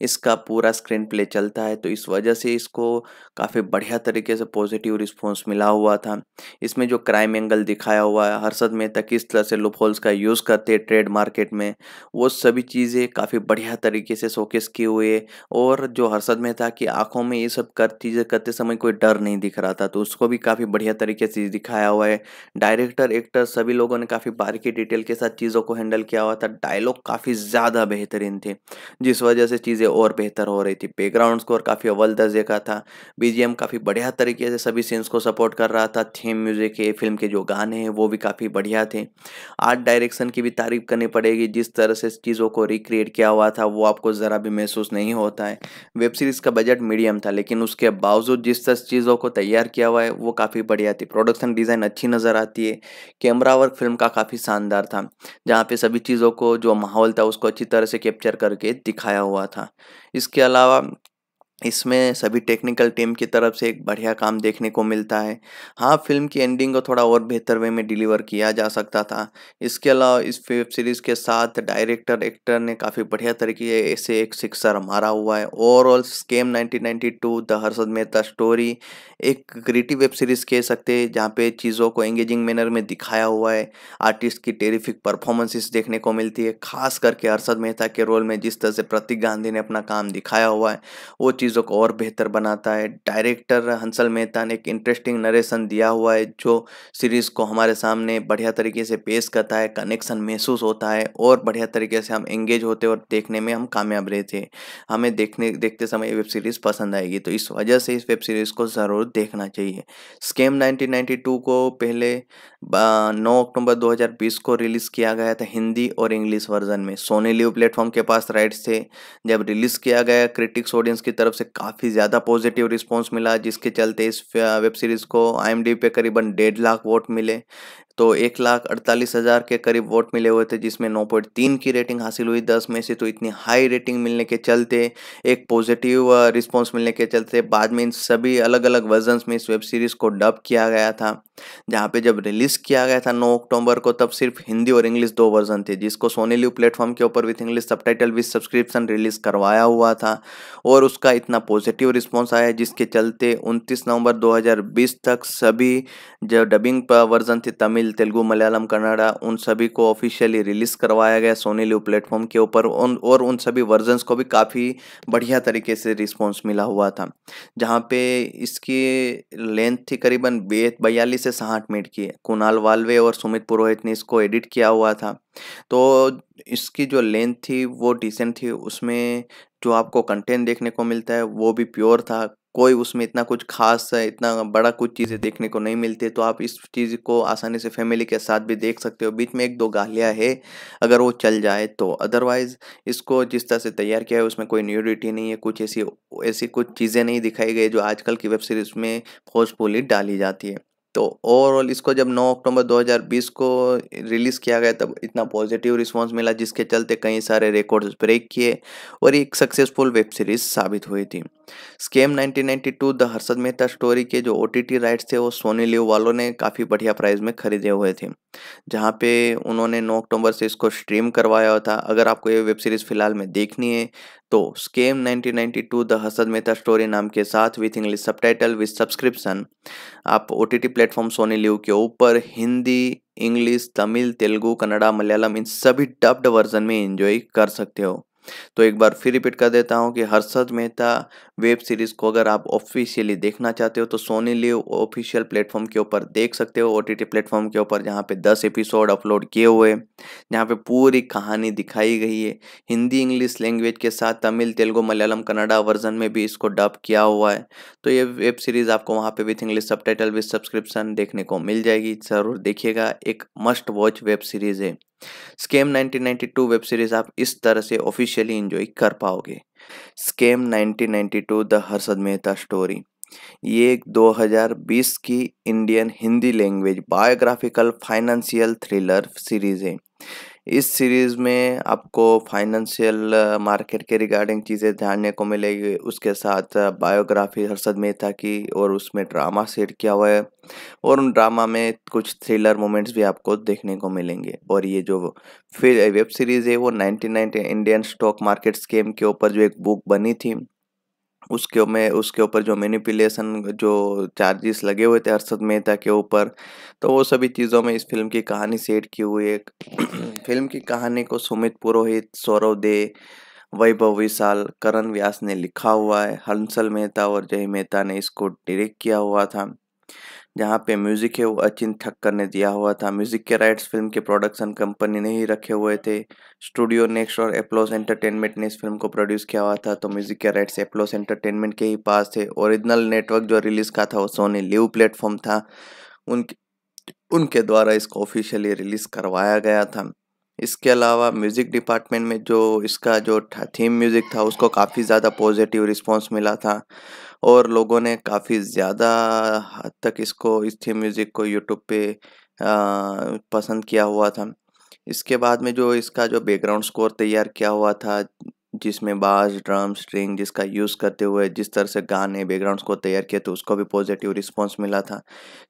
इसका पूरा स्क्रीन प्ले चलता है तो इस वजह से इसको काफ़ी बढ़िया तरीके से पॉजिटिव रिस्पॉन्स मिला हुआ था इसमें जो क्राइम एंगल दिखाया हुआ है हर्षद मेहता किस तरह से लुपहोल्स का यूज़ करते हैं ट्रेड मार्केट में वो सभी चीज़ें काफ़ी बढ़िया तरीके से शोकेस किए हुए और जो हर्षद मेहता की आंखों में ये सब कर चीज़ें करते समय कोई डर नहीं दिख रहा था तो उसको भी काफ़ी बढ़िया तरीके से दिखाया हुआ है डायरेक्टर एक्टर सभी लोगों ने काफ़ी बारीकी डिटेल के साथ चीज़ों को हैंडल किया हुआ था डायलॉग काफ़ी ज़्यादा बेहतरीन थे जिस वजह से चीज़ें और बेहतर हो रही थी बैकग्राउंड स्कोर काफ़ी अव्वल दर्जे का था बीजेम काफ़ी बढ़िया तरीके से सभी सीन्स को सपोर्ट कर रहा था थीम म्यूज़िक फिल्म के जो गाने हैं वो भी काफ़ी बढ़िया थे आर्ट डायरेक्शन की भी तारीफ करनी पड़ेगी जिस तरह से चीज़ों को रिक्रिएट किया हुआ था वो आपको ज़रा भी महसूस नहीं होता है वेब सीरीज़ का बजट मीडियम था लेकिन उसके बावजूद जिस तरह चीज़ों को तैयार किया हुआ है वो काफ़ी बढ़िया थी प्रोडक्शन डिज़ाइन अच्छी नज़र आती है कैमरा वर्क फिल्म का काफ़ी शानदार था जहाँ पर सभी चीज़ों को जो माहौल था उसको अच्छी तरह से कैप्चर करके दिखाया हुआ था इसके अलावा इसमें सभी टेक्निकल टीम की तरफ से एक बढ़िया काम देखने को मिलता है हाँ फिल्म की एंडिंग को थोड़ा और बेहतर वे में डिलीवर किया जा सकता था इसके अलावा इस वेब सीरीज़ के साथ डायरेक्टर एक्टर ने काफ़ी बढ़िया तरीके से ऐसे एक सिक्सर मारा हुआ है overall scam 1992 the Harshad Mehta story एक क्रिएटिव वेब सीरीज़ कह सकते हैं जहाँ पे चीज़ों को एंगेजिंग मैनर में दिखाया हुआ है आर्टिस्ट की टेरिफिक परफॉर्मेंसेस देखने को मिलती है खास करके हर्षद मेहता के रोल में जिस तरह से प्रतीक गांधी ने अपना काम दिखाया हुआ है वो चीज़ चीज़ों को और बेहतर बनाता है डायरेक्टर हंसल मेहता ने एक इंटरेस्टिंग नरेशन दिया हुआ है जो सीरीज़ को हमारे सामने बढ़िया तरीके से पेश करता है कनेक्शन महसूस होता है और बढ़िया तरीके से हम एंगेज होते और देखने में हम कामयाब रहे थे हमें देखने देखते समय ये वेब सीरीज़ पसंद आएगी तो इस वजह से इस वेब सीरीज़ को ज़रूर देखना चाहिए स्केम नाइनटीन को पहले नौ अक्टूबर दो को रिलीज़ किया गया था हिंदी और इंग्लिश वर्जन में सोनी लिव प्लेटफॉर्म के पास राइट्स थे जब रिलीज़ किया गया क्रिटिक्स ऑडियंस की तरफ तरफ से काफ़ी ज़्यादा पॉजिटिव रिस्पॉन्स मिला जिसके चलते इस वेब सीरीज़ को आई पे करीबन डेढ़ लाख वोट मिले तो एक लाख अड़तालीस हज़ार के करीब वोट मिले हुए थे जिसमें नौ पॉइंट तीन की रेटिंग हासिल हुई दस में से तो इतनी हाई रेटिंग मिलने के चलते एक पॉजिटिव रिस्पॉन्स uh, मिलने के चलते बाद में इन सभी अलग अलग वर्जन्स में इस वेब सीरीज़ को डब किया गया था जहाँ पे जब रिलीज़ किया गया था 9 अक्टूबर को तब सिर्फ हिंदी और इंग्लिश दो वर्जन थे जिसको सोनी लिव प्लेटफॉर्म के ऊपर with English subtitle with subscription release करवाया हुआ था और उसका इतना पॉजिटिव रिस्पॉन्स आया जिसके चलते 29 नवंबर 2020 तक सभी जो डबिंग वर्जन uh, थे तमिल तेलुगु मलयालम कन्नाडा उन सभी को ऑफिशियली रिलीज़ करवाया गया सोनी लिव प्लेटफॉर्म के ऊपर उन और उन सभी वर्जन्स को भी काफ़ी बढ़िया तरीके से रिस्पॉन्स मिला हुआ था जहाँ पे इसकी लेंथ थी करीबन बयालीस से साठ मिनट की कुणाल वालवे और सुमित पुरोहित ने इसको एडिट किया हुआ था तो इसकी जो लेंथ थी वो डिसेंट थी उसमें जो आपको कंटेंट देखने को मिलता है वो भी प्योर था कोई उसमें इतना कुछ खास है इतना बड़ा कुछ चीज़ें देखने को नहीं मिलती तो आप इस चीज़ को आसानी से फैमिली के साथ भी देख सकते हो बीच में एक दो गालियाँ है अगर वो चल जाए तो अदरवाइज़ इसको जिस तरह से तैयार किया है उसमें कोई न्यूडिटी नहीं है कुछ ऐसी ऐसी कुछ चीज़ें नहीं दिखाई गई जो आजकल की वेब सीरीज़ में फोर्सफुली डाली जाती है तो ओवरऑल इसको जब 9 अक्टूबर 2020 को रिलीज़ किया गया तब इतना पॉजिटिव रिस्पांस मिला जिसके चलते कई सारे रिकॉर्ड्स ब्रेक किए और एक सक्सेसफुल वेब सीरीज़ साबित हुई थी scam 1992 the Harshad Mehta story के जो ओ राइट्स थे वो सोनी लिव वालों ने काफ़ी बढ़िया प्राइस में खरीदे हुए थे जहाँ पे उन्होंने 9 अक्टूबर से इसको स्ट्रीम करवाया था अगर आपको ये वेब सीरीज़ फ़िलहाल में देखनी है तो scam 1992 the Harshad Mehta story नाम के साथ with English subtitle with subscription आप O T platform Sony live के ऊपर हिंदी इंग्लिश तमिल तेलुगु कन्नड़ा मलयालम इन सभी डब्ड वर्जन में एंजॉय कर सकते हो तो एक बार फिर रिपीट कर देता हूं कि हर्षद मेहता वेब सीरीज़ को अगर आप ऑफिशियली देखना चाहते हो तो सोनी लिव ऑफिशियल प्लेटफॉर्म के ऊपर देख सकते हो ओ टी प्लेटफॉर्म के ऊपर जहाँ पे दस एपिसोड अपलोड किए हुए जहाँ पे पूरी कहानी दिखाई गई है हिंदी इंग्लिश लैंग्वेज के साथ तमिल तेलुगु मलयालम कन्नडा वर्जन में भी इसको डब किया हुआ है तो ये वेब सीरीज़ आपको वहाँ पर with English subtitle with subscription देखने को मिल जाएगी ज़रूर देखिएगा एक मस्ट वॉच वेब सीरीज़ है स्केम 1992 वेब सीरीज़ आप इस तरह से ऑफिशियली इंजॉय कर पाओगे scam 1992 the Harshad Mehta story ये एक 2020 की Indian Hindi language biographical financial thriller series है इस सीरीज़ में आपको फाइनेंशियल मार्केट के रिगार्डिंग चीज़ें जानने को मिलेगी उसके साथ बायोग्राफी हर्षद मेहता की और उसमें ड्रामा सेट किया हुआ है और उन ड्रामा में कुछ थ्रिलर मोमेंट्स भी आपको देखने को मिलेंगे और ये जो फिर वेब सीरीज़ है वो nineteen Indian stock market scheme के ऊपर जो एक बुक बनी थी उसके में उसके ऊपर जो मैनिपुलेशन जो चार्जेस लगे हुए थे हर्षद मेहता के ऊपर तो वो सभी चीज़ों में इस फिल्म की कहानी सेट की हुई है फिल्म की कहानी को सुमित पुरोहित सौरव दे वैभव विशाल करण व्यास ने लिखा हुआ है हंसल मेहता और जय मेहता ने इसको डायरेक्ट किया हुआ था जहाँ पे म्यूज़िक है वो अचिन ठक्कर ने दिया हुआ था म्यूज़िक के राइट्स फिल्म के प्रोडक्शन कंपनी ने ही रखे हुए थे स्टूडियो नेक्स्ट और एप्लोस एंटरटेनमेंट ने इस फिल्म को प्रोड्यूस किया हुआ था तो म्यूज़िक के राइट्स एप्लोस एंटरटेनमेंट के ही पास थे ओरिजिनल नेटवर्क जो रिलीज़ का था वो सोनी लिव प्लेटफॉर्म था उनके उनके द्वारा इसको ऑफिशियली रिलीज़ करवाया गया था इसके अलावा म्यूज़िक डिपार्टमेंट में जो इसका जो थीम म्यूज़िक था उसको काफ़ी ज़्यादा पॉजिटिव रिस्पांस मिला था और लोगों ने काफ़ी ज़्यादा हद तक इसको इस थीम म्यूज़िक को यूट्यूब पे आ, पसंद किया हुआ था इसके बाद में जो इसका जो बैकग्राउंड स्कोर तैयार किया हुआ था जिसमें बाज ड्रम स्ट्रिंग जिसका यूज़ करते हुए जिस तरह से गाने बैकग्राउंड को तैयार किया तो उसको भी पॉजिटिव रिस्पांस मिला था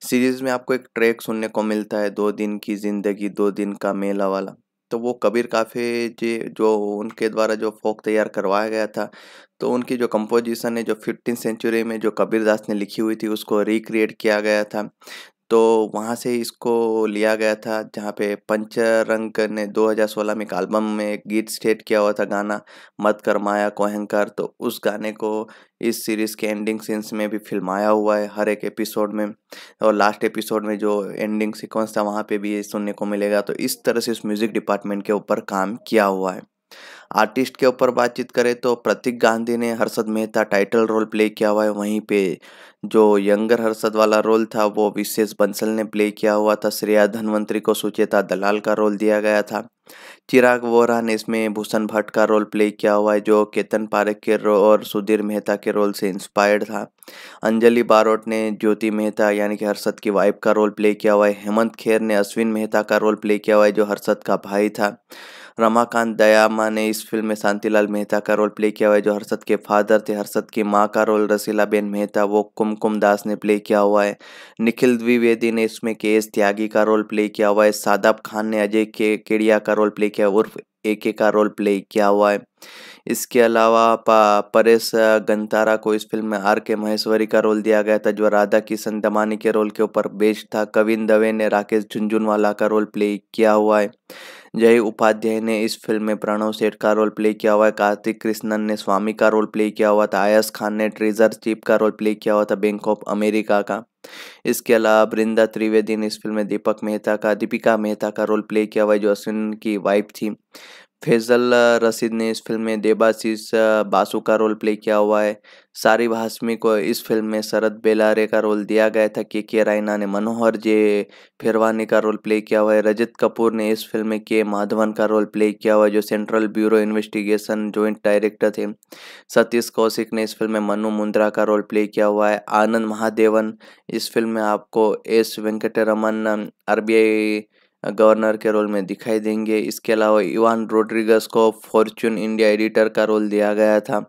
सीरीज़ में आपको एक ट्रैक सुनने को मिलता है दो दिन की ज़िंदगी दो दिन का मेला वाला तो वो कबीर काफ़ी जी जो उनके द्वारा जो फोक तैयार करवाया गया था तो उनकी जो कंपोजिशन है जो फिफ्टीन सेंचुरी में जो कबीर दास ने लिखी हुई थी उसको रिक्रिएट किया गया था तो वहाँ से इसको लिया गया था जहाँ पे पंचरंग ने 2016 में एक एल्बम में एक गीत स्टेट किया हुआ था गाना मत कर माया को तो उस गाने को इस सीरीज़ के एंडिंग सीन्स में भी फिल्माया हुआ है हर एक एपिसोड में और लास्ट एपिसोड में जो एंडिंग सीक्वेंस था वहाँ पे भी ये सुनने को मिलेगा तो इस तरह से इस म्यूज़िक डिपार्टमेंट के ऊपर काम किया हुआ है आर्टिस्ट के ऊपर बातचीत करें तो प्रतीक गांधी ने Harshad Mehta title role play किया हुआ है वहीं पे जो यंगर हर्षद वाला रोल था वो विशेष बंसल ने प्ले किया हुआ था श्रेया धनवंतरी को सुचेता दलाल का रोल दिया गया था चिराग वोरा ने इसमें भूषण भट्ट का रोल प्ले किया हुआ है जो केतन पारे के रोल और सुधीर मेहता के रोल से इंस्पायर्ड था अंजलि बारोट ने ज्योति मेहता यानी कि हर्षद की वाइफ का रोल प्ले किया हुआ है हेमंत खेर ने अश्विन मेहता का रोल प्ले किया हुआ है जो हर्षद का भाई था रमाकांत दयामा ने इस फिल्म में शांतिलाल मेहता का रोल प्ले किया हुआ है जो हर्षद के फादर थे हर्षद की माँ का रोल रसीला बेन मेहता वो कुमकुम दास ने प्ले किया हुआ है निखिल द्विवेदी ने इसमें के एस त्यागी का रोल प्ले किया हुआ है सादाब खान ने अजय के केड़िया का रोल प्ले किया उर्फ ए के का रोल प्ले किया हुआ है इसके अलावा परेश गंतारा को इस फिल्म में आर के महेश्वरी का रोल दिया गया था जो राधा किशन दमानी के रोल के ऊपर बेस्ट था कविन दवे ने राकेश झुंझुनवाला का रोल प्ले किया हुआ है जय उपाध्याय ने इस फिल्म में प्रणव सेठ का रोल प्ले किया हुआ है कार्तिक कृष्णन ने स्वामी का रोल प्ले किया हुआ था आयस खान ने ट्रेजर चीफ का रोल प्ले किया हुआ था बैंक ऑफ अमेरिका का इसके अलावा वृंदा त्रिवेदी ने इस फिल्म में दीपक मेहता का दीपिका मेहता का रोल प्ले किया हुआ है जो अश्विन की वाइफ थी फैजल रशीद ने इस फिल्म में देबाशीष बासु का रोल प्ले किया हुआ है सारी हाशमी को इस फिल्म में शरद बेलारे का रोल दिया गया था के के रैना ने मनोहर जे फिरवानी का रोल प्ले किया हुआ है रजत कपूर ने इस फिल्म में के माधवन का रोल प्ले किया हुआ है जो central bureau investigation joint director थे सतीश कौशिक ने इस फिल्म में मनु मुंद्रा का रोल प्ले किया हुआ है आनंद महादेवन इस फिल्म में आपको एस वेंकटरमन आर गवर्नर के रोल में दिखाई देंगे इसके अलावा इवान रोड्रिगस को फॉर्च्यून इंडिया एडिटर का रोल दिया गया था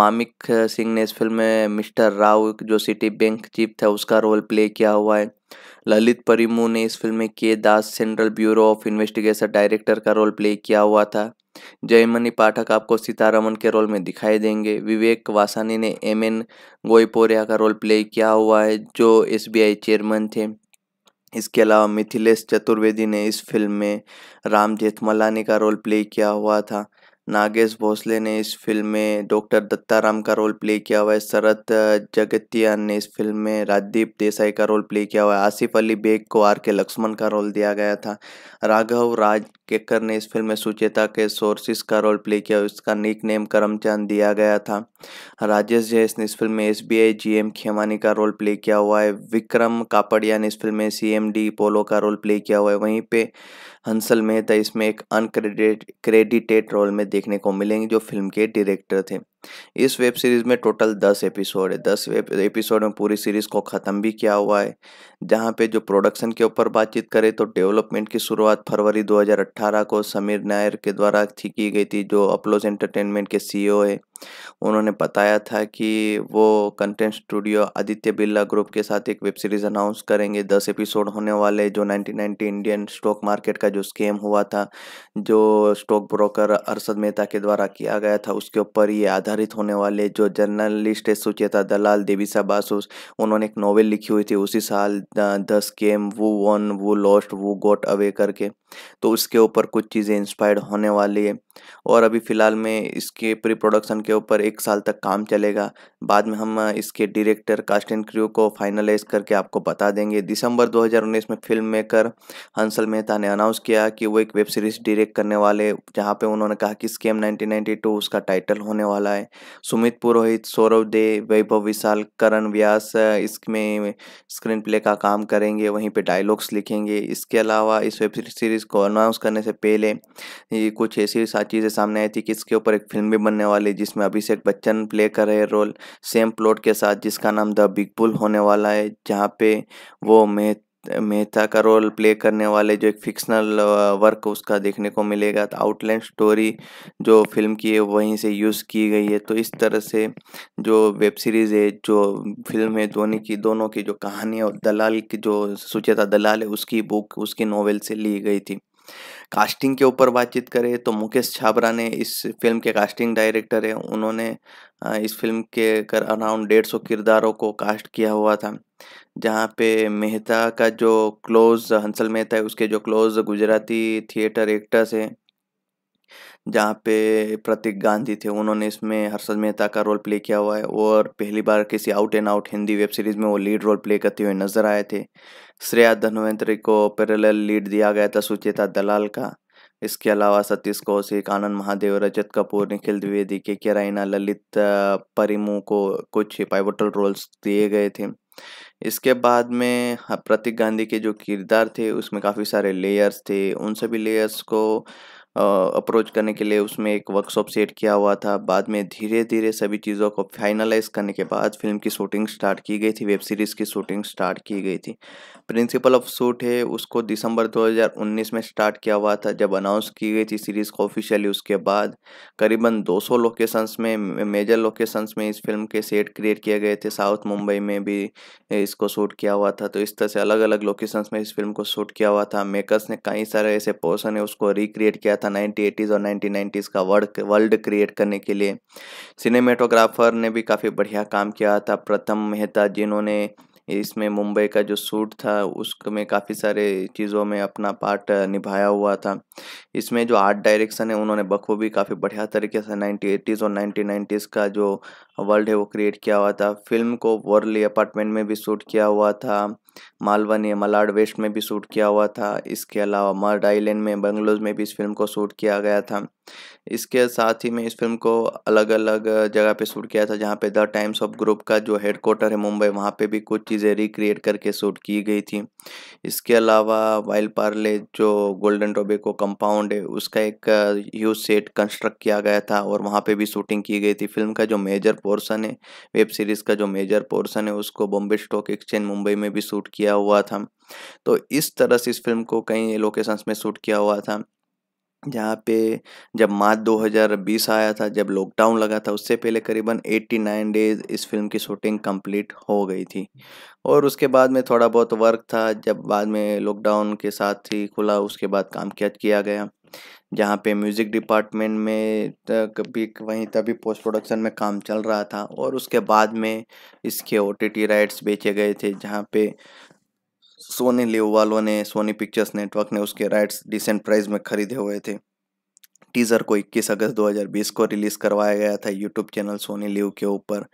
मामिक सिंह ने इस फिल्म में मिस्टर राव जो सिटी बैंक चीफ था उसका रोल प्ले किया हुआ है ललित परिमू ने इस फिल्म में K Das central bureau of investigation director का रोल प्ले किया हुआ था जयमणि पाठक आपको सीतारमन के रोल में दिखाई देंगे विवेक वासानी ने एम एन गोईपोरिया का रोल प्ले किया हुआ है जो एसबीआई चेयरमैन थे इसके अलावा मिथिलेश चतुर्वेदी ने इस फिल्म में राम जेठमलानी का रोल प्ले किया हुआ था नागेश भोसले ने इस फिल्म में डॉक्टर दत्ताराम का रोल प्ले किया हुआ है शरत जगतियान ने इस फिल्म में राजदीप देसाई का रोल प्ले किया हुआ है आसिफ अली बेग को आर के लक्ष्मण का रोल दिया गया था राघव राज केकर ने इस फिल्म में सुचेता के सोर्सिस का रोल प्ले किया इसका निक नेम करमचंद दिया गया था राजेश जयस ने इस फिल्म में S B I G M Khemani का रोल प्ले किया हुआ है विक्रम कापड़िया ने इस फिल्म में सी एम डी पोलो का रोल प्ले किया हुआ है वहीं पे हंसल मेहता इसमें एक अनक्रेडिट क्रेडिटेड रोल में देखने को मिलेंगे जो फिल्म के डायरेक्टर थे इस वेब सीरीज़ में टोटल दस एपिसोड है दस वेब एपिसोड में पूरी सीरीज़ को ख़त्म भी किया हुआ है जहाँ पे जो प्रोडक्शन के ऊपर बातचीत करें तो डेवलपमेंट की शुरुआत फरवरी 2018 को समीर नायर के द्वारा की गई थी जो अपलोज एंटरटेनमेंट के सी e है उन्होंने बताया था कि वो content studio Aditya Birla group के साथ एक वेब सीरीज़ अनाउंस करेंगे दस एपिसोड होने वाले जो नाइनटीन इंडियन स्टॉक मार्केट का जो स्कैम हुआ था जो स्टॉक ब्रोकर अरसद मेहता के द्वारा किया गया था उसके ऊपर ये आधारित होने वाले जो जर्नलिस्ट है सुचेता दलाल देवीसा बासुस उन्होंने एक नॉवेल लिखी हुई थी उसी साल the scam who won who lost who got away करके तो उसके ऊपर कुछ चीज़ें इंस्पायर्ड होने वाली है और अभी फ़िलहाल में इसके प्री प्रोडक्शन के ऊपर एक साल तक काम चलेगा बाद में हम इसके डायरेक्टर कास्ट एंड क्रू को फाइनलाइज करके आपको बता देंगे दिसंबर 2019 में फिल्म मेकर हंसल मेहता ने अनाउंस किया कि वो एक वेब सीरीज डायरेक्ट करने वाले जहां पे उन्होंने कहा कि स्केम 1992 उसका टाइटल होने वाला है सुमित पुरोहित सौरभ दे वैभव विशाल करण व्यास इसमें स्क्रीन प्ले का काम करेंगे वहीं पर डायलॉग्स लिखेंगे इसके अलावा इस वेब सीरीज़ को अनाउंस करने से पहले कुछ ऐसी चीज़ें सामने आई थी कि इसके ऊपर एक फिल्म भी बनने वाली जिसमें जिसमें अभिषेक बच्चन प्ले कर रहे रोल सेम प्लॉट के साथ जिसका नाम द बिग बुल होने वाला है जहाँ पे वो मेहता का रोल प्ले करने वाले जो एक फिक्शनल वर्क उसका देखने को मिलेगा तो आउटलाइन स्टोरी जो फिल्म की है वहीं से यूज़ की गई है तो इस तरह से जो वेब सीरीज़ है जो फिल्म है दोनों की दोनों की जो कहानी और दलाल की जो सुचेता दलाल है उसकी बुक उसकी नोवेल से ली गई थी कास्टिंग के ऊपर बातचीत करें तो मुकेश छाबरा ने इस फिल्म के कास्टिंग डायरेक्टर है उन्होंने इस फिल्म के कर अराउंड डेढ़ सौ किरदारों को कास्ट किया हुआ था जहाँ पे मेहता का जो क्लोज हंसल मेहता है उसके जो क्लोज गुजराती थिएटर एक्टर्स हैं जहाँ पे प्रतीक गांधी थे उन्होंने इसमें हर्षद मेहता का रोल प्ले किया हुआ है और पहली बार किसी out and out Hindi web series में वो लीड रोल प्ले करते हुए नजर आए थे श्रेया धनवंतरी को पेरेल लीड दिया गया था सुचेता दलाल का इसके अलावा सतीश कौशिक आनंद महादेव रजत कपूर निखिल द्विवेदी के के रैना ललित परिमू को कुछ पाइवटल रोल्स दिए गए थे इसके बाद में हाँ, प्रतीक गांधी के जो किरदार थे उसमें काफ़ी सारे लेयर्स थे उन सभी लेयर्स को अप्रोच करने के लिए उसमें एक वर्कशॉप सेट किया हुआ था बाद में धीरे धीरे सभी चीज़ों को फाइनलाइज करने के बाद फिल्म की शूटिंग स्टार्ट की गई थी वेब सीरीज़ की शूटिंग स्टार्ट की गई थी प्रिंसिपल ऑफ शूट है उसको दिसंबर 2019 में स्टार्ट किया हुआ था जब अनाउंस की गई थी सीरीज़ को ऑफिशियली उसके बाद करीबन दो लोकेशंस में मेजर लोकेशंस में इस फिल्म के सेट क्रिएट किए गए थे साउथ मुंबई में भी इसको शूट किया हुआ था तो इस तरह से अलग अलग लोकेशंस में इस फिल्म को शूट किया हुआ था मेकर्स ने कई सारे ऐसे पोर्सन है उसको रिक्रिएट किया गया था नाइनटी एटीज़ और नाइनटीन नाइन्टीज़ का वर्ल्ड वर्ल्ड क्रिएट करने के लिए सिनेमेटोग्राफर ने भी काफ़ी बढ़िया काम किया था प्रथम मेहता जिन्होंने इसमें मुंबई का जो सूट था उसमें काफ़ी सारे चीज़ों में अपना पार्ट निभाया हुआ था इसमें जो आर्ट डायरेक्शन है उन्होंने बखूबी काफ़ी बढ़िया तरीके से नाइनटी एटीज़ और नाइनटीन नाइन्टीज़ का जो वर्ल्ड है वो क्रिएट किया हुआ था फिल्म को वर्ली अपार्टमेंट में भी शूट किया हुआ था मालवनी मलाड वेस्ट में भी शूट किया हुआ था इसके अलावा मर्ड आइलैंड में बंगलोर में भी इस फिल्म को शूट किया गया था इसके साथ ही में इस फिल्म को अलग अलग जगह पे शूट किया था जहाँ पे द टाइम्स ऑफ ग्रुप का जो हेड क्वार्टर है मुंबई वहाँ पे भी कुछ चीज़ें रिक्रिएट करके शूट की गई थी इसके अलावा वाइल पार्ले जो गोल्डन टोबे को कंपाउंड है उसका एक ह्यूज सेट कंस्ट्रक्ट किया गया था और वहाँ पर भी शूटिंग की गई थी फिल्म का जो मेजर पोर्शन है वेब सीरीज़ का जो मेजर पोर्सन है उसको बॉम्बे स्टॉक एक्सचेंज मुंबई में भी शूट किया हुआ था तो इस तरह से इस फिल्म को कई लोकेशंस में शूट किया हुआ था जहाँ पे जब मार्च 2020 आया था जब लॉकडाउन लगा था उससे पहले करीबन 89 डेज इस फिल्म की शूटिंग कंप्लीट हो गई थी और उसके बाद में थोड़ा बहुत वर्क था जब बाद में लॉकडाउन के साथ ही खुला उसके बाद काम किया गया जहाँ पे म्यूज़िक डिपार्टमेंट में तक भी वहीं तभी पोस्ट प्रोडक्शन में काम चल रहा था और उसके बाद में इसके ओ टी टी राइट्स बेचे गए थे जहाँ पे सोनी लिव वालों ने सोनी पिक्चर्स नेटवर्क ने उसके राइट्स डिसेंट प्राइस में खरीदे हुए थे टीज़र को 21 अगस्त 2020 को रिलीज़ करवाया गया था यूट्यूब चैनल सोनी लिव के ऊपर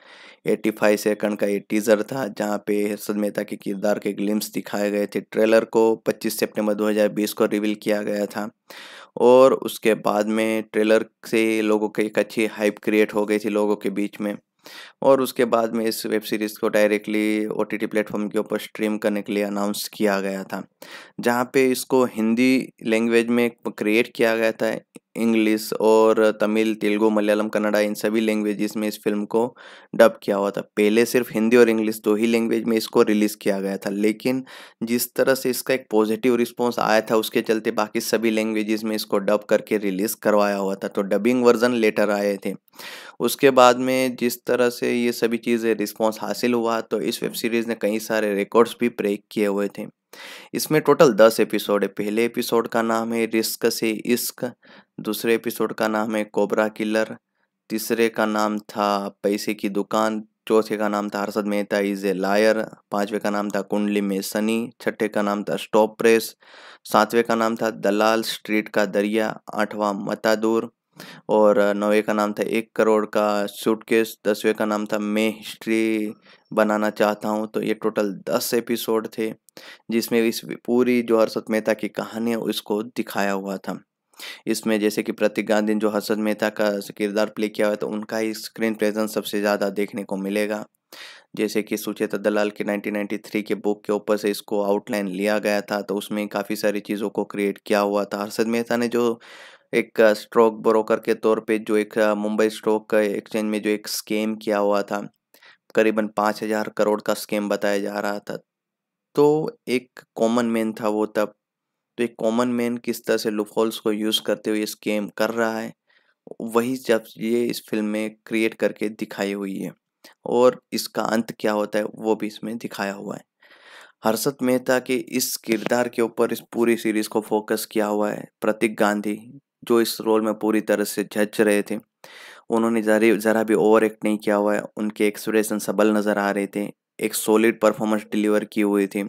85 सेकंड का ये टीज़र था जहाँ पे हर्षद मेहता के किरदार के ग्लिम्स दिखाए गए थे ट्रेलर को 25 सितंबर 2020 को रिवील किया गया था और उसके बाद में ट्रेलर से लोगों के एक अच्छी हाइप क्रिएट हो गई थी लोगों के बीच में और उसके बाद में इस वेब सीरीज़ को directly O T T platform के ऊपर स्ट्रीम करने के लिए अनाउंस किया गया था जहाँ पे इसको हिंदी लैंग्वेज में क्रिएट किया गया था इंग्लिश और तमिल तेलुगु मलयालम कन्नड़ा इन सभी लैंग्वेजेस में इस फिल्म को डब किया हुआ था पहले सिर्फ हिंदी और इंग्लिश दो ही लैंग्वेज में इसको रिलीज़ किया गया था लेकिन जिस तरह से इसका एक पॉजिटिव रिस्पॉन्स आया था उसके चलते बाकी सभी लैंग्वेजेस में इसको डब करके रिलीज़ करवाया हुआ था तो डबिंग वर्जन लेटर आए थे उसके बाद में जिस तरह से ये सभी चीज़ें रिस्पॉन्स हासिल हुआ तो इस वेब सीरीज़ ने कई सारे रिकॉर्ड्स भी ब्रेक किए हुए थे इसमें टोटल दस एपिसोड है पहले एपिसोड का नाम है रिस्क से इश्क दूसरे एपिसोड का नाम है कोबरा किलर तीसरे का नाम था पैसे की दुकान चौथे का नाम था Harshad Mehta is a liar पांचवे का नाम था कुंडली में सनी छठे का नाम था स्टॉप प्रेस सातवें का नाम था दलाल स्ट्रीट का दरिया आठवां मतादूर और नौवे का नाम था एक करोड़ का सूटकेस दसवें का नाम था मे हिस्ट्री बनाना चाहता हूँ तो ये टोटल दस एपिसोड थे जिसमें इस पूरी जो हर्षद मेहता की कहानी है उसको दिखाया हुआ था इसमें जैसे कि प्रतीक गांधी जो हर्षद मेहता का किरदार प्ले किया हुआ तो उनका ही स्क्रीन प्रेजेंस सबसे ज़्यादा देखने को मिलेगा जैसे कि सुचेता दलाल के 1993 के बुक के ऊपर से इसको आउटलाइन लिया गया था तो उसमें काफ़ी सारी चीज़ों को क्रिएट किया हुआ था हर्षद मेहता ने जो एक स्ट्रोक ब्रोकर के तौर पे जो एक मुंबई स्टॉक एक्सचेंज में जो एक स्कीम किया हुआ था करीबन पाँच हजार करोड़ का स्कैम बताया जा रहा था तो एक कॉमन मैन था वो तब तो एक कॉमन मैन किस तरह से लुफॉल्स को यूज़ करते हुए स्कैम कर रहा है वही जब ये इस फिल्म में क्रिएट करके दिखाई हुई है और इसका अंत क्या होता है वो भी इसमें दिखाया हुआ है हर्षद मेहता के इस किरदार के ऊपर इस पूरी सीरीज़ को फोकस किया हुआ है प्रतीक गांधी जो इस रोल में पूरी तरह से झच रहे थे उन्होंने जरा भी ओवर एक्ट नहीं किया हुआ है उनके एक्सप्रेशन सबल नज़र आ रहे थे एक सॉलिड परफॉर्मेंस डिलीवर की हुई थी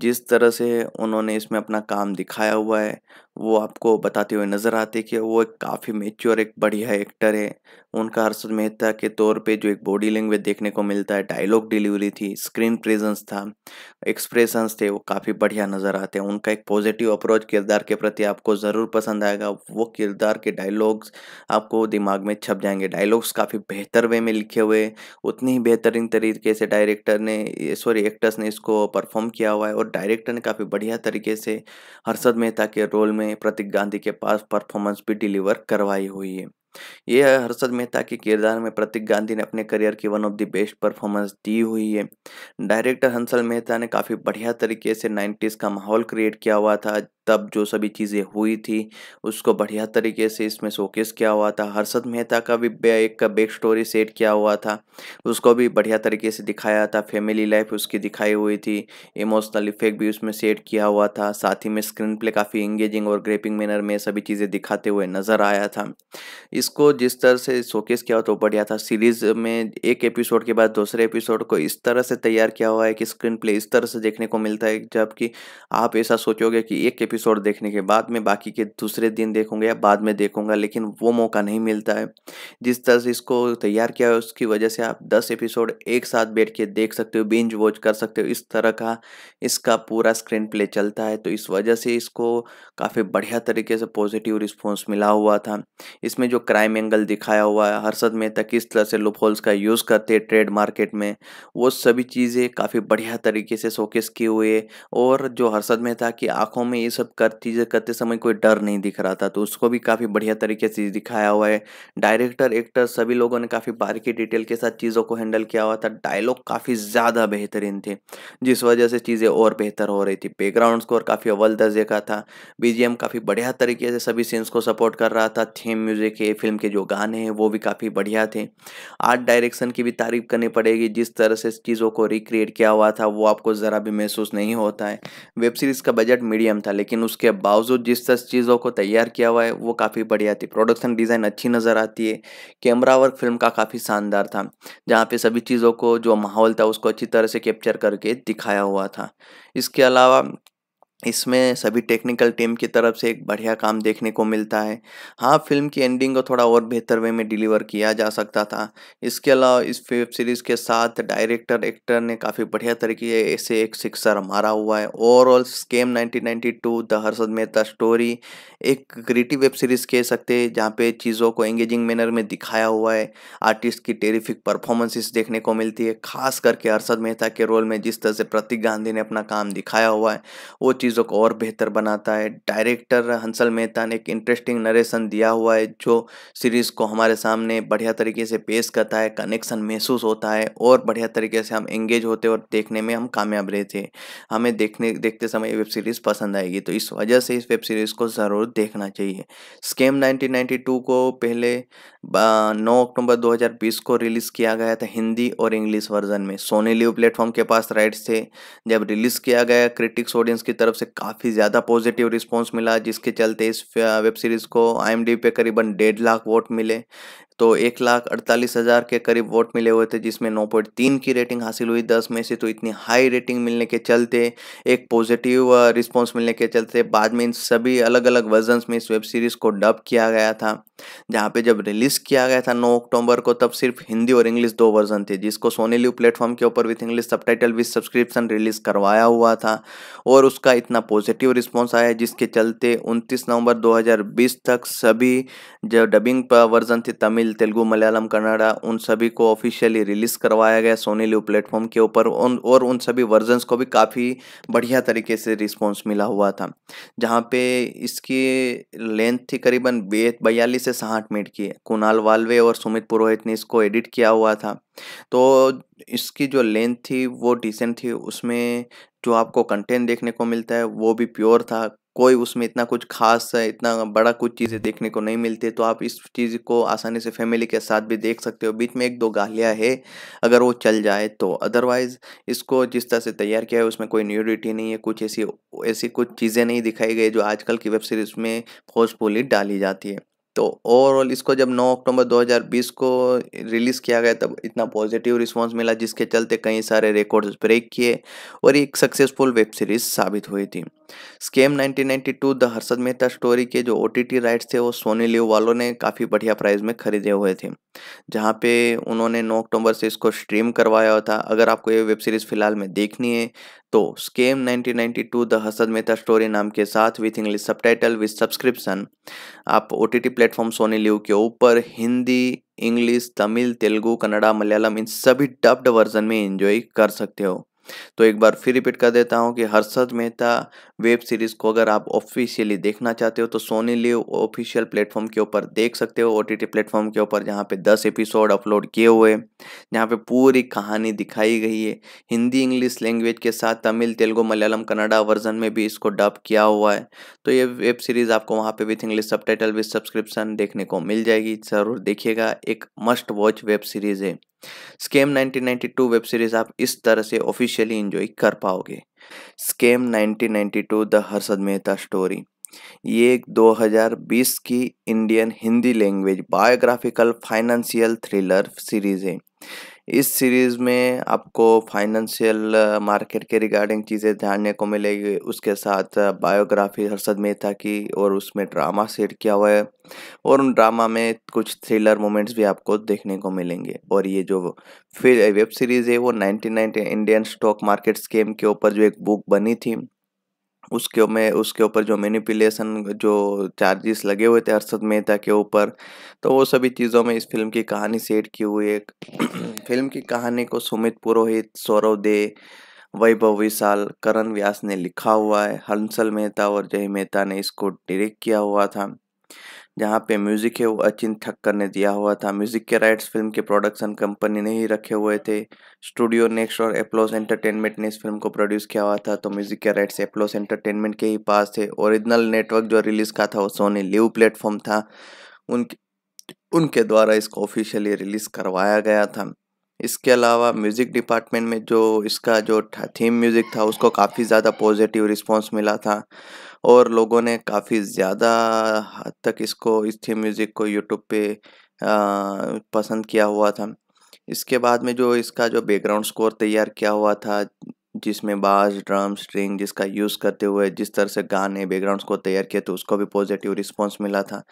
जिस तरह से उन्होंने इसमें अपना काम दिखाया हुआ है वो आपको बताते हुए नज़र आते कि वो एक काफ़ी मेच्योर एक बढ़िया एक्टर है उनका हर्षद मेहता के तौर पे जो एक बॉडी लैंग्वेज देखने को मिलता है डायलॉग डिलीवरी थी स्क्रीन प्रेजेंस था एक्सप्रेशंस थे वो काफ़ी बढ़िया नज़र आते हैं उनका एक पॉजिटिव अप्रोच किरदार के प्रति आपको ज़रूर पसंद आएगा वो किरदार के डायलॉग्स आपको दिमाग में छप जाएंगे डायलॉग्स काफ़ी बेहतर वे में लिखे हुए उतनी ही बेहतरीन तरीके से डायरेक्टर ने सॉरी एक्टर्स ने इसको परफॉर्म किया किया हुआ है और डायरेक्टर ने काफ़ी बढ़िया तरीके से हर्षद मेहता के रोल में प्रतीक गांधी के पास परफॉर्मेंस भी डिलीवर करवाई हुई है यह हर्षद मेहता के किरदार में प्रतीक गांधी ने अपने करियर की one of the best performance दी हुई है डायरेक्टर हंसल मेहता ने काफ़ी बढ़िया तरीके से नाइन्टीज का माहौल क्रिएट किया हुआ था तब जो सभी चीज़ें हुई थी उसको बढ़िया तरीके से इसमें शोकेस किया हुआ था हर्षद मेहता का भी एक का बैक स्टोरी सेट किया हुआ था उसको भी बढ़िया तरीके से दिखाया था फैमिली लाइफ उसकी दिखाई हुई थी इमोशनल इफेक्ट भी उसमें सेट किया हुआ था साथ ही में स्क्रीन प्ले काफ़ी इंगेजिंग और ग्रेपिंग मैनर में सभी चीज़ें दिखाते हुए नज़र आया था इसको जिस तरह से शोकेस किया हुआ तो बढ़िया था सीरीज़ में एक एपिसोड के बाद दूसरे एपिसोड को इस तरह से तैयार किया हुआ है कि स्क्रीन प्ले इस तरह से देखने को मिलता है जबकि आप ऐसा सोचोगे कि एक एपिसोड देखने के बाद में बाकी के दूसरे दिन देखूंगा या बाद में देखूंगा लेकिन वो मौका नहीं मिलता है जिस तरह से इसको तैयार किया है उसकी वजह से आप दस एपिसोड एक साथ बैठ के देख सकते हो बिंज वॉच कर सकते हो इस तरह का इसका पूरा स्क्रीन प्ले चलता है तो इस वजह से इसको काफ़ी बढ़िया तरीके से पॉजिटिव रिस्पॉन्स मिला हुआ था इसमें जो क्राइम एंगल दिखाया हुआ है हर्षद मेहता किस तरह से लुपहोल्स का यूज़ करते हैं ट्रेड मार्केट में वो सभी चीज़ें काफ़ी बढ़िया तरीके से शोकेस किए हुए और जो हर्षद मेहता की आंखों में इस सब कर चीज़ें करते समय कोई डर नहीं दिख रहा था तो उसको भी काफ़ी बढ़िया तरीके से दिखाया हुआ है डायरेक्टर एक्टर सभी लोगों ने काफ़ी बारीकी डिटेल के साथ चीज़ों को हैंडल किया हुआ था डायलॉग काफ़ी ज़्यादा बेहतरीन थे जिस वजह से चीज़ें और बेहतर हो रही थी बैकग्राउंड स्कोर काफ़ी अव्वल दर्जे का था बी काफ़ी बढ़िया तरीके से सभी सीन्स को सपोर्ट कर रहा था थीम म्यूजिक है फिल्म के जो गाने हैं वो भी काफ़ी बढ़िया थे आर्ट डायरेक्शन की भी तारीफ करनी पड़ेगी जिस तरह से चीज़ों को रिक्रिएट किया हुआ था वो आपको ज़रा भी महसूस नहीं होता है वेब सीरीज़ का बजट मीडियम था लेकिन लेकिन उसके बावजूद जिस तरह चीज़ों को तैयार किया हुआ है वो काफ़ी बढ़िया थी प्रोडक्शन डिज़ाइन अच्छी नज़र आती है कैमरा वर्क फिल्म का काफ़ी शानदार था जहाँ पे सभी चीज़ों को जो माहौल था उसको अच्छी तरह से कैप्चर करके दिखाया हुआ था इसके अलावा इसमें सभी टेक्निकल टीम की तरफ से एक बढ़िया काम देखने को मिलता है हाँ फिल्म की एंडिंग को थोड़ा और बेहतर वे में डिलीवर किया जा सकता था इसके अलावा इस वेब सीरीज़ के साथ डायरेक्टर एक्टर ने काफ़ी बढ़िया तरीके से एक सिक्सर मारा हुआ है overall scam 1992 the Harshad Mehta story एक क्रिएटिव वेब सीरीज़ कह सकते हैं जहाँ पे चीज़ों को एंगेजिंग मैनर में दिखाया हुआ है आर्टिस्ट की टेरिफिक परफॉर्मेंसेस देखने को मिलती है खास करके हर्षद मेहता के रोल में जिस तरह से प्रतीक गांधी ने अपना काम दिखाया हुआ है वो चीज़ चीज़ों को और बेहतर बनाता है डायरेक्टर हंसल मेहता ने एक इंटरेस्टिंग नरेशन दिया हुआ है जो सीरीज़ को हमारे सामने बढ़िया तरीके से पेश करता है कनेक्शन महसूस होता है और बढ़िया तरीके से हम एंगेज होते और देखने में हम कामयाब रहे थे हमें देखने देखते समय ये वेब सीरीज़ पसंद आएगी तो इस वजह से इस वेब सीरीज़ को ज़रूर देखना चाहिए स्केम नाइनटीन को पहले नौ अक्टूबर दो को रिलीज़ किया गया था हिंदी और इंग्लिश वर्जन में सोनी लिव प्लेटफॉर्म के पास राइट्स थे जब रिलीज़ किया गया क्रिटिक्स ऑडियंस की तरफ से काफ़ी ज़्यादा पॉजिटिव रिस्पॉन्स मिला जिसके चलते इस वेब सीरीज़ को आई पे करीबन डेढ़ लाख वोट मिले तो एक लाख अड़तालीस हज़ार के करीब वोट मिले हुए थे जिसमें नौ पॉइंट तीन की रेटिंग हासिल हुई दस में से तो इतनी हाई रेटिंग मिलने के चलते एक पॉजिटिव रिस्पॉन्स uh, मिलने के चलते बाद में इन सभी अलग अलग वर्जन्स में इस वेब सीरीज़ को डब किया गया था जहाँ पे जब रिलीज़ किया गया था 9 अक्टूबर को तब सिर्फ हिंदी और इंग्लिश दो वर्जन थे जिसको सोनी लिव प्लेटफॉर्म के ऊपर with English subtitle with subscription release करवाया हुआ था और उसका इतना पॉजिटिव रिस्पॉन्स आया जिसके चलते 29 नवंबर 2020 तक सभी जो डबिंग वर्जन uh, थे तमिल तमिल तेलुगु मलयालम कन्नड़ा उन सभी को ऑफिशियली रिलीज़ करवाया गया सोनी लिव प्लेटफॉर्म के ऊपर और उन सभी वर्जन्स को भी काफ़ी बढ़िया तरीके से रिस्पॉन्स मिला हुआ था जहाँ पे इसकी लेंथ थी करीबन बयालीस से साठ मिनट की कुणाल वालवे और सुमित पुरोहित ने इसको एडिट किया हुआ था तो इसकी जो लेंथ थी वो डिसेंट थी उसमें जो आपको कंटेंट देखने को मिलता है वो भी प्योर था कोई उसमें इतना कुछ खास है इतना बड़ा कुछ चीज़ें देखने को नहीं मिलती तो आप इस चीज़ को आसानी से फैमिली के साथ भी देख सकते हो बीच में एक दो गालियाँ है अगर वो चल जाए तो अदरवाइज़ इसको जिस तरह से तैयार किया है उसमें कोई न्यूडिटी नहीं है कुछ ऐसी ऐसी कुछ चीज़ें नहीं दिखाई गई जो आजकल की वेब सीरीज़ में फोर्सफुली डाली जाती है तो ओवरऑल इसको जब 9 अक्टूबर 2020 को रिलीज़ किया गया तब इतना पॉजिटिव रिस्पांस मिला जिसके चलते कई सारे रिकॉर्ड्स ब्रेक किए और एक सक्सेसफुल वेब सीरीज साबित हुई थी scam 1992 the Harshad Mehta story के जो ओ राइट्स थे वो सोनी लिव वालों ने काफ़ी बढ़िया प्राइस में खरीदे हुए थे जहाँ पे उन्होंने 9 अक्टूबर से इसको स्ट्रीम करवाया था अगर आपको ये वेब सीरीज़ फिलहाल में देखनी है तो स्केम 1992 द हसद मेहता स्टोरी नाम के साथ with English subtitle with subscription आप O T T platform Sony live के ऊपर हिंदी इंग्लिश तमिल तेलुगू कन्नड़ा मलयालम इन सभी डब्ड वर्जन में एंजॉय कर सकते हो तो एक बार फिर रिपीट कर देता हूँ कि हर्षद मेहता वेब सीरीज़ को अगर आप ऑफिशियली देखना चाहते हो तो सोनी लिव ऑफिशियल प्लेटफॉर्म के ऊपर देख सकते हो ओ टी प्लेटफॉर्म के ऊपर जहाँ पे दस एपिसोड अपलोड किए हुए जहाँ पे पूरी कहानी दिखाई गई है हिंदी इंग्लिश लैंग्वेज के साथ तमिल तेलुगु मलयालम कन्नाडा वर्जन में भी इसको डब किया हुआ है तो ये वेब सीरीज़ आपको वहाँ पर with English subtitle with subscription देखने को मिल जाएगी ज़रूर देखिएगा एक मस्ट वॉच वेब सीरीज़ है स्केम 1992 वेब सीरीज आप इस तरह से ऑफिशियली इंजॉय कर पाओगे scam 1992 the Harshad Mehta story ये एक 2020 की Indian Hindi language biographical financial thriller series है इस सीरीज़ में आपको फाइनेंशियल मार्केट के रिगार्डिंग चीज़ें जानने को मिलेगी उसके साथ बायोग्राफी हर्षद मेहता की और उसमें ड्रामा सेट किया हुआ है और उन ड्रामा में कुछ थ्रिलर मोमेंट्स भी आपको देखने को मिलेंगे और ये जो फिर वेब सीरीज़ है वो nineteen Indian stock market scheme के ऊपर जो एक बुक बनी थी उसके में उसके ऊपर जो मैनिपुलेशन जो चार्जेस लगे हुए थे हर्षद मेहता के ऊपर तो वो सभी चीज़ों में इस फिल्म की कहानी सेट की हुई है फिल्म की कहानी को सुमित पुरोहित सौरव दे वैभव विशाल करण व्यास ने लिखा हुआ है हंसल मेहता और जय मेहता ने इसको डायरेक्ट किया हुआ था जहाँ पे म्यूज़िक है वो अचिन ठक्कर ने दिया हुआ था म्यूज़िक के राइट्स फिल्म के प्रोडक्शन कंपनी ने ही रखे हुए थे स्टूडियो नेक्स्ट और एप्लोस एंटरटेनमेंट ने इस फिल्म को प्रोड्यूस किया हुआ था तो म्यूज़िक के राइट्स एप्लोस एंटरटेनमेंट के ही पास थे ओरिजिनल नेटवर्क जो रिलीज़ का था वो सोनी लिव प्लेटफॉर्म था उनके उनके द्वारा इसको ऑफिशियली रिलीज़ करवाया गया था इसके अलावा म्यूज़िक डिपार्टमेंट में जो इसका जो थीम म्यूज़िक था उसको काफ़ी ज़्यादा पॉजिटिव रिस्पॉन्स मिला था और लोगों ने काफ़ी ज़्यादा हद तक इसको इस थीम म्यूज़िक को यूट्यूब पे पसंद किया हुआ था इसके बाद में जो इसका जो बैकग्राउंड स्कोर तैयार किया हुआ था जिसमें बाज ड्रम स्ट्रिंग जिसका यूज़ करते हुए जिस तरह से गाने बैकग्राउंड स्कोर तैयार किया तो उसको भी पॉजिटिव रिस्पांस मिला था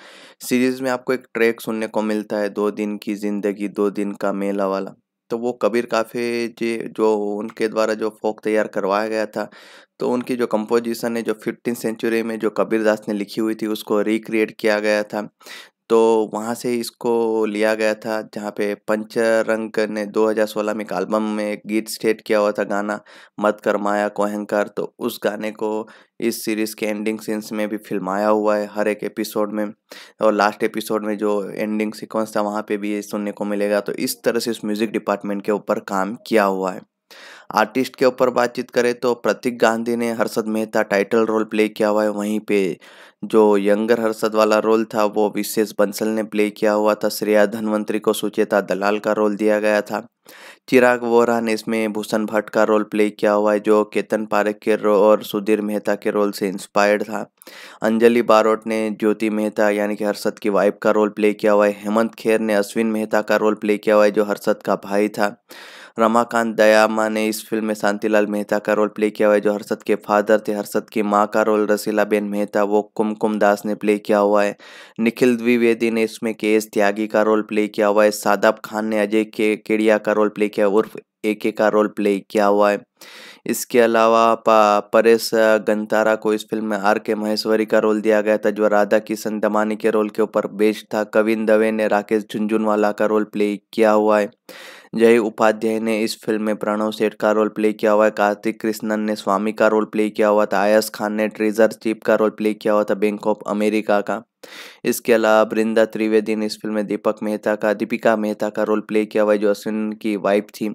सीरीज़ में आपको एक ट्रैक सुनने को मिलता है दो दिन की ज़िंदगी दो दिन का मेला वाला तो वो कबीर काफ़ी जी जो उनके द्वारा जो फोक तैयार करवाया गया था तो उनकी जो कंपोजिशन है जो फिफ्टीन सेंचुरी में जो कबीर दास ने लिखी हुई थी उसको रिक्रिएट किया गया था तो वहाँ से इसको लिया गया था जहाँ पे पंचरंग ने 2016 में एक एल्बम में एक गीत स्टेट किया हुआ था गाना मत कर माया को तो उस गाने को इस सीरीज़ के एंडिंग सीन्स में भी फिल्माया हुआ है हर एक एपिसोड में और लास्ट एपिसोड में जो एंडिंग सीक्वेंस था वहाँ पे भी ये सुनने को मिलेगा तो इस तरह से इस म्यूज़िक डिपार्टमेंट के ऊपर काम किया हुआ है आर्टिस्ट के ऊपर बातचीत करें तो प्रतीक गांधी ने Harshad Mehta title role play किया हुआ है वहीं पे जो यंगर हर्षद वाला रोल था वो विशेष बंसल ने प्ले किया हुआ था श्रेया धनवंतरी को सुचेता दलाल का रोल दिया गया था चिराग वोरा ने इसमें भूषण भट्ट का रोल प्ले किया हुआ है जो केतन पारे के और सुधीर मेहता के रोल से इंस्पायर्ड था अंजलि बारोट ने ज्योति मेहता यानी कि हर्षद की वाइफ का रोल प्ले किया हुआ है हेमंत खेर ने अश्विन मेहता का रोल प्ले किया हुआ है जो हर्षद का भाई था रमाकांत दयामा ने इस फिल्म में शांतिलाल मेहता का रोल प्ले किया हुआ है जो हर्षद के फादर थे हर्षद की माँ का रोल रसीला बेन मेहता वो कुमकुम दास ने प्ले किया हुआ है निखिल द्विवेदी ने इसमें के एस त्यागी का रोल प्ले किया हुआ है सादाब खान ने अजय के केड़िया का रोल प्ले किया उर्फ ए के का रोल प्ले किया हुआ है इसके अलावा परेश गंतारा को इस फिल्म में आर के महेश्वरी का रोल दिया गया था जो राधा किशन दमानी के रोल के ऊपर बेस्ड था कविन दवे ने राकेश झुंझुनवाला का रोल प्ले किया हुआ है जय उपाध्याय ने इस फिल्म में प्रणव सेठ का रोल प्ले किया हुआ है कार्तिक कृष्णन ने स्वामी का रोल प्ले किया हुआ था आयस खान ने ट्रेजर चीफ का रोल प्ले किया हुआ था बैंक ऑफ अमेरिका का इसके अलावा बृंदा त्रिवेदी ने इस फिल्म में दीपक मेहता का दीपिका मेहता का रोल प्ले किया हुआ है जो अश्विन की वाइफ थी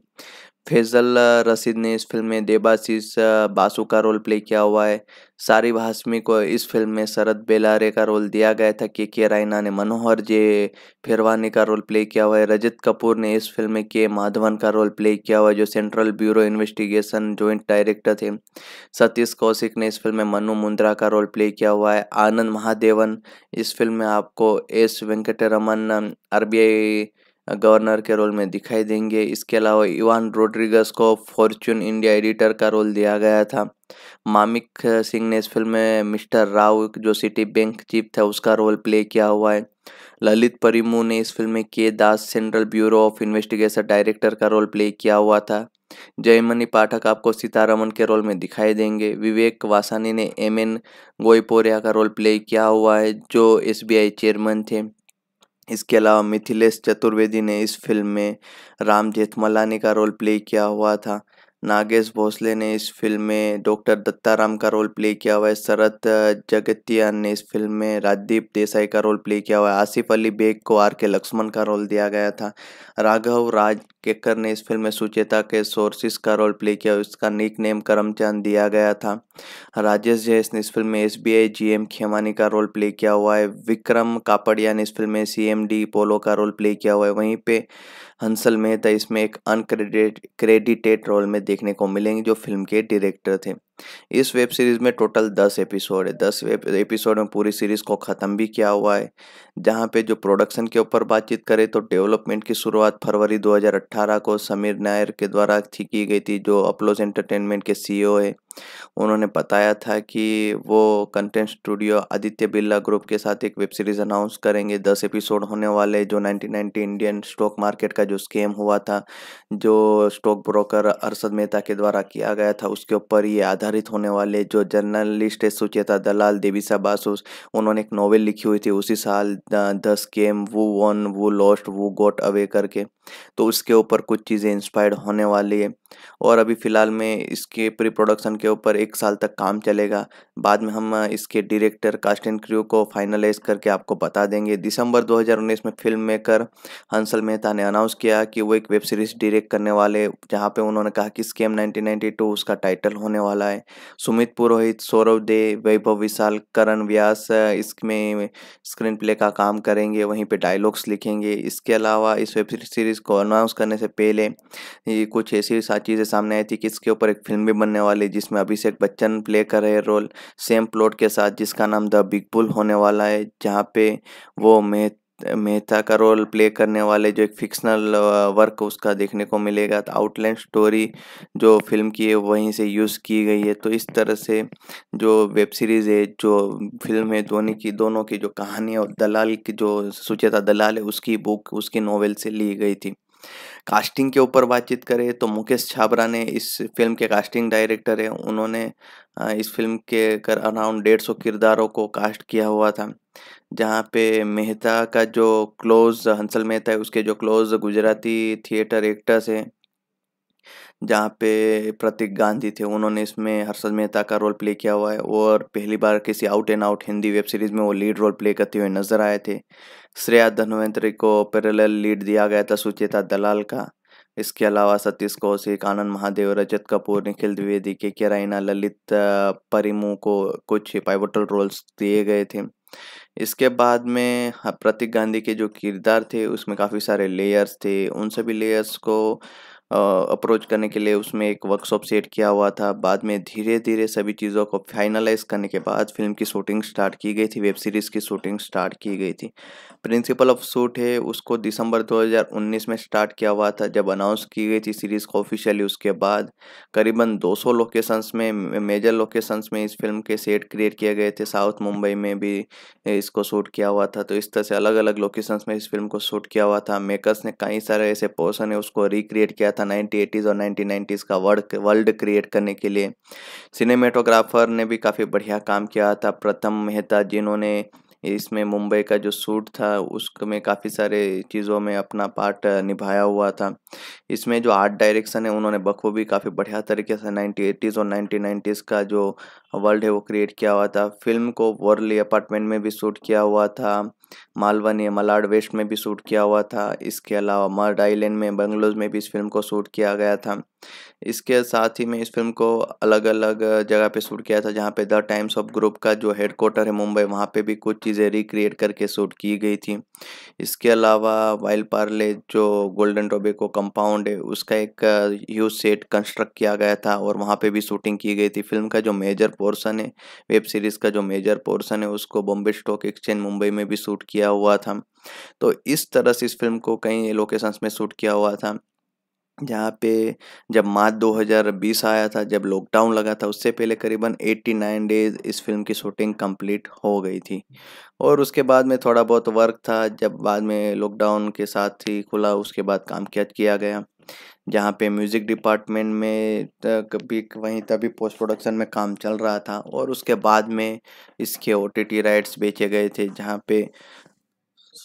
फैजल रशीद ने इस फिल्म में देबाशीष बासु का रोल प्ले किया हुआ है सारी हाशमी को इस फिल्म में शरद बेलारे का रोल दिया गया था के के रायना ने मनोहर जे फिरवानी का रोल प्ले किया हुआ है रजत कपूर ने इस फिल्म में के माधवन का रोल प्ले किया हुआ है जो central bureau investigation joint director थे सतीश कौशिक ने इस फिल्म में मनु मुंद्रा का रोल प्ले किया हुआ है आनंद महादेवन इस फिल्म में आपको एस वेंकटरमन आर गवर्नर के रोल में दिखाई देंगे इसके अलावा इवान रोड्रिगस को फॉर्च्यून इंडिया एडिटर का रोल दिया गया था मामिक सिंह ने इस फिल्म में मिस्टर राव जो सिटी बैंक चीफ था उसका रोल प्ले किया हुआ है ललित परिमू ने इस फिल्म में K Das central bureau of investigation director का रोल प्ले किया हुआ था जयमणि पाठक आपको सीतारमन के रोल में दिखाई देंगे विवेक वासानी ने एम एन गोईपोरिया का रोल प्ले किया हुआ है जो एसबीआई चेयरमैन थे इसके अलावा मिथिलेश चतुर्वेदी ने इस फिल्म में राम जेठमलानी का रोल प्ले किया हुआ था नागेश भोसले ने इस फिल्म में डॉक्टर दत्ताराम का रोल प्ले किया हुआ है शरत जगतियान ने इस फिल्म में राजदीप देसाई का रोल प्ले किया हुआ है आसिफ अली बेग को आर के लक्ष्मण का रोल दिया गया था राघव राज केकर ने इस फिल्म में सुचेता के सोर्सिस का रोल प्ले किया उसका निक नेम करमचंद दिया गया था राजेश जयस ने इस फिल्म में S B I G M Khemani का रोल प्ले किया हुआ है विक्रम कापड़िया ने इस फिल्म में सी एम डी पोलो का रोल प्ले किया हुआ है वहीं पे हंसल मेहता इसमें एक अनक्रेडिटेड क्रेडिटेड रोल में देखने को मिलेंगे जो फिल्म के डायरेक्टर थे इस वेब सीरीज़ में टोटल दस एपिसोड है दस वेब एपिसोड में पूरी सीरीज़ को ख़त्म भी किया हुआ है जहाँ पे जो प्रोडक्शन के ऊपर बातचीत करें तो डेवलपमेंट की शुरुआत फरवरी 2018 को समीर नायर के द्वारा की गई थी जो अपलोज एंटरटेनमेंट के सीईओ है उन्होंने बताया था कि वो content studio Aditya Birla group के साथ एक वेब सीरीज़ अनाउंस करेंगे दस एपिसोड होने वाले जो 1990 इंडियन स्टॉक मार्केट का जो स्कैम हुआ था जो स्टॉक ब्रोकर अरसद मेहता के द्वारा किया गया था उसके ऊपर ये आधार आधारित होने वाले जो जर्नलिस्ट है सुचेता दलाल देविसा बासुस उन्होंने एक नॉवेल लिखी हुई थी उसी साल दस केम वो won who lost who got away करके तो उसके ऊपर कुछ चीज़ें इंस्पायर्ड होने वाली है और अभी फ़िलहाल में इसके प्री प्रोडक्शन के ऊपर एक साल तक काम चलेगा बाद में हम इसके डायरेक्टर कास्ट एंड क्रू को फाइनलाइज करके आपको बता देंगे दिसंबर 2019 में फिल्म मेकर हंसल मेहता ने अनाउंस किया कि वो एक वेब सीरीज़ डायरेक्ट करने वाले जहाँ पे उन्होंने कहा कि स्केम 1992 उसका टाइटल होने वाला है सुमित पुरोहित सौरभ दे वैभव विशाल करण व्यास इसमें स्क्रीन प्ले का काम करेंगे वहीं पर डायलॉग्स लिखेंगे इसके अलावा इस वेब सीरीज़ को अनाउंस करने से पहले कुछ ऐसी चीज़ें चीज़ें सामने आई थी कि इसके ऊपर एक फिल्म भी बनने वाली जिसमें अभिषेक बच्चन प्ले कर रहे रोल सेम प्लॉट के साथ जिसका नाम द बिग बुल होने वाला है जहाँ पे वो मेहता का रोल प्ले करने वाले जो एक फिक्शनल वर्क उसका देखने को मिलेगा तो आउटलाइन स्टोरी जो फिल्म की है वहीं से यूज़ की गई है तो इस तरह से जो वेब सीरीज़ है जो फिल्म है दोनों की दोनों की जो कहानी और दलाल की जो सुचेता दलाल है उसकी बुक उसकी नोवेल से ली गई थी कास्टिंग के ऊपर बातचीत करें तो मुकेश छाबरा ने इस फिल्म के कास्टिंग डायरेक्टर है उन्होंने इस फिल्म के कर अराउंड डेढ़ सौ किरदारों को कास्ट किया हुआ था जहाँ पे मेहता का जो क्लोज हंसल मेहता है उसके जो क्लोज गुजराती थिएटर एक्टर्स है जहाँ पे प्रतीक गांधी थे उन्होंने इसमें हर्षद मेहता का रोल प्ले किया हुआ है और पहली बार किसी out and out Hindi web series में वो लीड रोल प्ले करते हुए नजर आए थे श्रेया धनवंतरी को पैरेलल लीड दिया गया था सुचेता दलाल का इसके अलावा सतीश कौशिक आनंद महादेव रजत कपूर निखिल द्विवेदी के के रैना ललित परिमू को कुछ पाइवोटल रोल्स दिए गए थे इसके बाद में प्रतीक गांधी के जो किरदार थे उसमें काफ़ी सारे लेयर्स थे उन सभी लेयर्स को अप्रोच करने के लिए उसमें एक वर्कशॉप सेट किया हुआ था बाद में धीरे धीरे सभी चीज़ों को फाइनलाइज करने के बाद फिल्म की शूटिंग स्टार्ट की गई थी वेब सीरीज़ की शूटिंग स्टार्ट की गई थी प्रिंसिपल ऑफ शूट है उसको दिसंबर 2019 में स्टार्ट किया हुआ था जब अनाउंस की गई थी सीरीज़ को ऑफिशियली उसके बाद करीबन दो लोकेशंस में मेजर लोकेशंस में इस फिल्म के सेट क्रिएट किए गए थे साउथ मुंबई में भी इसको शूट किया हुआ था तो इस तरह से अलग अलग लोकेशंस में इस फिल्म को शूट किया हुआ था मेकर्स ने कई सारे ऐसे पोर्सन है उसको रिक्रिएट किया था नाइनटी एटीज़ और नाइनटीन नाइन्टीज़ का वर्ल्ड वर्ल्ड क्रिएट करने के लिए सिनेमेटोग्राफर ने भी काफ़ी बढ़िया काम किया था प्रथम मेहता जिन्होंने इसमें मुंबई का जो सूट था उसमें काफ़ी सारे चीज़ों में अपना पार्ट निभाया हुआ था इसमें जो आर्ट डायरेक्शन है उन्होंने बखूबी काफ़ी बढ़िया तरीके से नाइनटी एटीज़ और नाइनटीन नाइन्टीज़ का जो वर्ल्ड है वो क्रिएट किया हुआ था फिल्म को वर्ली अपार्टमेंट में भी शूट किया हुआ था मालवा ने मलाड वेस्ट में भी शूट किया हुआ था इसके अलावा मर्ड आइलैंड में बंगलोर में भी इस फिल्म को शूट किया गया था इसके साथ ही में इस फिल्म को अलग अलग जगह पे शूट किया था जहाँ पे द टाइम्स ऑफ ग्रुप का जो हेडकोार्टर है मुंबई वहाँ पे भी कुछ चीज़ें रिक्रिएट करके शूट की गई थी इसके अलावा वाइल पार्ले जो गोल्डन को कंपाउंड है उसका एक ह्यूज सेट कंस्ट्रक्ट किया गया था और वहाँ पे भी शूटिंग की गई थी फिल्म का जो मेजर पोर्सन है वेब सीरीज़ का जो मेजर पोर्सन है उसको बॉम्बे स्टॉक एक्सचेंज मुंबई में भी शूट शूट किया हुआ था तो इस तरह से इस फिल्म को कई लोकेशंस में शूट किया हुआ था जहाँ पे जब मार्च 2020 आया था जब लॉकडाउन लगा था उससे पहले करीबन 89 डेज इस फिल्म की शूटिंग कंप्लीट हो गई थी और उसके बाद में थोड़ा बहुत वर्क था जब बाद में लॉकडाउन के साथ ही खुला उसके बाद काम किया किया गया जहाँ पे म्यूज़िक डिपार्टमेंट में कभी वहीं तभी पोस्ट प्रोडक्शन में काम चल रहा था और उसके बाद में इसके ओ टी टी राइट्स बेचे गए थे जहाँ पे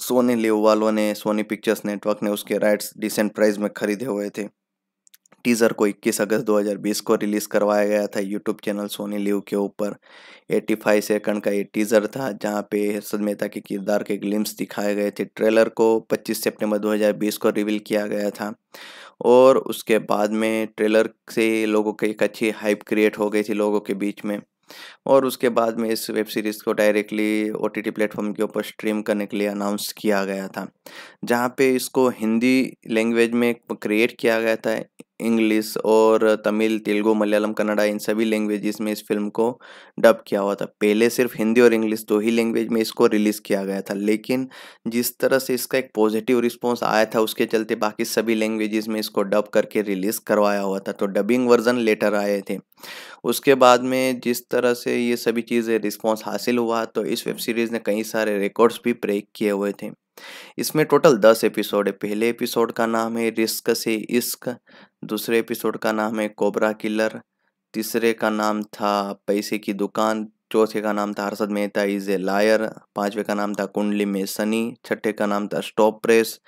सोनी लिव वालों ने सोनी पिक्चर्स नेटवर्क ने उसके राइट्स डिसेंट प्राइस में खरीदे हुए थे टीज़र को 21 अगस्त 2020 को रिलीज़ करवाया गया था यूट्यूब चैनल सोनी लिव के ऊपर 85 सेकंड का ये टीज़र था जहाँ पे हर्षद मेहता के किरदार के ग्लिम्स दिखाए गए थे ट्रेलर को 25 सितंबर 2020 को रिवील किया गया था और उसके बाद में ट्रेलर से लोगों के एक अच्छी हाइप क्रिएट हो गई थी लोगों के बीच में और उसके बाद में इस वेब सीरीज़ को डायरेक्टली ओ टी प्लेटफॉर्म के ऊपर स्ट्रीम करने के लिए अनाउंस किया गया था जहाँ पे इसको हिंदी लैंग्वेज में क्रिएट किया गया था इंग्लिश और तमिल तेलुगु मलयालम कन्नड़ा इन सभी लैंग्वेजेस में इस फिल्म को डब किया हुआ था पहले सिर्फ हिंदी और इंग्लिश दो ही लैंग्वेज में इसको रिलीज़ किया गया था लेकिन जिस तरह से इसका एक पॉजिटिव रिस्पॉन्स आया था उसके चलते बाकी सभी लैंग्वेजेस में इसको डब करके रिलीज़ करवाया हुआ था तो डबिंग वर्जन लेटर आए थे उसके बाद में जिस तरह से ये सभी चीज़ें रिस्पॉन्स हासिल हुआ तो इस वेब सीरीज़ ने कई सारे रिकॉर्ड्स भी ब्रेक किए हुए थे इसमें टोटल दस एपिसोड है पहले एपिसोड का नाम है रिस्क से इश्क दूसरे एपिसोड का नाम है कोबरा किलर तीसरे का नाम था पैसे की दुकान चौथे का नाम था Harshad Mehta is a liar पांचवे का नाम था कुंडली में सनी छठे का नाम था स्टॉप प्रेस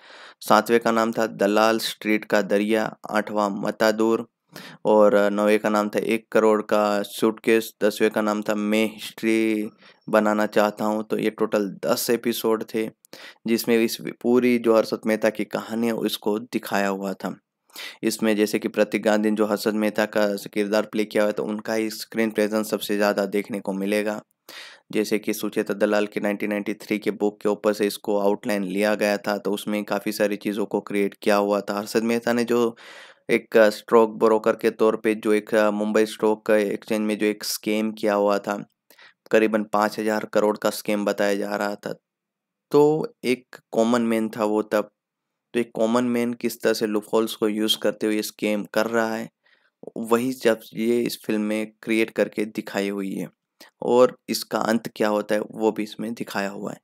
सातवें का नाम था दलाल स्ट्रीट का दरिया आठवां मतादूर और नौवे का नाम था एक करोड़ का सूटकेस दसवें का नाम था मैं हिस्ट्री बनाना चाहता हूँ तो ये टोटल दस एपिसोड थे जिसमें इस पूरी जो हर्षद मेहता की कहानी है उसको दिखाया हुआ था इसमें जैसे कि प्रतीक गांधी जो हर्षद मेहता का किरदार प्ले किया हुआ है तो उनका ही स्क्रीन प्रेजेंस सबसे ज़्यादा देखने को मिलेगा जैसे कि सुचेता दलाल के 1993 के बुक के ऊपर से इसको आउटलाइन लिया गया था तो उसमें काफ़ी सारी चीज़ों को क्रिएट किया हुआ था हर्षद मेहता ने जो एक स्ट्रोक ब्रोकर के तौर पे जो एक मुंबई स्टॉक एक्सचेंज में जो एक स्कैम किया हुआ था करीबन पाँच हजार करोड़ का स्कैम बताया जा रहा था तो एक कॉमन मैन था वो तब तो एक कॉमन मैन किस तरह से लुफॉल्स को यूज़ करते हुए स्कैम कर रहा है वही जब ये इस फिल्म में क्रिएट करके दिखाई हुई है और इसका अंत क्या होता है वो भी इसमें दिखाया हुआ है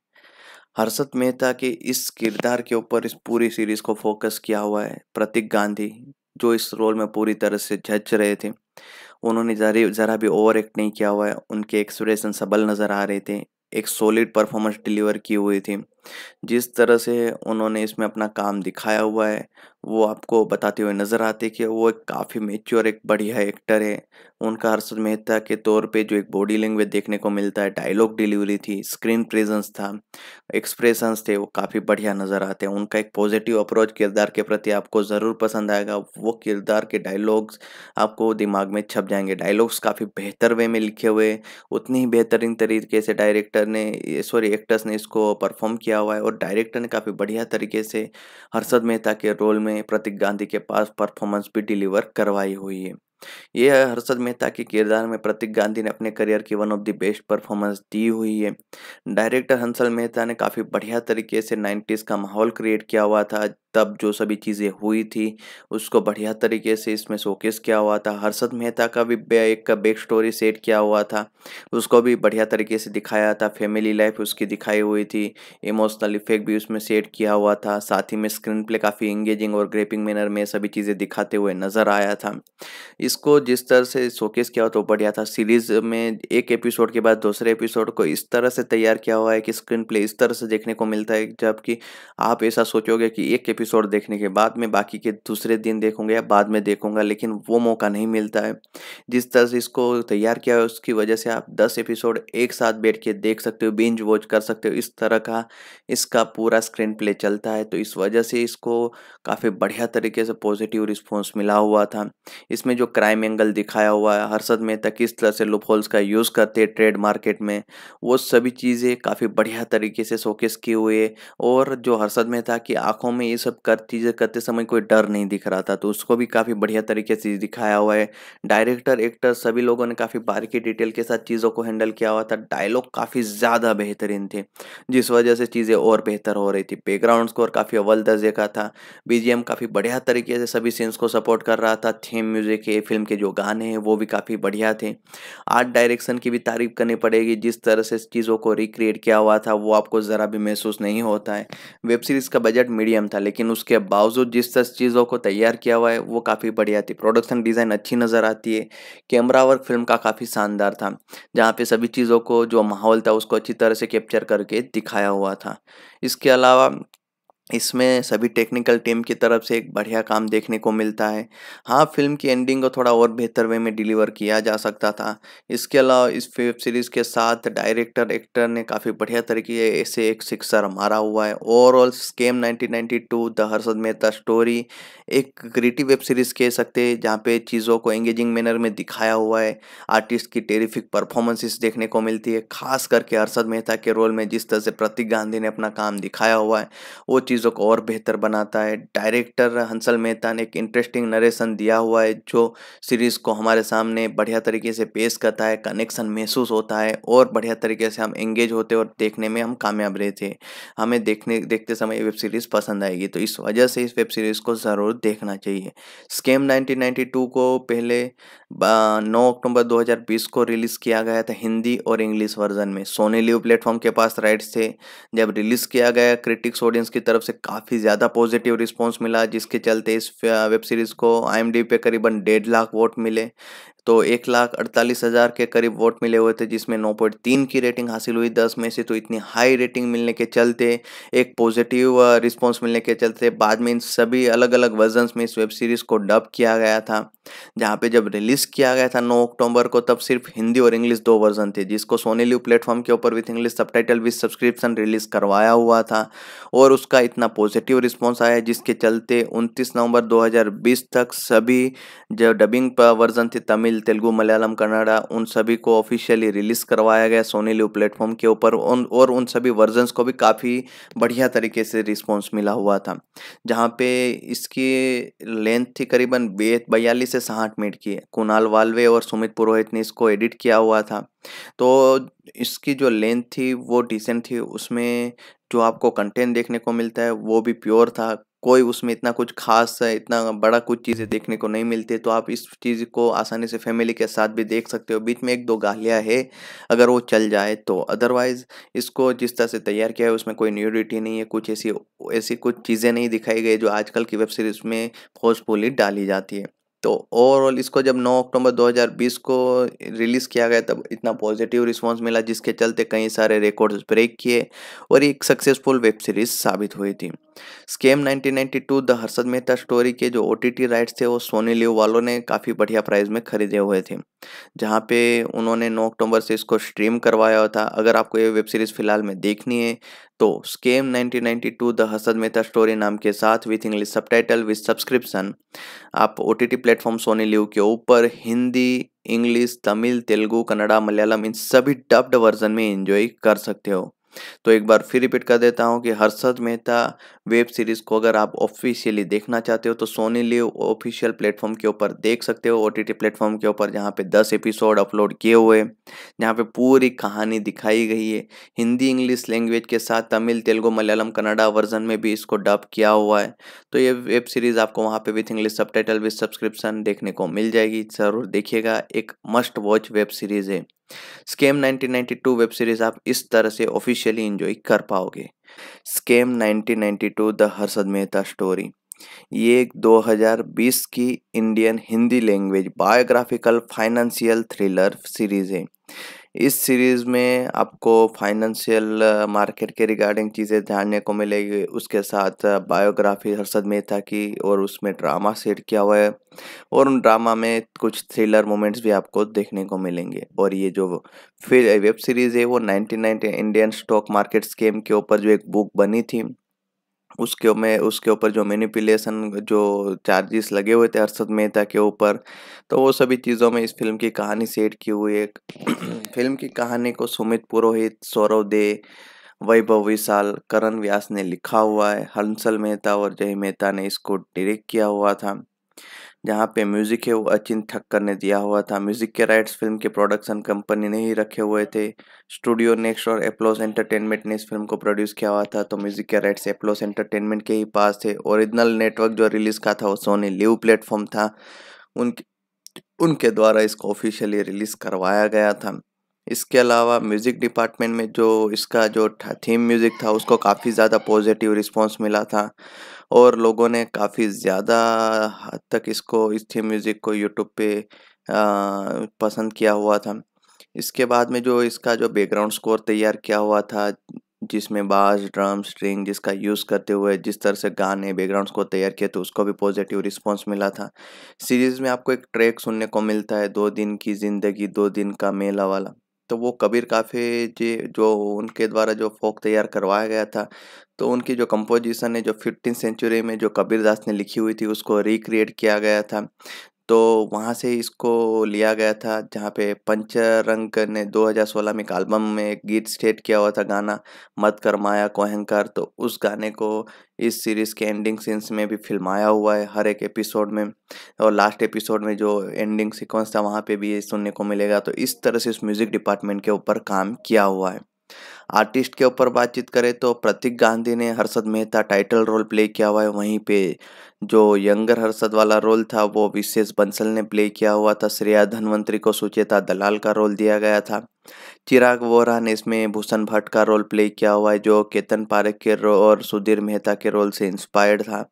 हर्षद मेहता के इस किरदार के ऊपर इस पूरी सीरीज़ को फोकस किया हुआ है प्रतीक गांधी जो इस रोल में पूरी तरह से जज रहे थे उन्होंने ज़रा भी ओवर एक्ट नहीं किया हुआ है उनके एक्सप्रेशन सबल नज़र आ रहे थे एक सॉलिड परफॉर्मेंस डिलीवर की हुई थी जिस तरह से उन्होंने इसमें अपना काम दिखाया हुआ है वो आपको बताते हुए नज़र आते कि वो एक काफ़ी मेच्योर एक बढ़िया एक्टर है उनका हर्षद मेहता के तौर पे जो एक बॉडी लैंग्वेज देखने को मिलता है डायलॉग डिलीवरी थी स्क्रीन प्रेजेंस था एक्सप्रेशंस थे वो काफ़ी बढ़िया नज़र आते हैं उनका एक पॉजिटिव अप्रोच किरदार के प्रति आपको ज़रूर पसंद आएगा वो किरदार के डायलॉग्स आपको दिमाग में छप जाएंगे डायलॉग्स काफ़ी बेहतर वे में लिखे हुए उतनी ही बेहतरीन तरीके से डायरेक्टर ने सॉरी एक्टर्स ने इसको परफॉर्म किया किया हुआ है और डायरेक्टर ने काफ़ी बढ़िया तरीके से हर्षद मेहता के रोल में प्रतीक गांधी के पास परफॉर्मेंस भी डिलीवर करवाई हुई है यह हर्षद मेहता के किरदार में प्रतीक गांधी ने अपने करियर की one of the best performance दी हुई है डायरेक्टर हंसल मेहता ने काफ़ी बढ़िया तरीके से नाइन्टीज का माहौल क्रिएट किया हुआ था तब जो सभी चीज़ें हुई थी उसको बढ़िया तरीके से इसमें शोकेस किया हुआ था हर्षद मेहता का भी एक का बैक स्टोरी सेट किया हुआ था उसको भी बढ़िया तरीके से दिखाया था फैमिली लाइफ उसकी दिखाई हुई थी इमोशनल इफेक्ट भी उसमें सेट किया हुआ था साथ ही में स्क्रीन प्ले काफ़ी इंगेजिंग और ग्रेपिंग मैनर में सभी चीज़ें दिखाते हुए नज़र आया था इसको जिस तरह से शोकेस किया हुआ तो बढ़िया था सीरीज़ में एक एपिसोड के बाद दूसरे एपिसोड को इस तरह से तैयार किया हुआ है कि स्क्रीन प्ले इस तरह से देखने को मिलता है जबकि आप ऐसा सोचोगे कि एक एपिसोड देखने के बाद में बाकी के दूसरे दिन देखूंगा या बाद में देखूंगा लेकिन वो मौका नहीं मिलता है जिस तरह से इसको तैयार किया है उसकी वजह से आप दस एपिसोड एक साथ बैठ के देख सकते हो बिंज वॉच कर सकते हो इस तरह का इसका पूरा स्क्रीन प्ले चलता है तो इस वजह से इसको काफ़ी बढ़िया तरीके से पॉजिटिव रिस्पॉन्स मिला हुआ था इसमें जो क्राइम एंगल दिखाया हुआ है हर्षद मेहता किस तरह से लुपहोल्स का यूज़ करते हैं ट्रेड मार्केट में वो सभी चीज़ें काफ़ी बढ़िया तरीके से शोकेस किए हुए और जो हर्षद मेहता की आंखों में इस सब कर चीज़ें करते समय कोई डर नहीं दिख रहा था तो उसको भी काफ़ी बढ़िया तरीके से दिखाया हुआ है डायरेक्टर एक्टर सभी लोगों ने काफ़ी बारीकी डिटेल के साथ चीज़ों को हैंडल किया हुआ था डायलॉग काफ़ी ज़्यादा बेहतरीन थे जिस वजह से चीज़ें और बेहतर हो रही थी बैकग्राउंड स्कोर काफ़ी अव्वल दर्जे का था बी काफ़ी बढ़िया तरीके से सभी सीन्स को सपोर्ट कर रहा था थीम म्यूजिक है फिल्म के जो गाने हैं वो भी काफ़ी बढ़िया थे आर्ट डायरेक्शन की भी तारीफ करनी पड़ेगी जिस तरह से चीज़ों को रिक्रिएट किया हुआ था वो आपको ज़रा भी महसूस नहीं होता है वेब सीरीज़ का बजट मीडियम था लेकिन लेकिन उसके बावजूद जिस तरह चीज़ों को तैयार किया हुआ है वो काफ़ी बढ़िया थी प्रोडक्शन डिज़ाइन अच्छी नज़र आती है कैमरा वर्क फिल्म का काफ़ी शानदार था जहाँ पे सभी चीज़ों को जो माहौल था उसको अच्छी तरह से कैप्चर करके दिखाया हुआ था इसके अलावा इसमें सभी टेक्निकल टीम की तरफ से एक बढ़िया काम देखने को मिलता है हाँ फिल्म की एंडिंग को थोड़ा और बेहतर वे में डिलीवर किया जा सकता था इसके अलावा इस वेब सीरीज़ के साथ डायरेक्टर एक्टर ने काफ़ी बढ़िया तरीके से एक सिक्सर मारा हुआ है overall scam 1992 the Harshad Mehta story एक क्रिएटिव वेब सीरीज़ कह सकते हैं जहाँ पे चीज़ों को एंगेजिंग मैनर में दिखाया हुआ है आर्टिस्ट की टेरिफिक परफॉर्मेंसेस देखने को मिलती है खास करके हर्षद मेहता के रोल में जिस तरह से प्रतीक गांधी ने अपना काम दिखाया हुआ है वो चीज़ चीज़ों को और बेहतर बनाता है डायरेक्टर हंसल मेहता ने एक इंटरेस्टिंग नरेशन दिया हुआ है जो सीरीज़ को हमारे सामने बढ़िया तरीके से पेश करता है कनेक्शन महसूस होता है और बढ़िया तरीके से हम एंगेज होते और देखने में हम कामयाब रहे थे हमें देखने देखते समय ये वेब सीरीज़ पसंद आएगी तो इस वजह से इस वेब सीरीज़ को ज़रूर देखना चाहिए स्केम नाइनटीन को पहले नौ अक्टूबर दो को रिलीज़ किया गया था हिंदी और इंग्लिश वर्जन में सोनी लिव प्लेटफॉर्म के पास राइट्स थे जब रिलीज़ किया गया क्रिटिक्स ऑडियंस की तरफ से काफ़ी ज़्यादा पॉजिटिव रिस्पॉन्स मिला जिसके चलते इस वेब सीरीज़ को आई पे करीबन डेढ़ लाख वोट मिले तो एक लाख अड़तालीस हज़ार के करीब वोट मिले हुए थे जिसमें नौ पॉइंट तीन की रेटिंग हासिल हुई दस में से तो इतनी हाई रेटिंग मिलने के चलते एक पॉजिटिव रिस्पॉन्स uh, मिलने के चलते बाद में इन सभी अलग अलग वर्जन्स में इस वेब सीरीज़ को डब किया गया था जहाँ पे जब रिलीज़ किया गया था 9 अक्टूबर को तब सिर्फ हिंदी और इंग्लिश दो वर्जन थे जिसको सोनी लिव प्लेटफॉर्म के ऊपर with English subtitle with subscription release करवाया हुआ था और उसका इतना पॉजिटिव रिस्पॉन्स आया जिसके चलते 29 नवंबर 2020 तक सभी जो डबिंग वर्जन uh, थे तमिल तमिल मलयालम कन्नाडा उन सभी को ऑफिशियली रिलीज़ करवाया गया सोनी लिव प्लेटफॉर्म के ऊपर उन और उन सभी वर्जन्स को भी काफ़ी बढ़िया तरीके से रिस्पॉन्स मिला हुआ था जहाँ पे इसकी लेंथ थी करीबन बयालीस से साठ मिनट की कुणाल वालवे और सुमित पुरोहित ने इसको एडिट किया हुआ था तो इसकी जो लेंथ थी वो डिसेंट थी उसमें जो आपको कंटेंट देखने को मिलता है वो भी प्योर था कोई उसमें इतना कुछ खास है इतना बड़ा कुछ चीज़ें देखने को नहीं मिलती तो आप इस चीज़ को आसानी से फैमिली के साथ भी देख सकते हो बीच में एक दो गालियाँ है अगर वो चल जाए तो अदरवाइज़ इसको जिस तरह से तैयार किया है उसमें कोई न्यूडिटी नहीं है कुछ ऐसी ऐसी कुछ चीज़ें नहीं दिखाई गई जो आजकल की वेब सीरीज़ में फोर्सफुली डाली जाती है तो ओवरऑल इसको जब 9 अक्टूबर 2020 को रिलीज़ किया गया तब इतना पॉजिटिव रिस्पांस मिला जिसके चलते कई सारे रिकॉर्ड्स ब्रेक किए और एक सक्सेसफुल वेब सीरीज़ साबित हुई थी scam 1992 the Harshad Mehta story के जो ओ राइट्स थे वो सोनी लिव वालों ने काफ़ी बढ़िया प्राइस में खरीदे हुए थे जहाँ पे उन्होंने 9 अक्टूबर से इसको स्ट्रीम करवाया था अगर आपको ये वेब सीरीज़ फिलहाल में देखनी है तो स्केम 1992 द हसद मेहता स्टोरी नाम के साथ with English subtitle with subscription आप O T T platform Sony live के ऊपर हिंदी इंग्लिश तमिल तेलुगू कन्नड़ा मलयालम इन सभी डब्ड वर्जन में एंजॉय कर सकते हो तो एक बार फिर रिपीट कर देता हूँ कि हर्षद मेहता वेब सीरीज़ को अगर आप ऑफिशियली देखना चाहते हो तो सोनी लिव ऑफिशियल प्लेटफॉर्म के ऊपर देख सकते हो ओ टी प्लेटफॉर्म के ऊपर जहाँ पे दस एपिसोड अपलोड किए हुए जहाँ पे पूरी कहानी दिखाई गई है हिंदी इंग्लिश लैंग्वेज के साथ तमिल तेलुगु मलयालम कन्नाडा वर्जन में भी इसको डब किया हुआ है तो ये वेब सीरीज़ आपको वहाँ पर with English subtitle with subscription देखने को मिल जाएगी ज़रूर देखिएगा एक मस्ट वॉच वेब सीरीज़ है स्केम 1992 वेब सीरीज आप इस तरह से ऑफिशियली इंजॉय कर पाओगे scam 1992 the Harshad Mehta story ये एक 2020 की Indian Hindi language biographical financial thriller series है इस सीरीज़ में आपको फाइनेंशियल मार्केट के रिगार्डिंग चीज़ें जानने को मिलेगी उसके साथ बायोग्राफी हर्षद मेहता की और उसमें ड्रामा सेट किया हुआ है और उन ड्रामा में कुछ थ्रिलर मोमेंट्स भी आपको देखने को मिलेंगे और ये जो फिर वेब सीरीज़ है वो nineteen Indian stock market scheme के ऊपर जो एक बुक बनी थी उसके में उसके ऊपर जो मैनिपुलेशन जो चार्जेस लगे हुए थे अरसद मेहता के ऊपर तो वो सभी चीज़ों में इस फिल्म की कहानी सेट की हुई है फिल्म की कहानी को सुमित पुरोहित सौरव दे वैभव विशाल करण व्यास ने लिखा हुआ है हंसल मेहता और जय मेहता ने इसको डायरेक्ट किया हुआ था जहाँ पे म्यूज़िक है वो अचिन ठक्कर ने दिया हुआ था म्यूज़िक के राइट्स फिल्म के प्रोडक्शन कंपनी ने ही रखे हुए थे स्टूडियो नेक्स्ट और एप्लोस एंटरटेनमेंट ने इस फिल्म को प्रोड्यूस किया हुआ था तो म्यूज़िक के राइट्स एप्लोस एंटरटेनमेंट के ही पास थे ओरिजिनल नेटवर्क जो रिलीज़ का था वो सोनी लिव प्लेटफॉर्म था उनके उनके द्वारा इसको ऑफिशियली रिलीज़ करवाया गया था इसके अलावा म्यूज़िक डिपार्टमेंट में जो इसका जो थीम म्यूज़िक था उसको काफ़ी ज़्यादा पॉजिटिव रिस्पॉन्स मिला था और लोगों ने काफ़ी ज़्यादा हद तक इसको इस थीम म्यूज़िक को यूट्यूब पे पसंद किया हुआ था इसके बाद में जो इसका जो बैकग्राउंड स्कोर तैयार किया हुआ था जिसमें बाज ड्रम स्ट्रिंग जिसका यूज़ करते हुए जिस तरह से गाने बैकग्राउंड स्कोर तैयार किया तो उसको भी पॉजिटिव रिस्पांस मिला था सीरीज़ में आपको एक ट्रैक सुनने को मिलता है दो दिन की ज़िंदगी दो दिन का मेला वाला तो वो कबीर काफ़ी जी जो उनके द्वारा जो फोक तैयार करवाया गया था तो उनकी जो कंपोजिशन है जो फिफ्टीन सेंचुरी में जो कबीर दास ने लिखी हुई थी उसको रिक्रिएट किया गया था तो वहाँ से इसको लिया गया था जहाँ पे पंचरंग ने 2016 में एक एल्बम में एक गीत स्टेट किया हुआ था गाना मत कर माया को तो उस गाने को इस सीरीज़ के एंडिंग सीन्स में भी फिल्माया हुआ है हर एक एपिसोड में और लास्ट एपिसोड में जो एंडिंग सीक्वेंस था वहाँ पे भी ये सुनने को मिलेगा तो इस तरह से इस म्यूज़िक डिपार्टमेंट के ऊपर काम किया हुआ है आर्टिस्ट के ऊपर बातचीत करें तो प्रतीक गांधी ने Harshad Mehta title role play किया हुआ है वहीं पे जो यंगर हर्षद वाला रोल था वो विशेष बंसल ने प्ले किया हुआ था श्रेया धनवंतरी को सुचेता दलाल का रोल दिया गया था चिराग वोरा ने इसमें भूषण भट्ट का रोल प्ले किया हुआ है जो केतन पारे के और सुधीर मेहता के रोल से इंस्पायर्ड था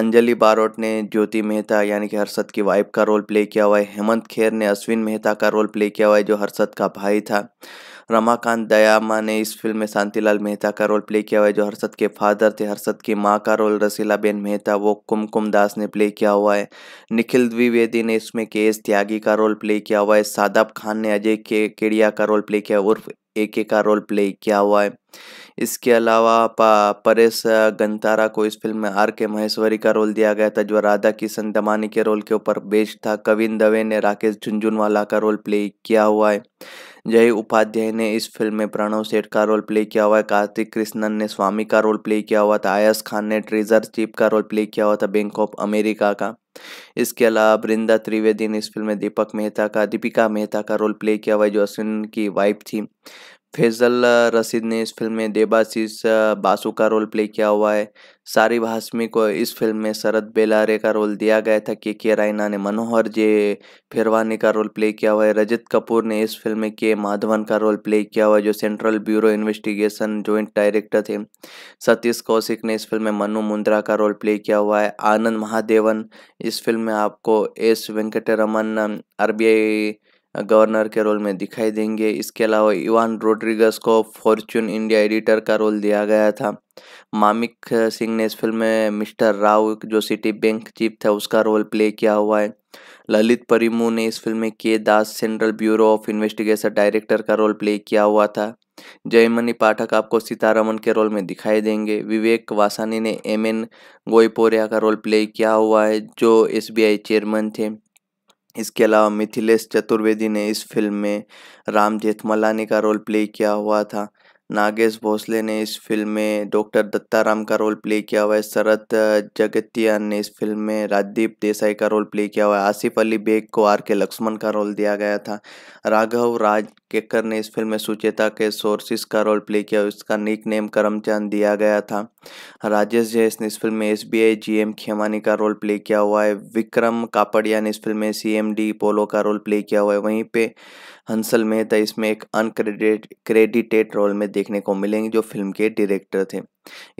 अंजलि बारोट ने ज्योति मेहता यानी कि हर्षद की वाइफ का रोल प्ले किया हुआ है हेमंत खेर ने अश्विन मेहता का रोल प्ले किया हुआ है जो हर्षद का भाई था रमाकांत दयामा ने इस फिल्म में शांतिलाल मेहता का रोल प्ले किया हुआ है जो हर्षद के फादर थे हर्षद की माँ का रोल रसीला बेन मेहता वो कुमकुम दास ने प्ले किया हुआ है निखिल द्विवेदी ने इसमें के एस त्यागी का रोल प्ले किया हुआ है सादाब खान ने अजय के केड़िया का रोल प्ले किया उर्फ ए के का रोल प्ले किया हुआ है इसके अलावा परेश गंतारा को इस फिल्म में आर के महेश्वरी का रोल दिया गया था जो राधा किशन दमानी के रोल के ऊपर बेस्ड था कविन दवे ने राकेश झुंझुनवाला का रोल प्ले किया हुआ है जय उपाध्याय ने इस फिल्म में प्रणव सेठ का रोल प्ले किया हुआ है कार्तिक कृष्णन ने स्वामी का रोल प्ले किया हुआ था आयस खान ने ट्रेजर चीफ का रोल प्ले किया हुआ था बैंक ऑफ अमेरिका का इसके अलावा बृंदा त्रिवेदी ने इस फिल्म में दीपक मेहता का दीपिका मेहता का रोल प्ले किया हुआ है जो अश्विन की वाइफ थी फैजल रशीद ने इस फिल्म में देबाशीष बासु का रोल प्ले किया हुआ है सारी हाशमी को इस फिल्म में शरद बेलारे का रोल दिया गया था के के रायना ने मनोहर जे फिरवानी का रोल प्ले किया हुआ है रजत कपूर ने इस फिल्म में के माधवन का रोल प्ले किया हुआ है जो central bureau investigation joint director थे सतीश कौशिक ने इस फिल्म में मनु मुंद्रा का रोल प्ले किया हुआ है आनंद महादेवन इस फिल्म में आपको एस वेंकटरमन आर गवर्नर के रोल में दिखाई देंगे इसके अलावा इवान रोड्रिगस को फॉर्च्यून इंडिया एडिटर का रोल दिया गया था मामिक सिंह ने इस फिल्म में मिस्टर राव जो सिटी बैंक चीफ था उसका रोल प्ले किया हुआ है ललित परिमू ने इस फिल्म में K Das central bureau of investigation director का रोल प्ले किया हुआ था जयमणि पाठक आपको सीतारमन के रोल में दिखाई देंगे विवेक वासानी ने एम एन गोईपोरिया का रोल प्ले किया हुआ है जो एसबीआई चेयरमैन थे इसके अलावा मिथिलेश चतुर्वेदी ने इस फिल्म में राम जेठमलानी का रोल प्ले किया हुआ था नागेश भोसले ने इस फिल्म में डॉक्टर दत्ताराम का रोल प्ले किया हुआ है शरत जगतियान ने इस फिल्म में राजदीप देसाई का रोल प्ले किया हुआ है आसिफ अली बेग को आर के लक्ष्मण का रोल दिया गया था राघव राज केकर ने इस फिल्म में सुचेता के सोर्सिस का रोल प्ले किया उसका निक नेम करमचंद दिया गया था राजेश जयस ने इस फिल्म में S B I G M Khemani का रोल प्ले किया हुआ है विक्रम कापड़िया ने इस फिल्म में सी एम डी पोलो का रोल प्ले किया हुआ है वहीं पे हंसल मेहता इसमें एक अनक्रेडिट क्रेडिटेड रोल में देखने को मिलेंगे जो फिल्म के डायरेक्टर थे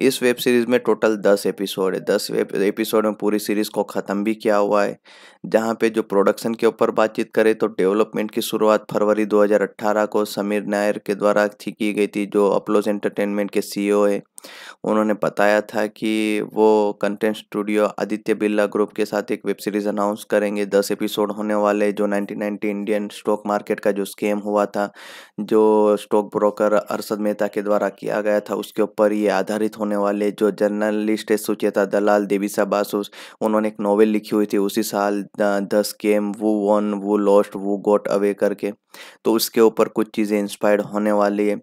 इस वेब सीरीज़ में टोटल दस एपिसोड है दस वेब एपिसोड में पूरी सीरीज़ को ख़त्म भी किया हुआ है जहाँ पे जो प्रोडक्शन के ऊपर बातचीत करें तो डेवलपमेंट की शुरुआत फरवरी 2018 को समीर नायर के द्वारा की गई थी जो अपलोज एंटरटेनमेंट के सी e है उन्होंने बताया था कि वो content studio Aditya Birla group के साथ एक वेब सीरीज़ अनाउंस करेंगे दस एपिसोड होने वाले जो 1990 इंडियन स्टॉक मार्केट का जो स्कैम हुआ था जो स्टॉक ब्रोकर अरसद मेहता के द्वारा किया गया था उसके ऊपर ये आधारित होने वाले जो जर्नलिस्ट है सुचेता दलाल देवीसा बासुस उन्होंने एक नॉवेल लिखी हुई थी उसी साल the scam who won who lost who got away करके तो उसके ऊपर कुछ चीज़ें इंस्पायर्ड होने वाली है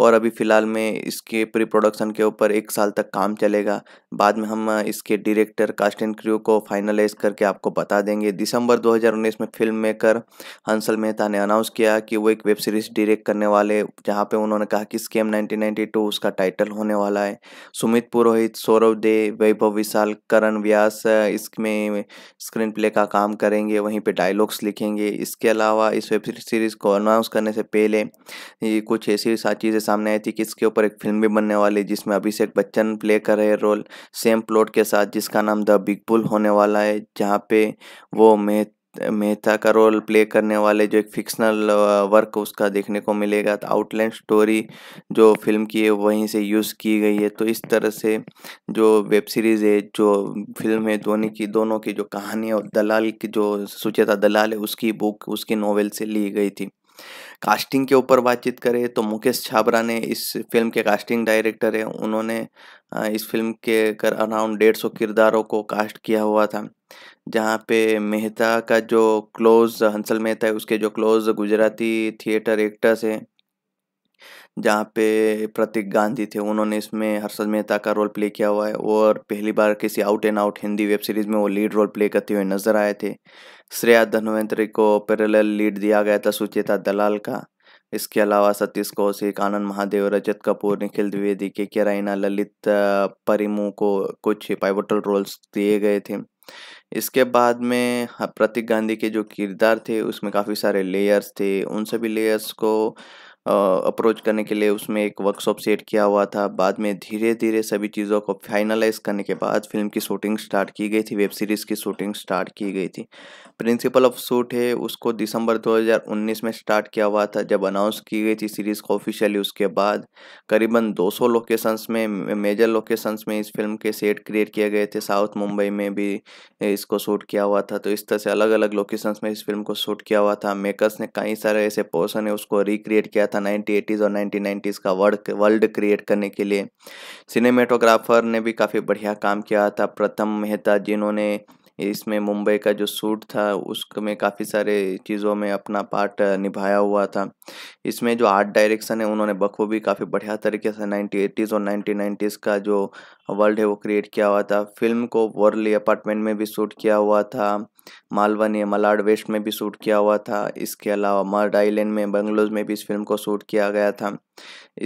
और अभी फ़िलहाल में इसके प्री प्रोडक्शन के ऊपर एक साल तक काम चलेगा बाद में हम इसके डायरेक्टर कास्ट एंड क्रू को फाइनलाइज करके आपको बता देंगे दिसंबर 2019 में फिल्म मेकर हंसल मेहता ने अनाउंस किया कि वो एक वेब सीरीज डायरेक्ट करने वाले जहां पे उन्होंने कहा कि स्केम 1992 उसका टाइटल होने वाला है सुमित पुरोहित सौरभ दे वैभव विशाल करण व्यास इसमें स्क्रीन प्ले का काम करेंगे वहीं पर डायलॉग्स लिखेंगे इसके अलावा इस वेब सीरीज़ को अनाउंस करने से पहले कुछ ऐसी चीज़ें सामने आई थी कि इसके ऊपर एक फिल्म भी बनने वाली जिसमें जिसमें अभिषेक बच्चन प्ले कर रहे रोल सेम प्लॉट के साथ जिसका नाम द बिग बुल होने वाला है जहाँ पे वो मेह मेहता का रोल प्ले करने वाले जो एक फिक्शनल वर्क उसका देखने को मिलेगा तो आउटलाइन स्टोरी जो फिल्म की है वहीं से यूज़ की गई है तो इस तरह से जो वेब सीरीज़ है जो फिल्म है दोनों की दोनों की जो कहानी और दलाल की जो सुचेता दलाल है उसकी बुक उसकी नोवेल से ली गई थी कास्टिंग के ऊपर बातचीत करें तो मुकेश छाबरा ने इस फिल्म के कास्टिंग डायरेक्टर है उन्होंने इस फिल्म के कर अराउंड डेढ़ सौ किरदारों को कास्ट किया हुआ था जहाँ पे मेहता का जो क्लोज हंसल मेहता है उसके जो क्लोज गुजराती थिएटर एक्टर्स हैं जहाँ पे प्रतीक गांधी थे उन्होंने इसमें हर्षद मेहता का रोल प्ले किया हुआ है और पहली बार किसी out and out Hindi web series में वो लीड रोल प्ले करते हुए नजर आए थे श्रेया धनवंतरी को पेरेल लीड दिया गया था सुचेता दलाल का इसके अलावा सतीश कौशिक आनंद महादेव रजत कपूर निखिल द्विवेदी के के रैना ललित परिमू को कुछ पाइवटल रोल्स दिए गए थे इसके बाद में हाँ, प्रतीक गांधी के जो किरदार थे उसमें काफ़ी सारे लेयर्स थे उन सभी लेयर्स को अप्रोच करने के लिए उसमें एक वर्कशॉप सेट किया हुआ था बाद में धीरे धीरे सभी चीज़ों को फाइनलाइज करने के बाद फिल्म की शूटिंग स्टार्ट की गई थी वेब सीरीज़ की शूटिंग स्टार्ट की गई थी प्रिंसिपल ऑफ शूट है उसको दिसंबर 2019 में स्टार्ट किया हुआ था जब अनाउंस की गई थी सीरीज़ को ऑफिशियली उसके बाद करीबन दो लोकेशंस में मेजर लोकेशंस में इस फिल्म के सेट क्रिएट किए गए थे साउथ मुंबई में भी इसको शूट किया हुआ था तो इस तरह से अलग अलग लोकेशंस में इस फिल्म को शूट किया हुआ था मेकर्स ने कई सारे ऐसे पोर्सन है उसको रिक्रिएट किया था था नाइनटी एटीज़ और नाइनटीन नाइन्टीज़ का वर्ल्ड वर्ल्ड क्रिएट करने के लिए सिनेमेटोग्राफर ने भी काफ़ी बढ़िया काम किया था प्रथम मेहता जिन्होंने इसमें मुंबई का जो सूट था उसमें काफ़ी सारे चीज़ों में अपना पार्ट निभाया हुआ था इसमें जो आर्ट डायरेक्शन है उन्होंने बखूबी काफ़ी बढ़िया तरीके से नाइनटीन एटीज़ और नाइनटीन नाइन्टीज़ का जो वर्ल्ड है वो क्रिएट किया हुआ था फिल्म को वर्ली अपार्टमेंट में भी शूट किया हुआ था मालवा ने मलाड वेस्ट में भी शूट किया हुआ था इसके अलावा मर्ड आइलैंड में बंगलोर में भी इस फिल्म को शूट किया गया था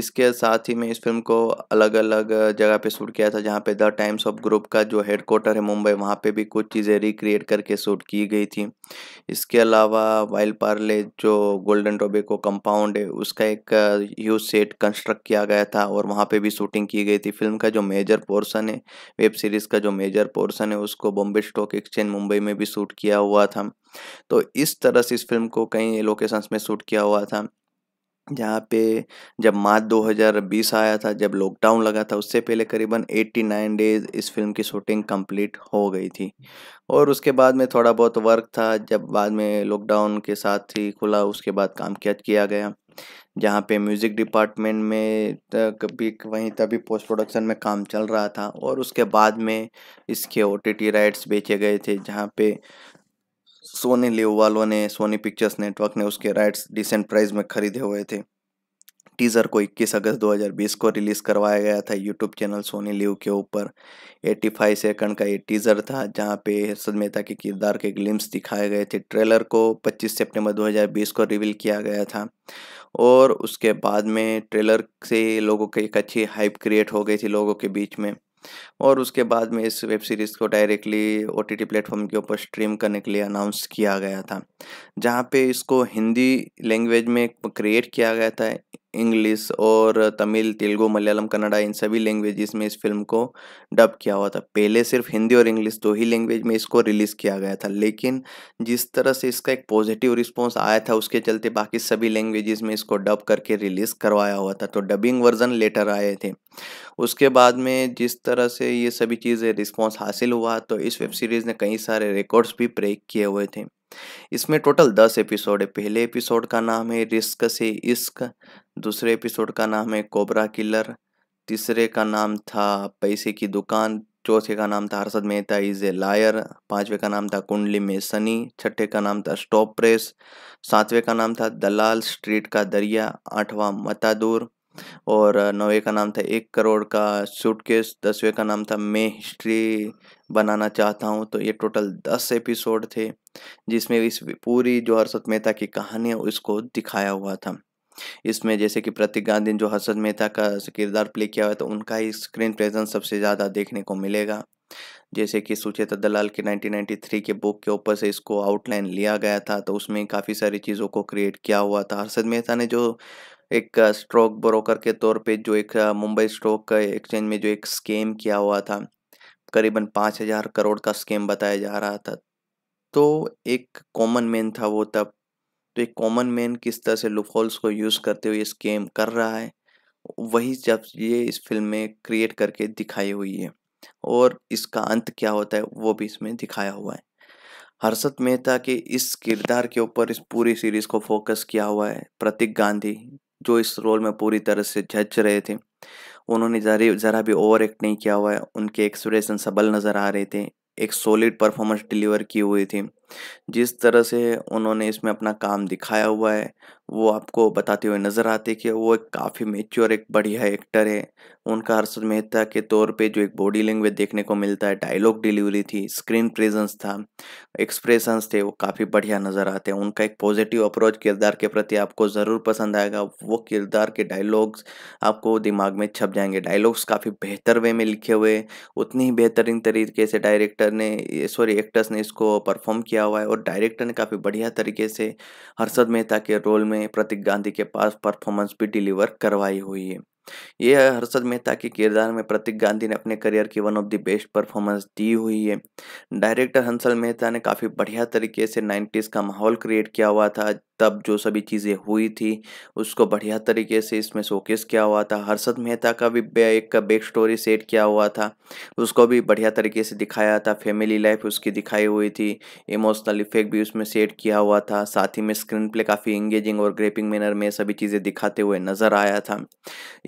इसके साथ ही में इस फिल्म को अलग अलग जगह पे शूट किया था जहाँ पे द टाइम्स ऑफ ग्रुप का जो हेडकोार्टर है मुंबई वहाँ पे भी कुछ चीज़ें रिक्रिएट करके शूट की गई थी इसके अलावा वाइल पार्ले जो गोल्डन को कंपाउंड है उसका एक ह्यूज सेट कंस्ट्रक्ट किया गया था और वहाँ पे भी शूटिंग की गई थी फिल्म का जो मेजर पोर्सन है वेब सीरीज़ का जो मेजर पोर्सन है उसको बॉम्बे स्टॉक एक्सचेंज मुंबई में भी शूट किया हुआ था तो इस तरह से इस फिल्म को कई लोकेशंस में शूट किया हुआ था जहाँ पे जब मार्च 2020 आया था जब लॉकडाउन लगा था उससे पहले करीबन 89 डेज इस फिल्म की शूटिंग कंप्लीट हो गई थी और उसके बाद में थोड़ा बहुत वर्क था जब बाद में लॉकडाउन के साथ ही खुला उसके बाद काम किया गया जहाँ पे म्यूज़िक डिपार्टमेंट में कभी वहीं तभी पोस्ट प्रोडक्शन में काम चल रहा था और उसके बाद में इसके ओ टी टी राइट्स बेचे गए थे जहाँ पे सोनी लिव वालों ने सोनी पिक्चर्स नेटवर्क ने उसके राइट्स डिसेंट प्राइस में खरीदे हुए थे टीज़र को 21 अगस्त 2020 को रिलीज़ करवाया गया था यूट्यूब चैनल सोनी लिव के ऊपर 85 सेकंड का ये टीज़र था जहाँ पे हर्षद मेहता के किरदार के ग्लिम्स दिखाए गए थे ट्रेलर को 25 सितंबर 2020 को रिवील किया गया था और उसके बाद में ट्रेलर से लोगों के एक अच्छी हाइप क्रिएट हो गई थी लोगों के बीच में और उसके बाद में इस वेब सीरीज़ को directly O T T platform के ऊपर स्ट्रीम करने के लिए अनाउंस किया गया था जहाँ पे इसको हिंदी लैंग्वेज में क्रिएट किया गया था इंग्लिश और तमिल तेलुगु मलयालम कन्नड़ा इन सभी लैंग्वेजेस में इस फिल्म को डब किया हुआ था पहले सिर्फ हिंदी और इंग्लिश दो ही लैंग्वेज में इसको रिलीज़ किया गया था लेकिन जिस तरह से इसका एक पॉजिटिव रिस्पॉन्स आया था उसके चलते बाकी सभी लैंग्वेजेस में इसको डब करके रिलीज़ करवाया हुआ था तो डबिंग वर्जन लेटर आए थे उसके बाद में जिस तरह से ये सभी चीज़ें रिस्पॉन्स हासिल हुआ तो इस वेब सीरीज़ ने कई सारे रिकॉर्ड्स भी ब्रेक किए हुए थे इसमें टोटल दस एपिसोड है पहले एपिसोड का नाम है रिस्क से इश्क दूसरे एपिसोड का नाम है कोबरा किलर तीसरे का नाम था पैसे की दुकान चौथे का नाम था Harshad Mehta is a liar पांचवे का नाम था कुंडली में सनी छठे का नाम था स्टॉप प्रेस सातवें का नाम था दलाल स्ट्रीट का दरिया आठवां मतादूर और नौवे का नाम था एक करोड़ का सूटकेस दसवें का नाम था मे हिस्ट्री बनाना चाहता हूँ तो ये टोटल दस एपिसोड थे जिसमें इस पूरी जो हर्षद मेहता की कहानी है उसको दिखाया हुआ था इसमें जैसे कि प्रतीक गांधी जो हर्षद मेहता का किरदार प्ले किया हुआ है तो उनका ही स्क्रीन प्रेजेंस सबसे ज़्यादा देखने को मिलेगा जैसे कि सुचेता दलाल के 1993 के बुक के ऊपर से इसको आउटलाइन लिया गया था तो उसमें काफ़ी सारी चीज़ों को क्रिएट किया हुआ था हर्षद मेहता ने जो एक स्ट्रोक ब्रोकर के तौर पे जो एक मुंबई स्टॉक एक्सचेंज में जो एक स्कीम किया हुआ था करीबन पाँच हजार करोड़ का स्कैम बताया जा रहा था तो एक कॉमन मैन था वो तब तो एक कॉमन मैन किस तरह से लुफॉल्स को यूज़ करते हुए स्कैम कर रहा है वही जब ये इस फिल्म में क्रिएट करके दिखाई हुई है और इसका अंत क्या होता है वो भी इसमें दिखाया हुआ है हर्षद मेहता के इस किरदार के ऊपर इस पूरी सीरीज़ को फोकस किया हुआ है प्रतीक गांधी जो इस रोल में पूरी तरह से झज रहे थे उन्होंने ज़रा भी ओवर एक्ट नहीं किया हुआ है उनके एक्सप्रेशन सबल नज़र आ रहे थे एक सॉलिड परफॉर्मेंस डिलीवर की हुई थी जिस तरह से उन्होंने इसमें अपना काम दिखाया हुआ है वो आपको बताते हुए नज़र आते कि वो एक काफ़ी मेच्योर एक बढ़िया एक्टर है उनका हर्षद मेहता के तौर पे जो एक बॉडी लैंग्वेज देखने को मिलता है डायलॉग डिलीवरी थी स्क्रीन प्रेजेंस था एक्सप्रेशंस थे वो काफ़ी बढ़िया नज़र आते हैं उनका एक पॉजिटिव अप्रोच किरदार के प्रति आपको ज़रूर पसंद आएगा वो किरदार के डायलॉग्स आपको दिमाग में छप जाएंगे डायलॉग्स काफ़ी बेहतर वे में लिखे हुए उतनी ही बेहतरीन तरीके से डायरेक्टर ने सॉरी एक्टर्स ने इसको परफॉर्म किया किया हुआ है और डायरेक्टर ने काफ़ी बढ़िया तरीके से हर्षद मेहता के रोल में प्रतीक गांधी के पास परफॉर्मेंस भी डिलीवर करवाई हुई है यह हर्षद मेहता के किरदार में प्रतीक गांधी ने अपने करियर की one of the best performance दी हुई है डायरेक्टर हंसल मेहता ने काफ़ी बढ़िया तरीके से नाइन्टीज का माहौल क्रिएट किया हुआ था तब जो सभी चीज़ें हुई थी उसको बढ़िया तरीके से इसमें शोकेस किया हुआ था हर्षद मेहता का भी एक बैक स्टोरी सेट किया हुआ था उसको भी बढ़िया तरीके से दिखाया था फैमिली लाइफ उसकी दिखाई हुई थी इमोशनल इफेक्ट भी उसमें सेट किया हुआ था साथ ही में स्क्रीन प्ले काफ़ी इंगेजिंग और ग्रेपिंग मैनर में सभी चीज़ें दिखाते हुए नज़र आया था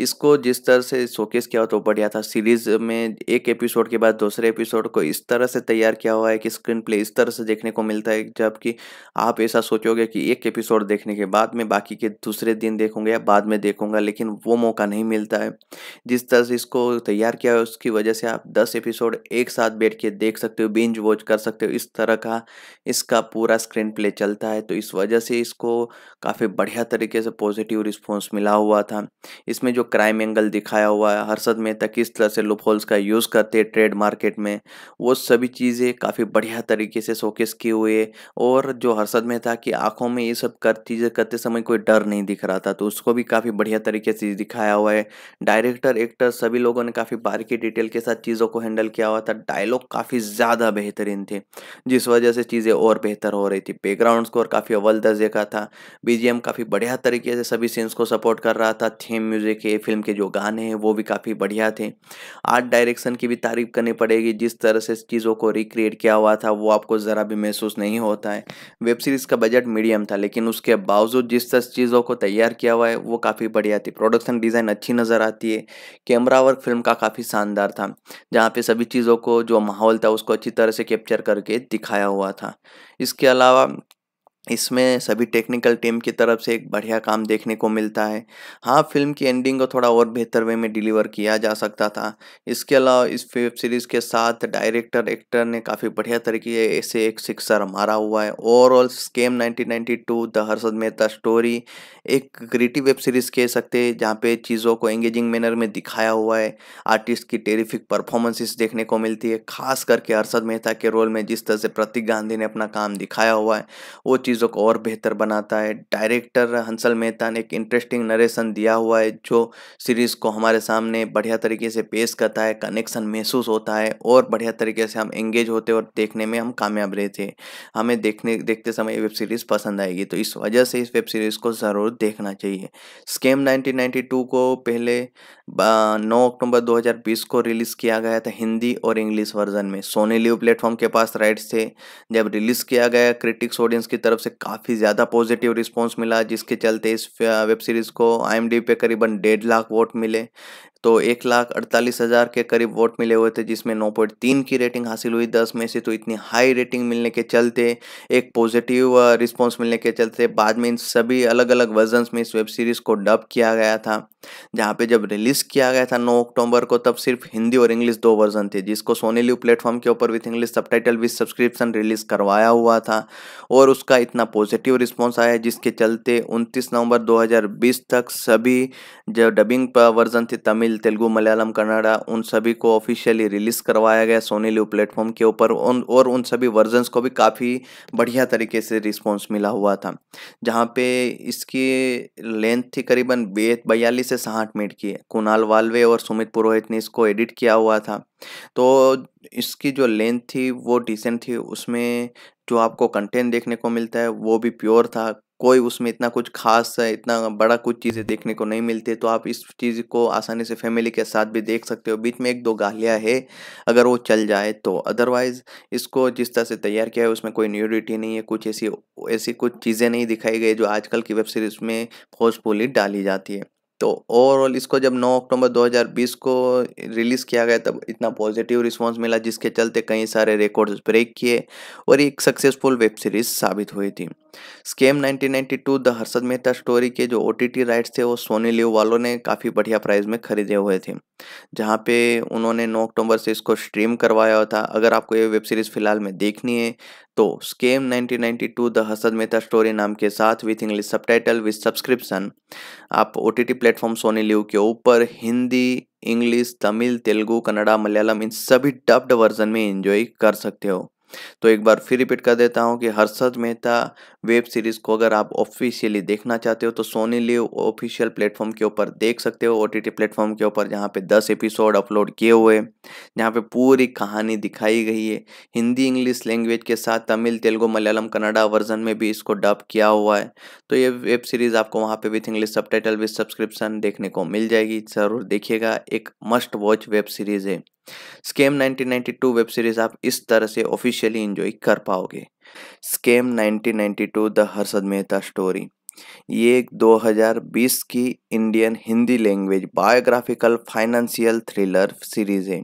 इसको जिस तरह से शोकेस किया हुआ तो बढ़िया था सीरीज़ में एक एपिसोड के बाद दूसरे एपिसोड को इस तरह से तैयार किया हुआ है कि स्क्रीन प्ले इस तरह से देखने को मिलता है जबकि आप ऐसा सोचोगे कि एक एपिसोड देखने के बाद मैं बाकी के दूसरे दिन देखूंगा या बाद में देखूंगा लेकिन वो मौका नहीं मिलता है जिस तरह से इसको तैयार किया है उसकी वजह से आप दस एपिसोड एक साथ बैठ के देख सकते हो बिंज वॉच कर सकते हो इस तरह का इसका पूरा स्क्रीन प्ले चलता है तो इस वजह से इसको काफ़ी बढ़िया तरीके से पॉजिटिव रिस्पॉन्स मिला हुआ था इसमें जो क्राइम एंगल दिखाया हुआ है हर्षद मेहता किस तरह से लुपहोल्स का यूज़ करते हैं ट्रेड मार्केट में वो सभी चीज़ें काफ़ी बढ़िया तरीके से शोकेस किए हुए और जो हर्षद मेहता की आंखों में इस सब कर चीज़ें करते समय कोई डर नहीं दिख रहा था तो उसको भी काफ़ी बढ़िया तरीके से दिखाया हुआ है डायरेक्टर एक्टर सभी लोगों ने काफ़ी बारीकी डिटेल के साथ चीज़ों को हैंडल किया हुआ था डायलॉग काफ़ी ज़्यादा बेहतरीन थे जिस वजह से चीज़ें और बेहतर हो रही थी बैकग्राउंड स्कोर काफ़ी अव्वल दर्जे का था बी काफ़ी बढ़िया तरीके से सभी सीन्स को सपोर्ट कर रहा था थीम म्यूज़िक है फिल्म के जो गाने हैं वो भी काफ़ी बढ़िया थे आर्ट डायरेक्शन की भी तारीफ करनी पड़ेगी जिस तरह से चीज़ों को रिक्रिएट किया हुआ था वो आपको ज़रा भी महसूस नहीं होता है वेब सीरीज़ का बजट मीडियम था लेकिन लेकिन उसके बावजूद जिस तरह चीज़ों को तैयार किया हुआ है वो काफ़ी बढ़िया थी प्रोडक्शन डिज़ाइन अच्छी नज़र आती है कैमरा वर्क फिल्म का काफ़ी शानदार था जहाँ पे सभी चीज़ों को जो माहौल था उसको अच्छी तरह से कैप्चर करके दिखाया हुआ था इसके अलावा इसमें सभी टेक्निकल टीम की तरफ से एक बढ़िया काम देखने को मिलता है हाँ फिल्म की एंडिंग को थोड़ा और बेहतर वे में डिलीवर किया जा सकता था इसके अलावा इस वेब सीरीज़ के साथ डायरेक्टर एक्टर ने काफ़ी बढ़िया तरीके से एक सिक्सर मारा हुआ है overall scam 1992 the Harshad Mehta story एक क्रिएटिव वेब सीरीज़ कह सकते हैं जहाँ पे चीज़ों को एंगेजिंग मैनर में दिखाया हुआ है आर्टिस्ट की टेरिफिक परफॉर्मेंसेस देखने को मिलती है खास करके हर्षद मेहता के रोल में जिस तरह से प्रतीक गांधी ने अपना काम दिखाया हुआ है वो चीज़ चीज़ों को और बेहतर बनाता है डायरेक्टर हंसल मेहता ने एक इंटरेस्टिंग नरेशन दिया हुआ है जो सीरीज़ को हमारे सामने बढ़िया तरीके से पेश करता है कनेक्शन महसूस होता है और बढ़िया तरीके से हम एंगेज होते और देखने में हम कामयाब रहे थे हमें देखने देखते समय ये वेब सीरीज़ पसंद आएगी तो इस वजह से इस वेब सीरीज़ को ज़रूर देखना चाहिए स्केम नाइनटीन को पहले नौ अक्टूबर दो को रिलीज़ किया गया था हिंदी और इंग्लिश वर्जन में सोनी लिव प्लेटफॉर्म के पास राइट्स थे जब रिलीज़ किया गया क्रिटिक्स ऑडियंस की तरफ से काफ़ी ज़्यादा पॉजिटिव रिस्पॉन्स मिला जिसके चलते इस वेब सीरीज़ को आई पे करीबन डेढ़ लाख वोट मिले तो एक लाख अड़तालीस हज़ार के करीब वोट मिले हुए थे जिसमें नौ पॉइंट तीन की रेटिंग हासिल हुई दस में से तो इतनी हाई रेटिंग मिलने के चलते एक पॉजिटिव रिस्पॉन्स uh, मिलने के चलते बाद में इन सभी अलग अलग वर्जन्स में इस वेब सीरीज़ को डब किया गया था जहाँ पे जब रिलीज़ किया गया था 9 अक्टूबर को तब सिर्फ हिंदी और इंग्लिश दो वर्जन थे जिसको सोनी लिव प्लेटफॉर्म के ऊपर with English subtitle with subscription release करवाया हुआ था और उसका इतना पॉजिटिव रिस्पॉन्स आया जिसके चलते उनतीस नवंबर दो तक सभी जो डबिंग वर्जन uh, थे तमिल तमिल तेलुगू मलयालम कन्नड़ा उन सभी को ऑफिशियली रिलीज़ करवाया गया सोनी लिव प्लेटफॉर्म के ऊपर उन और उन सभी वर्जन्स को भी काफ़ी बढ़िया तरीके से रिस्पॉन्स मिला हुआ था जहाँ पे इसकी लेंथ थी करीबन बयालीस से साठ मिनट की कुणाल वालवे और सुमित पुरोहित ने इसको एडिट किया हुआ था तो इसकी जो लेंथ थी वो डिसेंट थी उसमें जो आपको कंटेंट देखने को मिलता है वो भी प्योर था कोई उसमें इतना कुछ खास है इतना बड़ा कुछ चीज़ें देखने को नहीं मिलती तो आप इस चीज़ को आसानी से फैमिली के साथ भी देख सकते हो बीच में एक दो गालियाँ है अगर वो चल जाए तो अदरवाइज़ इसको जिस तरह से तैयार किया है उसमें कोई न्यूडिटी नहीं है कुछ ऐसी ऐसी कुछ चीज़ें नहीं दिखाई गई जो आजकल की वेब सीरीज़ में फोर्सफुली डाली जाती है तो ओवरऑल इसको जब 9 अक्टूबर 2020 को रिलीज़ किया गया तब इतना पॉजिटिव रिस्पांस मिला जिसके चलते कई सारे रिकॉर्ड्स ब्रेक किए और एक सक्सेसफुल वेब सीरीज साबित हुई थी scam 1992 the Harshad Mehta story के जो ओ राइट्स थे वो सोनी लिव वालों ने काफ़ी बढ़िया प्राइस में खरीदे हुए थे जहाँ पे उन्होंने 9 अक्टूबर से इसको स्ट्रीम करवाया था अगर आपको ये वेब सीरीज़ फिलहाल में देखनी है तो स्केम 1992 द हसद मेहता स्टोरी नाम के साथ with English subtitle with subscription आप O T platform Sony live के ऊपर हिंदी इंग्लिश तमिल तेलुगू कन्नड़ा मलयालम इन सभी डब्ड वर्जन में एंजॉय कर सकते हो तो एक बार फिर रिपीट कर देता हूँ कि हर्षद मेहता वेब सीरीज़ को अगर आप ऑफिशियली देखना चाहते हो तो सोनी लिव ऑफिशियल प्लेटफॉर्म के ऊपर देख सकते हो ओ टी प्लेटफॉर्म के ऊपर जहाँ पे दस एपिसोड अपलोड किए हुए जहाँ पे पूरी कहानी दिखाई गई है हिंदी इंग्लिश लैंग्वेज के साथ तमिल तेलुगु मलयालम कन्नाडा वर्जन में भी इसको डब किया हुआ है तो ये वेब सीरीज़ आपको वहाँ पे with English subtitle with subscription देखने को मिल जाएगी ज़रूर देखिएगा एक मस्ट वॉच वेब सीरीज़ है स्केम 1992 वेब सीरीज आप इस तरह से ऑफिशियली इंजॉय कर पाओगे scam 1992 the Harshad Mehta story ये एक 2020 की Indian Hindi language biographical financial thriller series है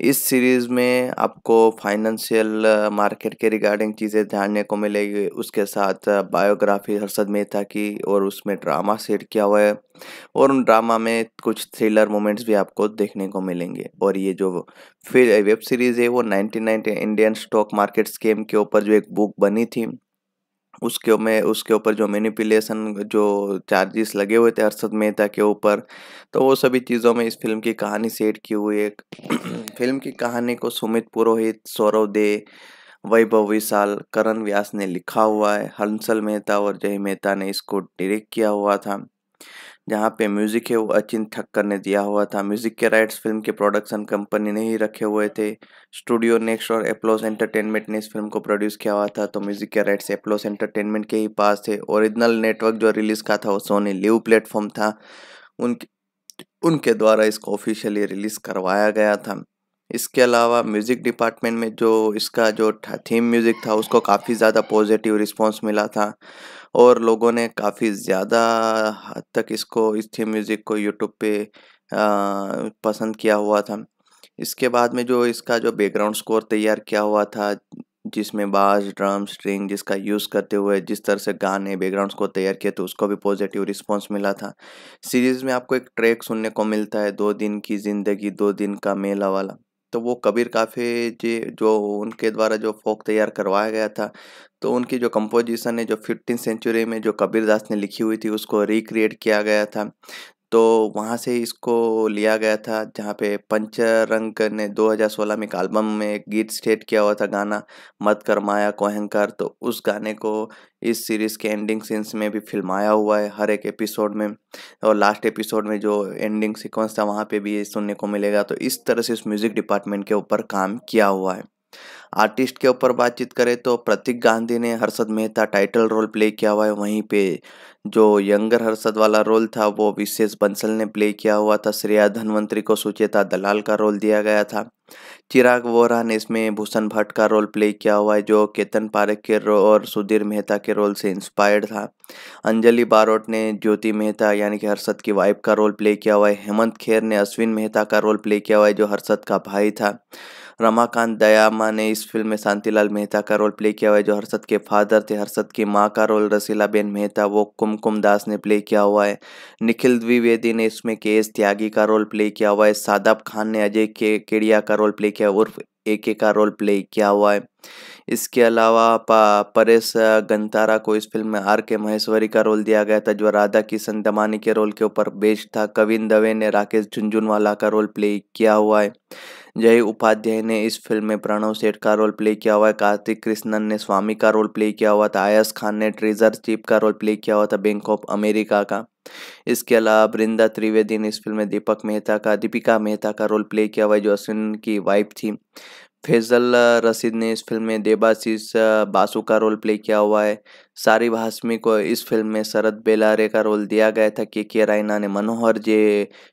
इस सीरीज़ में आपको फाइनेंशियल मार्केट के रिगार्डिंग चीज़ें जानने को मिलेगी उसके साथ बायोग्राफी हर्षद मेहता की और उसमें ड्रामा सेट किया हुआ है और उन ड्रामा में कुछ थ्रिलर मोमेंट्स भी आपको देखने को मिलेंगे और ये जो फिर वेब सीरीज़ है वो nineteen Indian stock market scheme के ऊपर जो एक बुक बनी थी उसके में उसके ऊपर जो मैनिपुलेशन जो चार्जेस लगे हुए थे हर्षद मेहता के ऊपर तो वो सभी चीज़ों में इस फिल्म की कहानी सेट की हुई है फिल्म की कहानी को सुमित पुरोहित सौरव दे वैभव विशाल करण व्यास ने लिखा हुआ है हंसल मेहता और जय मेहता ने इसको डायरेक्ट किया हुआ था जहाँ पे म्यूज़िक है वो अचिन ठक्कर ने दिया हुआ था म्यूज़िक के राइट्स फिल्म के प्रोडक्शन कंपनी ने ही रखे हुए थे स्टूडियो नेक्स्ट और एप्लोस एंटरटेनमेंट ने इस फिल्म को प्रोड्यूस किया हुआ था तो म्यूज़िक के राइट्स एप्लोस एंटरटेनमेंट के ही पास थे ओरिजिनल नेटवर्क जो रिलीज़ का था वो सोनी लिव प्लेटफॉर्म था उनके उनके द्वारा इसको ऑफिशियली रिलीज़ करवाया गया था इसके अलावा म्यूज़िक डिपार्टमेंट में जो इसका जो थीम म्यूज़िक था उसको काफ़ी ज़्यादा पॉजिटिव रिस्पांस मिला था और लोगों ने काफ़ी ज़्यादा हद तक इसको इस थीम म्यूज़िक को यूट्यूब पे आ, पसंद किया हुआ था इसके बाद में जो इसका जो बैकग्राउंड स्कोर तैयार किया हुआ था जिसमें बाज ड्रम स्ट्रिंग जिसका यूज़ करते हुए जिस तरह से गाने बैकग्राउंड को तैयार किया तो उसको भी पॉजिटिव रिस्पांस मिला था सीरीज़ में आपको एक ट्रैक सुनने को मिलता है दो दिन की ज़िंदगी दो दिन का मेला वाला तो वो कबीर काफ़ी जी जो उनके द्वारा जो फोक तैयार करवाया गया था तो उनकी जो कंपोजिशन है जो फिफ्टीन सेंचुरी में जो कबीर दास ने लिखी हुई थी उसको रिक्रिएट किया गया था तो वहाँ से इसको लिया गया था जहाँ पे पंचरंग ने 2016 में एक एल्बम में एक गीत स्टेट किया हुआ था गाना मत कर माया कोहंकर तो उस गाने को इस सीरीज़ के एंडिंग सीन्स में भी फिल्माया हुआ है हर एक एपिसोड में और लास्ट एपिसोड में जो एंडिंग सीक्वेंस था वहाँ पे भी ये सुनने को मिलेगा तो इस तरह से इस म्यूज़िक डिपार्टमेंट के ऊपर काम किया हुआ है आर्टिस्ट के ऊपर बातचीत करें तो प्रतीक गांधी ने Harshad Mehta title role play किया हुआ है वहीं पे जो यंगर हर्षद वाला रोल था वो विशेष बंसल ने प्ले किया हुआ था श्रेया धनवंतरी को सुचेता दलाल का रोल दिया गया था चिराग वोरा ने इसमें भूषण भट्ट का रोल प्ले किया हुआ है जो केतन पारे के और सुधीर मेहता के रोल से इंस्पायर्ड था अंजलि बारोट ने ज्योति मेहता यानी कि हर्षद की वाइफ का रोल प्ले किया हुआ है हेमंत खेर ने अश्विन मेहता का रोल प्ले किया हुआ है जो हर्षद का भाई था रमाकांत दयामा ने इस फिल्म में शांतिलाल मेहता का रोल प्ले किया हुआ है जो हर्षद के फादर थे हर्षद की माँ का रोल रसीला बेन मेहता वो कुमकुम दास ने प्ले किया हुआ है निखिल द्विवेदी ने इसमें के एस त्यागी का रोल प्ले किया हुआ है सादाब खान ने अजय के केड़िया का रोल प्ले किया उर्फ ए के का रोल प्ले किया हुआ है इसके अलावा परेश गंतारा को इस फिल्म में आर के महेश्वरी का रोल दिया गया था जो राधा किशन दमानी के रोल के ऊपर बेस्ड था कविन दवे ने राकेश झुंझुनवाला का रोल प्ले किया हुआ है जय उपाध्याय ने इस फिल्म में प्रणव सेठ का रोल प्ले किया हुआ है कार्तिक कृष्णन ने स्वामी का रोल प्ले किया हुआ था आयस खान ने ट्रेजर चीफ का रोल प्ले किया हुआ था बैंक ऑफ अमेरिका का इसके अलावा बृंदा त्रिवेदी ने इस फिल्म में दीपक मेहता का दीपिका मेहता का रोल प्ले किया हुआ है जो अश्विन की वाइफ थी फैजल रशीद ने इस फिल्म में देबाशीष बासु का रोल प्ले किया हुआ है सारी हाशमी को इस फिल्म में शरद बेलारे का रोल दिया गया था के के रायना ने मनोहर जे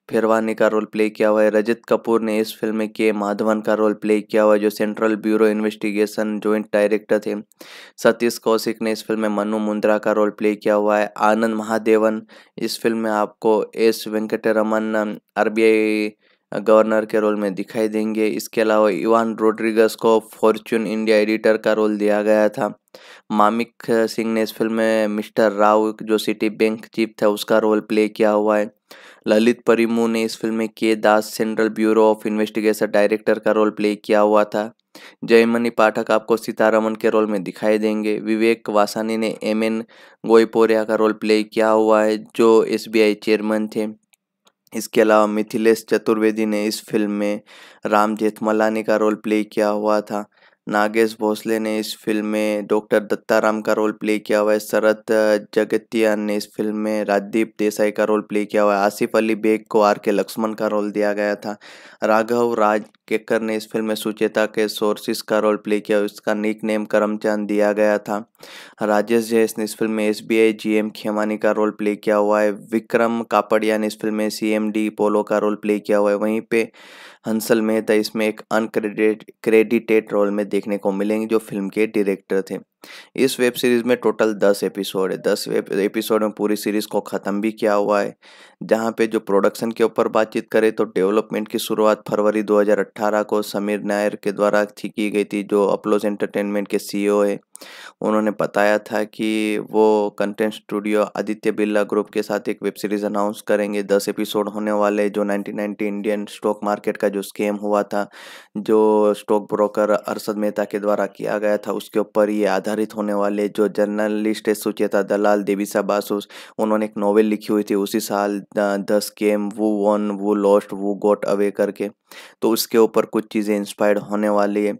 फिरवानी का रोल प्ले किया हुआ है रजत कपूर ने इस फिल्म में के माधवन का रोल प्ले किया हुआ है जो central bureau investigation joint director थे सतीश कौशिक ने इस फिल्म में मनु मुंद्रा का रोल प्ले किया हुआ है आनंद महादेवन इस फिल्म में आपको एस वेंकटरमन आर गवर्नर के रोल में दिखाई देंगे इसके अलावा इवान रोड्रिगस को फॉर्च्यून इंडिया एडिटर का रोल दिया गया था मामिक सिंह ने इस फिल्म में मिस्टर राव जो सिटी बैंक चीफ था उसका रोल प्ले किया हुआ है ललित परिमू ने इस फिल्म में K Das central bureau of investigation director का रोल प्ले किया हुआ था जयमणि पाठक आपको सीतारमन के रोल में दिखाई देंगे विवेक वासानी ने एम एन गोईपोरिया का रोल प्ले किया हुआ है जो एसबीआई चेयरमैन थे इसके अलावा मिथिलेश चतुर्वेदी ने इस फिल्म में राम जेठमलानी का रोल प्ले किया हुआ था नागेश भोसले ने इस फिल्म में डॉक्टर दत्ताराम का रोल प्ले किया हुआ है शरत जगतियान ने इस फिल्म में राजदीप देसाई का रोल प्ले किया हुआ है आसिफ अली बेग को आर के लक्ष्मण का रोल दिया गया था राघव राज केकर ने इस फिल्म में सुचेता के सोर्सिस का रोल प्ले किया उसका निक नेम करमचंद दिया गया था राजेश जयस ने इस फिल्म में S B I G M Khemani का रोल प्ले किया हुआ है विक्रम कापड़िया ने इस फिल्म में सी एम डी पोलो का रोल प्ले किया हुआ है वहीं पे हंसल मेहता इसमें एक अनक्रेडिटेड क्रेडिटेड रोल में देखने को मिलेंगे जो फिल्म के डायरेक्टर थे इस वेब सीरीज़ में टोटल दस एपिसोड है दस वेब एपिसोड में पूरी सीरीज़ को ख़त्म भी किया हुआ है जहाँ पे जो प्रोडक्शन के ऊपर बातचीत करें तो डेवलपमेंट की शुरुआत फरवरी 2018 को समीर नायर के द्वारा थी की गई थी जो अपलोज एंटरटेनमेंट के सीईओ e है उन्होंने बताया था कि वो content studio Aditya Birla group के साथ एक वेब सीरीज़ अनाउंस करेंगे दस एपिसोड होने वाले जो 1990 इंडियन स्टॉक मार्केट का जो स्कैम हुआ था जो स्टॉक ब्रोकर अरसद मेहता के द्वारा किया गया था उसके ऊपर ये आधार आधारित होने वाले जो जर्नलिस्ट है सुचेता दलाल देविसा बासुस उन्होंने एक नॉवेल लिखी हुई थी उसी साल the scam who won who lost who got away करके तो उसके ऊपर कुछ चीज़ें इंस्पायर्ड होने वाली है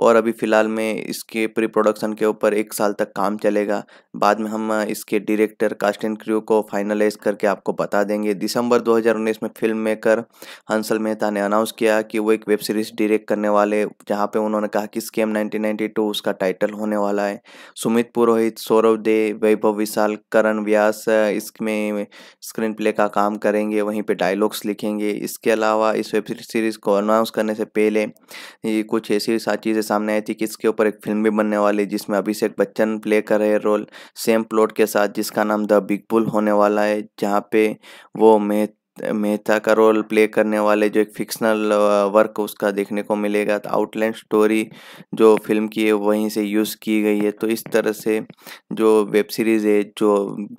और अभी फ़िलहाल में इसके प्री प्रोडक्शन के ऊपर एक साल तक काम चलेगा बाद में हम इसके डायरेक्टर कास्ट एंड क्रू को फाइनलाइज करके आपको बता देंगे दिसंबर 2019 में फिल्म मेकर हंसल मेहता ने अनाउंस किया कि वो एक वेब सीरीज़ डायरेक्ट करने वाले जहाँ पे उन्होंने कहा कि स्केम 1992 उसका टाइटल होने वाला है सुमित पुरोहित सौरभ दे वैभव विशाल करण व्यास इसमें स्क्रीन प्ले का काम करेंगे वहीं पर डायलॉग्स लिखेंगे इसके अलावा इस वेब सीरीज़ को अनाउंस करने से पहले कुछ ऐसी चीज़ें सामने आई थी कि इसके ऊपर एक फिल्म भी बनने वाली जिसमें अभिषेक बच्चन प्ले कर रहे रोल सेम प्लॉट के साथ जिसका नाम द बिग बुल होने वाला है जहाँ पे वो मेह मेहता का रोल प्ले करने वाले जो एक फिक्शनल वर्क उसका देखने को मिलेगा तो आउटलाइन स्टोरी जो फिल्म की है वहीं से यूज़ की गई है तो इस तरह से जो वेब सीरीज़ है जो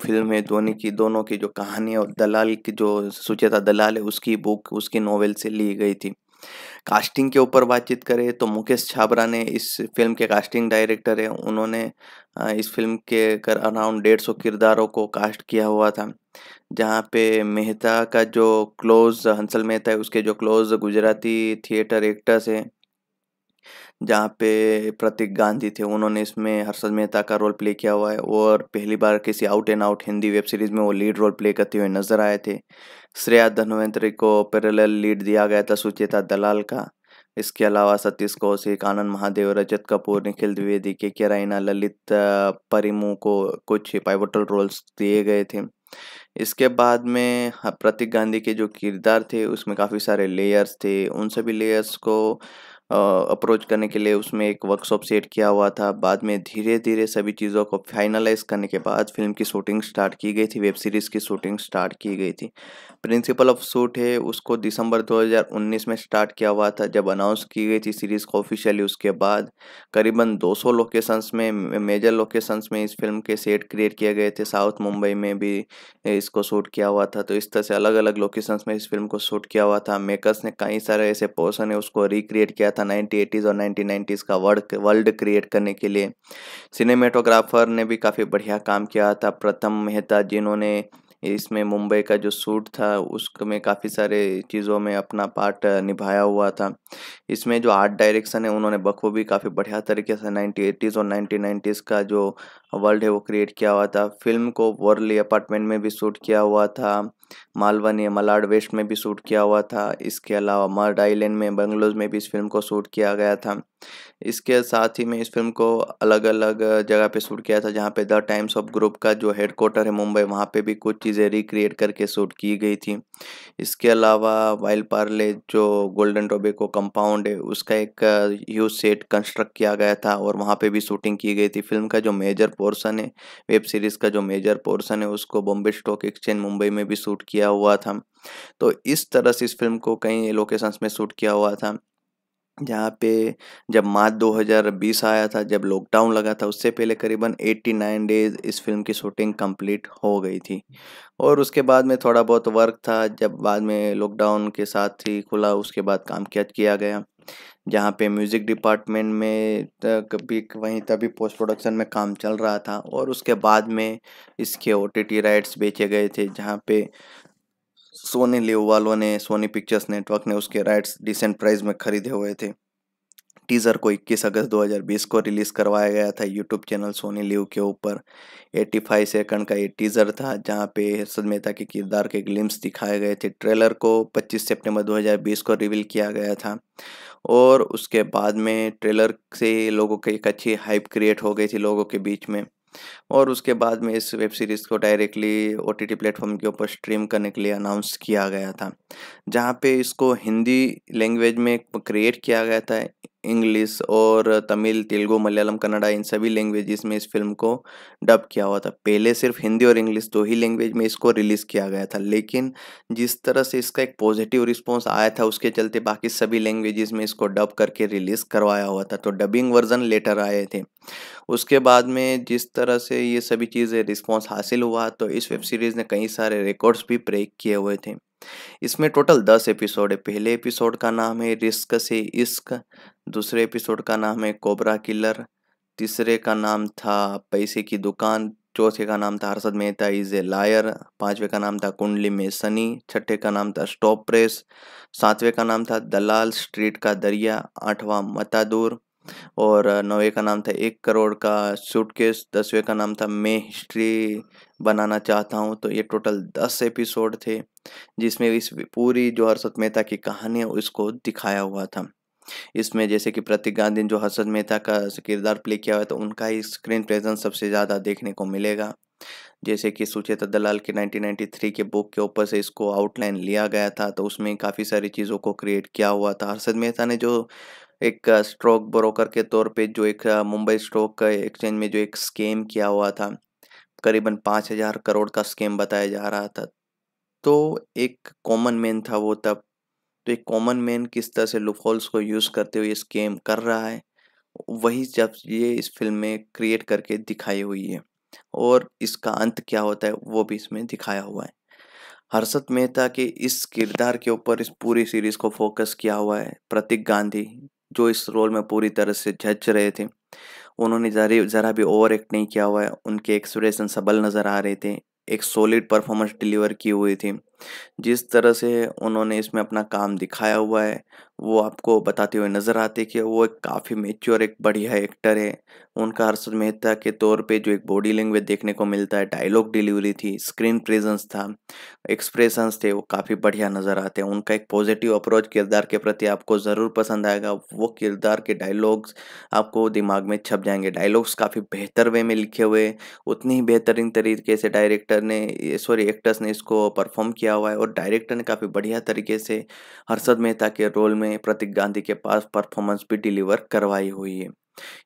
फिल्म है दोनों की दोनों की जो कहानी और दलाल की जो सुचेता दलाल है उसकी बुक उसकी नोवेल से ली गई थी कास्टिंग के ऊपर बातचीत करें तो मुकेश छाबरा ने इस फिल्म के कास्टिंग डायरेक्टर हैं उन्होंने इस फिल्म के कर अराउंड डेढ़ सौ किरदारों को कास्ट किया हुआ था जहाँ पे मेहता का जो क्लोज हंसल मेहता है उसके जो क्लोज गुजराती थिएटर एक्टर्स हैं जहाँ पे प्रतीक गांधी थे उन्होंने इसमें हर्षद मेहता का रोल प्ले किया हुआ है और पहली बार किसी out and out Hindi web series में वो लीड रोल प्ले करते हुए नजर आए थे श्रेया धनवंतरी को पेरेल लीड दिया गया था सुचेता दलाल का इसके अलावा सतीश कौशिक आनंद महादेव रजत कपूर निखिल द्विवेदी के के रैना ललित परिमू को कुछ पाइवटल रोल्स दिए गए थे इसके बाद में हाँ, प्रतीक गांधी के जो किरदार थे उसमें काफ़ी सारे लेयर्स थे उन सभी लेयर्स को अप्रोच करने के लिए उसमें एक वर्कशॉप सेट किया हुआ था बाद में धीरे धीरे सभी चीज़ों को फाइनलाइज करने के बाद फिल्म की शूटिंग स्टार्ट की गई थी वेब सीरीज़ की शूटिंग स्टार्ट की गई थी प्रिंसिपल ऑफ शूट है उसको दिसंबर 2019 में स्टार्ट किया हुआ था जब अनाउंस की गई थी सीरीज़ को ऑफिशियली उसके बाद करीबन दो लोकेशंस में मेजर लोकेशंस में इस फिल्म के सेट क्रिएट किए गए थे साउथ मुंबई में भी इसको शूट किया हुआ था तो इस तरह से अलग अलग लोकेशंस में इस फिल्म को शूट किया हुआ था मेकर्स ने कई सारे ऐसे पोर्सन है उसको रिक्रिएट किया था नाइनटी एटीज़ और नाइनटीन नाइन्टीज़ का वर्ल्ड वर्ल्ड क्रिएट करने के लिए सिनेमेटोग्राफर ने भी काफ़ी बढ़िया काम किया था प्रथम मेहता जिन्होंने इसमें मुंबई का जो सूट था उसमें काफ़ी सारे चीज़ों में अपना पार्ट निभाया हुआ था इसमें जो आर्ट डायरेक्शन है उन्होंने बखूबी काफ़ी बढ़िया तरीके से नाइनटी एटीज़ और नाइनटीन नाइन्टीज़ का जो वर्ल्ड है वो क्रिएट किया हुआ था फिल्म को वर्ली अपार्टमेंट में भी शूट किया हुआ था मालवनी मलाड वेस्ट में भी शूट किया हुआ था इसके अलावा मर्ड आइलैंड में बंगलोज में भी इस फिल्म को शूट किया गया था इसके साथ ही में इस फिल्म को अलग अलग जगह पे शूट किया था जहाँ पे द टाइम्स ऑफ ग्रुप का जो हेड क्वार्टर है मुंबई वहाँ पे भी कुछ चीज़ें रिक्रिएट करके शूट की गई थी इसके अलावा वाइल्ड पार्ले जो गोल्डन टोबे को कंपाउंड है उसका एक ह्यूज सेट कंस्ट्रक्ट किया गया था और वहाँ पे भी शूटिंग की गई थी फिल्म का जो मेजर पोर्सन है वेब सीरीज़ का जो मेजर पोर्सन है उसको बॉम्बे स्टॉक एक्सचेंज मुंबई में भी शूट किया हुआ था तो इस तरह से इस फिल्म को कई लोकेशंस में शूट किया हुआ था जहाँ पे जब मार्च 2020 आया था जब लॉकडाउन लगा था उससे पहले करीबन 89 डेज इस फिल्म की शूटिंग कंप्लीट हो गई थी और उसके बाद में थोड़ा बहुत वर्क था जब बाद में लॉकडाउन के साथ ही खुला उसके बाद काम किया किया गया जहाँ पे म्यूज़िक डिपार्टमेंट में कभी वहीं तभी पोस्ट प्रोडक्शन में काम चल रहा था और उसके बाद में इसके ओ टी टी राइट्स बेचे गए थे जहाँ पे सोनी लिव वालों ने सोनी पिक्चर्स नेटवर्क ने उसके राइट्स डिसेंट प्राइस में खरीदे हुए थे टीज़र को 21 अगस्त 2020 को रिलीज़ करवाया गया था यूट्यूब चैनल सोनी लिव के ऊपर 85 सेकंड का ये टीज़र था जहाँ पे हर्षद मेहता के किरदार के ग्लिम्स दिखाए गए थे ट्रेलर को 25 सितंबर 2020 को रिवील किया गया था और उसके बाद में ट्रेलर से लोगों की एक अच्छी हाइप क्रिएट हो गई थी लोगों के बीच में और उसके बाद में इस वेब सीरीज़ को डायरेक्टली ओ टी प्लेटफॉर्म के ऊपर स्ट्रीम करने के लिए अनाउंस किया गया था जहाँ पे इसको हिंदी लैंग्वेज में क्रिएट किया गया था इंग्लिश और तमिल तेलुगु मलयालम कन्नड़ा इन सभी लैंग्वेजेस में इस फिल्म को डब किया हुआ था पहले सिर्फ हिंदी और इंग्लिश दो ही लैंग्वेज में इसको रिलीज़ किया गया था लेकिन जिस तरह से इसका एक पॉजिटिव रिस्पॉन्स आया था उसके चलते बाकी सभी लैंग्वेजेस में इसको डब करके रिलीज़ करवाया हुआ था तो डबिंग वर्जन लेटर आए थे उसके बाद में जिस तरह से ये सभी चीज़ें रिस्पांस हासिल हुआ तो इस वेब सीरीज़ हम्म। ने कई सारे रिकॉर्ड्स भी ब्रेक किए हुए थे इसमें टोटल दस एपिसोड है पहले एपिसोड का नाम है रिस्क से इश्क दूसरे एपिसोड का नाम है कोबरा किलर तीसरे का नाम था पैसे की दुकान चौथे का नाम था Harshad Mehta is a liar पांचवे का नाम था कुंडली में सनी छठे का नाम था स्टॉप प्रेस सातवें का नाम था दलाल स्ट्रीट का दरिया आठवां मतादूर और नौवे का नाम था एक करोड़ का सूटकेस दसवें का नाम था मैं हिस्ट्री बनाना चाहता हूँ तो ये टोटल दस एपिसोड थे जिसमें इस पूरी जो हर्षद मेहता की कहानी है उसको दिखाया हुआ था इसमें जैसे कि प्रतीक गांधी जो हर्षद मेहता का किरदार प्ले किया हुआ है तो उनका ही स्क्रीन प्रेजेंस सबसे ज़्यादा देखने को मिलेगा जैसे कि सुचेता दलाल के 1993 के बुक के ऊपर से इसको आउटलाइन लिया गया था तो उसमें काफ़ी सारी चीज़ों को क्रिएट किया हुआ था हर्षद मेहता ने जो एक स्टॉक ब्रोकर के तौर पे जो एक मुंबई स्टॉक एक्सचेंज में जो एक स्कैम किया हुआ था करीबन पाँच हजार करोड़ का स्कैम बताया जा रहा था तो एक कॉमन मैन था वो तब तो एक कॉमन मैन किस तरह से लुफॉल्स को यूज़ करते हुए स्कैम कर रहा है वही जब ये इस फिल्म में क्रिएट करके दिखाई हुई है और इसका अंत क्या होता है वो भी इसमें दिखाया हुआ है हर्षद मेहता के इस किरदार के ऊपर इस पूरी सीरीज़ को फोकस किया हुआ है प्रतीक गांधी जो इस रोल में पूरी तरह से जच रहे थे उन्होंने ज़रा ज़रा भी ओवर एक्ट नहीं किया हुआ है उनके एक्सप्रेशन सबल नज़र आ रहे थे एक सॉलिड परफॉर्मेंस डिलीवर की हुई थी जिस तरह से उन्होंने इसमें अपना काम दिखाया हुआ है वो आपको बताते हुए नज़र आते कि वो एक काफ़ी मेच्योर एक बढ़िया एक्टर है उनका हर्षद मेहता के तौर पे जो एक बॉडी लैंग्वेज देखने को मिलता है डायलॉग डिलीवरी थी स्क्रीन प्रेजेंस था एक्सप्रेशंस थे वो काफ़ी बढ़िया नज़र आते हैं उनका एक पॉजिटिव अप्रोच किरदार के प्रति आपको ज़रूर पसंद आएगा वो किरदार के डायलॉग्स आपको दिमाग में छप जाएंगे डायलॉग्स काफ़ी बेहतर वे में लिखे हुए उतनी ही बेहतरीन तरीके से डायरेक्टर ने सॉरी एक्टर्स ने इसको परफॉर्म किया किया हुआ है और डायरेक्टर ने काफ़ी बढ़िया तरीके से हर्षद मेहता के रोल में प्रतीक गांधी के पास परफॉर्मेंस भी डिलीवर करवाई हुई है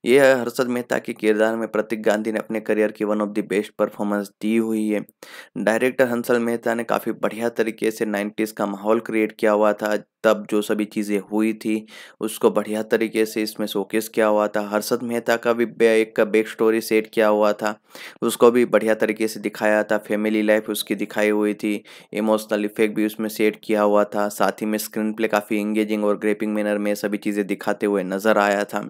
ये है हर्षद मेहता के किरदार में प्रतीक गांधी ने अपने करियर की one of the best performance दी हुई है डायरेक्टर हंसल मेहता ने काफ़ी बढ़िया तरीके से नाइन्टीज का माहौल क्रिएट किया हुआ था तब जो सभी चीज़ें हुई थी उसको बढ़िया तरीके से इसमें शोकेस किया हुआ था हर्षद मेहता का भी एक का बैक स्टोरी सेट किया हुआ था उसको भी बढ़िया तरीके से दिखाया था फैमिली लाइफ उसकी दिखाई हुई थी इमोशनल इफेक्ट भी उसमें सेट किया हुआ था साथ ही में स्क्रीन प्ले काफ़ी इंगेजिंग और ग्रेपिंग मैनर में सभी चीज़ें दिखाते हुए नज़र आया था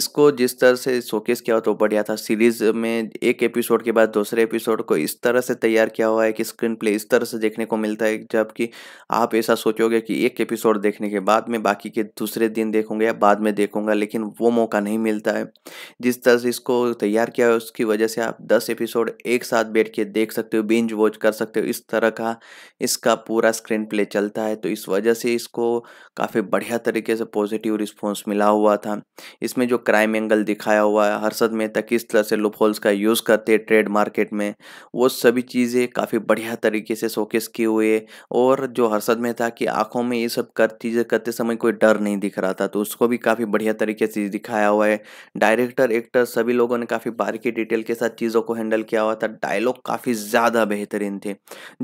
इसको जिस तरह से शोकेस किया हो तो बढ़िया था सीरीज में एक एपिसोड के बाद दूसरे एपिसोड को इस तरह से तैयार किया हुआ है कि स्क्रीन प्ले इस तरह से देखने को मिलता है जबकि आप ऐसा सोचोगे कि एक एपिसोड देखने के बाद में बाकी के दूसरे दिन देखूंगा या बाद में देखूंगा लेकिन वो मौका नहीं मिलता है जिस तरह से इसको तैयार किया है उसकी वजह से आप दस एपिसोड एक साथ बैठ के देख सकते हो बिंज वॉच कर सकते हो इस तरह का इसका पूरा स्क्रीन प्ले चलता है तो इस वजह से इसको काफ़ी बढ़िया तरीके से पॉजिटिव रिस्पॉन्स मिला हुआ था इसमें जो क्राइम एंगल दिखाया हुआ है हर्षद मेहता किस तरह से लुपहोल्स का यूज़ करते हैं ट्रेड मार्केट में वो सभी चीज़ें काफ़ी बढ़िया तरीके से शोकेस किए हुए और जो हर्षद मेहता की आंखों में ये सब कर चीज़ें करते समय कोई डर नहीं दिख रहा था तो उसको भी काफ़ी बढ़िया तरीके से दिखाया हुआ है डायरेक्टर एक्टर सभी लोगों ने काफ़ी बारीकी डिटेल के साथ चीज़ों को हैंडल किया हुआ था डायलॉग काफ़ी ज़्यादा बेहतरीन थे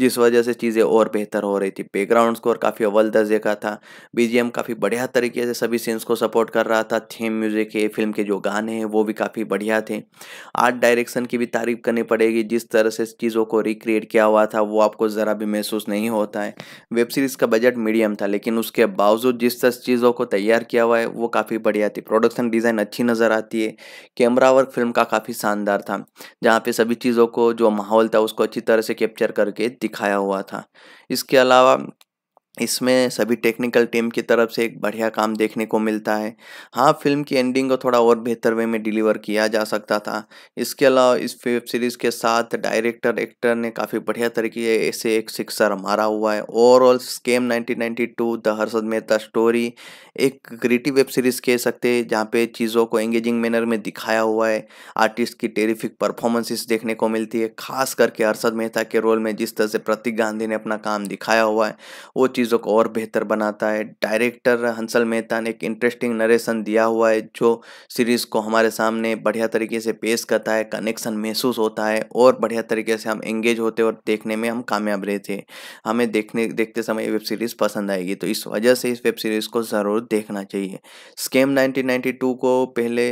जिस वजह से चीज़ें और बेहतर हो रही थी बैकग्राउंड स्कोर काफ़ी अव्वल दर्जे का था बीजेम काफ़ी बढ़िया तरीके से सभी सीन्स को सपोर्ट कर रहा था थीम म्यूज़िक फिल्म के जो गाने हैं वो भी काफ़ी बढ़िया थे आर्ट डायरेक्शन की भी तारीफ करनी पड़ेगी जिस तरह से चीज़ों को रिक्रिएट किया हुआ था वो आपको ज़रा भी महसूस नहीं होता है वेब सीरीज़ का बजट मीडियम था लेकिन उसके बावजूद जिस तरह चीज़ों को तैयार किया हुआ है वो काफ़ी बढ़िया थी प्रोडक्शन डिज़ाइन अच्छी नज़र आती है कैमरा वर्क फिल्म का काफ़ी शानदार था जहाँ पर सभी चीज़ों को जो माहौल था उसको अच्छी तरह से कैप्चर करके दिखाया हुआ था इसके अलावा इसमें सभी टेक्निकल टीम की तरफ से एक बढ़िया काम देखने को मिलता है हाँ फिल्म की एंडिंग को थोड़ा और बेहतर वे में डिलीवर किया जा सकता था इसके अलावा इस वेब सीरीज़ के साथ डायरेक्टर एक्टर ने काफ़ी बढ़िया तरीके से एक सिक्सर मारा हुआ है overall scam 1992 the Harshad Mehta story एक क्रिएटिव वेब सीरीज़ कह सकते हैं जहाँ पे चीज़ों को एंगेजिंग मैनर में दिखाया हुआ है आर्टिस्ट की टेरिफिक परफॉर्मेंसेस देखने को मिलती है खास करके हर्षद मेहता के रोल में जिस तरह से प्रतीक गांधी ने अपना काम दिखाया हुआ है वो चीज़ चीज़ों को और बेहतर बनाता है डायरेक्टर हंसल मेहता ने एक इंटरेस्टिंग नरेशन दिया हुआ है जो सीरीज़ को हमारे सामने बढ़िया तरीके से पेश करता है कनेक्शन महसूस होता है और बढ़िया तरीके से हम एंगेज होते और देखने में हम कामयाब रहते हमें देखने देखते समय ये वेब सीरीज़ पसंद आएगी तो इस वजह से इस वेब सीरीज़ को ज़रूर देखना चाहिए स्केम नाइनटीन को पहले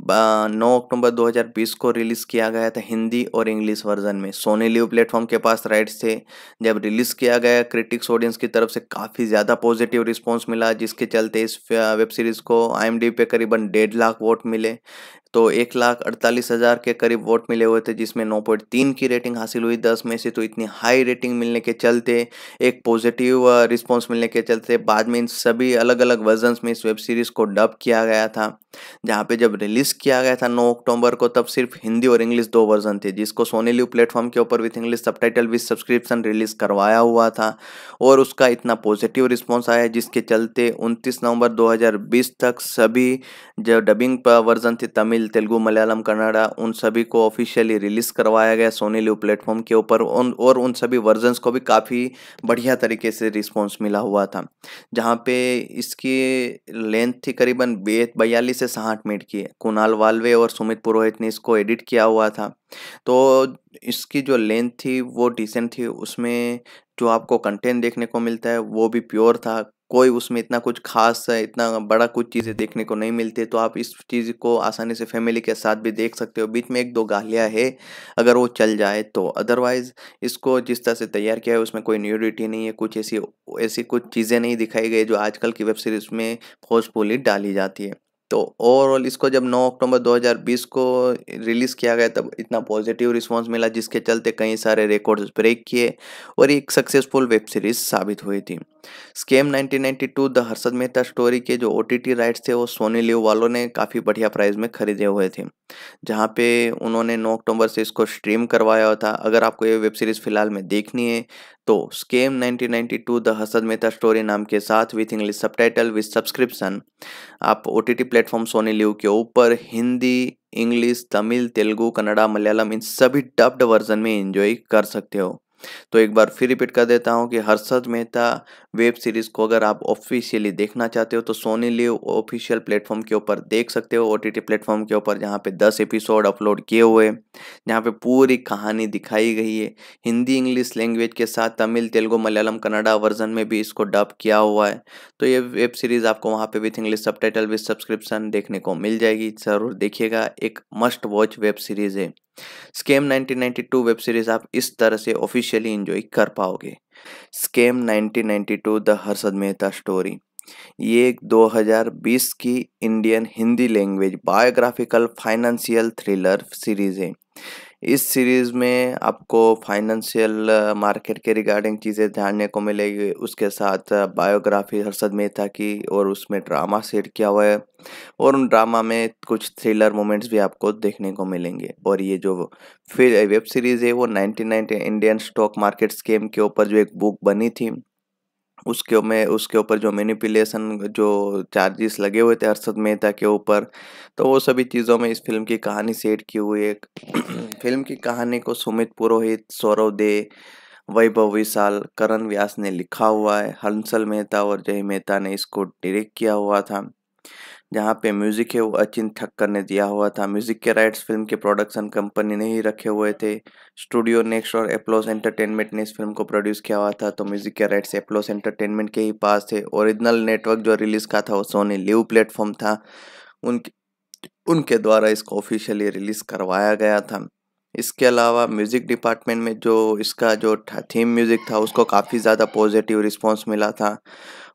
नौ अक्टूबर 2020 को रिलीज़ किया गया था हिंदी और इंग्लिश वर्जन में सोनी लिव प्लेटफॉर्म के पास राइट्स थे जब रिलीज़ किया गया क्रिटिक्स ऑडियंस की तरफ से काफ़ी ज़्यादा पॉजिटिव रिस्पॉन्स मिला जिसके चलते इस वेब सीरीज़ को आई पे करीबन डेढ़ लाख वोट मिले तो एक लाख अड़तालीस हज़ार के करीब वोट मिले हुए थे जिसमें नौ पॉइंट तीन की रेटिंग हासिल हुई दस में से तो इतनी हाई रेटिंग मिलने के चलते एक पॉजिटिव रिस्पॉन्स uh, मिलने के चलते बाद में इन सभी अलग अलग वर्जन्स में इस वेब सीरीज़ को डब किया गया था जहाँ पे जब रिलीज़ किया गया था 9 अक्टूबर को तब सिर्फ हिंदी और इंग्लिश दो वर्जन थे जिसको सोनी लिव प्लेटफॉर्म के ऊपर with English subtitle with subscription release करवाया हुआ था और उसका इतना पॉजिटिव रिस्पॉन्स आया जिसके चलते उनतीस नवंबर दो तक सभी जो डबिंग वर्जन uh, थे तमिल तमिल तेलुगु मलयालम कन्नड़ा उन सभी को ऑफिशियली रिलीज़ करवाया गया सोनी लिव प्लेटफॉर्म के ऊपर उन और उन सभी वर्जन्स को भी काफ़ी बढ़िया तरीके से रिस्पॉन्स मिला हुआ था जहाँ पे इसकी लेंथ थी करीबन बयालीस से साठ मिनट की कुणाल वालवे और सुमित पुरोहित ने इसको एडिट किया हुआ था तो इसकी जो लेंथ थी वो डिसेंट थी उसमें जो आपको कंटेंट देखने को मिलता है वो भी प्योर था कोई उसमें इतना कुछ खास है इतना बड़ा कुछ चीज़ें देखने को नहीं मिलती तो आप इस चीज़ को आसानी से फैमिली के साथ भी देख सकते हो बीच में एक दो गालियाँ है अगर वो चल जाए तो अदरवाइज़ इसको जिस तरह से तैयार किया है उसमें कोई न्यूडिटी नहीं है कुछ ऐसी ऐसी कुछ चीज़ें नहीं दिखाई गई जो आजकल की वेब सीरीज़ में फोजफुली डाली जाती है तो ओवरऑल इसको जब 9 अक्टूबर 2020 को रिलीज़ किया गया तब इतना पॉजिटिव रिस्पांस मिला जिसके चलते कई सारे रिकॉर्ड्स ब्रेक किए और एक सक्सेसफुल वेब सीरीज़ साबित हुई थी scam 1992 the Harshad Mehta story के जो ओ राइट्स थे वो सोनी लिव वालों ने काफ़ी बढ़िया प्राइस में खरीदे हुए थे जहाँ पे उन्होंने 9 अक्टूबर से इसको स्ट्रीम करवाया था अगर आपको ये वेब सीरीज़ फिलहाल में देखनी है तो स्केम 1992 द हसद मेहता स्टोरी नाम के साथ with English subtitle with subscription आप O T platform Sony live के ऊपर हिंदी इंग्लिश तमिल तेलुगू कन्नड़ा मलयालम इन सभी डब्ड वर्जन में एंजॉय कर सकते हो तो एक बार फिर रिपीट कर देता हूँ कि हर्षद मेहता वेब सीरीज़ को अगर आप ऑफिशियली देखना चाहते हो तो सोनी लिव ऑफिशियल प्लेटफॉर्म के ऊपर देख सकते हो ओ टी प्लेटफॉर्म के ऊपर जहाँ पे दस एपिसोड अपलोड किए हुए जहाँ पे पूरी कहानी दिखाई गई है हिंदी इंग्लिश लैंग्वेज के साथ तमिल तेलुगु मलयालम कन्नाडा वर्जन में भी इसको डब किया हुआ है तो ये वेब सीरीज़ आपको वहाँ पर with English subtitle with subscription देखने को मिल जाएगी ज़रूर देखिएगा एक मस्ट वॉच वेब सीरीज़ है स्केम 1992 वेब सीरीज आप इस तरह से ऑफिशियली इंजॉय कर पाओगे scam 1992 the Harshad Mehta story ये एक 2020 की Indian Hindi language biographical financial thriller series है इस सीरीज़ में आपको फाइनेंशियल मार्केट के रिगार्डिंग चीज़ें जानने को मिलेगी उसके साथ बायोग्राफी हर्षद मेहता की और उसमें ड्रामा सेट किया हुआ है और उन ड्रामा में कुछ थ्रिलर मोमेंट्स भी आपको देखने को मिलेंगे और ये जो फिर वेब सीरीज़ है वो nineteen Indian stock market scheme के ऊपर जो एक बुक बनी थी उसके में उसके ऊपर जो मैनिपुलेशन जो चार्जेस लगे हुए थे अरसद मेहता के ऊपर तो वो सभी चीज़ों में इस फिल्म की कहानी सेट की हुई है फिल्म की कहानी को सुमित पुरोहित सौरव दे वैभव विशाल करण व्यास ने लिखा हुआ है हंसल मेहता और जय मेहता ने इसको डायरेक्ट किया हुआ था जहाँ पे म्यूज़िक है वो अचिन ठक्कर ने दिया हुआ था म्यूज़िक के राइट्स फिल्म के प्रोडक्शन कंपनी ने ही रखे हुए थे स्टूडियो नेक्स्ट और एप्लोस एंटरटेनमेंट ने इस फिल्म को प्रोड्यूस किया हुआ था तो म्यूज़िक के राइट्स एप्लोस एंटरटेनमेंट के ही पास थे ओरिजिनल नेटवर्क जो रिलीज़ का था वो सोनी लिव प्लेटफॉर्म था उनके उनके द्वारा इसको ऑफिशियली रिलीज़ करवाया गया था इसके अलावा म्यूज़िक डिपार्टमेंट में जो इसका जो थीम म्यूज़िक था उसको काफ़ी ज़्यादा पॉजिटिव रिस्पॉन्स मिला था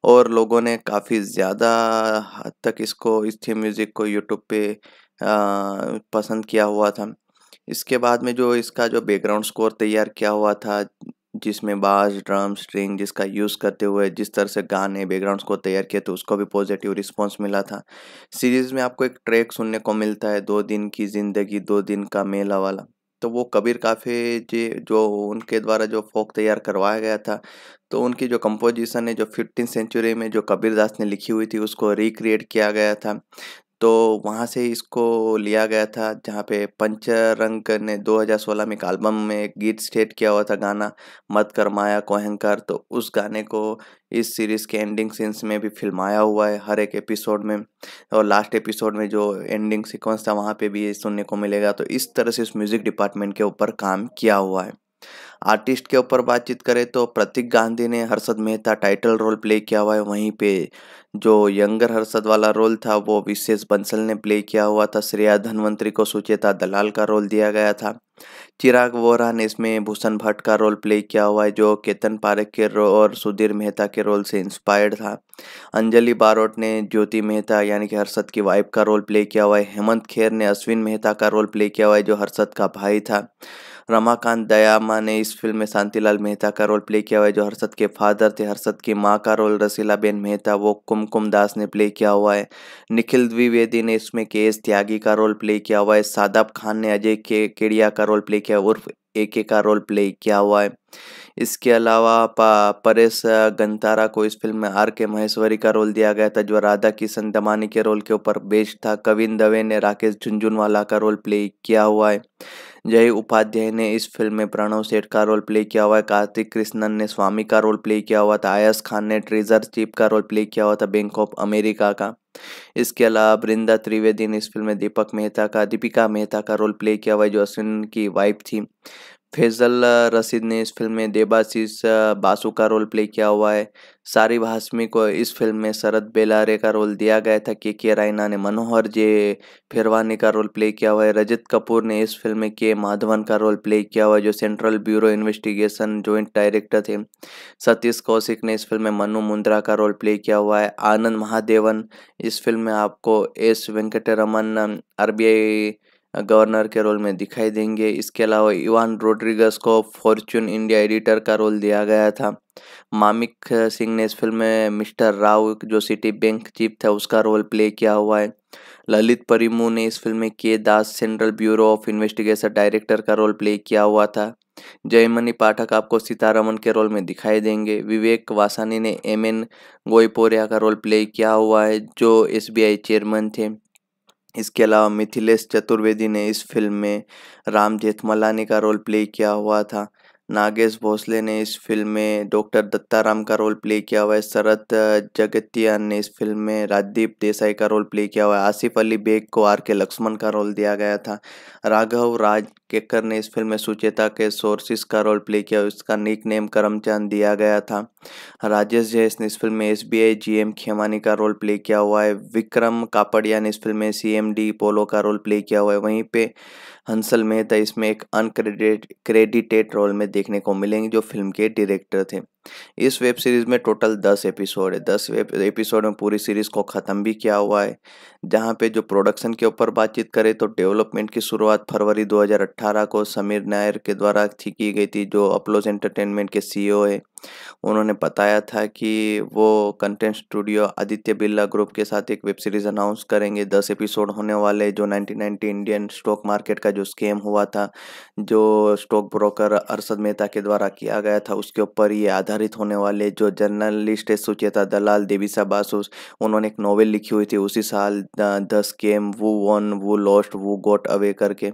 और लोगों ने काफ़ी ज़्यादा हद तक इसको इस थीम म्यूज़िक को यूट्यूब पे पसंद किया हुआ था इसके बाद में जो इसका जो बैकग्राउंड स्कोर तैयार किया हुआ था जिसमें बाज ड्रम स्ट्रिंग जिसका यूज़ करते हुए जिस तरह से गाने बैकग्राउंड स्कोर तैयार किए तो उसको भी पॉजिटिव रिस्पांस मिला था सीरीज़ में आपको एक ट्रैक सुनने को मिलता है दो दिन की ज़िंदगी दो दिन का मेला वाला तो वो कबीर काफ़ी जी जो उनके द्वारा जो फोक तैयार करवाया गया था तो उनकी जो कंपोजिशन है जो फिफ्टीन सेंचुरी में जो कबीर दास ने लिखी हुई थी उसको रिक्रिएट किया गया था तो वहाँ से इसको लिया गया था जहाँ पे पंचरंग ने 2016 में एक एल्बम में गीत स्टेट किया हुआ था गाना मत कर माया कोहंकर तो उस गाने को इस सीरीज़ के एंडिंग सीन्स में भी फिल्माया हुआ है हर एक एपिसोड में और लास्ट एपिसोड में जो एंडिंग सीक्वेंस था वहाँ पे भी ये सुनने को मिलेगा तो इस तरह से इस म्यूज़िक डिपार्टमेंट के ऊपर काम किया हुआ है आर्टिस्ट के ऊपर बातचीत करें तो प्रतीक गांधी ने Harshad Mehta title role play किया हुआ है वहीं पे जो यंगर हर्षद वाला रोल था वो विशेष बंसल ने प्ले किया हुआ था श्रेया धनवंतरी को सुचेता दलाल का रोल दिया गया था चिराग वोरा ने इसमें भूषण भट्ट का रोल प्ले किया हुआ है जो केतन पारेख के और सुधीर मेहता के रोल से इंस्पायर्ड था अंजलि बारोट ने ज्योति मेहता यानी कि हर्षद की वाइफ का रोल प्ले किया हुआ है हेमंत खेर ने अश्विन मेहता का रोल प्ले किया हुआ है जो हर्षद का भाई था रमाकांत दयामा ने इस फिल्म में शांतिलाल मेहता का रोल प्ले किया हुआ है जो हर्षद के फादर थे हर्षद की माँ का रोल रसीला बेन मेहता वो कुमकुम दास ने प्ले किया हुआ है निखिल द्विवेदी ने इसमें के एस त्यागी का रोल प्ले किया हुआ है सादाब खान ने अजय के केड़िया का रोल प्ले किया उर्फ ए के का रोल प्ले किया हुआ है इसके अलावा परेश गंतारा को इस फिल्म में आर के महेश्वरी का रोल दिया गया था जो राधा किशन दमानी के रोल के ऊपर बेस्ड था कविन दवे ने राकेश झुंझुनवाला का रोल प्ले किया हुआ है जय उपाध्याय ने इस फिल्म में प्रणव सेठ का रोल प्ले किया हुआ है कार्तिक कृष्णन ने स्वामी का रोल प्ले किया हुआ था आयस खान ने ट्रेजर चीफ का रोल प्ले किया हुआ था बैंक ऑफ अमेरिका का इसके अलावा वृंदा त्रिवेदी ने इस फिल्म में दीपक मेहता का दीपिका मेहता का रोल प्ले किया हुआ है जो अश्विन की वाइफ थी फैजल रशीद ने इस फिल्म में देबाशीष बासु का रोल प्ले किया हुआ है सारी हाशमी को इस फिल्म में शरद बेलारे का रोल दिया गया था के के रायना ने मनोहर जे फिरवानी का रोल प्ले किया हुआ है रजत कपूर ने इस फिल्म में के माधवन का रोल प्ले किया हुआ है जो central bureau investigation joint director थे सतीश कौशिक ने इस फिल्म में मनु मुंद्रा का रोल प्ले किया हुआ है आनंद महादेवन इस फिल्म में आपको एस वेंकटरमन आर गवर्नर के रोल में दिखाई देंगे इसके अलावा इवान रोड्रिगस को फॉर्च्यून इंडिया एडिटर का रोल दिया गया था मामिक सिंह ने इस फिल्म में मिस्टर राव जो सिटी बैंक चीफ था उसका रोल प्ले किया हुआ है ललित परिमू ने इस फिल्म में K Das central bureau of investigation director का रोल प्ले किया हुआ था जयमणि पाठक आपको सीतारमन के रोल में दिखाई देंगे विवेक वासानी ने एम एन गोईपोरिया का रोल प्ले किया हुआ है जो एसबीआई चेयरमैन थे इसके अलावा मिथिलेश चतुर्वेदी ने इस फिल्म में राम जेठमलानी का रोल प्ले किया हुआ था नागेश भोसले ने इस फिल्म में डॉक्टर दत्ताराम का रोल प्ले किया हुआ है शरद जगतियान ने इस फिल्म में राजदीप देसाई का रोल प्ले किया हुआ है आसिफ अली बेग को आर के लक्ष्मण का रोल दिया गया था राघव राज केकर ने इस फिल्म में सुचेता के सोर्सिस का रोल प्ले किया इसका निक नेम करमचंद दिया गया था राजेश जयस ने इस फिल्म में S B I G M Khemani का रोल प्ले किया हुआ है विक्रम कापड़िया ने इस फिल्म में सी एम डी पोलो का रोल प्ले किया हुआ है वहीं पे हंसल मेहता इसमें एक अनक्रेडिट क्रेडिटेड रोल में देखने को मिलेंगे जो फिल्म के डायरेक्टर थे इस वेब सीरीज़ में टोटल दस एपिसोड है दस वेब एपिसोड में पूरी सीरीज़ को ख़त्म भी किया हुआ है जहाँ पे जो प्रोडक्शन के ऊपर बातचीत करें तो डेवलपमेंट की शुरुआत फरवरी 2018 को समीर नायर के द्वारा की गई थी जो अपलोज एंटरटेनमेंट के सीईओ e है उन्होंने बताया था कि वो content studio Aditya Birla group के साथ एक वेब सीरीज़ अनाउंस करेंगे दस एपिसोड होने वाले जो नाइनटीन इंडियन स्टॉक मार्केट का जो स्कैम हुआ था जो स्टॉक ब्रोकर अरसद मेहता के द्वारा किया गया था उसके ऊपर ये आधारित होने वाले जो जर्नलिस्ट है सुचेता दलाल देविसा बासुस उन्होंने एक नॉवेल लिखी हुई थी उसी साल the scam who won who lost who got away करके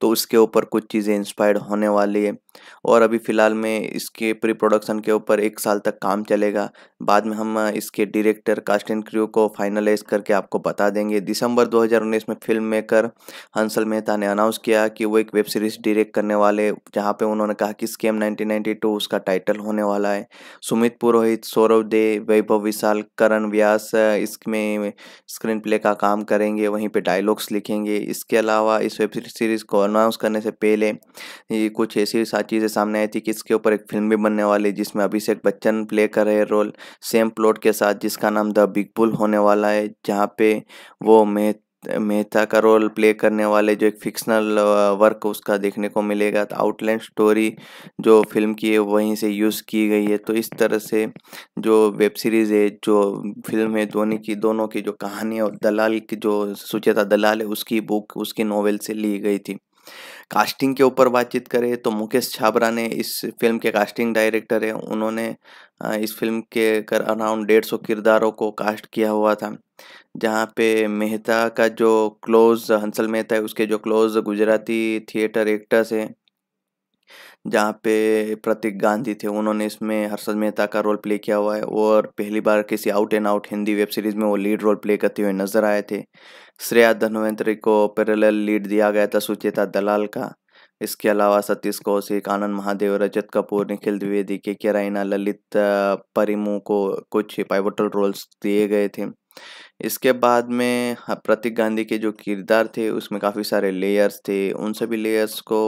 तो उसके ऊपर कुछ चीज़ें इंस्पायर्ड होने वाली है और अभी फ़िलहाल में इसके प्री प्रोडक्शन के ऊपर एक साल तक काम चलेगा बाद में हम इसके डायरेक्टर कास्ट एंड क्रू को फाइनलाइज करके आपको बता देंगे दिसंबर 2019 में फिल्म मेकर हंसल मेहता ने अनाउंस किया कि वो एक वेब सीरीज डायरेक्ट करने वाले जहां पे उन्होंने कहा कि स्केम 1992 उसका टाइटल होने वाला है सुमित पुरोहित सौरभ दे वैभव विशाल करण व्यास इसमें स्क्रीन प्ले का काम करेंगे वहीं पर डायलॉग्स लिखेंगे इसके अलावा इस वेब सीरीज़ को अनाउंस करने से पहले कुछ ऐसी चीज़ें सामने आई थी कि इसके ऊपर एक फिल्म भी बनने वाली जिसमें जिसमें अभिषेक बच्चन प्ले कर रहे रोल सेम प्लॉट के साथ जिसका नाम द बिग बुल होने वाला है जहाँ पे वो मेह मेहता का रोल प्ले करने वाले जो एक फिक्शनल वर्क उसका देखने को मिलेगा तो आउटलाइन स्टोरी जो फिल्म की है वहीं से यूज़ की गई है तो इस तरह से जो वेब सीरीज़ है जो फिल्म है दोनों की दोनों की जो कहानी और दलाल की जो सुचेता दलाल है उसकी बुक उसकी नोवेल से ली गई थी कास्टिंग के ऊपर बातचीत करें तो मुकेश छाबरा ने इस फिल्म के कास्टिंग डायरेक्टर हैं उन्होंने इस फिल्म के कर अराउंड डेढ़ सौ किरदारों को कास्ट किया हुआ था जहाँ पे मेहता का जो क्लोज हंसल मेहता है उसके जो क्लोज गुजराती थिएटर एक्टर्स हैं जहाँ पे प्रतीक गांधी थे उन्होंने इसमें हर्षद मेहता का रोल प्ले किया हुआ है और पहली बार किसी out and out Hindi web series में वो लीड रोल प्ले करते हुए नजर आए थे श्रेया धनवंतरी को पैरेलल लीड दिया गया था सुचेता दलाल का इसके अलावा सतीश कौशिक आनंद महादेव रजत कपूर निखिल द्विवेदी के के रैना ललित परिमू को कुछ पाइवटल रोल्स दिए गए थे इसके बाद में प्रतीक गांधी के जो किरदार थे उसमें काफ़ी सारे लेयर्स थे उन सभी लेयर्स को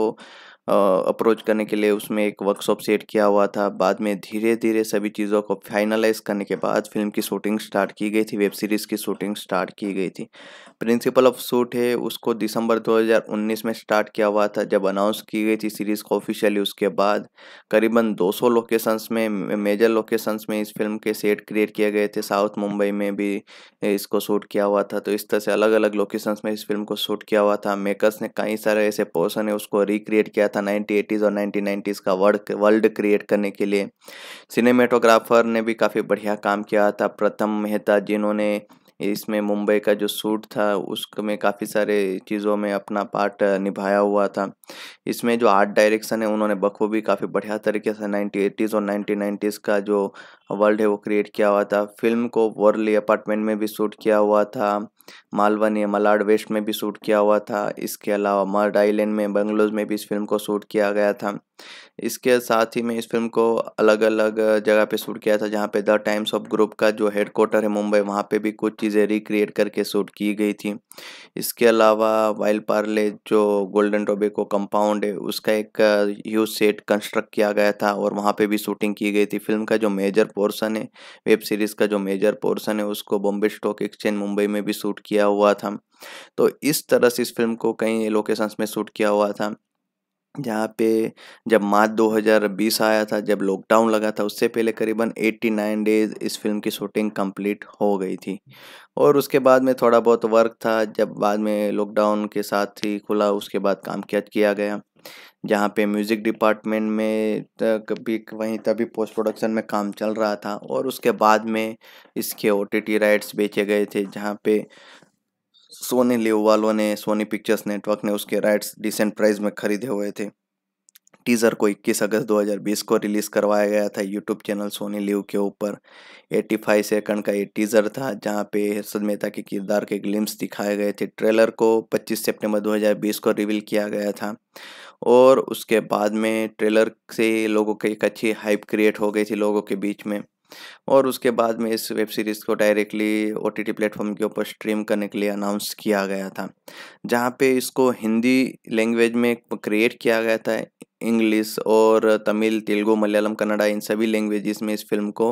अप्रोच करने के लिए उसमें एक वर्कशॉप सेट किया हुआ था बाद में धीरे धीरे सभी चीज़ों को फाइनलाइज करने के बाद फिल्म की शूटिंग स्टार्ट की गई थी वेब सीरीज़ की शूटिंग स्टार्ट की गई थी प्रिंसिपल ऑफ शूट है उसको दिसंबर 2019 में स्टार्ट किया हुआ था जब अनाउंस की गई थी सीरीज़ को ऑफिशियली उसके बाद करीबन दो लोकेशंस में मेजर लोकेशंस में इस फिल्म के सेट क्रिएट किए गए थे साउथ मुंबई में भी इसको शूट किया हुआ था तो इस तरह से अलग अलग लोकेशंस में इस फिल्म को शूट किया हुआ था मेकर्स ने कई सारे ऐसे पोर्सन है उसको रिक्रिएट किया था था नाइनटी एटीज़ और नाइनटीन नाइन्टीज़ का वर्ल्ड वर्ल्ड क्रिएट करने के लिए सिनेमेटोग्राफर ने भी काफ़ी बढ़िया काम किया था प्रथम मेहता जिन्होंने इसमें मुंबई का जो सूट था उसमें काफ़ी सारे चीज़ों में अपना पार्ट निभाया हुआ था इसमें जो आर्ट डायरेक्शन है उन्होंने बखूबी काफ़ी बढ़िया तरीके से नाइनटीन एटीज़ और नाइनटीन नाइन्टीज़ का जो वर्ल्ड है वो क्रिएट किया हुआ था फिल्म को वर्ली अपार्टमेंट में भी शूट किया हुआ था मालवा ने मलाड वेस्ट में भी शूट किया हुआ था इसके अलावा मर्ड आइलैंड में बंगलोर में भी इस फिल्म को शूट किया गया था इसके साथ ही में इस फिल्म को अलग अलग जगह पे शूट किया था जहाँ पे द टाइम्स ऑफ ग्रुप का जो हेडकोार्टर है मुंबई वहाँ पे भी कुछ चीज़ें रिक्रिएट करके शूट की गई थी इसके अलावा वाइल्ड पार्ले जो गोल्डन टोबे को कंपाउंड है उसका एक ह्यूज सेट कंस्ट्रक्ट किया गया था और वहाँ पे भी शूटिंग की गई थी फिल्म का जो मेजर पोर्सन है वेब सीरीज़ का जो मेजर पोर्सन है उसको बॉम्बे स्टॉक एक्सचेंज मुंबई में भी शूट शूट किया हुआ था तो इस तरह से इस फिल्म को कई लोकेशंस में शूट किया हुआ था जहाँ पे जब मार्च 2020 आया था जब लॉकडाउन लगा था उससे पहले करीबन 89 डेज इस फिल्म की शूटिंग कंप्लीट हो गई थी और उसके बाद में थोड़ा बहुत वर्क था जब बाद में लॉकडाउन के साथ ही खुला उसके बाद काम किया किया गया जहाँ पे म्यूज़िक डिपार्टमेंट में कभी वहीं तभी पोस्ट प्रोडक्शन में काम चल रहा था और उसके बाद में इसके ओ टी टी राइट्स बेचे गए थे जहाँ पे सोनी लिव वालों ने सोनी पिक्चर्स नेटवर्क ने उसके राइट्स डिसेंट प्राइस में ख़रीदे हुए थे टीज़र को 21 अगस्त 2020 को रिलीज़ करवाया गया था यूट्यूब चैनल सोनी लिव के ऊपर 85 सेकंड का ये टीज़र था जहाँ पे हर्षद मेहता के किरदार के ग्लिम्स दिखाए गए थे ट्रेलर को 25 सितंबर 2020 को रिवील किया गया था और उसके बाद में ट्रेलर से लोगों की एक अच्छी हाइप क्रिएट हो गई थी लोगों के बीच में और उसके बाद में इस वेब सीरीज़ को डायरेक्टली ओ टी प्लेटफॉर्म के ऊपर स्ट्रीम करने के लिए अनाउंस किया गया था जहाँ पे इसको हिंदी लैंग्वेज में क्रिएट किया गया था इंग्लिश और तमिल तेलुगू मलयालम कन्नड़ा इन सभी लैंग्वेजेस में इस फिल्म को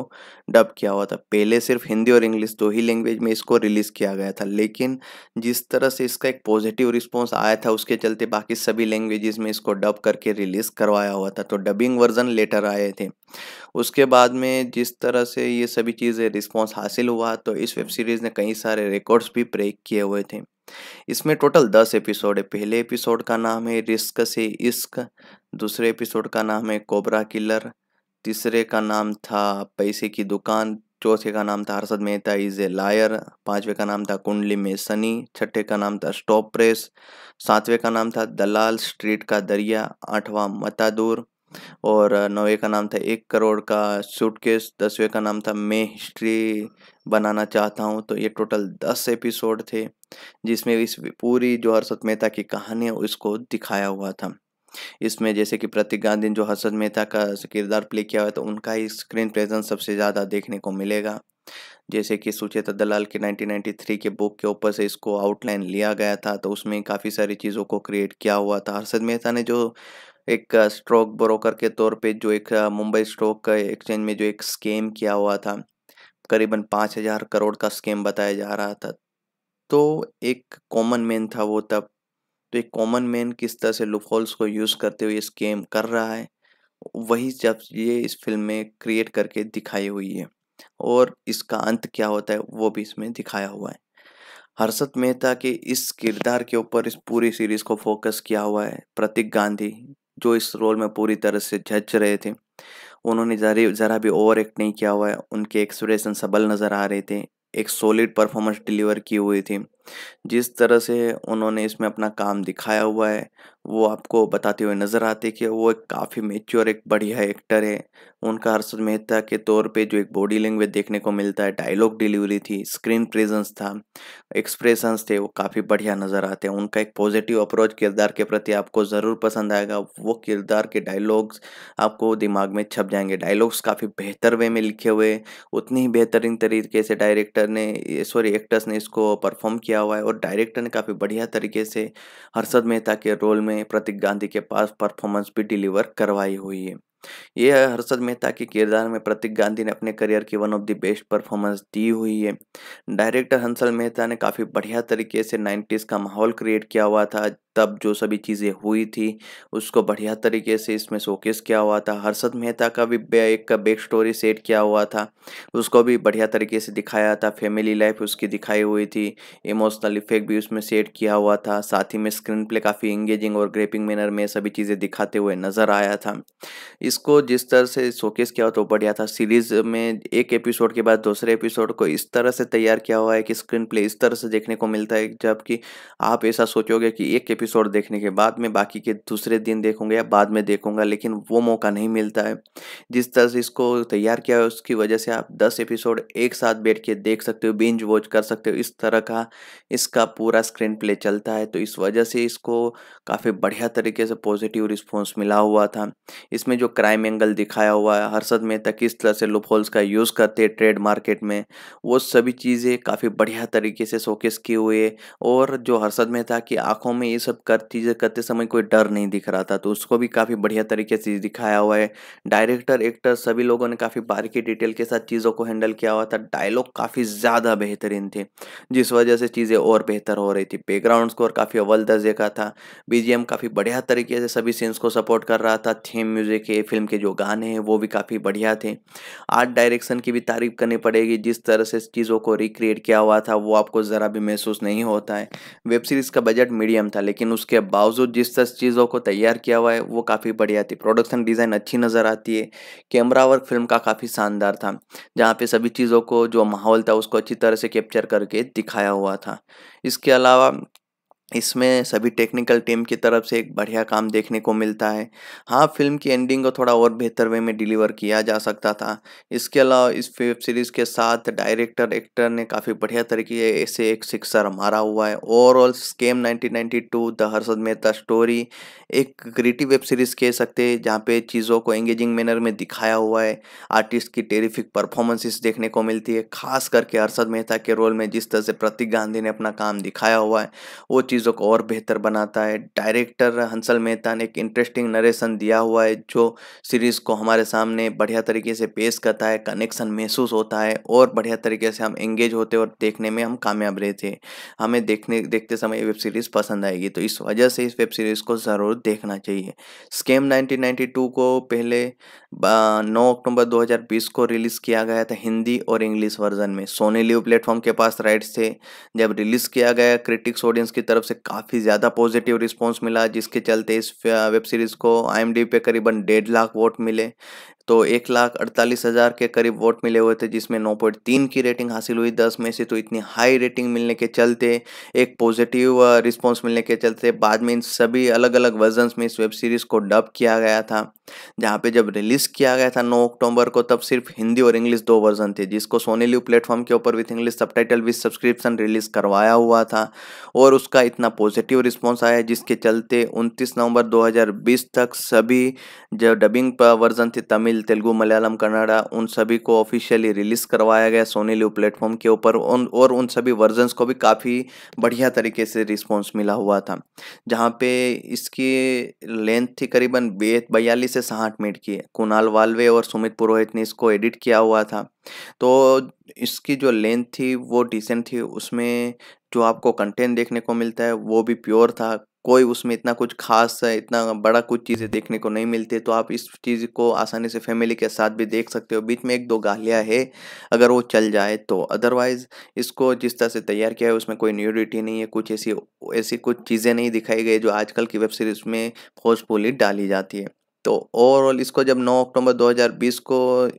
डब किया हुआ था पहले सिर्फ हिंदी और इंग्लिश दो ही लैंग्वेज में इसको रिलीज़ किया गया था लेकिन जिस तरह से इसका एक पॉजिटिव रिस्पॉन्स आया था उसके चलते बाकी सभी लैंग्वेजेस में इसको डब करके रिलीज़ करवाया हुआ था तो डबिंग वर्जन लेटर आए थे उसके बाद में जिस तरह से ये सभी चीज़ें रिस्पॉन्स हासिल हुआ तो इस वेब सीरीज़ ने कई सारे रिकॉर्ड्स भी ब्रेक किए हुए थे इसमें टोटल दस एपिसोड है पहले एपिसोड का नाम है रिस्क से इश्क दूसरे एपिसोड का नाम है कोबरा किलर तीसरे का नाम था पैसे की दुकान चौथे का नाम था Harshad Mehta is a liar पांचवे का नाम था कुंडली में सनी छठे का नाम था स्टॉप प्रेस सातवें का नाम था दलाल स्ट्रीट का दरिया आठवां मतादूर और नौवे का नाम था एक करोड़ का सूटकेस दसवें का नाम था मे हिस्ट्री बनाना चाहता हूँ तो ये टोटल दस एपिसोड थे जिसमें इस पूरी जो हर्षद मेहता की कहानी है उसको दिखाया हुआ था इसमें जैसे कि प्रतीक गांधी जो हर्षद मेहता का किरदार प्ले किया हुआ है तो उनका ही स्क्रीन प्रेजेंस सबसे ज़्यादा देखने को मिलेगा जैसे कि सुचेता दलाल के 1993 के बुक के ऊपर से इसको आउटलाइन लिया गया था तो उसमें काफ़ी सारी चीज़ों को क्रिएट किया हुआ था हर्षद मेहता ने जो एक स्ट्रोक ब्रोकर के तौर पे जो एक मुंबई स्टॉक एक्सचेंज में जो एक स्केम किया हुआ था करीबन पाँच हजार करोड़ का स्कैम बताया जा रहा था तो एक कॉमन मैन था वो तब तो एक कॉमन मैन किस तरह से लुफॉल्स को यूज़ करते हुए स्कैम कर रहा है वही जब ये इस फिल्म में क्रिएट करके दिखाई हुई है और इसका अंत क्या होता है वो भी इसमें दिखाया हुआ है हर्षद मेहता के इस किरदार के ऊपर इस पूरी सीरीज़ को फोकस किया हुआ है प्रतीक गांधी जो इस रोल में पूरी तरह से झच रहे थे उन्होंने जरा भी ओवर एक्ट नहीं किया हुआ है उनके एक्सप्रेशन सबल नज़र आ रहे थे एक सॉलिड परफॉर्मेंस डिलीवर की हुई थी जिस तरह से उन्होंने इसमें अपना काम दिखाया हुआ है वो आपको बताते हुए नज़र आते कि वो एक काफ़ी मेच्योर एक बढ़िया एक्टर है उनका हर्षद मेहता के तौर पे जो एक बॉडी लैंग्वेज देखने को मिलता है डायलॉग डिलीवरी थी स्क्रीन प्रेजेंस था एक्सप्रेशंस थे वो काफ़ी बढ़िया नज़र आते हैं उनका एक पॉजिटिव अप्रोच किरदार के प्रति आपको ज़रूर पसंद आएगा वो किरदार के डायलॉग्स आपको दिमाग में छप जाएंगे डायलॉग्स काफ़ी बेहतर वे में लिखे हुए उतनी ही बेहतरीन तरीके से डायरेक्टर ने सॉरी एक्टर्स ने इसको परफॉर्म किया हुआ है और डायरेक्टर ने काफ़ी बढ़िया तरीके से हर्षद मेहता के रोल में प्रतीक गांधी के पास परफॉर्मेंस भी डिलीवर करवाई हुई है ये है हर्षद मेहता के किरदार में प्रतीक गांधी ने अपने करियर की one of the best performance दी हुई है डायरेक्टर हंसल मेहता ने काफ़ी बढ़िया तरीके से नाइन्टीज़ का माहौल क्रिएट किया हुआ था तब जो सभी चीज़ें हुई थी उसको बढ़िया तरीके से इसमें शोकेस किया हुआ था हर्षद मेहता का भी एक का बैक स्टोरी सेट किया हुआ था उसको भी बढ़िया तरीके से दिखाया था फैमिली लाइफ उसकी दिखाई हुई थी इमोशनल इफेक्ट भी उसमें सेट किया हुआ था साथ ही में स्क्रीन प्ले काफ़ी इंगेजिंग और ग्रेपिंग मैनर में सभी चीज़ें दिखाते हुए नज़र आया था इसको जिस तरह से शोकेस किया तो बढ़िया था सीरीज़ में एक एपिसोड के बाद दूसरे एपिसोड को इस तरह से तैयार किया हुआ है कि स्क्रीन प्ले इस तरह से देखने को मिलता है जबकि आप ऐसा सोचोगे कि एक एपिसोड एपिसोड देखने के बाद में बाकी के दूसरे दिन देखूंगा या बाद में देखूंगा लेकिन वो मौका नहीं मिलता है जिस तरह से इसको तैयार किया है उसकी वजह से आप दस एपिसोड एक साथ बैठ के देख सकते हो बिंज वॉच कर सकते हो इस तरह का इसका पूरा स्क्रीन प्ले चलता है तो इस वजह से इसको काफ़ी बढ़िया तरीके से पॉजिटिव रिस्पॉन्स मिला हुआ था इसमें जो क्राइम एंगल दिखाया हुआ है हर्षद मेहता किस तरह से लुपहोल्स का यूज़ करते हैं ट्रेड मार्केट में वो सभी चीज़ें काफ़ी बढ़िया तरीके से शोकेस किए हुए और जो हर्षद मेहता की आंखों में इस सब कर चीज़ें करते समय कोई डर नहीं दिख रहा था तो उसको भी काफ़ी बढ़िया तरीके से दिखाया हुआ है डायरेक्टर एक्टर सभी लोगों ने काफ़ी बारीकी डिटेल के साथ चीज़ों को हैंडल किया हुआ था डायलॉग काफ़ी ज़्यादा बेहतरीन थे जिस वजह से चीज़ें और बेहतर हो रही थी बैकग्राउंड स्कोर काफ़ी अव्वल दर्जे का था बी काफ़ी बढ़िया तरीके से सभी सीन्स को सपोर्ट कर रहा था थीम म्यूजिक है फिल्म के जो गाने हैं वो भी काफ़ी बढ़िया थे आर्ट डायरेक्शन की भी तारीफ करनी पड़ेगी जिस तरह से चीज़ों को रिक्रिएट किया हुआ था वो आपको ज़रा भी महसूस नहीं होता है वेब सीरीज़ का बजट मीडियम था लेकिन लेकिन उसके बावजूद जिस तरह चीज़ों को तैयार किया हुआ है वो काफ़ी बढ़िया थी प्रोडक्शन डिज़ाइन अच्छी नज़र आती है कैमरा वर्क फिल्म का काफ़ी शानदार था जहाँ पे सभी चीज़ों को जो माहौल था उसको अच्छी तरह से कैप्चर करके दिखाया हुआ था इसके अलावा इसमें सभी टेक्निकल टीम की तरफ से एक बढ़िया काम देखने को मिलता है हाँ फिल्म की एंडिंग को थोड़ा और बेहतर वे में डिलीवर किया जा सकता था इसके अलावा इस वेब सीरीज़ के साथ डायरेक्टर एक्टर ने काफ़ी बढ़िया तरीके से एक सिक्सर मारा हुआ है overall scam 1992 the Harshad Mehta story एक क्रिएटिव वेब सीरीज़ कह सकते हैं जहाँ पे चीज़ों को एंगेजिंग मैनर में दिखाया हुआ है आर्टिस्ट की टेरिफिक परफॉर्मेंसेस देखने को मिलती है खास करके हर्षद मेहता के रोल में जिस तरह से प्रतीक गांधी ने अपना काम दिखाया हुआ है वो चीज़ चीज़ों को और बेहतर बनाता है डायरेक्टर हंसल मेहता ने एक इंटरेस्टिंग नरेशन दिया हुआ है जो सीरीज़ को हमारे सामने बढ़िया तरीके से पेश करता है कनेक्शन महसूस होता है और बढ़िया तरीके से हम एंगेज होते और देखने में हम कामयाब रहे थे हमें देखने देखते समय वेब सीरीज़ पसंद आएगी तो इस वजह से इस वेब सीरीज़ को ज़रूर देखना चाहिए स्केम नाइनटीन को पहले नौ अक्टूबर दो को रिलीज़ किया गया था हिंदी और इंग्लिश वर्जन में सोनी लिव प्लेटफॉर्म के पास राइट्स थे जब रिलीज़ किया गया क्रिटिक्स ऑडियंस की तरफ से काफ़ी ज़्यादा पॉजिटिव रिस्पॉन्स मिला जिसके चलते इस वेब सीरीज़ को आई पे करीबन डेढ़ लाख वोट मिले तो एक लाख अड़तालीस हज़ार के करीब वोट मिले हुए थे जिसमें नौ पॉइंट तीन की रेटिंग हासिल हुई दस में से तो इतनी हाई रेटिंग मिलने के चलते एक पॉजिटिव रिस्पॉन्स मिलने के चलते बाद में इन सभी अलग अलग वर्जन्स में इस वेब सीरीज़ को डब किया गया था जहाँ पे जब रिलीज़ किया गया था 9 अक्टूबर को तब सिर्फ हिंदी और इंग्लिश दो वर्जन थे जिसको सोनी लिव प्लेटफॉर्म के ऊपर with English subtitle with subscription release करवाया हुआ था और उसका इतना पॉजिटिव रिस्पॉन्स आया जिसके चलते 29 नवंबर 2020 तक सभी जो डबिंग वर्जन थे तमिल तमिल तेलुगु मलयालम कन्नड़ा उन सभी को ऑफिशियली रिलीज़ करवाया गया सोनी लिव प्लेटफॉर्म के ऊपर उन और उन सभी वर्जन्स को भी काफ़ी बढ़िया तरीके से रिस्पॉन्स मिला हुआ था जहाँ पे इसकी लेंथ थी करीबन बयालीस से साठ मिनट की कुणाल वालवे और सुमित पुरोहित ने इसको एडिट किया हुआ था तो इसकी जो लेंथ थी वो डिसेंट थी उसमें जो आपको कंटेंट देखने को मिलता है वो भी प्योर था कोई उसमें इतना कुछ खास है इतना बड़ा कुछ चीज़ें देखने को नहीं मिलती तो आप इस चीज़ को आसानी से फैमिली के साथ भी देख सकते हो बीच में एक दो गालियाँ है अगर वो चल जाए तो अदरवाइज़ इसको जिस तरह से तैयार किया है उसमें कोई न्यूडिटी नहीं है कुछ ऐसी ऐसी कुछ चीज़ें नहीं दिखाई गई जो आजकल की वेब सीरीज़ में फोर्सफुली डाली जाती है तो ओवरऑल इसको जब 9 अक्टूबर 2020 को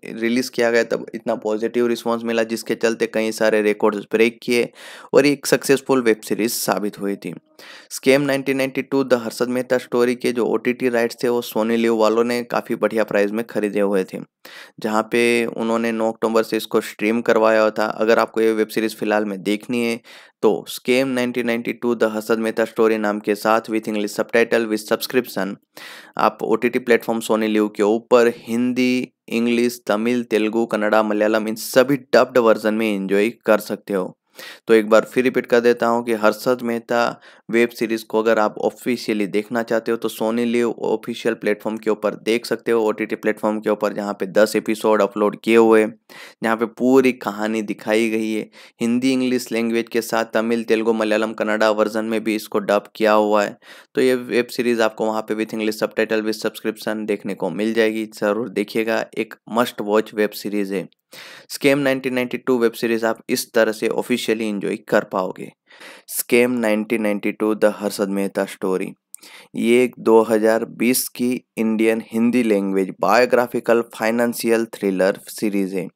रिलीज़ किया गया तब इतना पॉजिटिव रिस्पांस मिला जिसके चलते कई सारे रिकॉर्ड्स ब्रेक किए और एक सक्सेसफुल वेब सीरीज़ साबित हुई थी scam 1992 the Harshad Mehta story के जो ओ राइट्स थे वो सोनी लिव वालों ने काफ़ी बढ़िया प्राइस में खरीदे हुए थे जहाँ पे उन्होंने 9 अक्टूबर से इसको स्ट्रीम करवाया था अगर आपको ये वेब सीरीज़ फ़िलहाल में देखनी है तो स्केम 1992 द हसद मेहता स्टोरी नाम के साथ with English subtitle with subscription आप O T platform Sony live के ऊपर हिंदी इंग्लिश तमिल तेलुगु कन्नड़ा मलयालम इन सभी डब्ड वर्जन में एंजॉय कर सकते हो तो एक बार फिर रिपीट कर देता हूँ कि हर्षद मेहता वेब सीरीज़ को अगर आप ऑफिशियली देखना चाहते हो तो सोनी लिव ऑफिशियल प्लेटफॉर्म के ऊपर देख सकते हो ओ टी प्लेटफॉर्म के ऊपर जहाँ पे दस एपिसोड अपलोड किए हुए जहाँ पे पूरी कहानी दिखाई गई है हिंदी इंग्लिश लैंग्वेज के साथ तमिल तेलुगु मलयालम कन्नडा वर्जन में भी इसको डब किया हुआ है तो ये वेब सीरीज़ आपको वहाँ पर with English subtitle with subscription देखने को मिल जाएगी ज़रूर देखिएगा एक मस्ट वॉच वेब सीरीज़ है स्केम 1992 वेब सीरीज़ आप इस तरह से ऑफिशियली इन्जॉय कर पाओगे scam 1992 the Harshad Mehta story ये एक 2020 की Indian Hindi language biographical financial thriller series है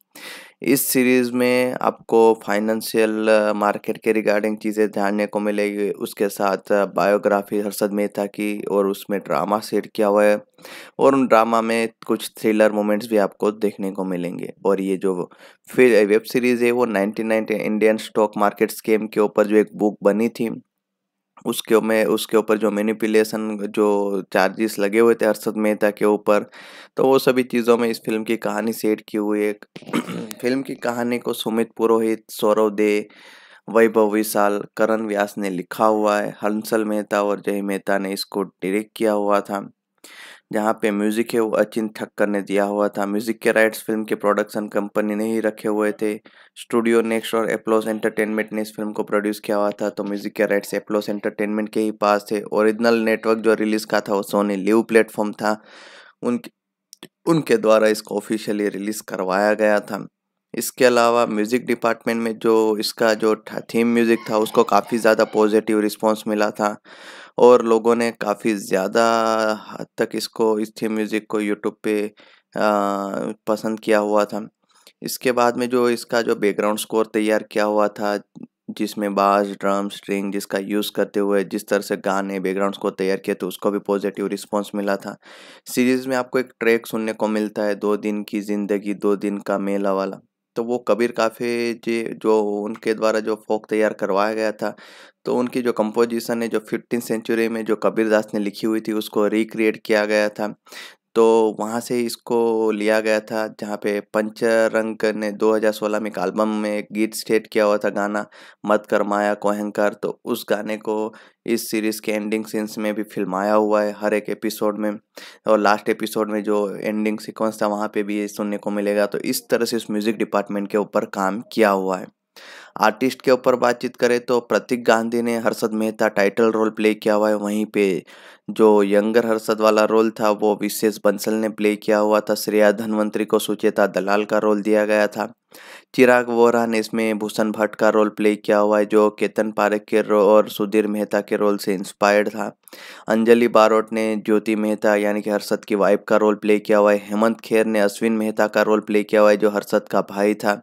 इस सीरीज़ में आपको फाइनेंशियल मार्केट के रिगार्डिंग चीज़ें जानने को मिलेगी उसके साथ बायोग्राफी हर्षद मेहता की और उसमें ड्रामा सेट किया हुआ है और उन ड्रामा में कुछ थ्रिलर मोमेंट्स भी आपको देखने को मिलेंगे और ये जो फिर वेब सीरीज़ है वो nineteen Indian stock market scheme के ऊपर जो एक बुक बनी थी उसके में उसके ऊपर जो मैनिपुलेशन जो चार्जेस लगे हुए थे अरसद मेहता के ऊपर तो वो सभी चीज़ों में इस फिल्म की कहानी सेट की हुई है फिल्म की कहानी को सुमित पुरोहित सौरव दे वैभव विशाल करण व्यास ने लिखा हुआ है हंसल मेहता और जय मेहता ने इसको डायरेक्ट किया हुआ था जहाँ पे म्यूज़िक है वो अचिन थक्कर ने दिया हुआ था म्यूज़िक के राइट्स फिल्म के प्रोडक्शन कंपनी ने ही रखे हुए थे स्टूडियो नेक्स्ट और एप्लोस एंटरटेनमेंट ने इस फिल्म को प्रोड्यूस किया हुआ था तो म्यूज़िक के राइट्स एप्लोस एंटरटेनमेंट के ही पास थे ओरिजिनल नेटवर्क जो रिलीज़ का था वो सोनी लिव प्लेटफॉर्म था उनके उनके द्वारा इसको ऑफिशियली रिलीज़ करवाया गया था इसके अलावा म्यूज़िक डिपार्टमेंट में जो इसका जो थीम म्यूज़िक था उसको काफ़ी ज़्यादा पॉजिटिव रिस्पॉन्स मिला था और लोगों ने काफ़ी ज़्यादा हद तक इसको इस थीम म्यूज़िक को यूट्यूब पे पसंद किया हुआ था इसके बाद में जो इसका जो बैकग्राउंड स्कोर तैयार किया हुआ था जिसमें बाज ड्रम स्ट्रिंग जिसका यूज़ करते हुए जिस तरह से गाने बैकग्राउंड स्कोर तैयार किए तो उसको भी पॉजिटिव रिस्पांस मिला था सीरीज़ में आपको एक ट्रैक सुनने को मिलता है दो दिन की ज़िंदगी दो दिन का मेला वाला तो वो कबीर काफी जी जो उनके द्वारा जो फोक तैयार करवाया गया था तो उनकी जो कंपोजिशन है जो फिफ्टीन सेंचुरी में जो कबीर दास ने लिखी हुई थी उसको रिक्रिएट किया गया था तो वहाँ से इसको लिया गया था जहाँ पे पंचरंग ने 2016 में एक एल्बम में गीत स्टेट किया हुआ था गाना मत कर माया को अहंकार तो उस गाने को इस सीरीज़ के एंडिंग सीन्स में भी फिल्माया हुआ है हर एक एपिसोड में और लास्ट एपिसोड में जो एंडिंग सीक्वेंस था वहाँ पे भी ये सुनने को मिलेगा तो इस तरह से इस म्यूज़िक डिपार्टमेंट के ऊपर काम किया हुआ है आर्टिस्ट के ऊपर बातचीत करें तो प्रतीक गांधी ने Harshad Mehta title role play किया हुआ है वहीं पे जो यंगर हर्षद वाला रोल था वो विशेष बंसल ने प्ले किया हुआ था श्रेया धनवंतरी को सुचेता दलाल का रोल दिया गया था चिराग वोरा ने इसमें भूषण भट्ट का रोल प्ले किया हुआ है जो केतन पारेख के रोल और सुधीर मेहता के रोल से इंस्पायर्ड था अंजलि बारोट ने ज्योति मेहता यानी कि हर्षद की वाइफ का रोल प्ले किया हुआ है हेमंत खेर ने अश्विन मेहता का रोल प्ले किया हुआ है जो हर्षद का भाई था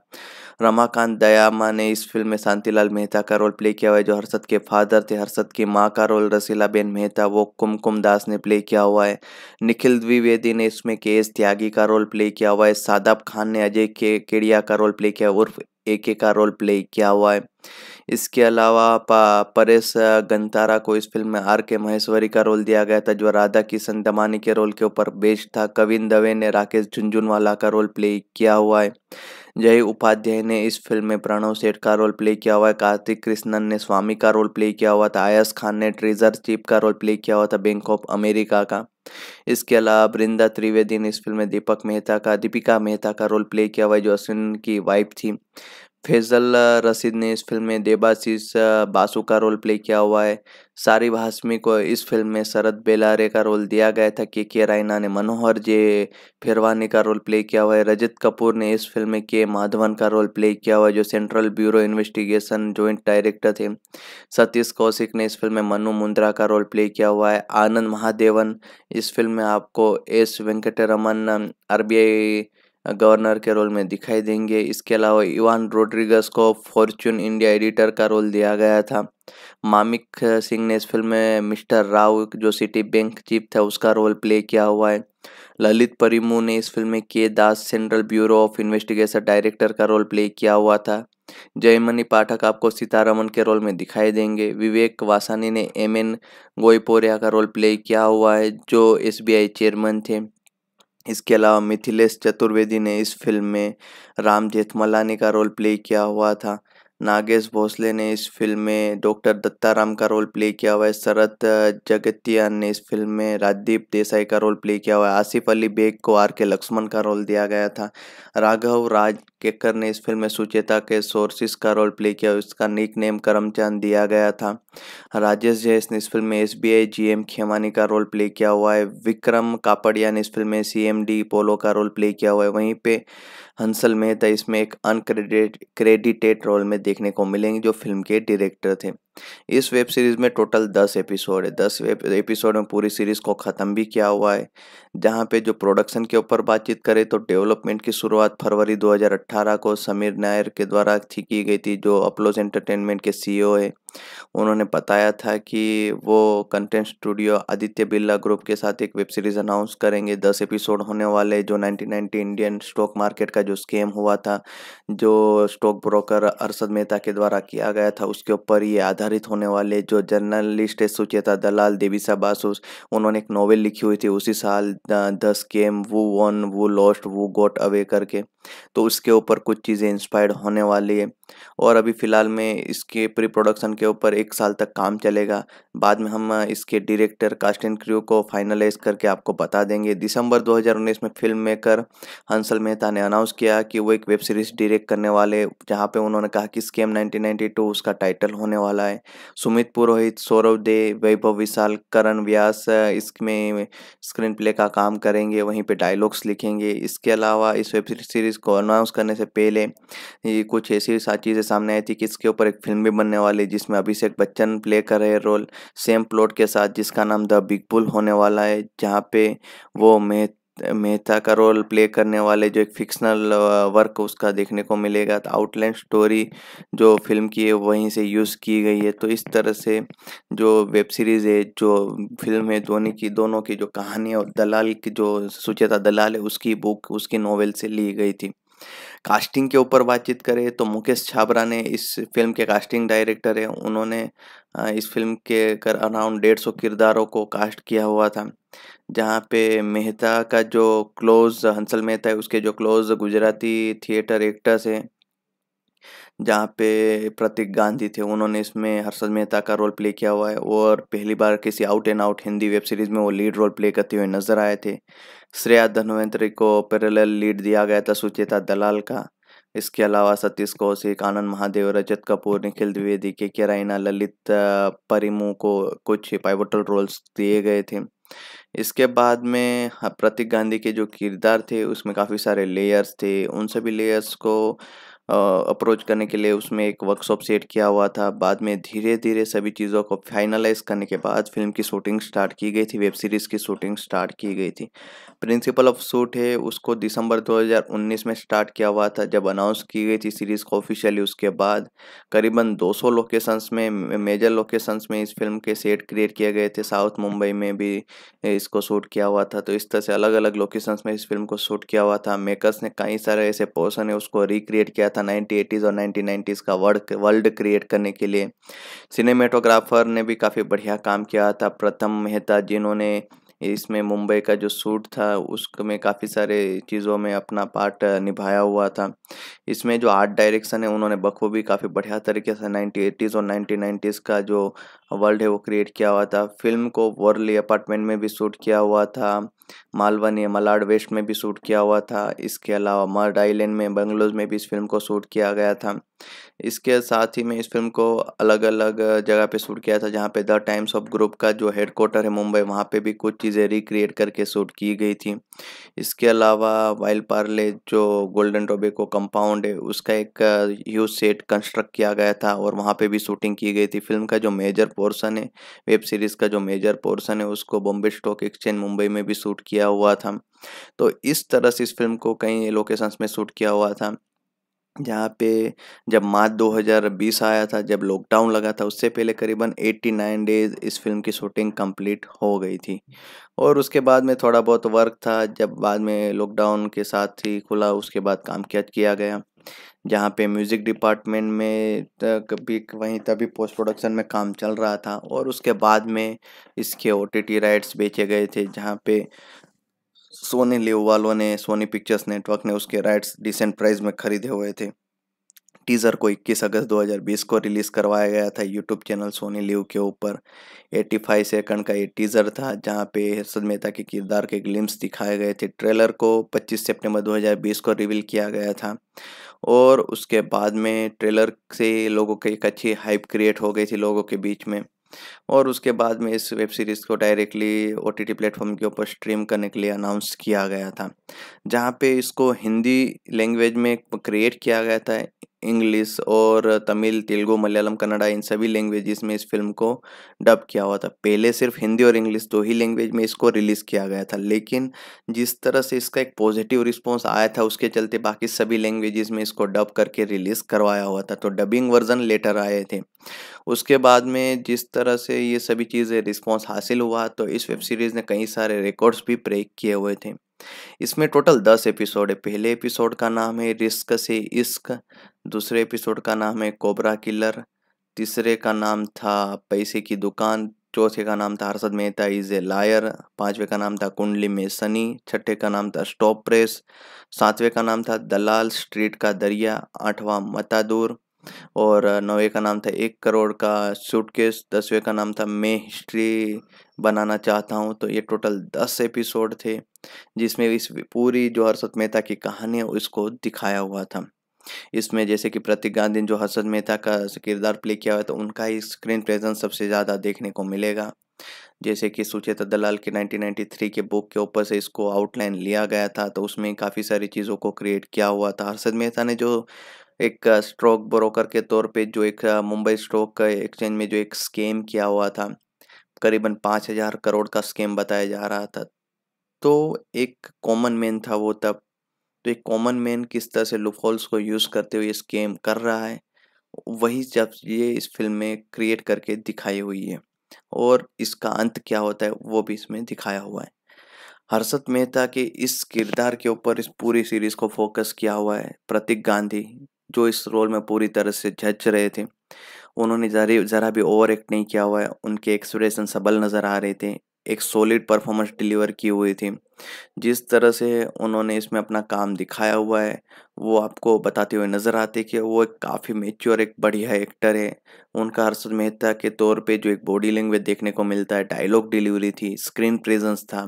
रमाकांत दयामा ने इस फिल्म में शांतिलाल मेहता का रोल प्ले किया हुआ है जो हर्षद के फादर थे हर्षद की माँ का रोल रसीला बेन मेहता वो कुमकुम दास ने प्ले किया हुआ है निखिल द्विवेदी ने इसमें के एस त्यागी का रोल प्ले किया हुआ है सादाब खान ने अजय के केड़िया का रोल प्ले किया उर्फ ए के का रोल प्ले किया हुआ है इसके अलावा परेश गंतारा को इस फिल्म में आर के महेश्वरी का रोल दिया गया था जो राधा किशन दमानी के रोल के ऊपर बेस्ट था कविन दवे ने राकेश झुंझुनवाला का रोल प्ले किया हुआ है जय उपाध्याय ने इस फिल्म में प्रणव सेठ का रोल प्ले किया हुआ है कार्तिक कृष्णन ने स्वामी का रोल प्ले किया हुआ था आयस खान ने ट्रेजर चीफ का रोल प्ले किया हुआ था बैंक ऑफ अमेरिका का इसके अलावा बृंदा त्रिवेदी ने इस फिल्म में दीपक मेहता का दीपिका मेहता का रोल प्ले किया हुआ है जो अश्विन की वाइफ थी फैजल रशीद ने इस फिल्म में देबाशीष बासु का रोल प्ले किया हुआ है सारी भाषमी को इस फिल्म में शरद बेलारे का रोल दिया गया था के के रैना ने मनोहर जे फिरवानी का रोल प्ले किया हुआ है रजत कपूर ने इस फिल्म में के माधवन का रोल प्ले किया हुआ है जो central bureau investigation joint director थे सतीश कौशिक ने इस फिल्म में मनु मुंद्रा का रोल प्ले किया हुआ है आनंद महादेवन इस फिल्म में आपको एस वेंकटरमन आरबीआई गवर्नर के रोल में दिखाई देंगे इसके अलावा इवान रोड्रिगस को फॉर्च्यून इंडिया एडिटर का रोल दिया गया था मामिक सिंह ने इस फिल्म में मिस्टर राव जो सिटी बैंक चीफ था उसका रोल प्ले किया हुआ है ललित परिमू ने इस फिल्म में K Das central bureau of investigation director का रोल प्ले किया हुआ था जयमणि पाठक आपको सीतारमन के रोल में दिखाई देंगे विवेक वासानी ने एम एन गोईपोरिया का रोल प्ले किया हुआ है जो एस चेयरमैन थे इसके अलावा मिथिलेश चतुर्वेदी ने इस फिल्म में राम जेठमलानी का रोल प्ले किया हुआ था नागेश भोसले ने इस फिल्म में डॉक्टर दत्ताराम का रोल प्ले किया हुआ है शरत जगतियान ने इस फिल्म में राजदीप देसाई का रोल प्ले किया हुआ है आसिफ अली बेग को आर के लक्ष्मण का रोल दिया गया था राघव राज केकर ने इस फिल्म में सुचेता के सोर्सिस का रोल प्ले किया उसका निक नेम करमचंद दिया गया था राजेश जयस ने इस फिल्म में S B I G M Khemani का रोल प्ले किया हुआ है विक्रम कापड़िया ने इस फिल्म में सी एम डी पोलो का रोल प्ले किया हुआ है वहीं पे हंसल मेहता इसमें एक अनक्रेडिटेड क्रेडिटेड रोल में देखने को मिलेंगे जो फिल्म के डायरेक्टर थे इस वेब सीरीज़ में टोटल दस एपिसोड है दस वेब एपिसोड में पूरी सीरीज़ को ख़त्म भी किया हुआ है जहाँ पे जो प्रोडक्शन के ऊपर बातचीत करें तो डेवलपमेंट की शुरुआत फरवरी 2018 को समीर नायर के द्वारा थी की गई थी जो अपलोज एंटरटेनमेंट के सीईओ है उन्होंने बताया था कि वो content studio Aditya Birla group के साथ एक वेब सीरीज़ अनाउंस करेंगे दस एपिसोड होने वाले जो 1990 इंडियन स्टॉक मार्केट का जो स्कैम हुआ था जो स्टॉक ब्रोकर अरसद मेहता के द्वारा किया गया था उसके ऊपर ये आधार आधारित होने वाले जो जर्नलिस्ट है सुचेता दलाल देविसा बासुस उन्होंने एक नॉवेल लिखी हुई थी उसी साल the scam who won who lost who got away करके तो उसके ऊपर कुछ चीज़ें इंस्पायर्ड होने वाली है और अभी फ़िलहाल में इसके प्री प्रोडक्शन के ऊपर एक साल तक काम चलेगा बाद में हम इसके डायरेक्टर कास्ट एंड क्रू को फाइनलाइज करके आपको बता देंगे दिसंबर 2019 में फिल्म मेकर हंसल मेहता ने अनाउंस किया कि वो एक वेब सीरीज़ डायरेक्ट करने वाले जहाँ पे उन्होंने कहा कि स्केम 1992 उसका टाइटल होने वाला है सुमित पुरोहित सौरभ दे वैभव विशाल करण व्यास इसमें स्क्रीन प्ले का काम करेंगे वहीं पर डायलॉग्स लिखेंगे इसके अलावा इस वेब सीरीज़ को अनाउंस करने से पहले कुछ ऐसी चीज़ें सामने आई थी कि इसके ऊपर एक फिल्म भी बनने वाली जिसमें अभिषेक बच्चन प्ले कर रहे रोल सेम प्लॉट के साथ जिसका नाम द बिग बुल होने वाला है जहाँ पे वो मेह मेहता का रोल प्ले करने वाले जो एक फिक्शनल वर्क उसका देखने को मिलेगा तो आउटलाइन स्टोरी जो फिल्म की है वहीं से यूज़ की गई है तो इस तरह से जो वेब सीरीज़ है जो फिल्म है दोनों की दोनों की जो कहानी और दलाल की जो सुचेता दलाल है उसकी बुक उसकी नोवेल से ली गई थी कास्टिंग के ऊपर बातचीत करें तो मुकेश छाबरा ने इस फिल्म के कास्टिंग डायरेक्टर है उन्होंने इस फिल्म के कर अराउंड डेढ़ सौ किरदारों को कास्ट किया हुआ था जहाँ पे मेहता का जो क्लोज हंसल मेहता है उसके जो क्लोज गुजराती थिएटर एक्टर्स हैं जहाँ पे प्रतीक गांधी थे उन्होंने इसमें हर्षद मेहता का रोल प्ले किया हुआ है और पहली बार किसी out and out Hindi web series में वो लीड रोल प्ले करते हुए नजर आए थे श्रेया धनवंतरी को पेरेल लीड दिया गया था सुचेता दलाल का इसके अलावा सतीश कौशिक आनंद महादेव रजत कपूर निखिल द्विवेदी के के रैना ललित परिमू को कुछ पाइवोटल रोल्स दिए गए थे इसके बाद में प्रतीक गांधी के जो किरदार थे उसमें काफ़ी सारे लेयर्स थे उन सभी लेयर्स को अप्रोच करने के लिए उसमें एक वर्कशॉप सेट किया हुआ था बाद में धीरे धीरे सभी चीज़ों को फाइनलाइज करने के बाद फिल्म की शूटिंग स्टार्ट की गई थी वेब सीरीज़ की शूटिंग स्टार्ट की गई थी प्रिंसिपल ऑफ शूट है उसको दिसंबर 2019 में स्टार्ट किया हुआ था जब अनाउंस की गई थी सीरीज़ को ऑफिशियली उसके बाद करीबन दो लोकेशंस में मेजर लोकेशंस में इस फिल्म के सेट क्रिएट किए गए थे साउथ मुंबई में भी इसको शूट किया हुआ था तो इस तरह से अलग अलग लोकेशंस में इस फिल्म को शूट किया हुआ था मेकर्स ने कई सारे ऐसे पोर्सन है उसको रिक्रिएट किया था नाइनटीन एटीज़ और नाइनटीन नाइन्टीज़ का वर्ल्ड वर्ल्ड क्रिएट करने के लिए सिनेमेटोग्राफर ने भी काफ़ी बढ़िया काम किया था प्रथम मेहता जिन्होंने इसमें मुंबई का जो सूट था उसमें काफ़ी सारे चीज़ों में अपना पार्ट निभाया हुआ था इसमें जो आर्ट डायरेक्शन है उन्होंने बखूबी काफ़ी बढ़िया तरीके से नाइनटी एटीज़ और नाइनटीन नाइन्टीज़ का जो वर्ल्ड है वो क्रिएट किया हुआ था फिल्म को वर्ली अपार्टमेंट में भी शूट किया हुआ था मालवनी मलाड वेस्ट में भी शूट किया हुआ था इसके अलावा मर्ड आइलैंड में बंगलोज में भी इस फिल्म को शूट किया गया था इसके साथ ही मैं इस फिल्म को अलग अलग जगह पे शूट किया था जहाँ पे द टाइम्स ऑफ ग्रुप का जो हेड क्वार्टर है मुंबई वहाँ पे भी कुछ चीज़ें रिक्रिएट करके शूट की गई थी इसके अलावा वाइल्ड पार्ले जो गोल्डन टोबे को कंपाउंड है उसका एक ह्यूज सेट कंस्ट्रक्ट किया गया था और वहाँ पे भी शूटिंग की गई थी फिल्म का जो मेजर पोर्सन है वेब सीरीज़ का जो मेजर पोर्सन है उसको बॉम्बे स्टॉक एक्सचेंज मुंबई में भी शूट किया हुआ था तो इस तरह से इस फिल्म को कई लोकेशंस में शूट किया हुआ था जहाँ पे जब मार्च 2020 आया था जब लॉकडाउन लगा था उससे पहले करीबन 89 डेज इस फिल्म की शूटिंग कंप्लीट हो गई थी और उसके बाद में थोड़ा बहुत वर्क था जब बाद में लॉकडाउन के साथ ही खुला उसके बाद काम किया किया गया जहाँ पे म्यूज़िक डिपार्टमेंट में कभी वहीं तभी पोस्ट प्रोडक्शन में काम चल रहा था और उसके बाद में इसके ओ टी टी राइट्स बेचे गए थे जहाँ पे सोनी लिव वालों ने सोनी पिक्चर्स नेटवर्क ने उसके राइट्स डिसेंट प्राइस में खरीदे हुए थे टीज़र को 21 अगस्त 2020 को रिलीज़ करवाया गया था यूट्यूब चैनल सोनी लिव के ऊपर 85 सेकंड का ये टीज़र था जहाँ पे हर्षद मेहता के किरदार के ग्लिम्स दिखाए गए थे ट्रेलर को 25 सितंबर 2020 को रिवील किया गया था और उसके बाद में ट्रेलर से लोगों के एक अच्छी हाइप क्रिएट हो गई थी लोगों के बीच में और उसके बाद में इस वेब सीरीज़ को डायरेक्टली ओ टी प्लेटफॉर्म के ऊपर स्ट्रीम करने के लिए अनाउंस किया गया था जहाँ पे इसको हिंदी लैंग्वेज में क्रिएट किया गया था इंग्लिश और तमिल तेलुगु मलयालम कन्नड़ा इन सभी लैंग्वेजेस में इस फिल्म को डब किया हुआ था पहले सिर्फ हिंदी और इंग्लिश दो ही लैंग्वेज में इसको रिलीज़ किया गया था लेकिन जिस तरह से इसका एक पॉजिटिव रिस्पॉन्स आया था उसके चलते बाकी सभी लैंग्वेजेस में इसको डब करके रिलीज़ करवाया हुआ था तो डबिंग वर्जन लेटर आए थे उसके बाद में जिस तरह से ये सभी चीज़ें रिस्पॉन्स हासिल हुआ तो इस वेब सीरीज़ ने कई सारे रिकॉर्ड्स भी ब्रेक किए हुए थे इसमें टोटल दस एपिसोड है पहले एपिसोड का नाम है रिस्क से इश्क दूसरे एपिसोड का नाम है कोबरा किलर तीसरे का नाम था पैसे की दुकान चौथे का नाम था Harshad Mehta is a liar पांचवे का नाम था कुंडली में सनी छठे का नाम था स्टॉप प्रेस सातवें का नाम था दलाल स्ट्रीट का दरिया आठवां मतादूर और नौवे का नाम था एक करोड़ का सूटकेस दसवें का नाम था मैं हिस्ट्री बनाना चाहता हूँ तो ये टोटल दस एपिसोड थे जिसमें इस पूरी जो हर्षद मेहता की कहानी है उसको दिखाया हुआ था इसमें जैसे कि प्रतीक गांधी जो हर्षद मेहता का किरदार प्ले किया हुआ है तो उनका ही स्क्रीन प्रेजेंस सबसे ज़्यादा देखने को मिलेगा जैसे कि सुचेता दलाल के 1993 के बुक के ऊपर से इसको आउटलाइन लिया गया था तो उसमें काफ़ी सारी चीज़ों को क्रिएट किया हुआ था हर्षद मेहता ने जो एक स्टॉक ब्रोकर के तौर पे जो एक मुंबई स्टॉक एक्सचेंज में जो एक स्कैम किया हुआ था करीबन पाँच हज़ार करोड़ का स्कैम बताया जा रहा था तो एक कॉमन मैन था वो तब तो एक कॉमन मैन किस तरह से लुफॉल्स को यूज़ करते हुए स्कैम कर रहा है वही जब ये इस फिल्म में क्रिएट करके दिखाई हुई है और इसका अंत क्या होता है वो भी इसमें दिखाया हुआ है हर्षद मेहता के इस किरदार के ऊपर इस पूरी सीरीज़ को फोकस किया हुआ है प्रतीक गांधी जो इस रोल में पूरी तरह से झच रहे थे उन्होंने ज़रा ज़रा भी ओवर एक्ट नहीं किया हुआ है उनके एक्सप्रेशन सबल नज़र आ रहे थे एक सॉलिड परफॉर्मेंस डिलीवर की हुई थी जिस तरह से उन्होंने इसमें अपना काम दिखाया हुआ है वो आपको बताते हुए नज़र आते कि वो एक काफ़ी मेच्योर एक बढ़िया एक्टर है उनका हर्षद मेहता के तौर पे जो एक बॉडी लैंग्वेज देखने को मिलता है डायलॉग डिलीवरी थी स्क्रीन प्रेजेंस था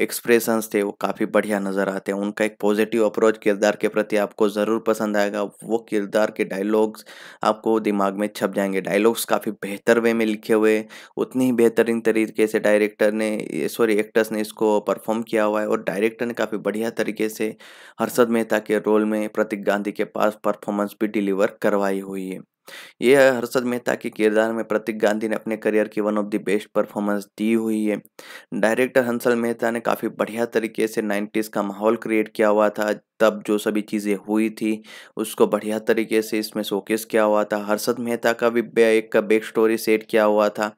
एक्सप्रेशंस थे वो काफ़ी बढ़िया नज़र आते हैं उनका एक पॉजिटिव अप्रोच किरदार के प्रति आपको ज़रूर पसंद आएगा वो किरदार के डायलॉग्स आपको दिमाग में छप जाएंगे डायलॉग्स काफ़ी बेहतर वे में लिखे हुए उतनी ही बेहतरीन तरीके से डायरेक्टर ने सॉरी एक्टर्स ने इसको परफॉर्म किया किया हुआ है और डायरेक्टर ने काफ़ी बढ़िया तरीके से हर्षद मेहता के रोल में प्रतीक गांधी के पास परफॉर्मेंस भी डिलीवर करवाई हुई है ये हर्षद मेहता के किरदार में प्रतीक गांधी ने अपने करियर की one of the best performance दी हुई है डायरेक्टर हंसल मेहता ने काफ़ी बढ़िया तरीके से नाइन्टीज का माहौल क्रिएट किया हुआ था तब जो सभी चीज़ें हुई थी उसको बढ़िया तरीके से इसमें शोकेस किया हुआ था हर्षद मेहता का भी एक बैक स्टोरी सेट किया हुआ था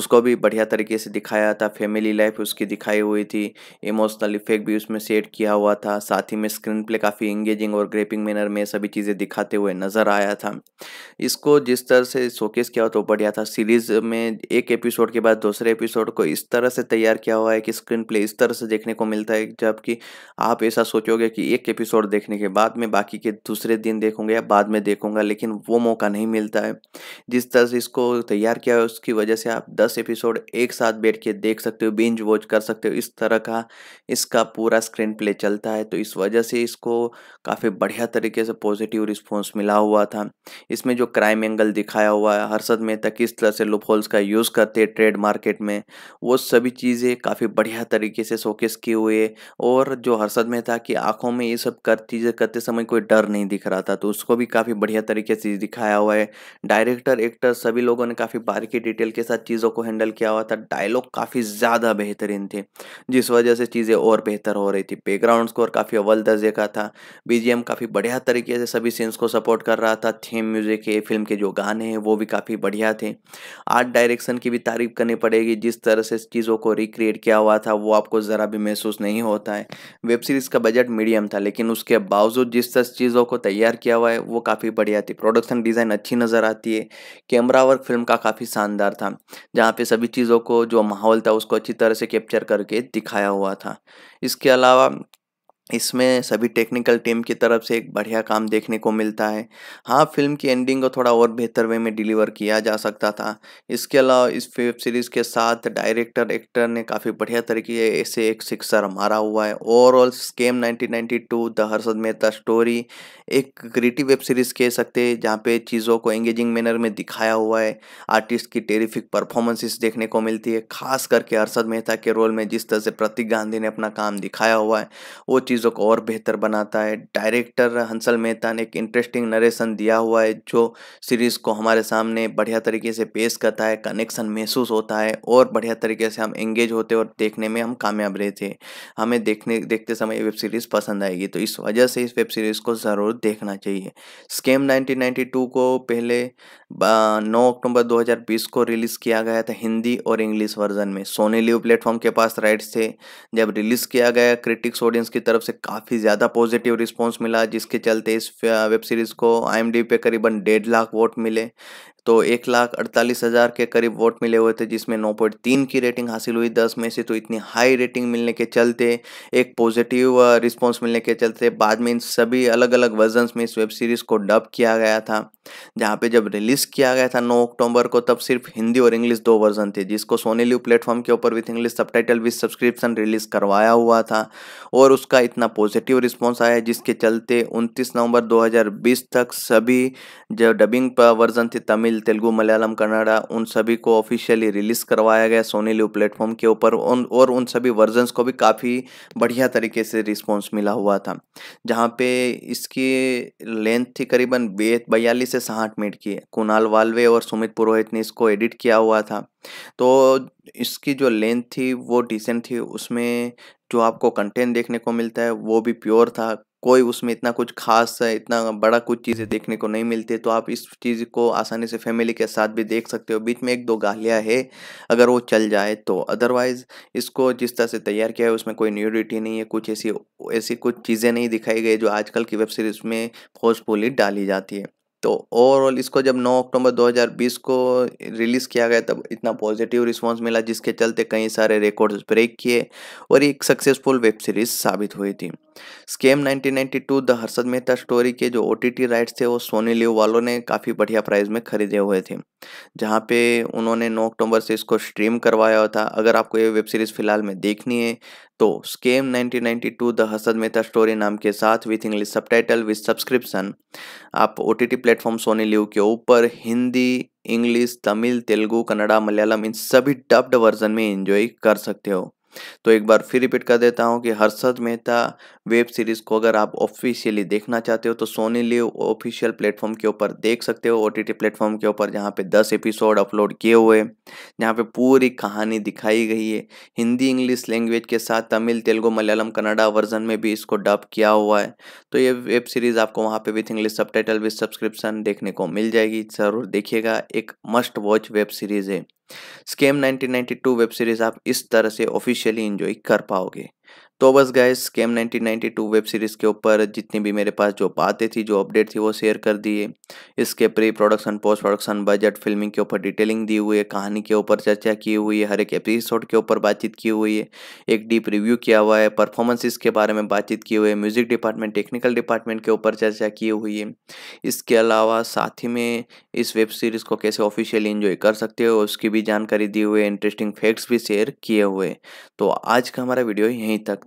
उसको भी बढ़िया तरीके से दिखाया था फैमिली लाइफ उसकी दिखाई हुई थी इमोशनल इफेक्ट भी उसमें सेट किया हुआ था साथ ही में स्क्रीन प्ले काफ़ी इंगेजिंग और ग्रेपिंग मैनर में सभी चीज़ें दिखाते हुए नज़र आया था इसको जिस तरह से शोकेस किया हुआ तो बढ़िया था सीरीज़ में एक एपिसोड के बाद दूसरे एपिसोड को इस तरह से तैयार किया हुआ है कि स्क्रीन प्ले इस तरह से देखने को मिलता है जबकि आप ऐसा सोचोगे कि एक एपिसोड देखने के बाद में बाकी के दूसरे दिन देखूंगा या बाद में देखूंगा लेकिन वो मौका नहीं मिलता है जिस तरह से इसको तैयार किया है उसकी वजह से आप दस एपिसोड एक साथ बैठ के देख सकते हो बिंज वॉच कर सकते हो इस तरह का इसका पूरा स्क्रीन प्ले चलता है तो इस वजह से इसको काफ़ी बढ़िया तरीके से पॉजिटिव रिस्पॉन्स मिला हुआ था इसमें जो क्राइम एंगल दिखाया हुआ है हर्षद मेहता किस तरह से लुपहोल्स का यूज़ करते हैं ट्रेड मार्केट में वो सभी चीज़ें काफ़ी बढ़िया तरीके से शोकेस किए हुए और जो हर्षद मेहता की आंखों में इस सब कर चीज़ें करते समय कोई डर नहीं दिख रहा था तो उसको भी काफ़ी बढ़िया तरीके से दिखाया हुआ है डायरेक्टर एक्टर सभी लोगों ने काफ़ी बारीकी डिटेल के साथ चीज़ों को हैंडल किया हुआ था डायलॉग काफ़ी ज़्यादा बेहतरीन थे जिस वजह से चीज़ें और बेहतर हो रही थी बैकग्राउंड स्कोर काफ़ी अव्वल दर्जे का था बी काफ़ी बढ़िया तरीके से सभी सीन्स को सपोर्ट कर रहा था थीम म्यूजिक है फिल्म के जो गाने हैं वो भी काफ़ी बढ़िया थे आर्ट डायरेक्शन की भी तारीफ करनी पड़ेगी जिस तरह से चीज़ों को रिक्रिएट किया हुआ था वो आपको ज़रा भी महसूस नहीं होता है वेब सीरीज़ का बजट मीडियम था लेकिन लेकिन उसके बावजूद जिस तरह चीज़ों को तैयार किया हुआ है वो काफ़ी बढ़िया थी प्रोडक्शन डिज़ाइन अच्छी नज़र आती है कैमरा वर्क फिल्म का काफ़ी शानदार था जहाँ पे सभी चीज़ों को जो माहौल था उसको अच्छी तरह से कैप्चर करके दिखाया हुआ था इसके अलावा इसमें सभी टेक्निकल टीम की तरफ से एक बढ़िया काम देखने को मिलता है हाँ फिल्म की एंडिंग को थोड़ा और बेहतर वे में डिलीवर किया जा सकता था इसके अलावा इस वेब सीरीज़ के साथ डायरेक्टर एक्टर ने काफ़ी बढ़िया तरीके से एक सिक्सर मारा हुआ है overall scam 1992 the Harshad Mehta story एक क्रिएटिव वेब सीरीज़ कह सकते हैं जहाँ पे चीज़ों को एंगेजिंग मैनर में दिखाया हुआ है आर्टिस्ट की टेरिफिक परफॉर्मेंसेस देखने को मिलती है खास करके हर्षद मेहता के रोल में जिस तरह से प्रतीक गांधी ने अपना काम दिखाया हुआ है वो चीज़ चीज़ों को और बेहतर बनाता है डायरेक्टर हंसल मेहता ने एक इंटरेस्टिंग नरेशन दिया हुआ है जो सीरीज़ को हमारे सामने बढ़िया तरीके से पेश करता है कनेक्शन महसूस होता है और बढ़िया तरीके से हम एंगेज होते और देखने में हम कामयाब रहते हमें देखने देखते समय ये वेब सीरीज़ पसंद आएगी तो इस वजह से इस वेब सीरीज़ को ज़रूर देखना चाहिए स्केम नाइनटीन को पहले नौ अक्टूबर 2020 को रिलीज़ किया गया था हिंदी और इंग्लिश वर्जन में सोनी लिव प्लेटफॉर्म के पास राइट्स थे जब रिलीज़ किया गया क्रिटिक्स ऑडियंस की तरफ से काफ़ी ज़्यादा पॉजिटिव रिस्पॉन्स मिला जिसके चलते इस वेब सीरीज़ को आई पे करीबन डेढ़ लाख वोट मिले तो एक लाख अड़तालीस हज़ार के करीब वोट मिले हुए थे जिसमें नौ पॉइंट तीन की रेटिंग हासिल हुई दस में से तो इतनी हाई रेटिंग मिलने के चलते एक पॉजिटिव रिस्पॉन्स uh, मिलने के चलते बाद में इन सभी अलग अलग वर्जन्स में इस वेब सीरीज़ को डब किया गया था जहाँ पे जब रिलीज़ किया गया था 9 अक्टूबर को तब सिर्फ हिंदी और इंग्लिश दो वर्जन थे जिसको सोनी लिव प्लेटफॉर्म के ऊपर with English subtitle with subscription release करवाया हुआ था और उसका इतना पॉजिटिव रिस्पॉन्स आया जिसके चलते उनतीस नवंबर दो तक सभी जो डबिंग वर्जन थे तमिल तमिल तेलुगु मलयालम कन्नड़ा उन सभी को ऑफिशियली रिलीज़ करवाया गया सोनी लिव प्लेटफॉर्म के ऊपर उन और उन सभी वर्जन्स को भी काफ़ी बढ़िया तरीके से रिस्पॉन्स मिला हुआ था जहाँ पे इसकी लेंथ थी करीबन बयालीस से साठ मिनट की कुणाल वालवे और सुमित पुरोहित ने इसको एडिट किया हुआ था तो इसकी जो लेंथ थी वो डिसेंट थी उसमें जो आपको कंटेंट देखने को मिलता है वो भी प्योर था कोई उसमें इतना कुछ खास है इतना बड़ा कुछ चीज़ें देखने को नहीं मिलती तो आप इस चीज़ को आसानी से फैमिली के साथ भी देख सकते हो बीच में एक दो गालियाँ है अगर वो चल जाए तो अदरवाइज़ इसको जिस तरह से तैयार किया है उसमें कोई न्यूडिटी नहीं है कुछ ऐसी ऐसी कुछ चीज़ें नहीं दिखाई गई जो आजकल की वेब सीरीज़ में फोर्सफुली डाली जाती है तो ओवरऑल इसको जब 9 अक्टूबर 2020 को रिलीज़ किया गया तब इतना पॉजिटिव रिस्पांस मिला जिसके चलते कई सारे रिकॉर्ड्स ब्रेक किए और एक सक्सेसफुल वेब सीरीज़ साबित हुई थी scam 1992 the Harshad Mehta story के जो ओ राइट्स थे वो सोनी लिव वालों ने काफ़ी बढ़िया प्राइस में खरीदे हुए थे जहाँ पे उन्होंने 9 अक्टूबर से इसको स्ट्रीम करवाया था अगर आपको ये वेब सीरीज़ फिलहाल में देखनी है तो scam 1992 the Harshad Mehta story नाम के साथ with English subtitle with subscription आप O T platform Sony live के ऊपर हिंदी इंग्लिश तमिल तेलुगू कन्नड़ा मलयालम इन सभी डब्ड वर्जन में एंजॉय कर सकते हो तो एक बार फिर रिपीट कर देता हूँ कि हर्षद मेहता वेब सीरीज़ को अगर आप ऑफिशियली देखना चाहते हो तो सोनी लिव ऑफिशियल प्लेटफॉर्म के ऊपर देख सकते हो ओ टी प्लेटफॉर्म के ऊपर जहाँ पे दस एपिसोड अपलोड किए हुए जहाँ पे पूरी कहानी दिखाई गई है हिंदी इंग्लिश लैंग्वेज के साथ तमिल तेलुगु मलयालम कन्नडा वर्जन में भी इसको डब किया हुआ है तो ये वेब सीरीज़ आपको वहाँ पे with English subtitle with subscription देखने को मिल जाएगी ज़रूर देखिएगा एक मस्ट वॉच वेब सीरीज़ है स्केम 1992 वेब सीरीज आप इस तरह से ऑफिशियली इंजॉय कर पाओगे तो बस गए नाइन्टी 1992 वेब सीरीज़ के ऊपर जितनी भी मेरे पास जो बातें थी जो अपडेट थी वो शेयर कर दिए इसके pre production post production budget filming के ऊपर डिटेलिंग दी हुई है कहानी के ऊपर चर्चा की हुई है हर एक एपिसोड के ऊपर बातचीत की हुई है एक डीप रिव्यू किया हुआ है परफॉर्मेंसिस के बारे में बातचीत की हुई है म्यूज़िक डिपार्टमेंट टेक्निकल डिपार्टमेंट के ऊपर चर्चा की हुई है इसके अलावा साथ ही में इस वेब सीरीज़ को कैसे ऑफिशियली इन्जॉय कर सकते हो उसकी भी जानकारी दी हुई है इंटरेस्टिंग फैक्ट्स भी शेयर किए हुए तो आज का हमारा वीडियो यहीं तक